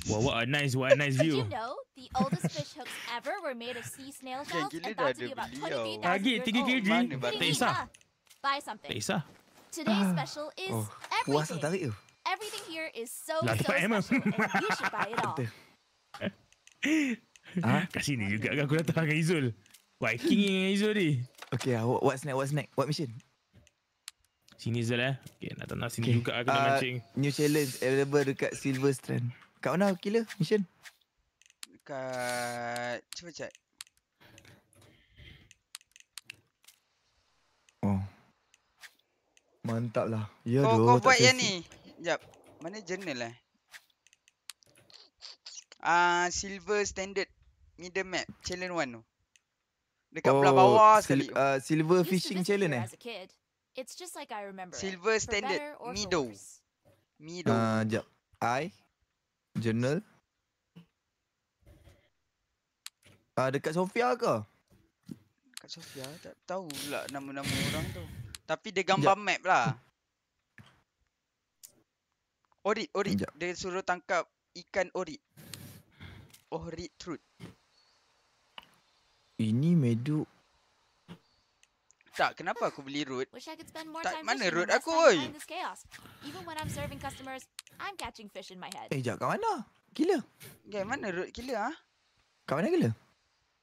Wow, what a nice, what a nice view. Did you know the oldest fish hooks ever were made of sea snail shells yeah, and thought to be about 20,000 years old? Tiga kg. Tiga Buy something. Tiga Today's special is oh. everything. Everything here is so, lah, so special and you should buy it all. Ah? Kat sini juga kan aku datang dengan Izul. Viking dengan Izul ni. Okay, ah, what's next? What's next? What mission? Sini Zul eh. Okay, nak tanda sini okay. juga aku nak uh, mancing. New challenge available dekat Silver Strand. Kat mana killer mission? Kat cepat cepat. Oh. Mantap lah. Ya kau, doh, kau buat yang ni. Jap. Mana journal eh? Ah uh, silver standard middle map challenge 1 tu. Dekat oh, belah bawah sil- Uh, silver fishing challenge eh? It's just like I remember. Silver standard middle. Middle. Ah uh, jap. I Journal. Ah uh, dekat Sofia ke? Dekat Sofia tak tahu pula nama-nama orang tu. Tapi dia gambar Sekejap. map lah. Ori Ori Dia suruh tangkap ikan Ori. Ori truth. Ini meduk tak, kenapa aku beli root? tak, mana root aku, oi? Eh, jap, kat mana? Gila. Okay, mana root gila, ah? Kat mana gila?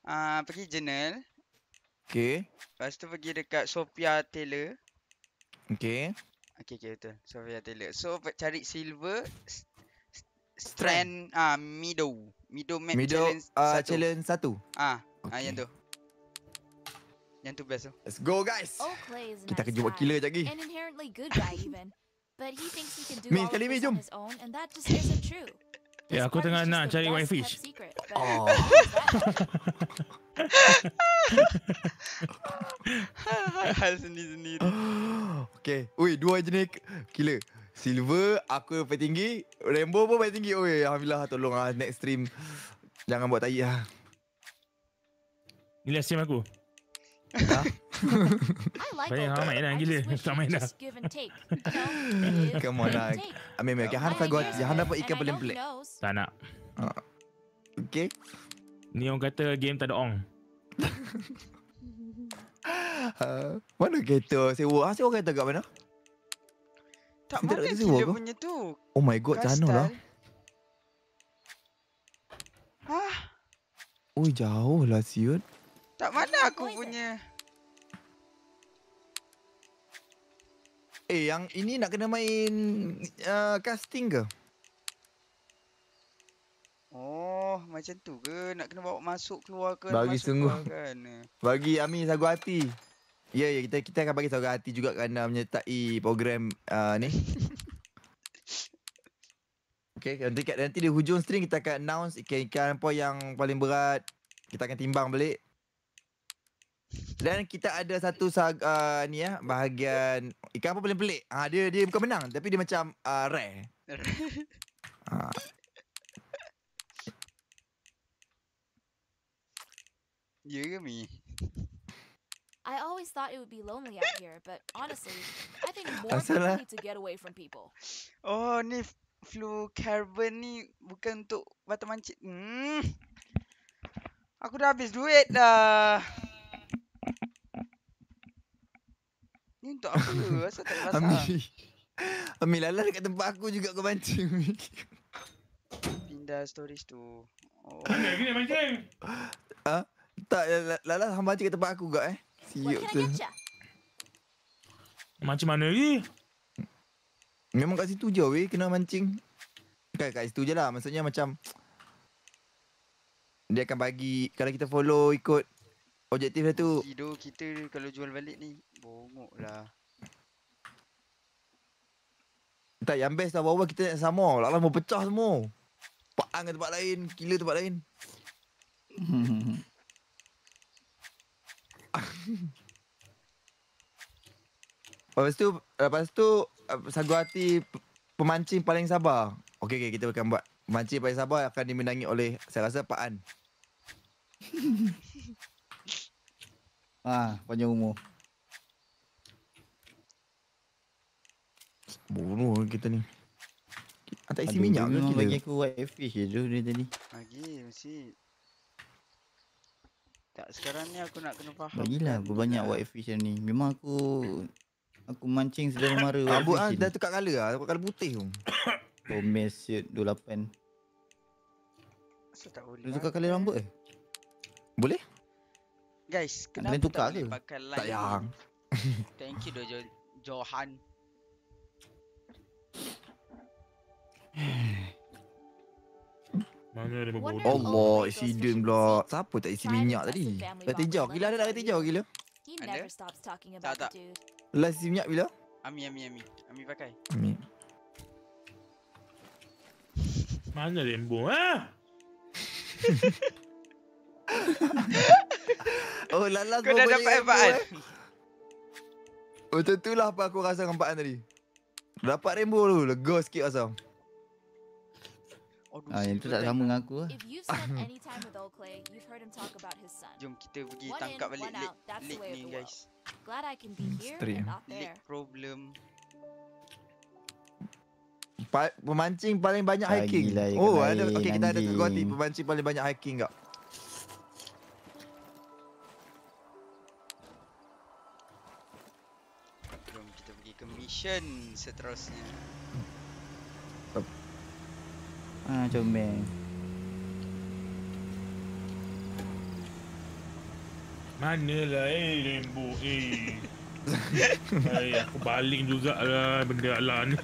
Ah, uh, pergi journal. Okay. Lepas tu pergi dekat Sophia Taylor. Okay. Okay, okay, betul. Sophia Taylor. So, cari silver. Strand, ah, uh, middle. Middle map middle, challenge uh, satu. challenge satu? Ah, okay. ah yang tu. Yang tu best tu. Let's go guys. Kita akan jumpa killer jap lagi. An inherently good Min, all on Ya, aku tengah nak cari white fish. Oh. Hal sendiri-sendiri. Okay. Ui, dua jenis. Gila. Silver, aku paling tinggi. Rainbow pun paling tinggi. Ui, Alhamdulillah. Tolonglah next stream. Jangan buat tayi lah. Ini last aku. Ha? Saya ramai dah gila Tak main dah Come on lah Amin amin Okay Han Fai Gua Han dapat ikan paling pelik Tak nak Okay Ni orang kata game tak ada ong uh, Mana kereta sewa Ha sewa kereta kat mana Tak mana dia punya ke? tu Oh my god Jano lah Ha Ui jauh lah siut tak mana aku punya. Eh, yang ini nak kena main uh, casting ke? Oh, macam tu ke? Nak kena bawa masuk keluar ke? Bagi masuk sungguh. Keluarkan? Eh. Bagi Ami sagu hati. Ya, yeah, ya yeah, kita kita akan bagi sagu hati juga kerana menyertai program uh, ni. okay, nanti, nanti di hujung stream kita akan announce ikan-ikan apa yang paling berat. Kita akan timbang balik. Dan kita ada satu uh, ni ya, bahagian ikan apa paling pelik? Ha, dia dia bukan menang tapi dia macam uh, rare. ha. Ya ke mi? I always thought it would be lonely out here, but honestly, I think more Asalah. people lah. need to get away from people. Oh, ni flu carbon ni bukan untuk mata mancit. Hmm. Aku dah habis duit dah. Ni untuk apa? Rasa tak ada masalah. Ambil. Ambil dekat tempat aku juga kau mancing. Pindah stories tu. Oh. Mana lagi nak mancing? Ha? Tak, lalas hamba mancing kat tempat aku juga eh. Siuk tu. Macam mana lagi? Memang kat situ je weh kena mancing. Kan kat situ je lah. Maksudnya macam... Dia akan bagi kalau kita follow ikut objektif dia tu. Tidur kita kalau jual balik ni Bongok lah Tak yang best lah Bawa kita nak sama Lala mau pecah semua Pa'ang ke tempat lain Kila tempat lain Lepas tu Lepas tu Sagu hati Pemancing paling sabar Okey, okay kita akan buat Pemancing paling sabar Akan dimenangi oleh Saya rasa Pak An Ah, panjang umur. Bunuh kita ni. Ah, tak isi Aduh, minyak ke kita? Bagi aku white fish je dulu dia tadi. Bagi ah, mesti. Tak sekarang ni aku nak kena faham. Bagilah kan aku banyak white fish ni. Memang aku aku mancing sedara mara. Abu ah, dah tukar color ah, tukar color putih tu. Gomez shirt 28. Asal tak boleh. tu Tukar lah. color rambut eh? Boleh? Guys, kenapa tak boleh pakai line? Tak yang. Thank you Johan. Mana ada bau Allah, isi dim pula. Siapa tak isi minyak tadi? Dah tejau gila dah, dah tejau gila. Ada? Tak, tak. Last isi minyak bila? Ami, Ami, Ami. Ami pakai. Ami. Mana rainbow, ha? oh, la Kau dah dapat empatan? Eh? Macam oh, apa aku rasa empatan tadi. Dapat rainbow tu, lega sikit rasa. Aduh, ah, yang tu tak sama dengan aku lah. Jom kita pergi tangkap balik lek lek ni guys. Glad I can be hmm, here Lek problem. Pa pemancing paling banyak Bagi ah, hiking. Lah, ya, oh, kan? ada okey kita ada tegoti pemancing paling banyak hiking gak. Jom kita pergi ke mission seterusnya. Ha, comel. Manalah eh, rembo eh. Hai, aku baling jugalah benda ala ni.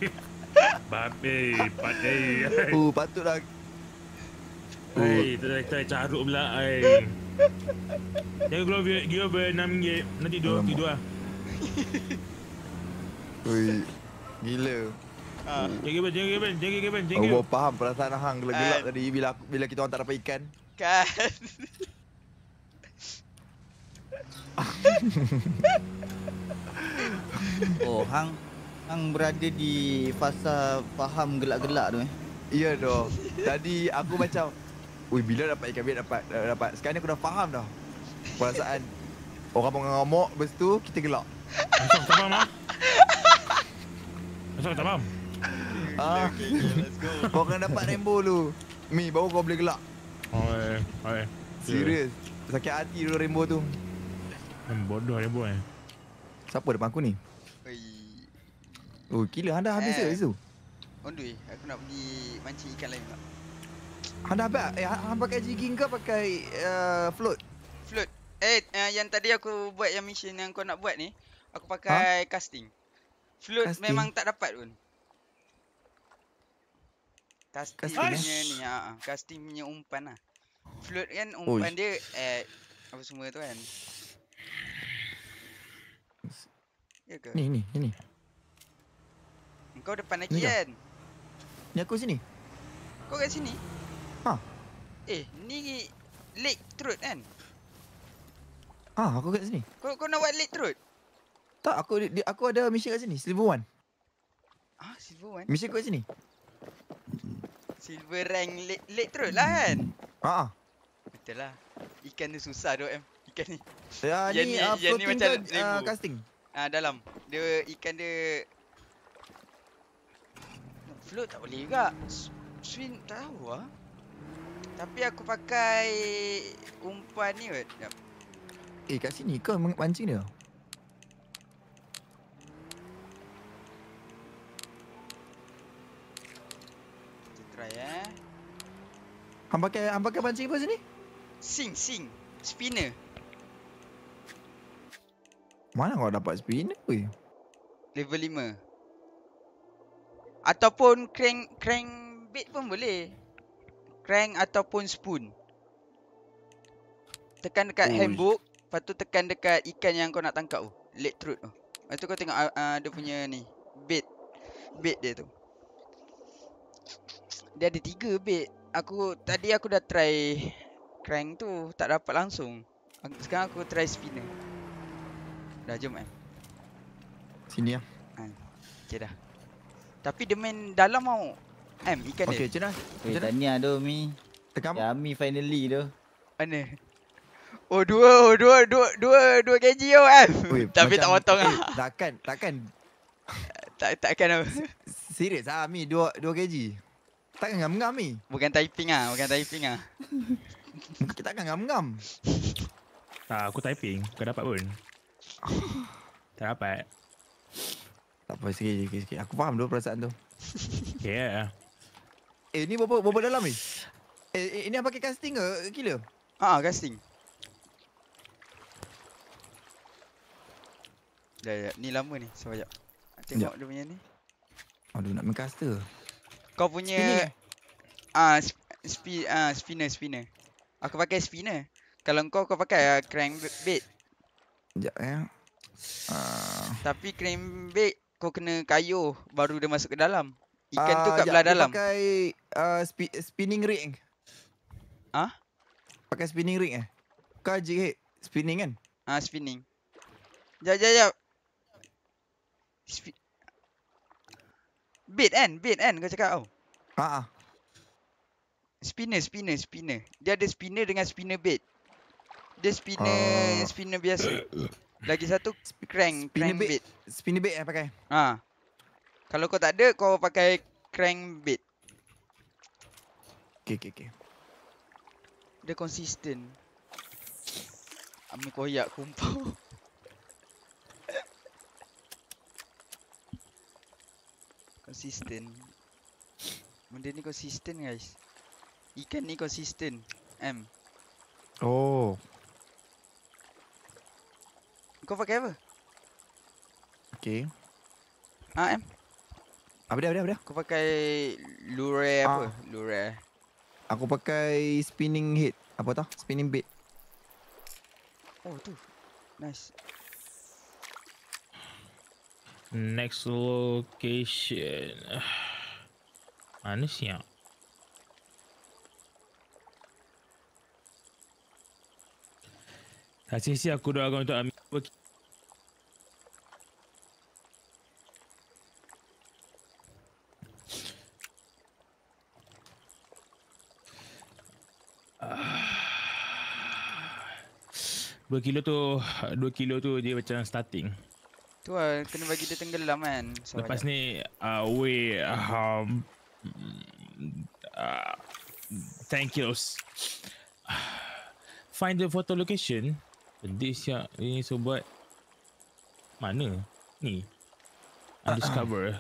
Babe, pat Oh, patutlah. Hai, oh. tak tak carut pula ai. Jangan keluar dia dia ber enam gig. Nanti dua, tidur ah. Oi. Gila. Jangan jangan jangan jangan jangan jangan jangan. Oh, gua faham perasaan hang gelak-gelak eh. tadi bila bila kita orang tak dapat ikan. Kan. oh, hang hang berada di fasa faham gelak-gelak tu eh. Iya doh. Tadi aku macam Ui bila dapat ikan bila dapat dapat. Sekarang ni aku dah faham dah. Perasaan orang pun ngamuk lepas tu kita gelak. Masuk tak faham Masuk tak Ah. Kau kena dapat rainbow dulu. Mi baru kau boleh gelak. Oi, oi. Serius. Sakit hati dulu rainbow tu. Yang bodoh rainbow eh. Siapa depan aku ni? Oh, kira ada habis ke eh. Ondui, aku nak pergi mancing ikan lain pak. Anda apa? Eh, ha, hang pakai jigging ke pakai eh, float? Float. Eh, eh, yang tadi aku buat yang mission yang kau nak buat ni, aku ha? pakai casting. Float memang tak dapat pun. Kasti punya ni ha. Ah, ah. Kasti punya umpan lah Float kan umpan Oi. dia at eh, Apa semua tu kan ya Ni ni ni Kau depan lagi kan? Dah. Ni aku sini Kau kat sini? Ha Eh ni Leg throat kan? Ha aku kat sini Kau kau nak buat leg throat? Tak aku aku ada mission kat sini Silver one Ah, ha, silver one? Mission kat sini Silver rank late, late terus lah kan? Haa ah. Betul lah Ikan tu susah tu em Ikan ni Ya ni, ni, uh, ni macam ke uh, ah, casting? Haa uh, dalam Dia ikan dia Float tak boleh juga Swin tahu lah Tapi aku pakai Umpan ni kot Eh kat sini ke mancing dia? try eh. Hang pakai hang pakai pancing apa sini? Sing sing spinner. Mana kau dapat spinner weh? Level 5. Ataupun crank crank bait pun boleh. Crank ataupun spoon. Tekan dekat Uish. Oh, handbook, lepas tu tekan dekat ikan yang kau nak tangkap tu. Lead trout tu. Lepas tu kau tengok uh, dia punya ni. Bait. Bait dia tu dia ada tiga bit aku tadi aku dah try crank tu tak dapat langsung sekarang aku try spinner dah jom eh sini ah ha. okey dah tapi dia main dalam mau em ikan okay, dia okey jenah jenah tanya tu mi tekam ya mi finally tu mana Oh dua, oh dua, dua, dua, dua kg oh kan? Tapi tak potong eh, ah. Takkan, takkan. tak, takkan apa? Serius lah Amir, dua, dua kg. Tak ngam-ngam ni. Bukan typing ah, bukan typing ah. Kita akan ngam-ngam. Tak, aku typing. Kau dapat pun. tak dapat. Tak apa, sikit, sikit, Aku faham tu perasaan tu. yeah. Ya. Eh, ni berapa, berapa dalam ni? Eh? eh, ini apa pakai casting ke? Gila? Haa, ah, casting. Sekejap, sekejap. Ni lama ni. Sekejap. Tengok ya. dia punya ni. Aduh, nak main caster. Kau punya ah spin ah spinner spinner. Aku pakai spinner. Kalau kau kau pakai uh, ah, crank bait. Sekejap ya. Uh... Tapi crank bait kau kena kayu baru dia masuk ke dalam. Ikan uh, tu kat ya, belah dalam. Aku pakai uh, spi spinning ring. Ah? Ha? Huh? Pakai spinning ring eh? Kau jig spinning kan? Ah uh, spinning. Jap jap jap. Spin Bait kan? Bait kan kau cakap tau? Oh. Ah, Haa ah. Spinner, spinner, spinner Dia ada spinner dengan spinner bait Dia spinner, uh. spinner biasa Lagi satu crank, spinner crank bait. bait Spinner bait yang pakai Haa Kalau kau tak ada, kau pakai crank bait Okay, okay, okay Dia konsisten Ambil koyak kumpul Konsisten Benda ni konsisten guys Ikan ni konsisten M Oh Kau pakai apa? Okay Ah M Apa dia apa dia Kau pakai lure ah. apa? Lure Aku pakai spinning head Apa tau? Spinning bait Oh tu Nice Next location. Mana siap? Kasih siap aku doakan untuk Amin. Dua ah. kilo tu, dua kilo tu dia macam starting. Tu lah, kena bagi dia tenggelam kan so Lepas ni, uh, we uh, um, uh, Thank you Find the photo location Pedih siap ini so buat Mana? Ni discover.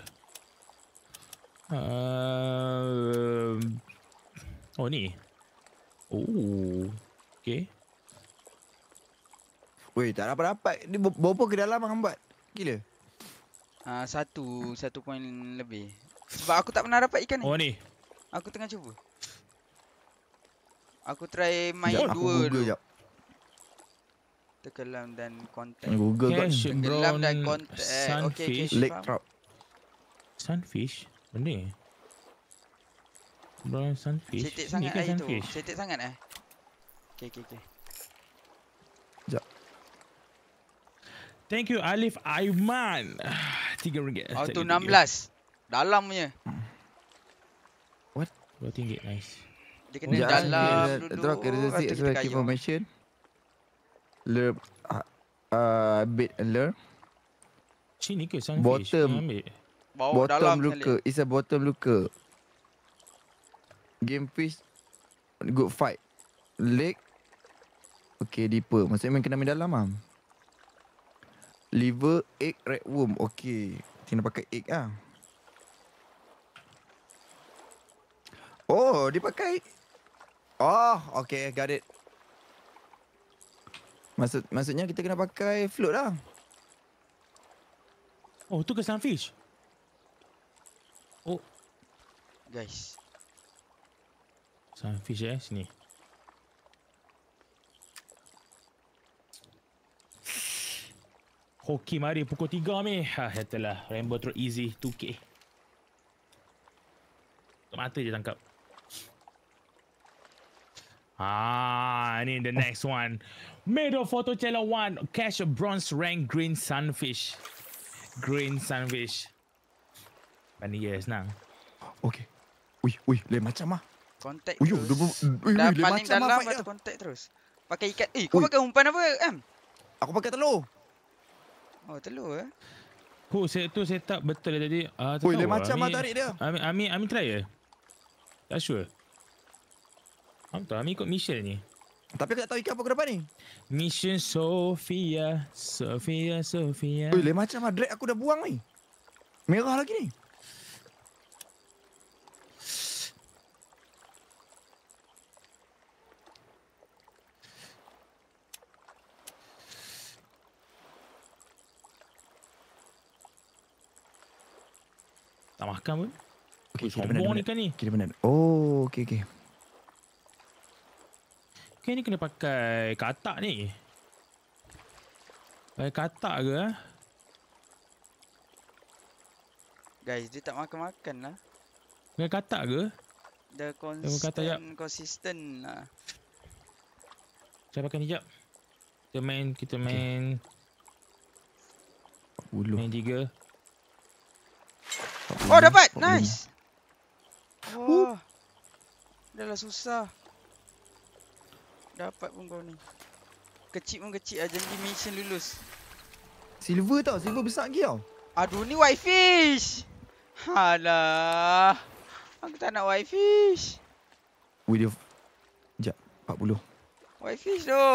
uh, um, Oh ni Oh Okay Weh tak dapat-dapat Ni berapa ke dalam hambat Gila. Ah uh, satu, satu poin lebih. Sebab aku tak pernah dapat ikan ni. Oh ni. Aku tengah cuba. Aku try main sekejap, dua dulu. Sekejap. Tenggelam dan konten. Google kan. Tenggelam dan konten. Eh, sunfish. Okay, okay, Lake trout. Sunfish? Benda ni? Bro, sunfish. Cetik sangat lah itu. Cetik sangat eh. Okay, okay, okay. Thank you Alif Aiman. Tiga ringgit. Oh tu 16. Dalam punya. What? 2 ringgit nice. Dia kena oh, dalam dulu. Drop kerja sikit sebab keep formation. Lerp. Uh, ah, ah, bit alert. Sini ke sunfish? Bottom. Bawa bottom dalam luka. Sali. It's a bottom luka. Game fish. Good fight. Leg. Okay, deeper. Maksudnya main kena main dalam lah. Liver, egg, red worm. Okey. Kena pakai egg ah. Oh, dia pakai. Oh, okey, got it. Maksud maksudnya kita kena pakai float lah. Oh, tu ke sunfish? Oh. Guys. Sunfish eh, sini. Hoki mari pukul 3 meh. Ha, itulah. Rainbow throw easy 2K. Tuk mata je tangkap. Ah, ini the next one. Middle photo channel one. Cash a bronze rank green sunfish. Green sunfish. Pani ye senang. Okay. Ui, ui, lain macam ah. Contact ui, terus. dah paling ah, dalam lah. contact terus. Pakai ikat. Eh, kau pakai umpan apa, Am? Aku pakai telur. Oh telur eh Hu, set tu set up betul lah tadi. Ah, uh, Hui, dia macam Ami, tarik dia. Ami, Ami, Ami try ya? Tak sure. Am tu, Ami ikut mission ni. Tapi aku tak tahu ikan apa ke depan ni. Mission Sofia, Sofia, Sofia. Oh dia macam drag aku dah buang ni. Merah lagi ni. makan apa. Okey, kira benar. Ni kan ni. Kira benar. Oh, okey okey. Okey ni kena pakai katak ni. Pakai katak ke? Eh? Guys, dia tak makan-makan lah. Pakai katak ke? The consistent, dia consistent lah. Saya pakai ni jap. Kita main, kita main. Okay. Ulu. Main tiga. Oh, oh dapat. Nice. Wah. Oh. Dahlah susah. Dapat pun kau ni. Kecil pun kecil lah. Jadi mission lulus. Silver tau. Silver besar lagi tau. Aduh ni white fish. Alah. Aku tak nak white fish. Wih dia. Sekejap. 40. White fish tu.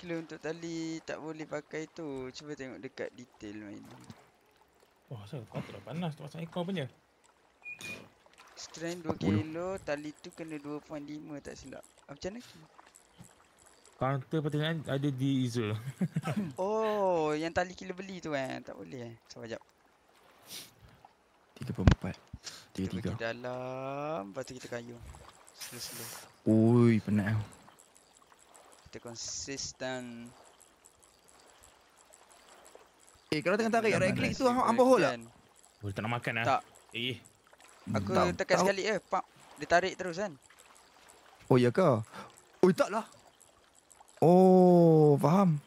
Kilo untuk tali tak boleh pakai tu. Cuba tengok dekat detail main. Oh, saya kau tak panas tu pasang ekor punya. Strength 2 kilo, tali tu kena 2.5 tak silap. Ah, macam mana? Counter pertandingan ada di Izul. oh, yang tali kilo beli tu kan. Eh? Tak boleh eh. Sabar jap. 34. Tiga, tiga. Kita tiga. dalam. Lepas tu kita kayu. Slow-slow. Ui, penat aku. Kita konsisten. Eh, kalau tengah tarik, right click tu hampa hole lah. Boleh tak nak makan lah. Tak. Eh. Aku tak, tekan sekali eh, Pak. Dia tarik terus kan. Oh, iya ke? Oh, tak lah. Oh, faham.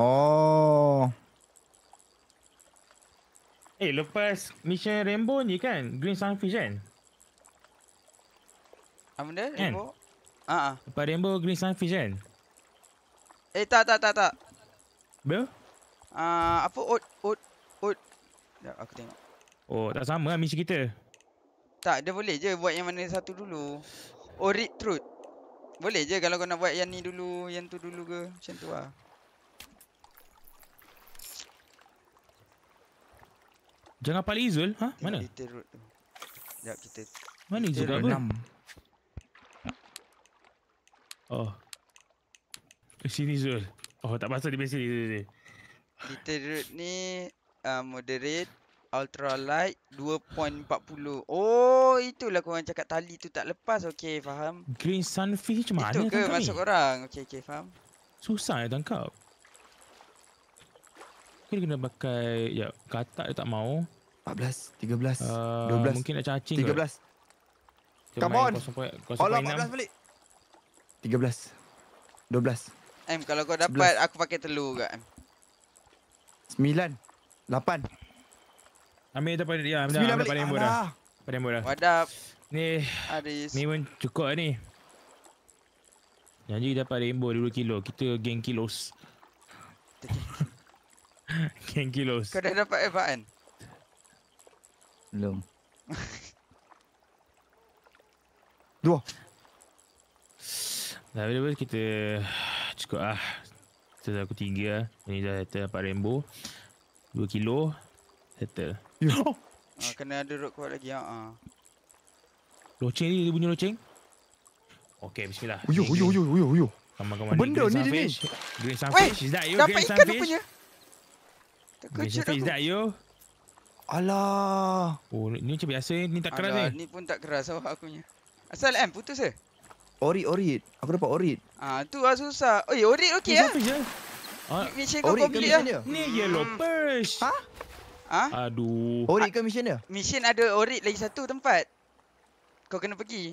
Oh. Eh, lepas mission rainbow ni kan? Green sunfish kan? Apa benda? Kan? Rainbow? Ha ah. Lepas rainbow green sunfish kan? Eh tak tak tak tak. Bel? Ah uh, apa oat oat oat. Jap aku tengok. Oh tak sama lah misi kita. Tak dia boleh je buat yang mana satu dulu. Oh read truth. Boleh je kalau kau nak buat yang ni dulu, yang tu dulu ke macam tu lah. Jangan pali Izul? Ha? Mana? Little root tu. Sekejap kita... Mana Izul kat Oh. Sini Zul. Oh tak pasal di base ni. Beetroot ni uh, moderate, ultra light, 2.40. Oh, itulah kau orang cakap tali tu tak lepas. Okey, faham. Green sunfish macam mana? Itu ke masuk orang. Okey, okey, faham. Susah nak tangkap. Kau kena pakai ya katak dia tak mau. 14, 13, uh, 12. Mungkin nak cacing. 13. Kot. Come main on. 0.6. Allah 14 balik. Tiga belas. Dua belas. Em, kalau kau dapat, 11. aku pakai telur juga. Sembilan. Lapan. Ambil itu pada dia. Sembilan balik. Pada yang murah. Paling murah. Wadap. Ni. Aris. Ni pun cukup lah ni. Janji dapat rainbow dua kilo. Kita geng kilos. geng kilos. Kau dah dapat eh, apa kan? Belum. Dua. Dah bila -bila kita cukup ah. Kita dah aku tiga Ini dah settle dapat rainbow. Dua kilo. Settle. Ya. Ah, kena ada rod kuat lagi. Ah. ah. Loceng ni, dia bunyi loceng. Okay, bismillah. Uyo, uyo, uyo, uyo, uyo. Kamu kamu Benda ni ni. Green sunfish. Is that you? Dapat green ikan rupanya. Green sunfish, is that you? Alah. Oh, ni, macam biasa ni. Ni tak keras ni. Ni pun tak keras awak aku punya. Asal M, putus ke? Eh? Ori, Ori, Aku dapat Ori. Ah, tu lah susah. Oi, eh, orit okey lah. Ni mission kau complete lah. Eh? Ni yellow hmm. push. Ha? Ha? Aduh. Ori, ke mission dia? Mission ada Ori lagi satu tempat. Kau kena pergi.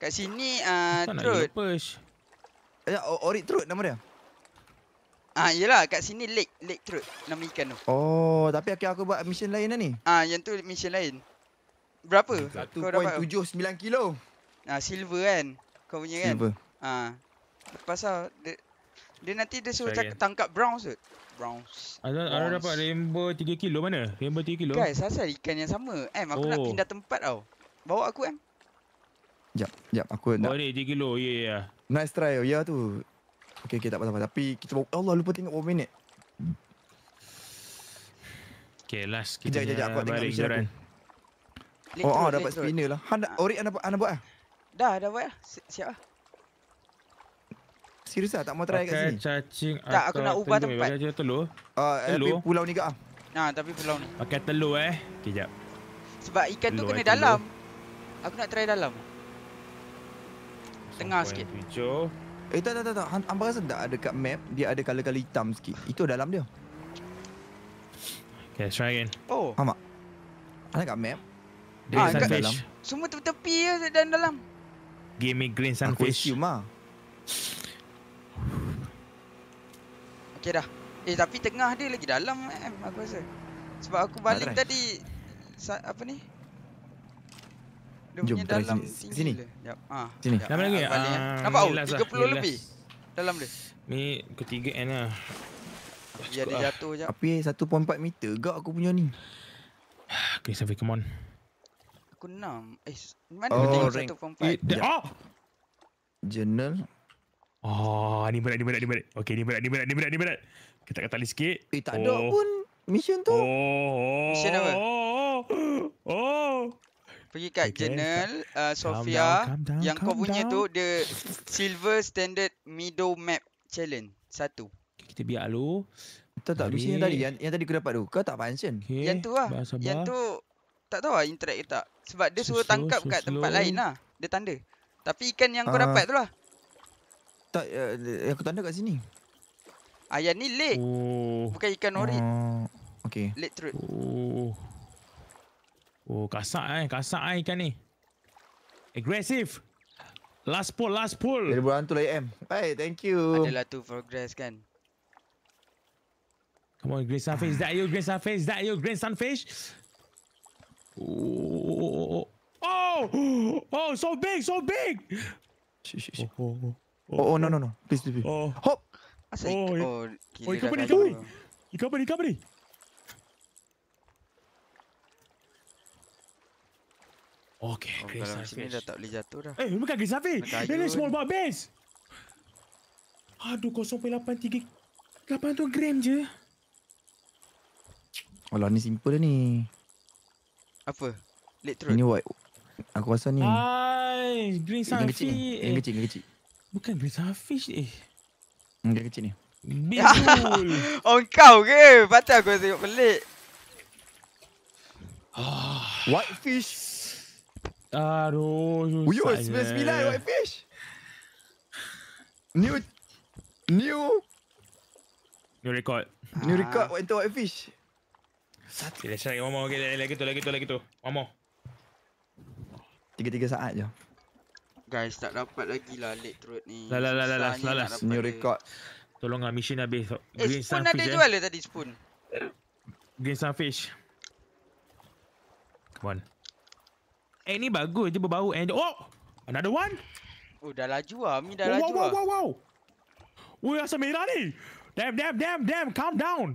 Kat sini ah Yellow push. Ya, Ori trot nama dia. Ah, yelah kat sini lake, lake trot nama ikan tu. Oh, tapi aku aku buat mission lain lah ni. Ah, yang tu mission lain. Berapa? 1.79 kilo. Ah, silver kan. Kau punya kan? Silver. Ha. Pasal dia, dia nanti dia suruh cakap, tangkap browns tu. Browns. Azal, ada dapat rainbow 3 kilo mana? Rainbow 3 kilo? Guys, asal ikan yang sama. Em, aku oh. nak pindah tempat tau. Bawa aku, Em. Jap, jap Aku nak... Boleh, 3 kilo. Ya, yeah, ya. Yeah. Nice try. Oh, ya yeah, tu. Okay, okay. Tak apa-apa. Tapi kita bawa... Allah, lupa tengok berapa minit. Okay, last. Kita kejap, kejap. Aku tengok mission aku. Oh, oh dapat spinner lah. Han, ah. Orik, anda, anda buat lah. Dah, dah buat lah. Si siap lah. Serius lah? Tak mau try okay, kat sini? cacing Tak, aku nak ubah telur, tempat. Pakai telur. Uh, telur? Tapi pulau ni kat lah. Nah, tapi pulau ni. Pakai okay, telur eh. Kejap. Sebab ikan telur tu kena eh, telur. dalam. Aku nak try dalam. Tengah sikit. Picture. Eh, tak, tak, tak. tak. Ambar rasa tak ada kat map. Dia ada kala-kala hitam sikit. Itu dalam dia. Okay, let's try again. Oh. Amak. Ada kat map. Dia ah, dalam. Semua tepi-tepi dan dalam. Give me green sunfish. Aku lah. Okay dah. Eh tapi tengah dia lagi dalam eh, aku rasa. Sebab aku balik right. tadi sa- apa ni? Dia Jom, punya dalam sini. Sini. Jap. Ha. Sini. Ah, jap. Nampak lagi? Ah, uh, nampak 30 nilas. Lah. lebih. Dalam dia. Ni ketiga end lah. Dia ada lah. jatuh jap. Api 1.4 eh, meter gak aku punya ni. Okay, Savi, come on aku 6. Eh, mana oh, aku tengok 1.4? Eh, dia, oh! Journal. Oh, ni berat, ni berat, ni berat. Okay, ni berat, ni berat, ni berat, ni berat. Kita kata lagi sikit. Eh, tak oh. ada pun mission tu. Oh, mission apa? Oh, oh, Pergi kat okay. journal uh, Sofia calm calm yang kau punya down. tu dia silver standard middle map challenge satu. Kita biar alu. Tak tak, mission tadi, yang, yang tadi aku dapat tu. Kau tak function. Okay. Yang tu lah. Bahasa yang tu tak tahu lah interact ke tak Sebab dia suruh tangkap kat tempat lain lah Dia tanda Tapi ikan yang kau ah. dapat tu lah Tak, uh, aku tanda kat sini Ah, yang ni lake oh. Bukan ikan ori uh, Okay Lake trout oh. oh, kasak eh, kasak eh ikan ni Agresif Last pull, last pull Dari bulan tu lah AM Hai, thank you Adalah tu progress kan Come on, green sunfish, is that you, green sunfish, is that you, green sunfish? Oh, oh! Oh, oh, so big, so big! Oh oh, oh, oh, oh, no, no, no. Please, please. Oh. Hop! Asyik. Oh, oh, oh, ikan pun, ikan pun. Ikan pun, ikan pun. Okay, oh, Chris Savage. Sini dah tak boleh jatuh dah. Eh, bukan Chris Savage. Ini small bar base. Aduh, 0.83. 8 tu gram je. Oh Alah, ni simple dah ni. Apa? Electrode. Ini white. Aku rasa ni. Hai, green fish Yang eh. kecil, yang kecil. Bukan green fish eh. Hmm, yang kecil ni. Bisul. on kau ke? Patut aku tengok pelik. Ah. white fish. Aduh, susah. Uyuh, 99 white fish. New, new. New record. New record, ah. white fish. Satu. Okay, lagi, vamos. Okay, lagi, lagi tu, lagi tu, lagi tu. Vamos. Tiga-tiga saat je. Guys, tak dapat lagi lah late throat ni. Lah, lah, lah, lah, lah, lah, lah. New record. Tolonglah, mission habis. Eh, Green spoon ada eh. jual eh. tadi, spoon. Green sunfish. Come on. Eh, ni bagus je berbau. And, oh! Another one! Oh, dah laju lah. Mi dah oh, wow, laju wow, ah. Wow, wow, wow, wow. Weh, asal merah ni! Damn, damn, damn, damn, calm down!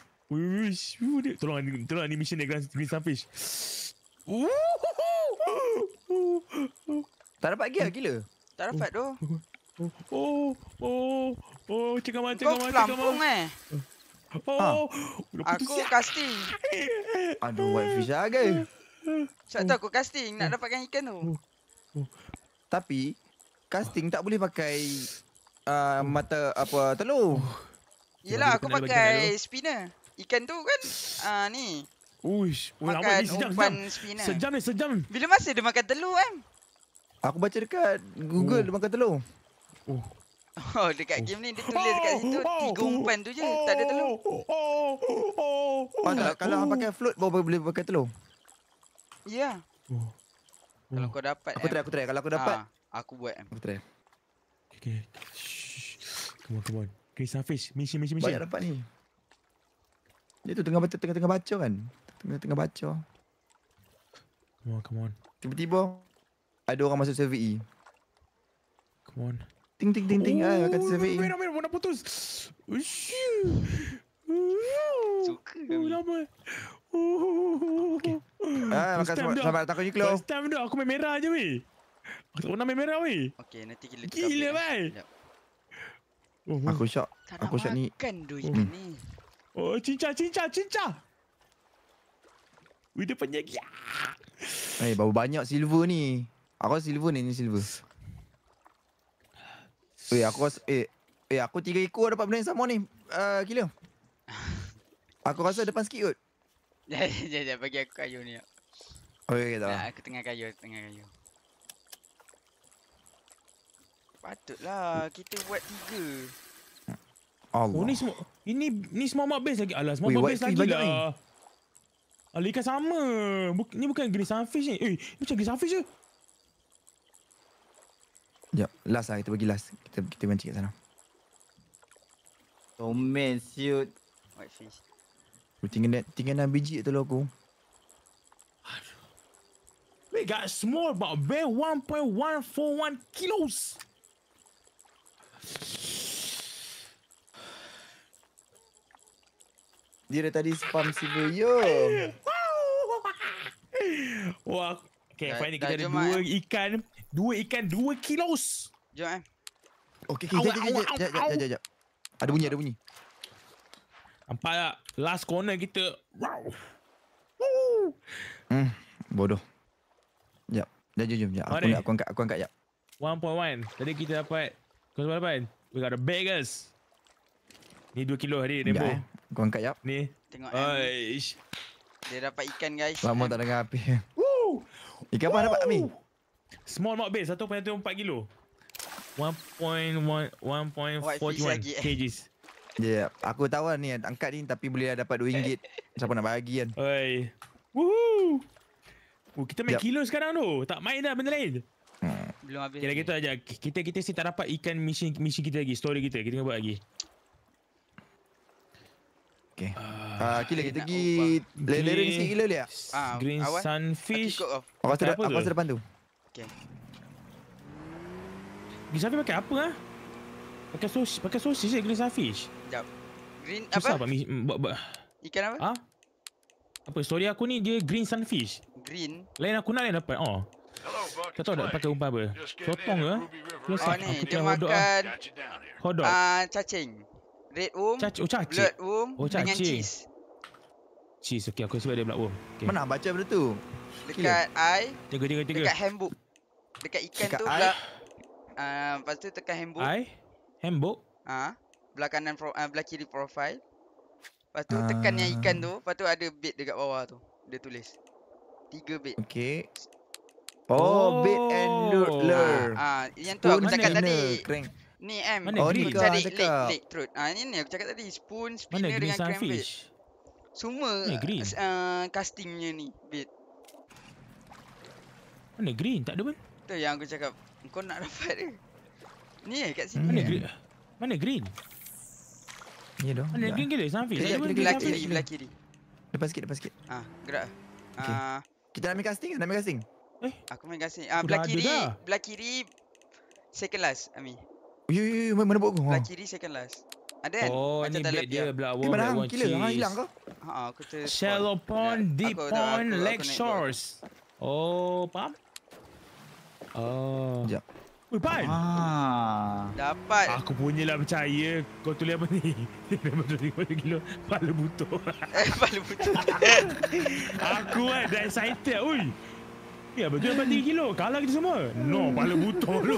Wish. Tolong tolong animation dia Green, green Sunfish. tak dapat gear gila. Tak dapat doh. Oh, oh, oh, oh, cakap macam cakap macam lah, cakap macam. Eh. Oh, ha. aku casting. Aduh, white fish lah kan. Sebab tu aku casting nak dapatkan ikan tu. Tapi, casting tak boleh pakai ah, mata apa telur. Yelah, aku pakai spinner ikan tu kan uh, ni. Uish, oh, makan ni sejam, umpan sejam. sejam ni, sejam. Bila masa dia makan telur kan? Aku baca dekat Google oh. dia makan telur. Oh. Oh dekat oh. game ni dia tulis dekat situ oh. tiga umpan tu je, tak ada telur. Oh. Oh. Ah, kalau kalau oh. pakai float baru boleh pakai telur. Ya. Yeah. Oh. Kalau kau dapat aku eh. try aku try kalau aku dapat ha, aku buat eh. aku try. Okey. Come on come on. Okay, Safish, mission mission mission. Banyak dapat ni. Dia tu tengah baca tengah tengah baca kan. Tengah tengah baca. Come on, come on. Tiba-tiba ada orang masuk server E. Come on. Ting ting ting ting ah oh, kat server E. Wait, wait, wait, nak putus. Ush. Suka. Oh, lama. Okay. Oh. Ah, makan sebab sebab takut you close. Stamp dah aku main merah aje weh. Aku tak pernah main merah weh. Okay, nanti kita Gila, bye. Aku syok. Aku syok ni. Makan duit oh. ni. Oh, cinca, cinca, cinca. Wih, dia penyek. Eh, hey, berapa banyak silver ni? Aku rasa silver ni, ni silver. Eh, hey, aku rasa, eh. Hey, eh, hey, aku tiga ekor dapat benda yang sama ni. Eh, uh, gila. Aku rasa depan sikit kot. Jangan, jangan, Bagi aku kayu ni. Okey, oh, ya, okey, ya, tak nah, Aku tengah kayu, tengah kayu. Patutlah, kita buat tiga. Allah. Oh, ni semua ini ni semua mak base lagi. Alah, semua mak base lagi lah. Alah, ikan sama. Buk, ni bukan green sunfish ni. Eh, ni macam green sunfish je. Sekejap, last lah. Kita pergi last. Kita kita mancing kat sana. Oh man, shoot. White fish. Tinggal, tinggal dalam biji tu lah aku. We got small but bear 1.141 kilos. Dia dah tadi spam silver yo. Wah. Okay, dah, fine. Kita ada jom, dua eh. ikan. Dua ikan, dua kilos. Jom eh. Okay, okay. Jom, jom, jom, jom, jom. Ada bunyi, ada bunyi. Nampak tak? Last corner kita. Wow. Hmm, bodoh. Jom. Dah jom, jom. Aku, nak, aku angkat, aku angkat jom. 1.1. Tadi kita dapat. Kau sebab dapat? We got the biggest. Ni 2 kilo hari ni, Rainbow. Eh. Kau angkat jap. Ni. Tengok kan. Aish. Dia dapat ikan guys. Lama tak dengar api. Woo! Ikan apa dapat Ami? Small mock bait 1.4 kilo. 1.1 1.41 kg. Dia yeah. Dia yeah. aku tahu lah ni angkat ni tapi boleh lah dapat 2 ringgit. Siapa nak bagi kan? Oi. Woohoo! Oh, kita main yep. kilo sekarang tu. Tak main dah benda lain. Hmm. Belum habis. Kira-kira aja. Kita kita si tak dapat ikan mission mission kita lagi. Story kita. Kita tengok buat lagi. Okay. Uh, uh, kira kita pergi lereng sikit gila liat. Ah, green awal? sunfish. Aku rasa, oh, apa aku depan tu. Okay. Green sunfish pakai apa lah? Pakai sos, pakai sos je green sunfish. Sekejap. Green apa? Susah buat, buat, buat. Ikan apa? Ha? Apa? Sorry aku ni dia green sunfish. Green? Lain aku nak lain apa? Oh. Tak tahu nak pakai umpah apa. Sotong ke? Oh ni, dia ah. makan... Hodok. Ah, cacing. Red Worm Cac oh, cacing. Blood Worm oh, Dengan cheese Cheese okay aku sebab dia Blood Worm okay. Mana baca benda tu Dekat I Tiga tiga tiga Dekat handbook Dekat ikan dekat tu I. uh, Lepas tu tekan handbook I Handbook uh, ha, Belak kanan pro, uh, ah, belak kiri profile Lepas tu uh. Ah. tekan yang ikan tu Lepas tu ada bait dekat bawah tu Dia tulis Tiga bait Okey, Oh, oh. bait and lure Ah, uh, uh, Yang tu aku cakap tadi Crank Ni em kan, Mana Ori ke cari cakap Lake, lake Trout Ah ha, ni ni aku cakap tadi Spoon, spinner Mana dengan crane bait Semua Mana green uh, Castingnya ni Bait Mana green tak ada pun Tu yang aku cakap Kau nak dapat dia Ni eh kat sini Mana, eh. gre Mana green Ni yeah, dong Mana yeah. green gila Sunfish Belah kiri Belah kiri Lepas sikit Lepas sikit Ah, ha, gerak Ah, okay. uh, Kita nak main casting Nak main casting Eh Aku main casting Ah, uh, Belah kiri Belah kiri Second last I mean Yo yo yo mana bot kau? Belah ha. kiri second last. Ada kan? Oh, Macam ni tak dia belah wall. Mana hang kila? Hang hilang ke? Ha, aku ter Shallow pond, deep pond, lake shores. Oh, pam. Oh. Jap. Oi, pai. Ah. Dapat. Aku punya punyalah percaya kau tulis apa ni. Memang dari mana gila? Pala butuh. Eh, pala butuh. aku kan dah excited. Oi. Ya betul dapat tiga kilo Kalah kita semua No Pala butuh lu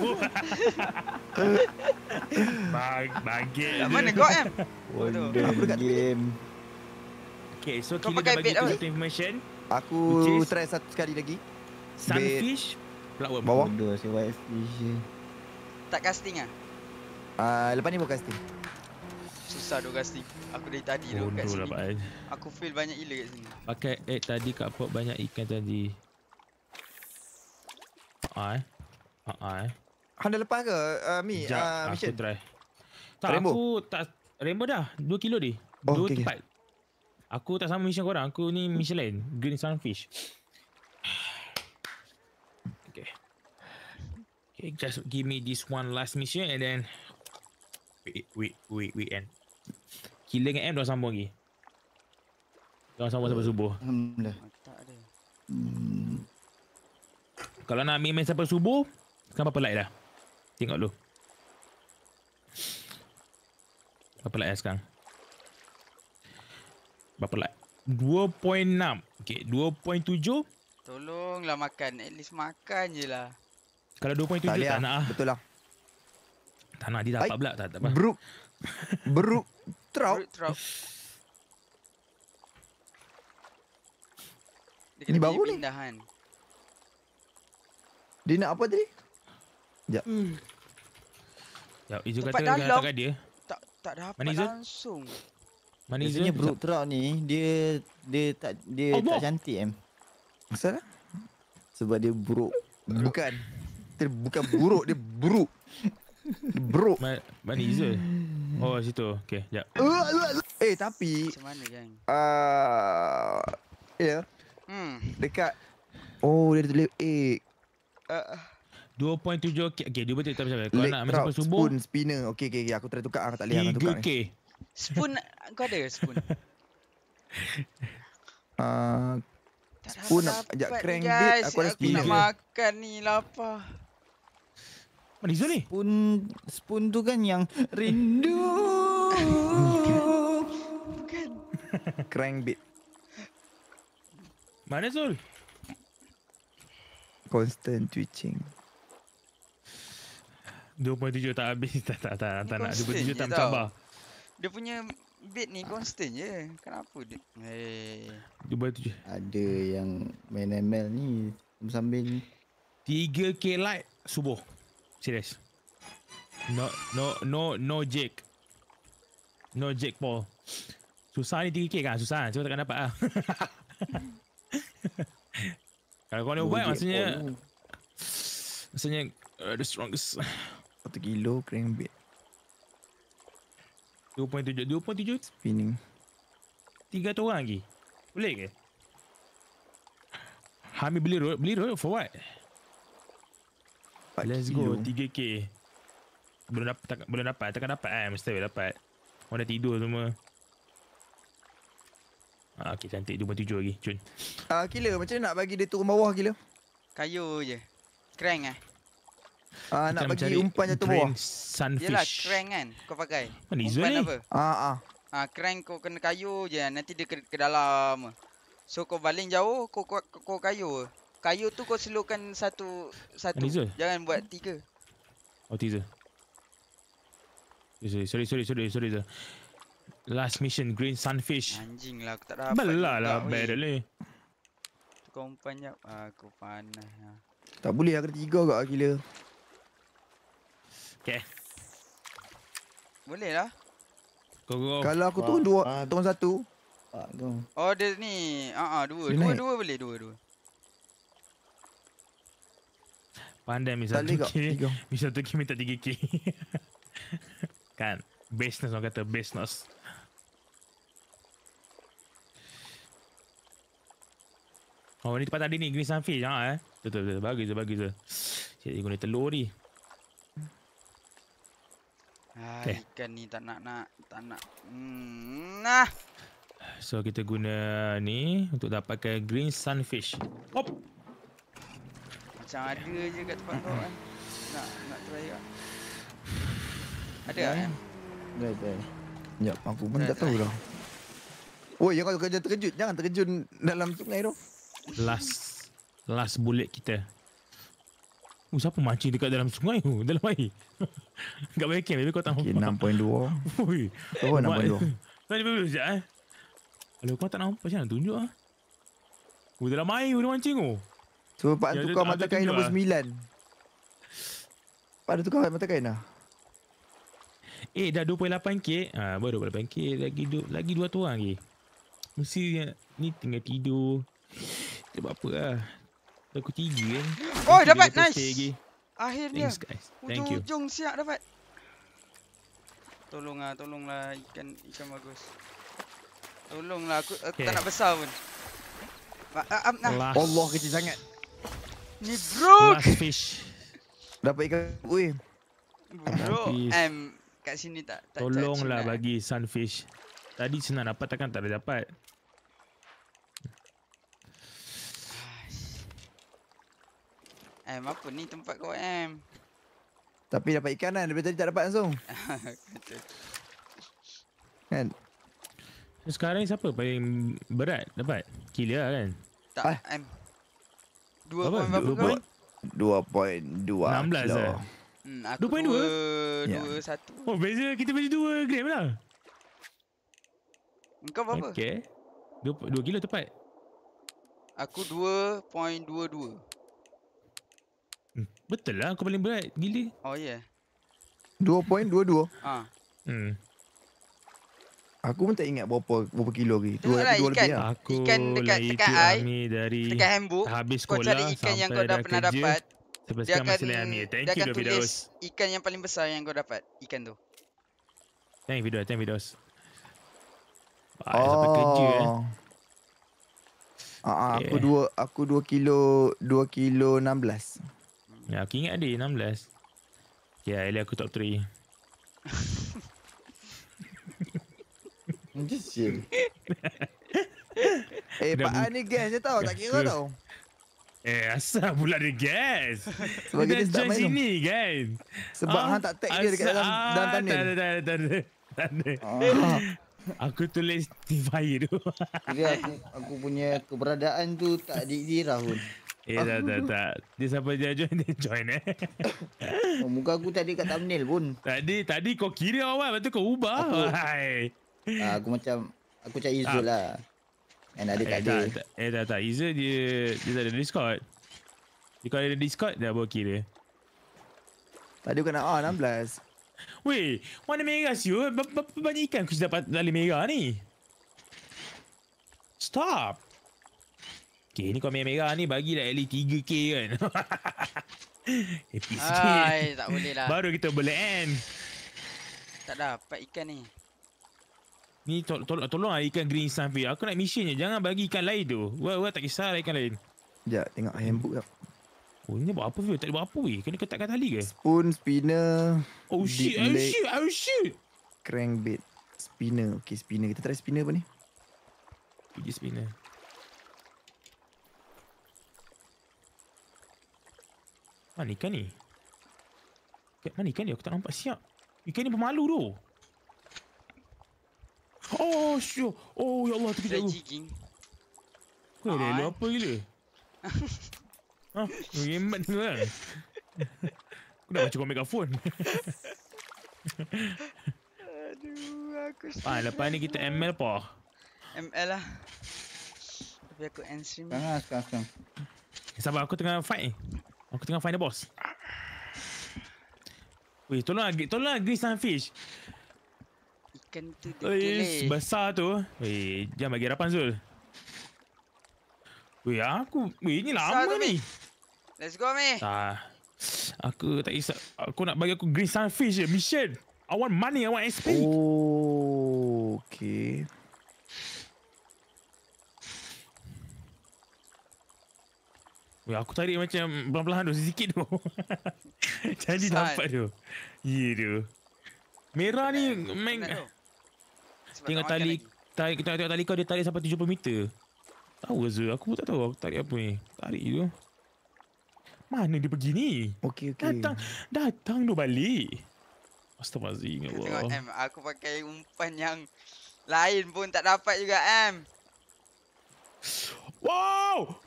Bag Bagit mana kau kan Wonder apa game tu? Okay so Kau pakai bait apa information. Aku is... try satu sekali lagi Sunfish Blackworm Bawah Wonder si white Tak casting lah uh, Lepas ni buat casting Susah tu casting Aku dari tadi tu kat lah, sini Aku fail banyak gila kat sini Pakai eh tadi kat pot banyak ikan tadi Ah ah. Ah Han dah lepas ke? Uh, Mi, uh, mission. Aku try. Tak, rainbow. aku tak... Rainbow dah. 2 kilo dia. 2 oh, okay, tepat. Okay. Aku tak sama mission korang. Aku ni mission lain. Green Sunfish. Okay. Okay, just give me this one last mission and then... We, we, we, we end. Killer dengan M, dah sambung lagi. Jangan sambung sampai eh, subuh. Alhamdulillah. Tak ada. Hmm. Kalau nak main-main sampai subuh Sekarang berapa like dah? Tengok dulu Berapa like dah sekarang? Berapa like? 2.6 Okay, 2.7 Tolonglah makan At least makan je lah Kalau 2.7 tak, tak lah. nak lah Betul lah Tak nak, dia dapat Baik. pula tak, tak apa. Brook Brook Trout Brook Ini baru ni pindahan ni. Dia nak apa tadi? Sekejap. Hmm. Ya, Izu kata dia tak dia. Tak tak dapat Mana langsung. Mana Izu? Bro truck ni dia dia tak dia Allah. tak cantik em. Kenapa? Sebab dia buruk. Bukan. Dia bukan buruk, dia buruk. Dia buruk. Mana Izu? Oh, situ. Okey, jap. Eh, eh, eh. eh, tapi macam mana geng? Ah. ya. Yeah. Hmm. Dekat Oh, dia tulis egg. Dua poin tujuh K Okay dua poin tujuh Kalau Late nak macam subuh Spoon spinner Okay okay, okay. aku try tukar Aku tak boleh Tiga K ni. Spoon Kau ada spoon uh, Spoon nak ajak crank bit Aku ada spinner nak makan ni lapar Mana Izu Spoon Spoon tu kan yang Rindu Bukan Crank bit Mana Zul? constant twitching. 2.7 tak habis. Tak, tak, tak. Dia tak nak. Dua point tujuh tak Dia punya bit ni constant je. Kenapa dia? Hey. Eh. Dua point Ada yang main ML ni. Sambil 3K light subuh. Serius. No, no, no, no Jack. No Jack Paul. Susah ni 3K kan? Susah kan? Cuma dapat lah. Kalau kau ni oh, ubat maksudnya oh. Maksudnya uh, The strongest 1 kilo crank bait 2.7 2.7 Spinning 3 orang lagi Boleh ke? Hami beli road Beli road for what? Let's go 3k Belum dapat Belum dapat Takkan dapat kan Mesti dapat Orang dah tidur semua Ah, okay, cantik. Jumpa tujuh lagi. Cun. Ah, gila. Macam mana nak bagi dia turun bawah gila? Kayu je. Crank eh? Ah, nak bagi umpan jatuh bawah. Sunfish. Yelah, crank kan kau pakai. Man, umpan ni? apa? Ah, ah. Ah, crank kau kena kayu je. Nanti dia ke, ke dalam. So kau baling jauh, kau, kau, kau kayu. Kayu tu kau selokan satu. satu. Man, Jangan buat tiga. Oh, tiga. Sorry, sorry, sorry, sorry, sorry. sorry. Last mission green sunfish. Anjing lah aku tak dapat. Belah lah, lah battle ni. Kau panjang ah, aku panas lah. Tak boleh aku ada tiga kat gila. Okay. Boleh lah. Go go. Kalau aku tu dua, ah. tu satu. Ah, oh dia ni, ah uh -huh, dua. Dua, dua, dua boleh dua dua. Pandai misal tu kiri, misal tu kiri minta tiga kiri. kan, business orang kata, business. Oh, ni tempat tadi ni. Green sunfish jangan ha, eh. Betul, betul. Bagus, bagus. Cik guna telur ni. Ah, eh. ikan ni tak nak nak tak nak. Hmm, nah. So kita guna ni untuk dapatkan green sunfish. Hop. Macam okay. ada je kat tempat kau kan. Eh. Nak nak try ah. Ada ah. Ya, ya. Ya, aku pun tak tahu dah. Oi, jangan terkejut. Jangan terkejut dalam sungai tu last last bullet kita. Oh, siapa mancing dekat dalam sungai tu? Oh, dalam air? Kat bayi camp, kau tak nampak. Okay, 6.2. Oh, 6.2. Tadi dulu sekejap eh. Kalau kau tak nampak, macam mana tunjuk lah. Oh, dalam air boleh macam tu. So, Pak ya, tukar mata kain nombor 9. Lah. Pak tukar mata kain lah. Eh, dah 28k. Ha, ah, baru 28k. Lagi du- lagi 2 tuan lagi. Mesti ni tengah tidur. Tak apa lah. Aku tinggi kan. Oh, Aku dapat. Nice. Lagi. Akhirnya. Thanks, guys. Thank you. Ujung-ujung siap dapat. Tolonglah, tolonglah ikan ikan bagus. Tolonglah aku, okay. tak nak besar pun. Ah, ah, nah. Allah kecil sangat. Ni bro. fish. Dapat ikan oi. Bro, em kat sini tak tak Tolonglah bagi sunfish. Tadi senang dapat takkan tak ada dapat. Em apa ni tempat kau Em? Tapi dapat ikan kan? Daripada tadi tak dapat langsung. kan? So, sekarang siapa paling berat dapat? Killer lah kan? Tak, ah. Em. Dua poin berapa kau? Dua poin dua. Lah. Enam belas eh? hmm, Dua poin dua? Ya. Dua satu. Oh, beza. Kita beza dua gram lah. Kau berapa? Okay. Dua, dua kilo tepat. Aku dua poin dua dua. Betul lah kau paling berat gila. Oh ya. Yeah. 2.22. Ha. Hmm. Aku pun tak ingat berapa berapa kilo lagi. Dua lah, dua ikan, lebih lah. aku ikan dekat tekat ai. Dari tekat hembu. Habis kau cari ikan yang kau dah pernah kerja, dapat. Dia akan, Ami. Thank dia akan you, tulis videos. ikan yang paling besar yang kau dapat. Ikan tu. Thank you, Vidos. Thank you, Vidos. Ah, oh. Kerja, eh. Ah, ah, aku yeah. dua aku dua kilo dua kilo enam belas. Ya, aku ingat ada 16. Ya, okay, aku top 3. I'm just chill. eh, hey, Pak A ni gas je tau. Tak kira tau. Eh, asal pula dia gas? Sebab dia join sini tu. Kan? Sebab um, Han tak tag dia dekat dalam, dalam tanil. Ah, tak ada, tak ada, ah. Aku tulis Tifaya tu. Jadi aku, aku punya keberadaan tu tak dikira pun. Eh tak tak tak, Dia siapa dia join Dia join eh oh, Muka aku tadi kat thumbnail pun Tadi tadi kau kira awal Lepas tu kau ubah Aku, Hai. Ah, aku macam Aku cari Izul ah. lah And ada eh, tak ada Eh tak tak Izul dia Dia tak ada discord Dia kalau ada discord Dia boleh kira Tadi aku nak on ah, 16 Weh Mana merah siu Berapa banyak ikan Aku dapat dari merah ni Stop Okay, ni komen merah ni bagilah at least 3K kan. Happy sikit. tak boleh lah. Baru kita boleh end. Kan. Tak dapat ikan ni. Ni to to tolong lah ikan green sun fish. Aku nak mission je. Jangan bagi ikan lain tu. Wah, wah tak kisah lah ikan lain. Sekejap, ya, tengok handbook tak. Oh, ni buat apa fish? Tak ada buat apa weh. Kena ketatkan tali ke? Spoon, spinner. Oh, oh shit, oh shit, oh shit. Crankbait. Spinner. Okay, spinner. Kita try spinner apa ni? Pergi spinner. Mana ikan ni? Mana ikan ni? Aku tak nampak siap. Ikan ni pemalu tu. Oh, syur. Oh, ya Allah. Tidak jigging. Kau ada elok apa gila? Hah? Rimbat tu kan? Kau dah baca komik kat phone. Aduh, aku ah, lepas ni kita ML apa? ML lah. Tapi aku end stream. Tengah, sekarang, sekarang. Sabar, aku tengah fight ni. Aku tengah find the boss. Weh, tolong lagi, tolong lagi Fish. Ikan tu dia besar tu. Weh, jangan bagi harapan Zul. Weh, aku, weh ni lama ni. Tu, Let's go, meh. Ah. Aku tak kisah. Aku nak bagi aku green sunfish je. Mission. I want money. I want XP. Oh, okay. Weh, aku tarik macam belah-belahan tu, sikit tu. Jadi Sad. dapat tu. Ya yeah, tu. Merah ni eh, main... Tengok tali... tali, tengok, tengok tali kau, dia tarik sampai 70 meter. Tahu ke Zul? Aku pun tak tahu aku tarik apa ni. Tarik tu. Mana dia pergi ni? Okey, okey. Datang, datang tu balik. Astagfirullahaladzim, ya Allah. Tengok, M. Aku pakai umpan yang lain pun tak dapat juga, Em. Wow!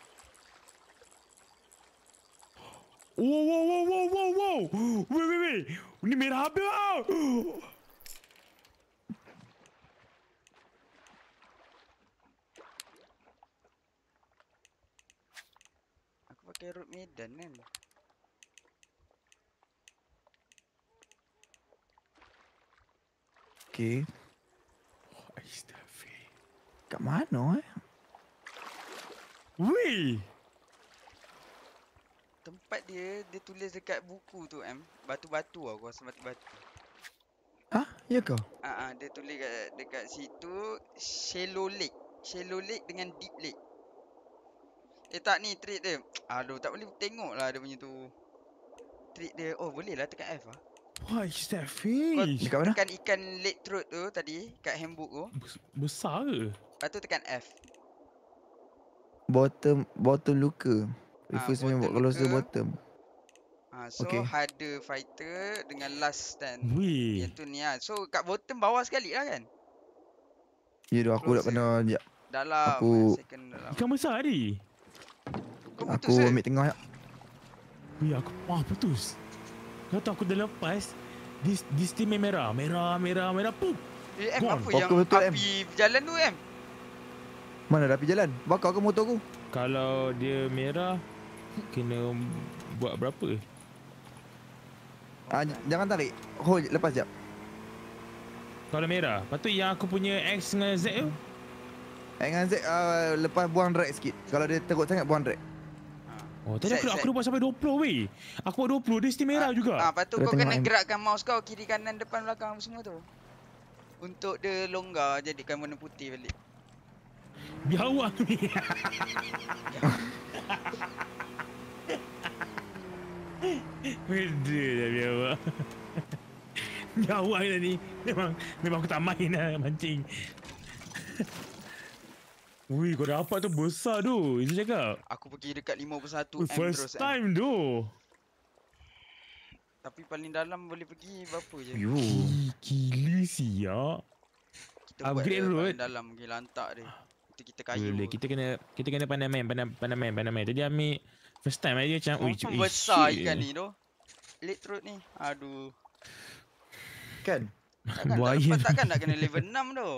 Whoa whoa whoa whoa whoa whoa, wait wait wait, उन्हें मेरा हाथ दो aku pakai root medan kan Okay. Oh, Astaghfirullah. Kat mana eh? Wih! tempat dia dia tulis dekat buku tu em batu-batu ah aku rasa batu-batu Hah? ya kau ah uh dia tulis dekat dekat situ shallow lake shallow lake dengan deep lake Eh tak ni trick dia Aduh tak boleh tengok lah dia punya tu Trick dia Oh boleh lah tekan F lah What is that fish? Kau tekan ikan Lake trout tu tadi Kat handbook tu Besar ke? Lepas tu tekan F Bottom bottom luka Reverse ha, main buat close bottom ha, So okay. harder fighter dengan last stand Wee. Yang tu ni lah So kat bottom bawah sekali lah kan Ya yeah, aku dah kena ya. Dalam aku... second dalam Ikan besar hari Kau Aku putus, eh? ambil eh? tengah ya. Wih aku ah, putus Kau tahu aku dah lepas This, this team yang merah Merah merah merah Poop Eh M apa yang betul, api M. jalan tu M Mana ada api jalan? Bakar ke motor aku? Kalau dia merah kena buat berapa? Ah, jangan tarik. Hold lepas jap. Kalau merah. Lepas tu yang aku punya X dengan Z tu. X dengan Z uh, lepas buang drag sikit. Kalau dia teruk sangat buang drag. Oh, tadi aku, aku buat sampai 20 weh. Aku buat 20, dia still merah ah, juga. Ah, lepas kau kena gerakkan mouse kau kiri kanan depan belakang semua tu. Untuk dia longgar jadikan warna putih balik. Biawak Beda dah biar awak Biar awak je lah ni Memang Memang aku tak main lah Mancing Wih kau dapat tu besar tu Izu cakap Aku pergi dekat 51 First M First eh. time tu Tapi paling dalam boleh pergi Berapa je Yo. Gili siap Kita Upgrade buat road. dalam Mungkin lantak dia Kita, kita kaya Kita kena Kita kena pandai main Pandai, pandai main Pandai main Jadi ambil First time aja eh, macam Wih oh, Besar ikan ni tu Late throat ni Aduh Kan Buaya Takkan nak kena level 6 tu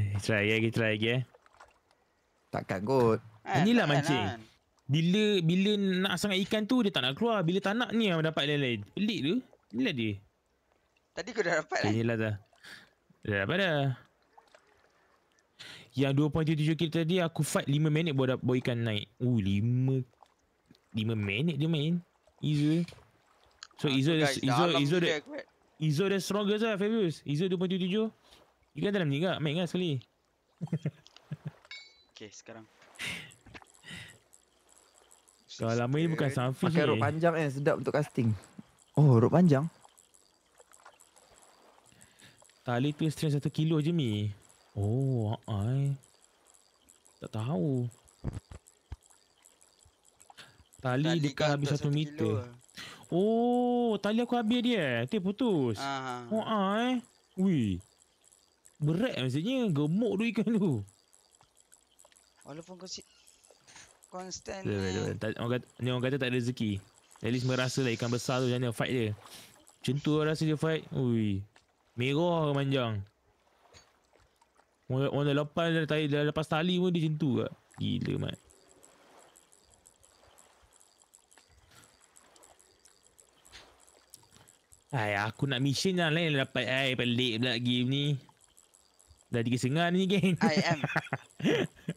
eh, Try lagi yeah, Try lagi yeah. Takkan kot eh, Inilah tak mancing kan. Bila Bila nak sangat ikan tu Dia tak nak keluar Bila tak nak ni yang dapat lain-lain Pelik tu Inilah dia Tadi kau dah dapat eh? lah Inilah dah Dah dapat dah yang 2.7 kilo tadi aku fight 5 minit bawa, bawa ikan naik. Uh, 5 5 minit dia main izo. So izo, izo, Izu Izu dia strongest ah, Fabius Izu 2.77 Ikan dalam ni kak Main kan sekali Okay sekarang Okay sekarang Kalau lama ni bukan Sunfish ni Pakai rope panjang eh. sedap untuk casting Oh rope panjang Tali tu strength satu kilo je mi Oh ai Tak tahu Tali, tali dekat kan habis satu meter. Kilo. Lah. Oh, tali aku habis dia. Eh? Tu putus. Ah. Oh, ah, ah. eh. Wih. Berat maksudnya. Gemuk tu ikan tu. Walaupun kau si... constant. ni. Orang kata, ni orang kata tak ada rezeki. At least merasa lah ikan besar tu jangan mana. Fight dia. Macam tu lah rasa dia fight. Wih. Merah ke manjang. Orang, orang dah lepas, dah, dah lepas tali pun dia macam tu kat. Gila, Mat. Hai, aku nak mission lah lain lah dapat. Hai, pelik pula game ni. Dah tiga setengah ni, game. I am.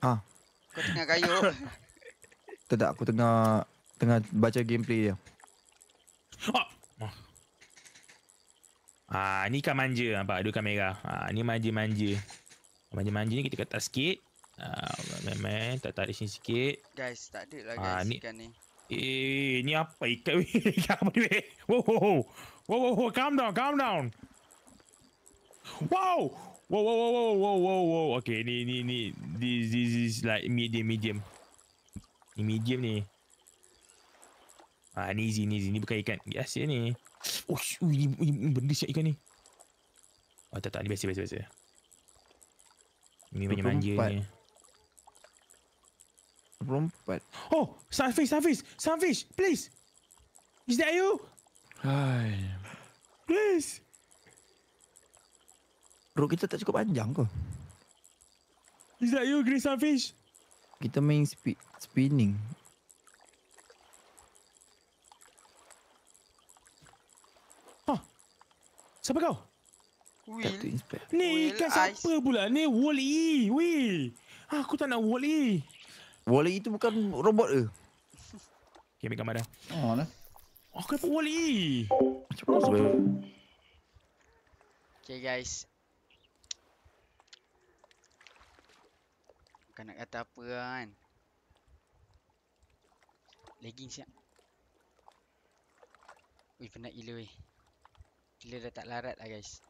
ha. Kau tengah kayu. tak, aku tengah tengah baca gameplay dia. Oh. Ah, ni kan manja nampak dua kamera. Ah, ni manja-manja. Manja-manja ni kita kata atas sikit. Ah, memang tak tarik sini sikit. Guys, tak ada lah ah, guys ha, ni, ikan ni. Eh, ni apa ikan Ikan apa ni weh? Wow, wow, wow. Whoa, whoa, whoa, calm down, calm down. Whoa! Whoa, whoa, whoa, whoa, whoa, whoa, whoa. Okay, ni, ni, ni. This, this is like medium, medium. Ni medium ni. Ah, ni easy, ni easy. Ni bukan ikan. Biasa ni. Oh, ui, ni, ni, ni benda siap ikan ni. Oh, tak, tak. Ni biasa, biasa, biasa. Ni banyak manja ni. 24. Oh, sunfish, sunfish, sunfish, please. Is that you? Hai. Please. bro kita tak cukup panjang ke? Is that you, Green sunfish? Kita main spi- spinning. Huh. Ha. Siapa kau? Will. Ni ikan siapa I... pula? Ni Wally. E. Will. Aku tak nak Wally. E. Wally itu e bukan robot ke? Okay, kamera. Oh, lah. Oh, kenapa wali? Macam mana sebab Okay guys Bukan nak kata apa lah, kan Lagging siap Ui penat gila weh Gila dah tak larat lah guys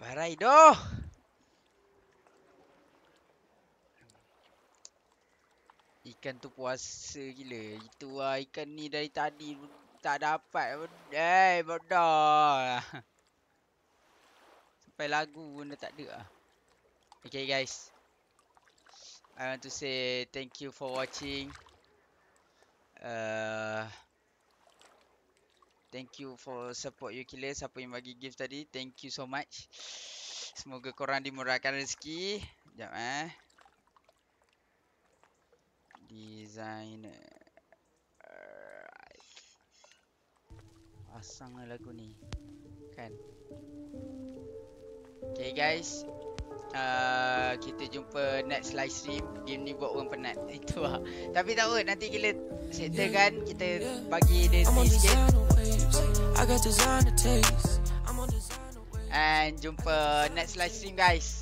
Barai doh Ikan tu puasa gila. Itu lah ikan ni dari tadi tak dapat. Eh bodoh. Sampai lagu pun dah tak ada lah. Okay guys. I want to say thank you for watching. Uh, thank you for support you killer. Siapa yang bagi gift tadi. Thank you so much. Semoga korang dimurahkan rezeki. Sekejap eh designer eh, eh, Pasang lah lagu ni Kan Okay guys uh, Kita jumpa next live stream Game ni buat orang penat Itu lah Tapi tak apa Nanti kita Sektor kan Kita bagi dia sikit And jumpa next live stream guys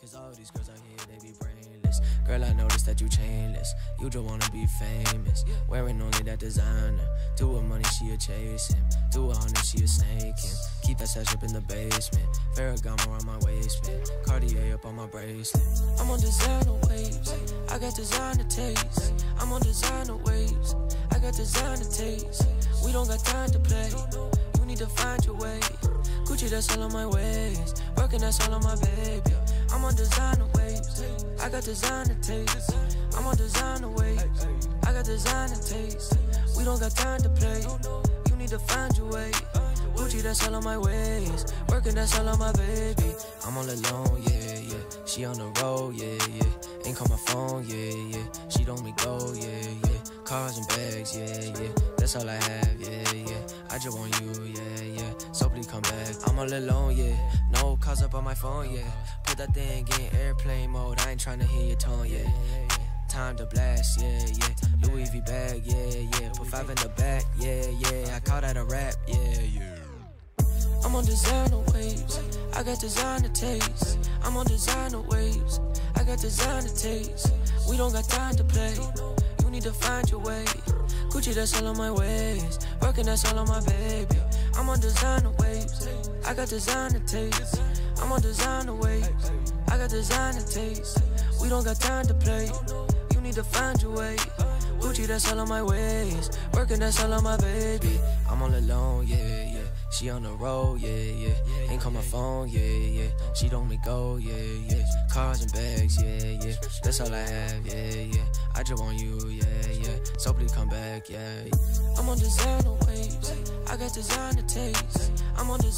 Cause all these girls out here, they be brainless. Girl, I noticed that you chainless. You just wanna be famous. Wearing only that designer. Do her money, she a chasing. Do a hundred she a snaking. Keep that stash up in the basement. Ferragamo on my waistband. Cartier up on my bracelet. I'm on designer waves. I got designer taste. I'm on designer waves. I got designer taste. We don't got time to play. You need to find your way. Gucci, that's all on my waist. Working, that's all on my baby. I'm on designer waves. I got designer taste. I'm on designer waves. I got designer taste. We don't got time to play. You need to find your way. Gucci, that's all on my waist. Working, that's all on my baby. I'm all alone, yeah, yeah. She on the road, yeah, yeah. Ain't call my phone, yeah, yeah. She don't me go, yeah, yeah. Cars and bags, yeah, yeah. That's all I have, yeah, yeah. I just want you, yeah, yeah. So please come back. I'm all alone, yeah. No calls up on my phone, yeah that thing in airplane mode. I ain't trying to hear your tone, yeah. Time to blast, yeah, yeah. Louis V bag, yeah, yeah. Put five in the back, yeah, yeah. I call that a rap, yeah, yeah. I'm on designer waves, I got designer taste. I'm on designer waves, I got designer taste. We don't got time to play, you need to find your way. Gucci, that's all on my ways. working, that's all on my baby. I'm on designer waves, I got designer taste. I'm on designer waves. I got designer taste. We don't got time to play. You need to find your way. Gucci, that's all on my ways, Working, that's all on my baby. I'm all alone, yeah, yeah. She on the road, yeah, yeah. Ain't call my phone, yeah, yeah. She don't let go, yeah, yeah. Cars and bags, yeah, yeah. That's all I have, yeah, yeah. I just want you, yeah, yeah. So please come back, yeah. I'm on designer waves. I got designer taste. I'm on designer.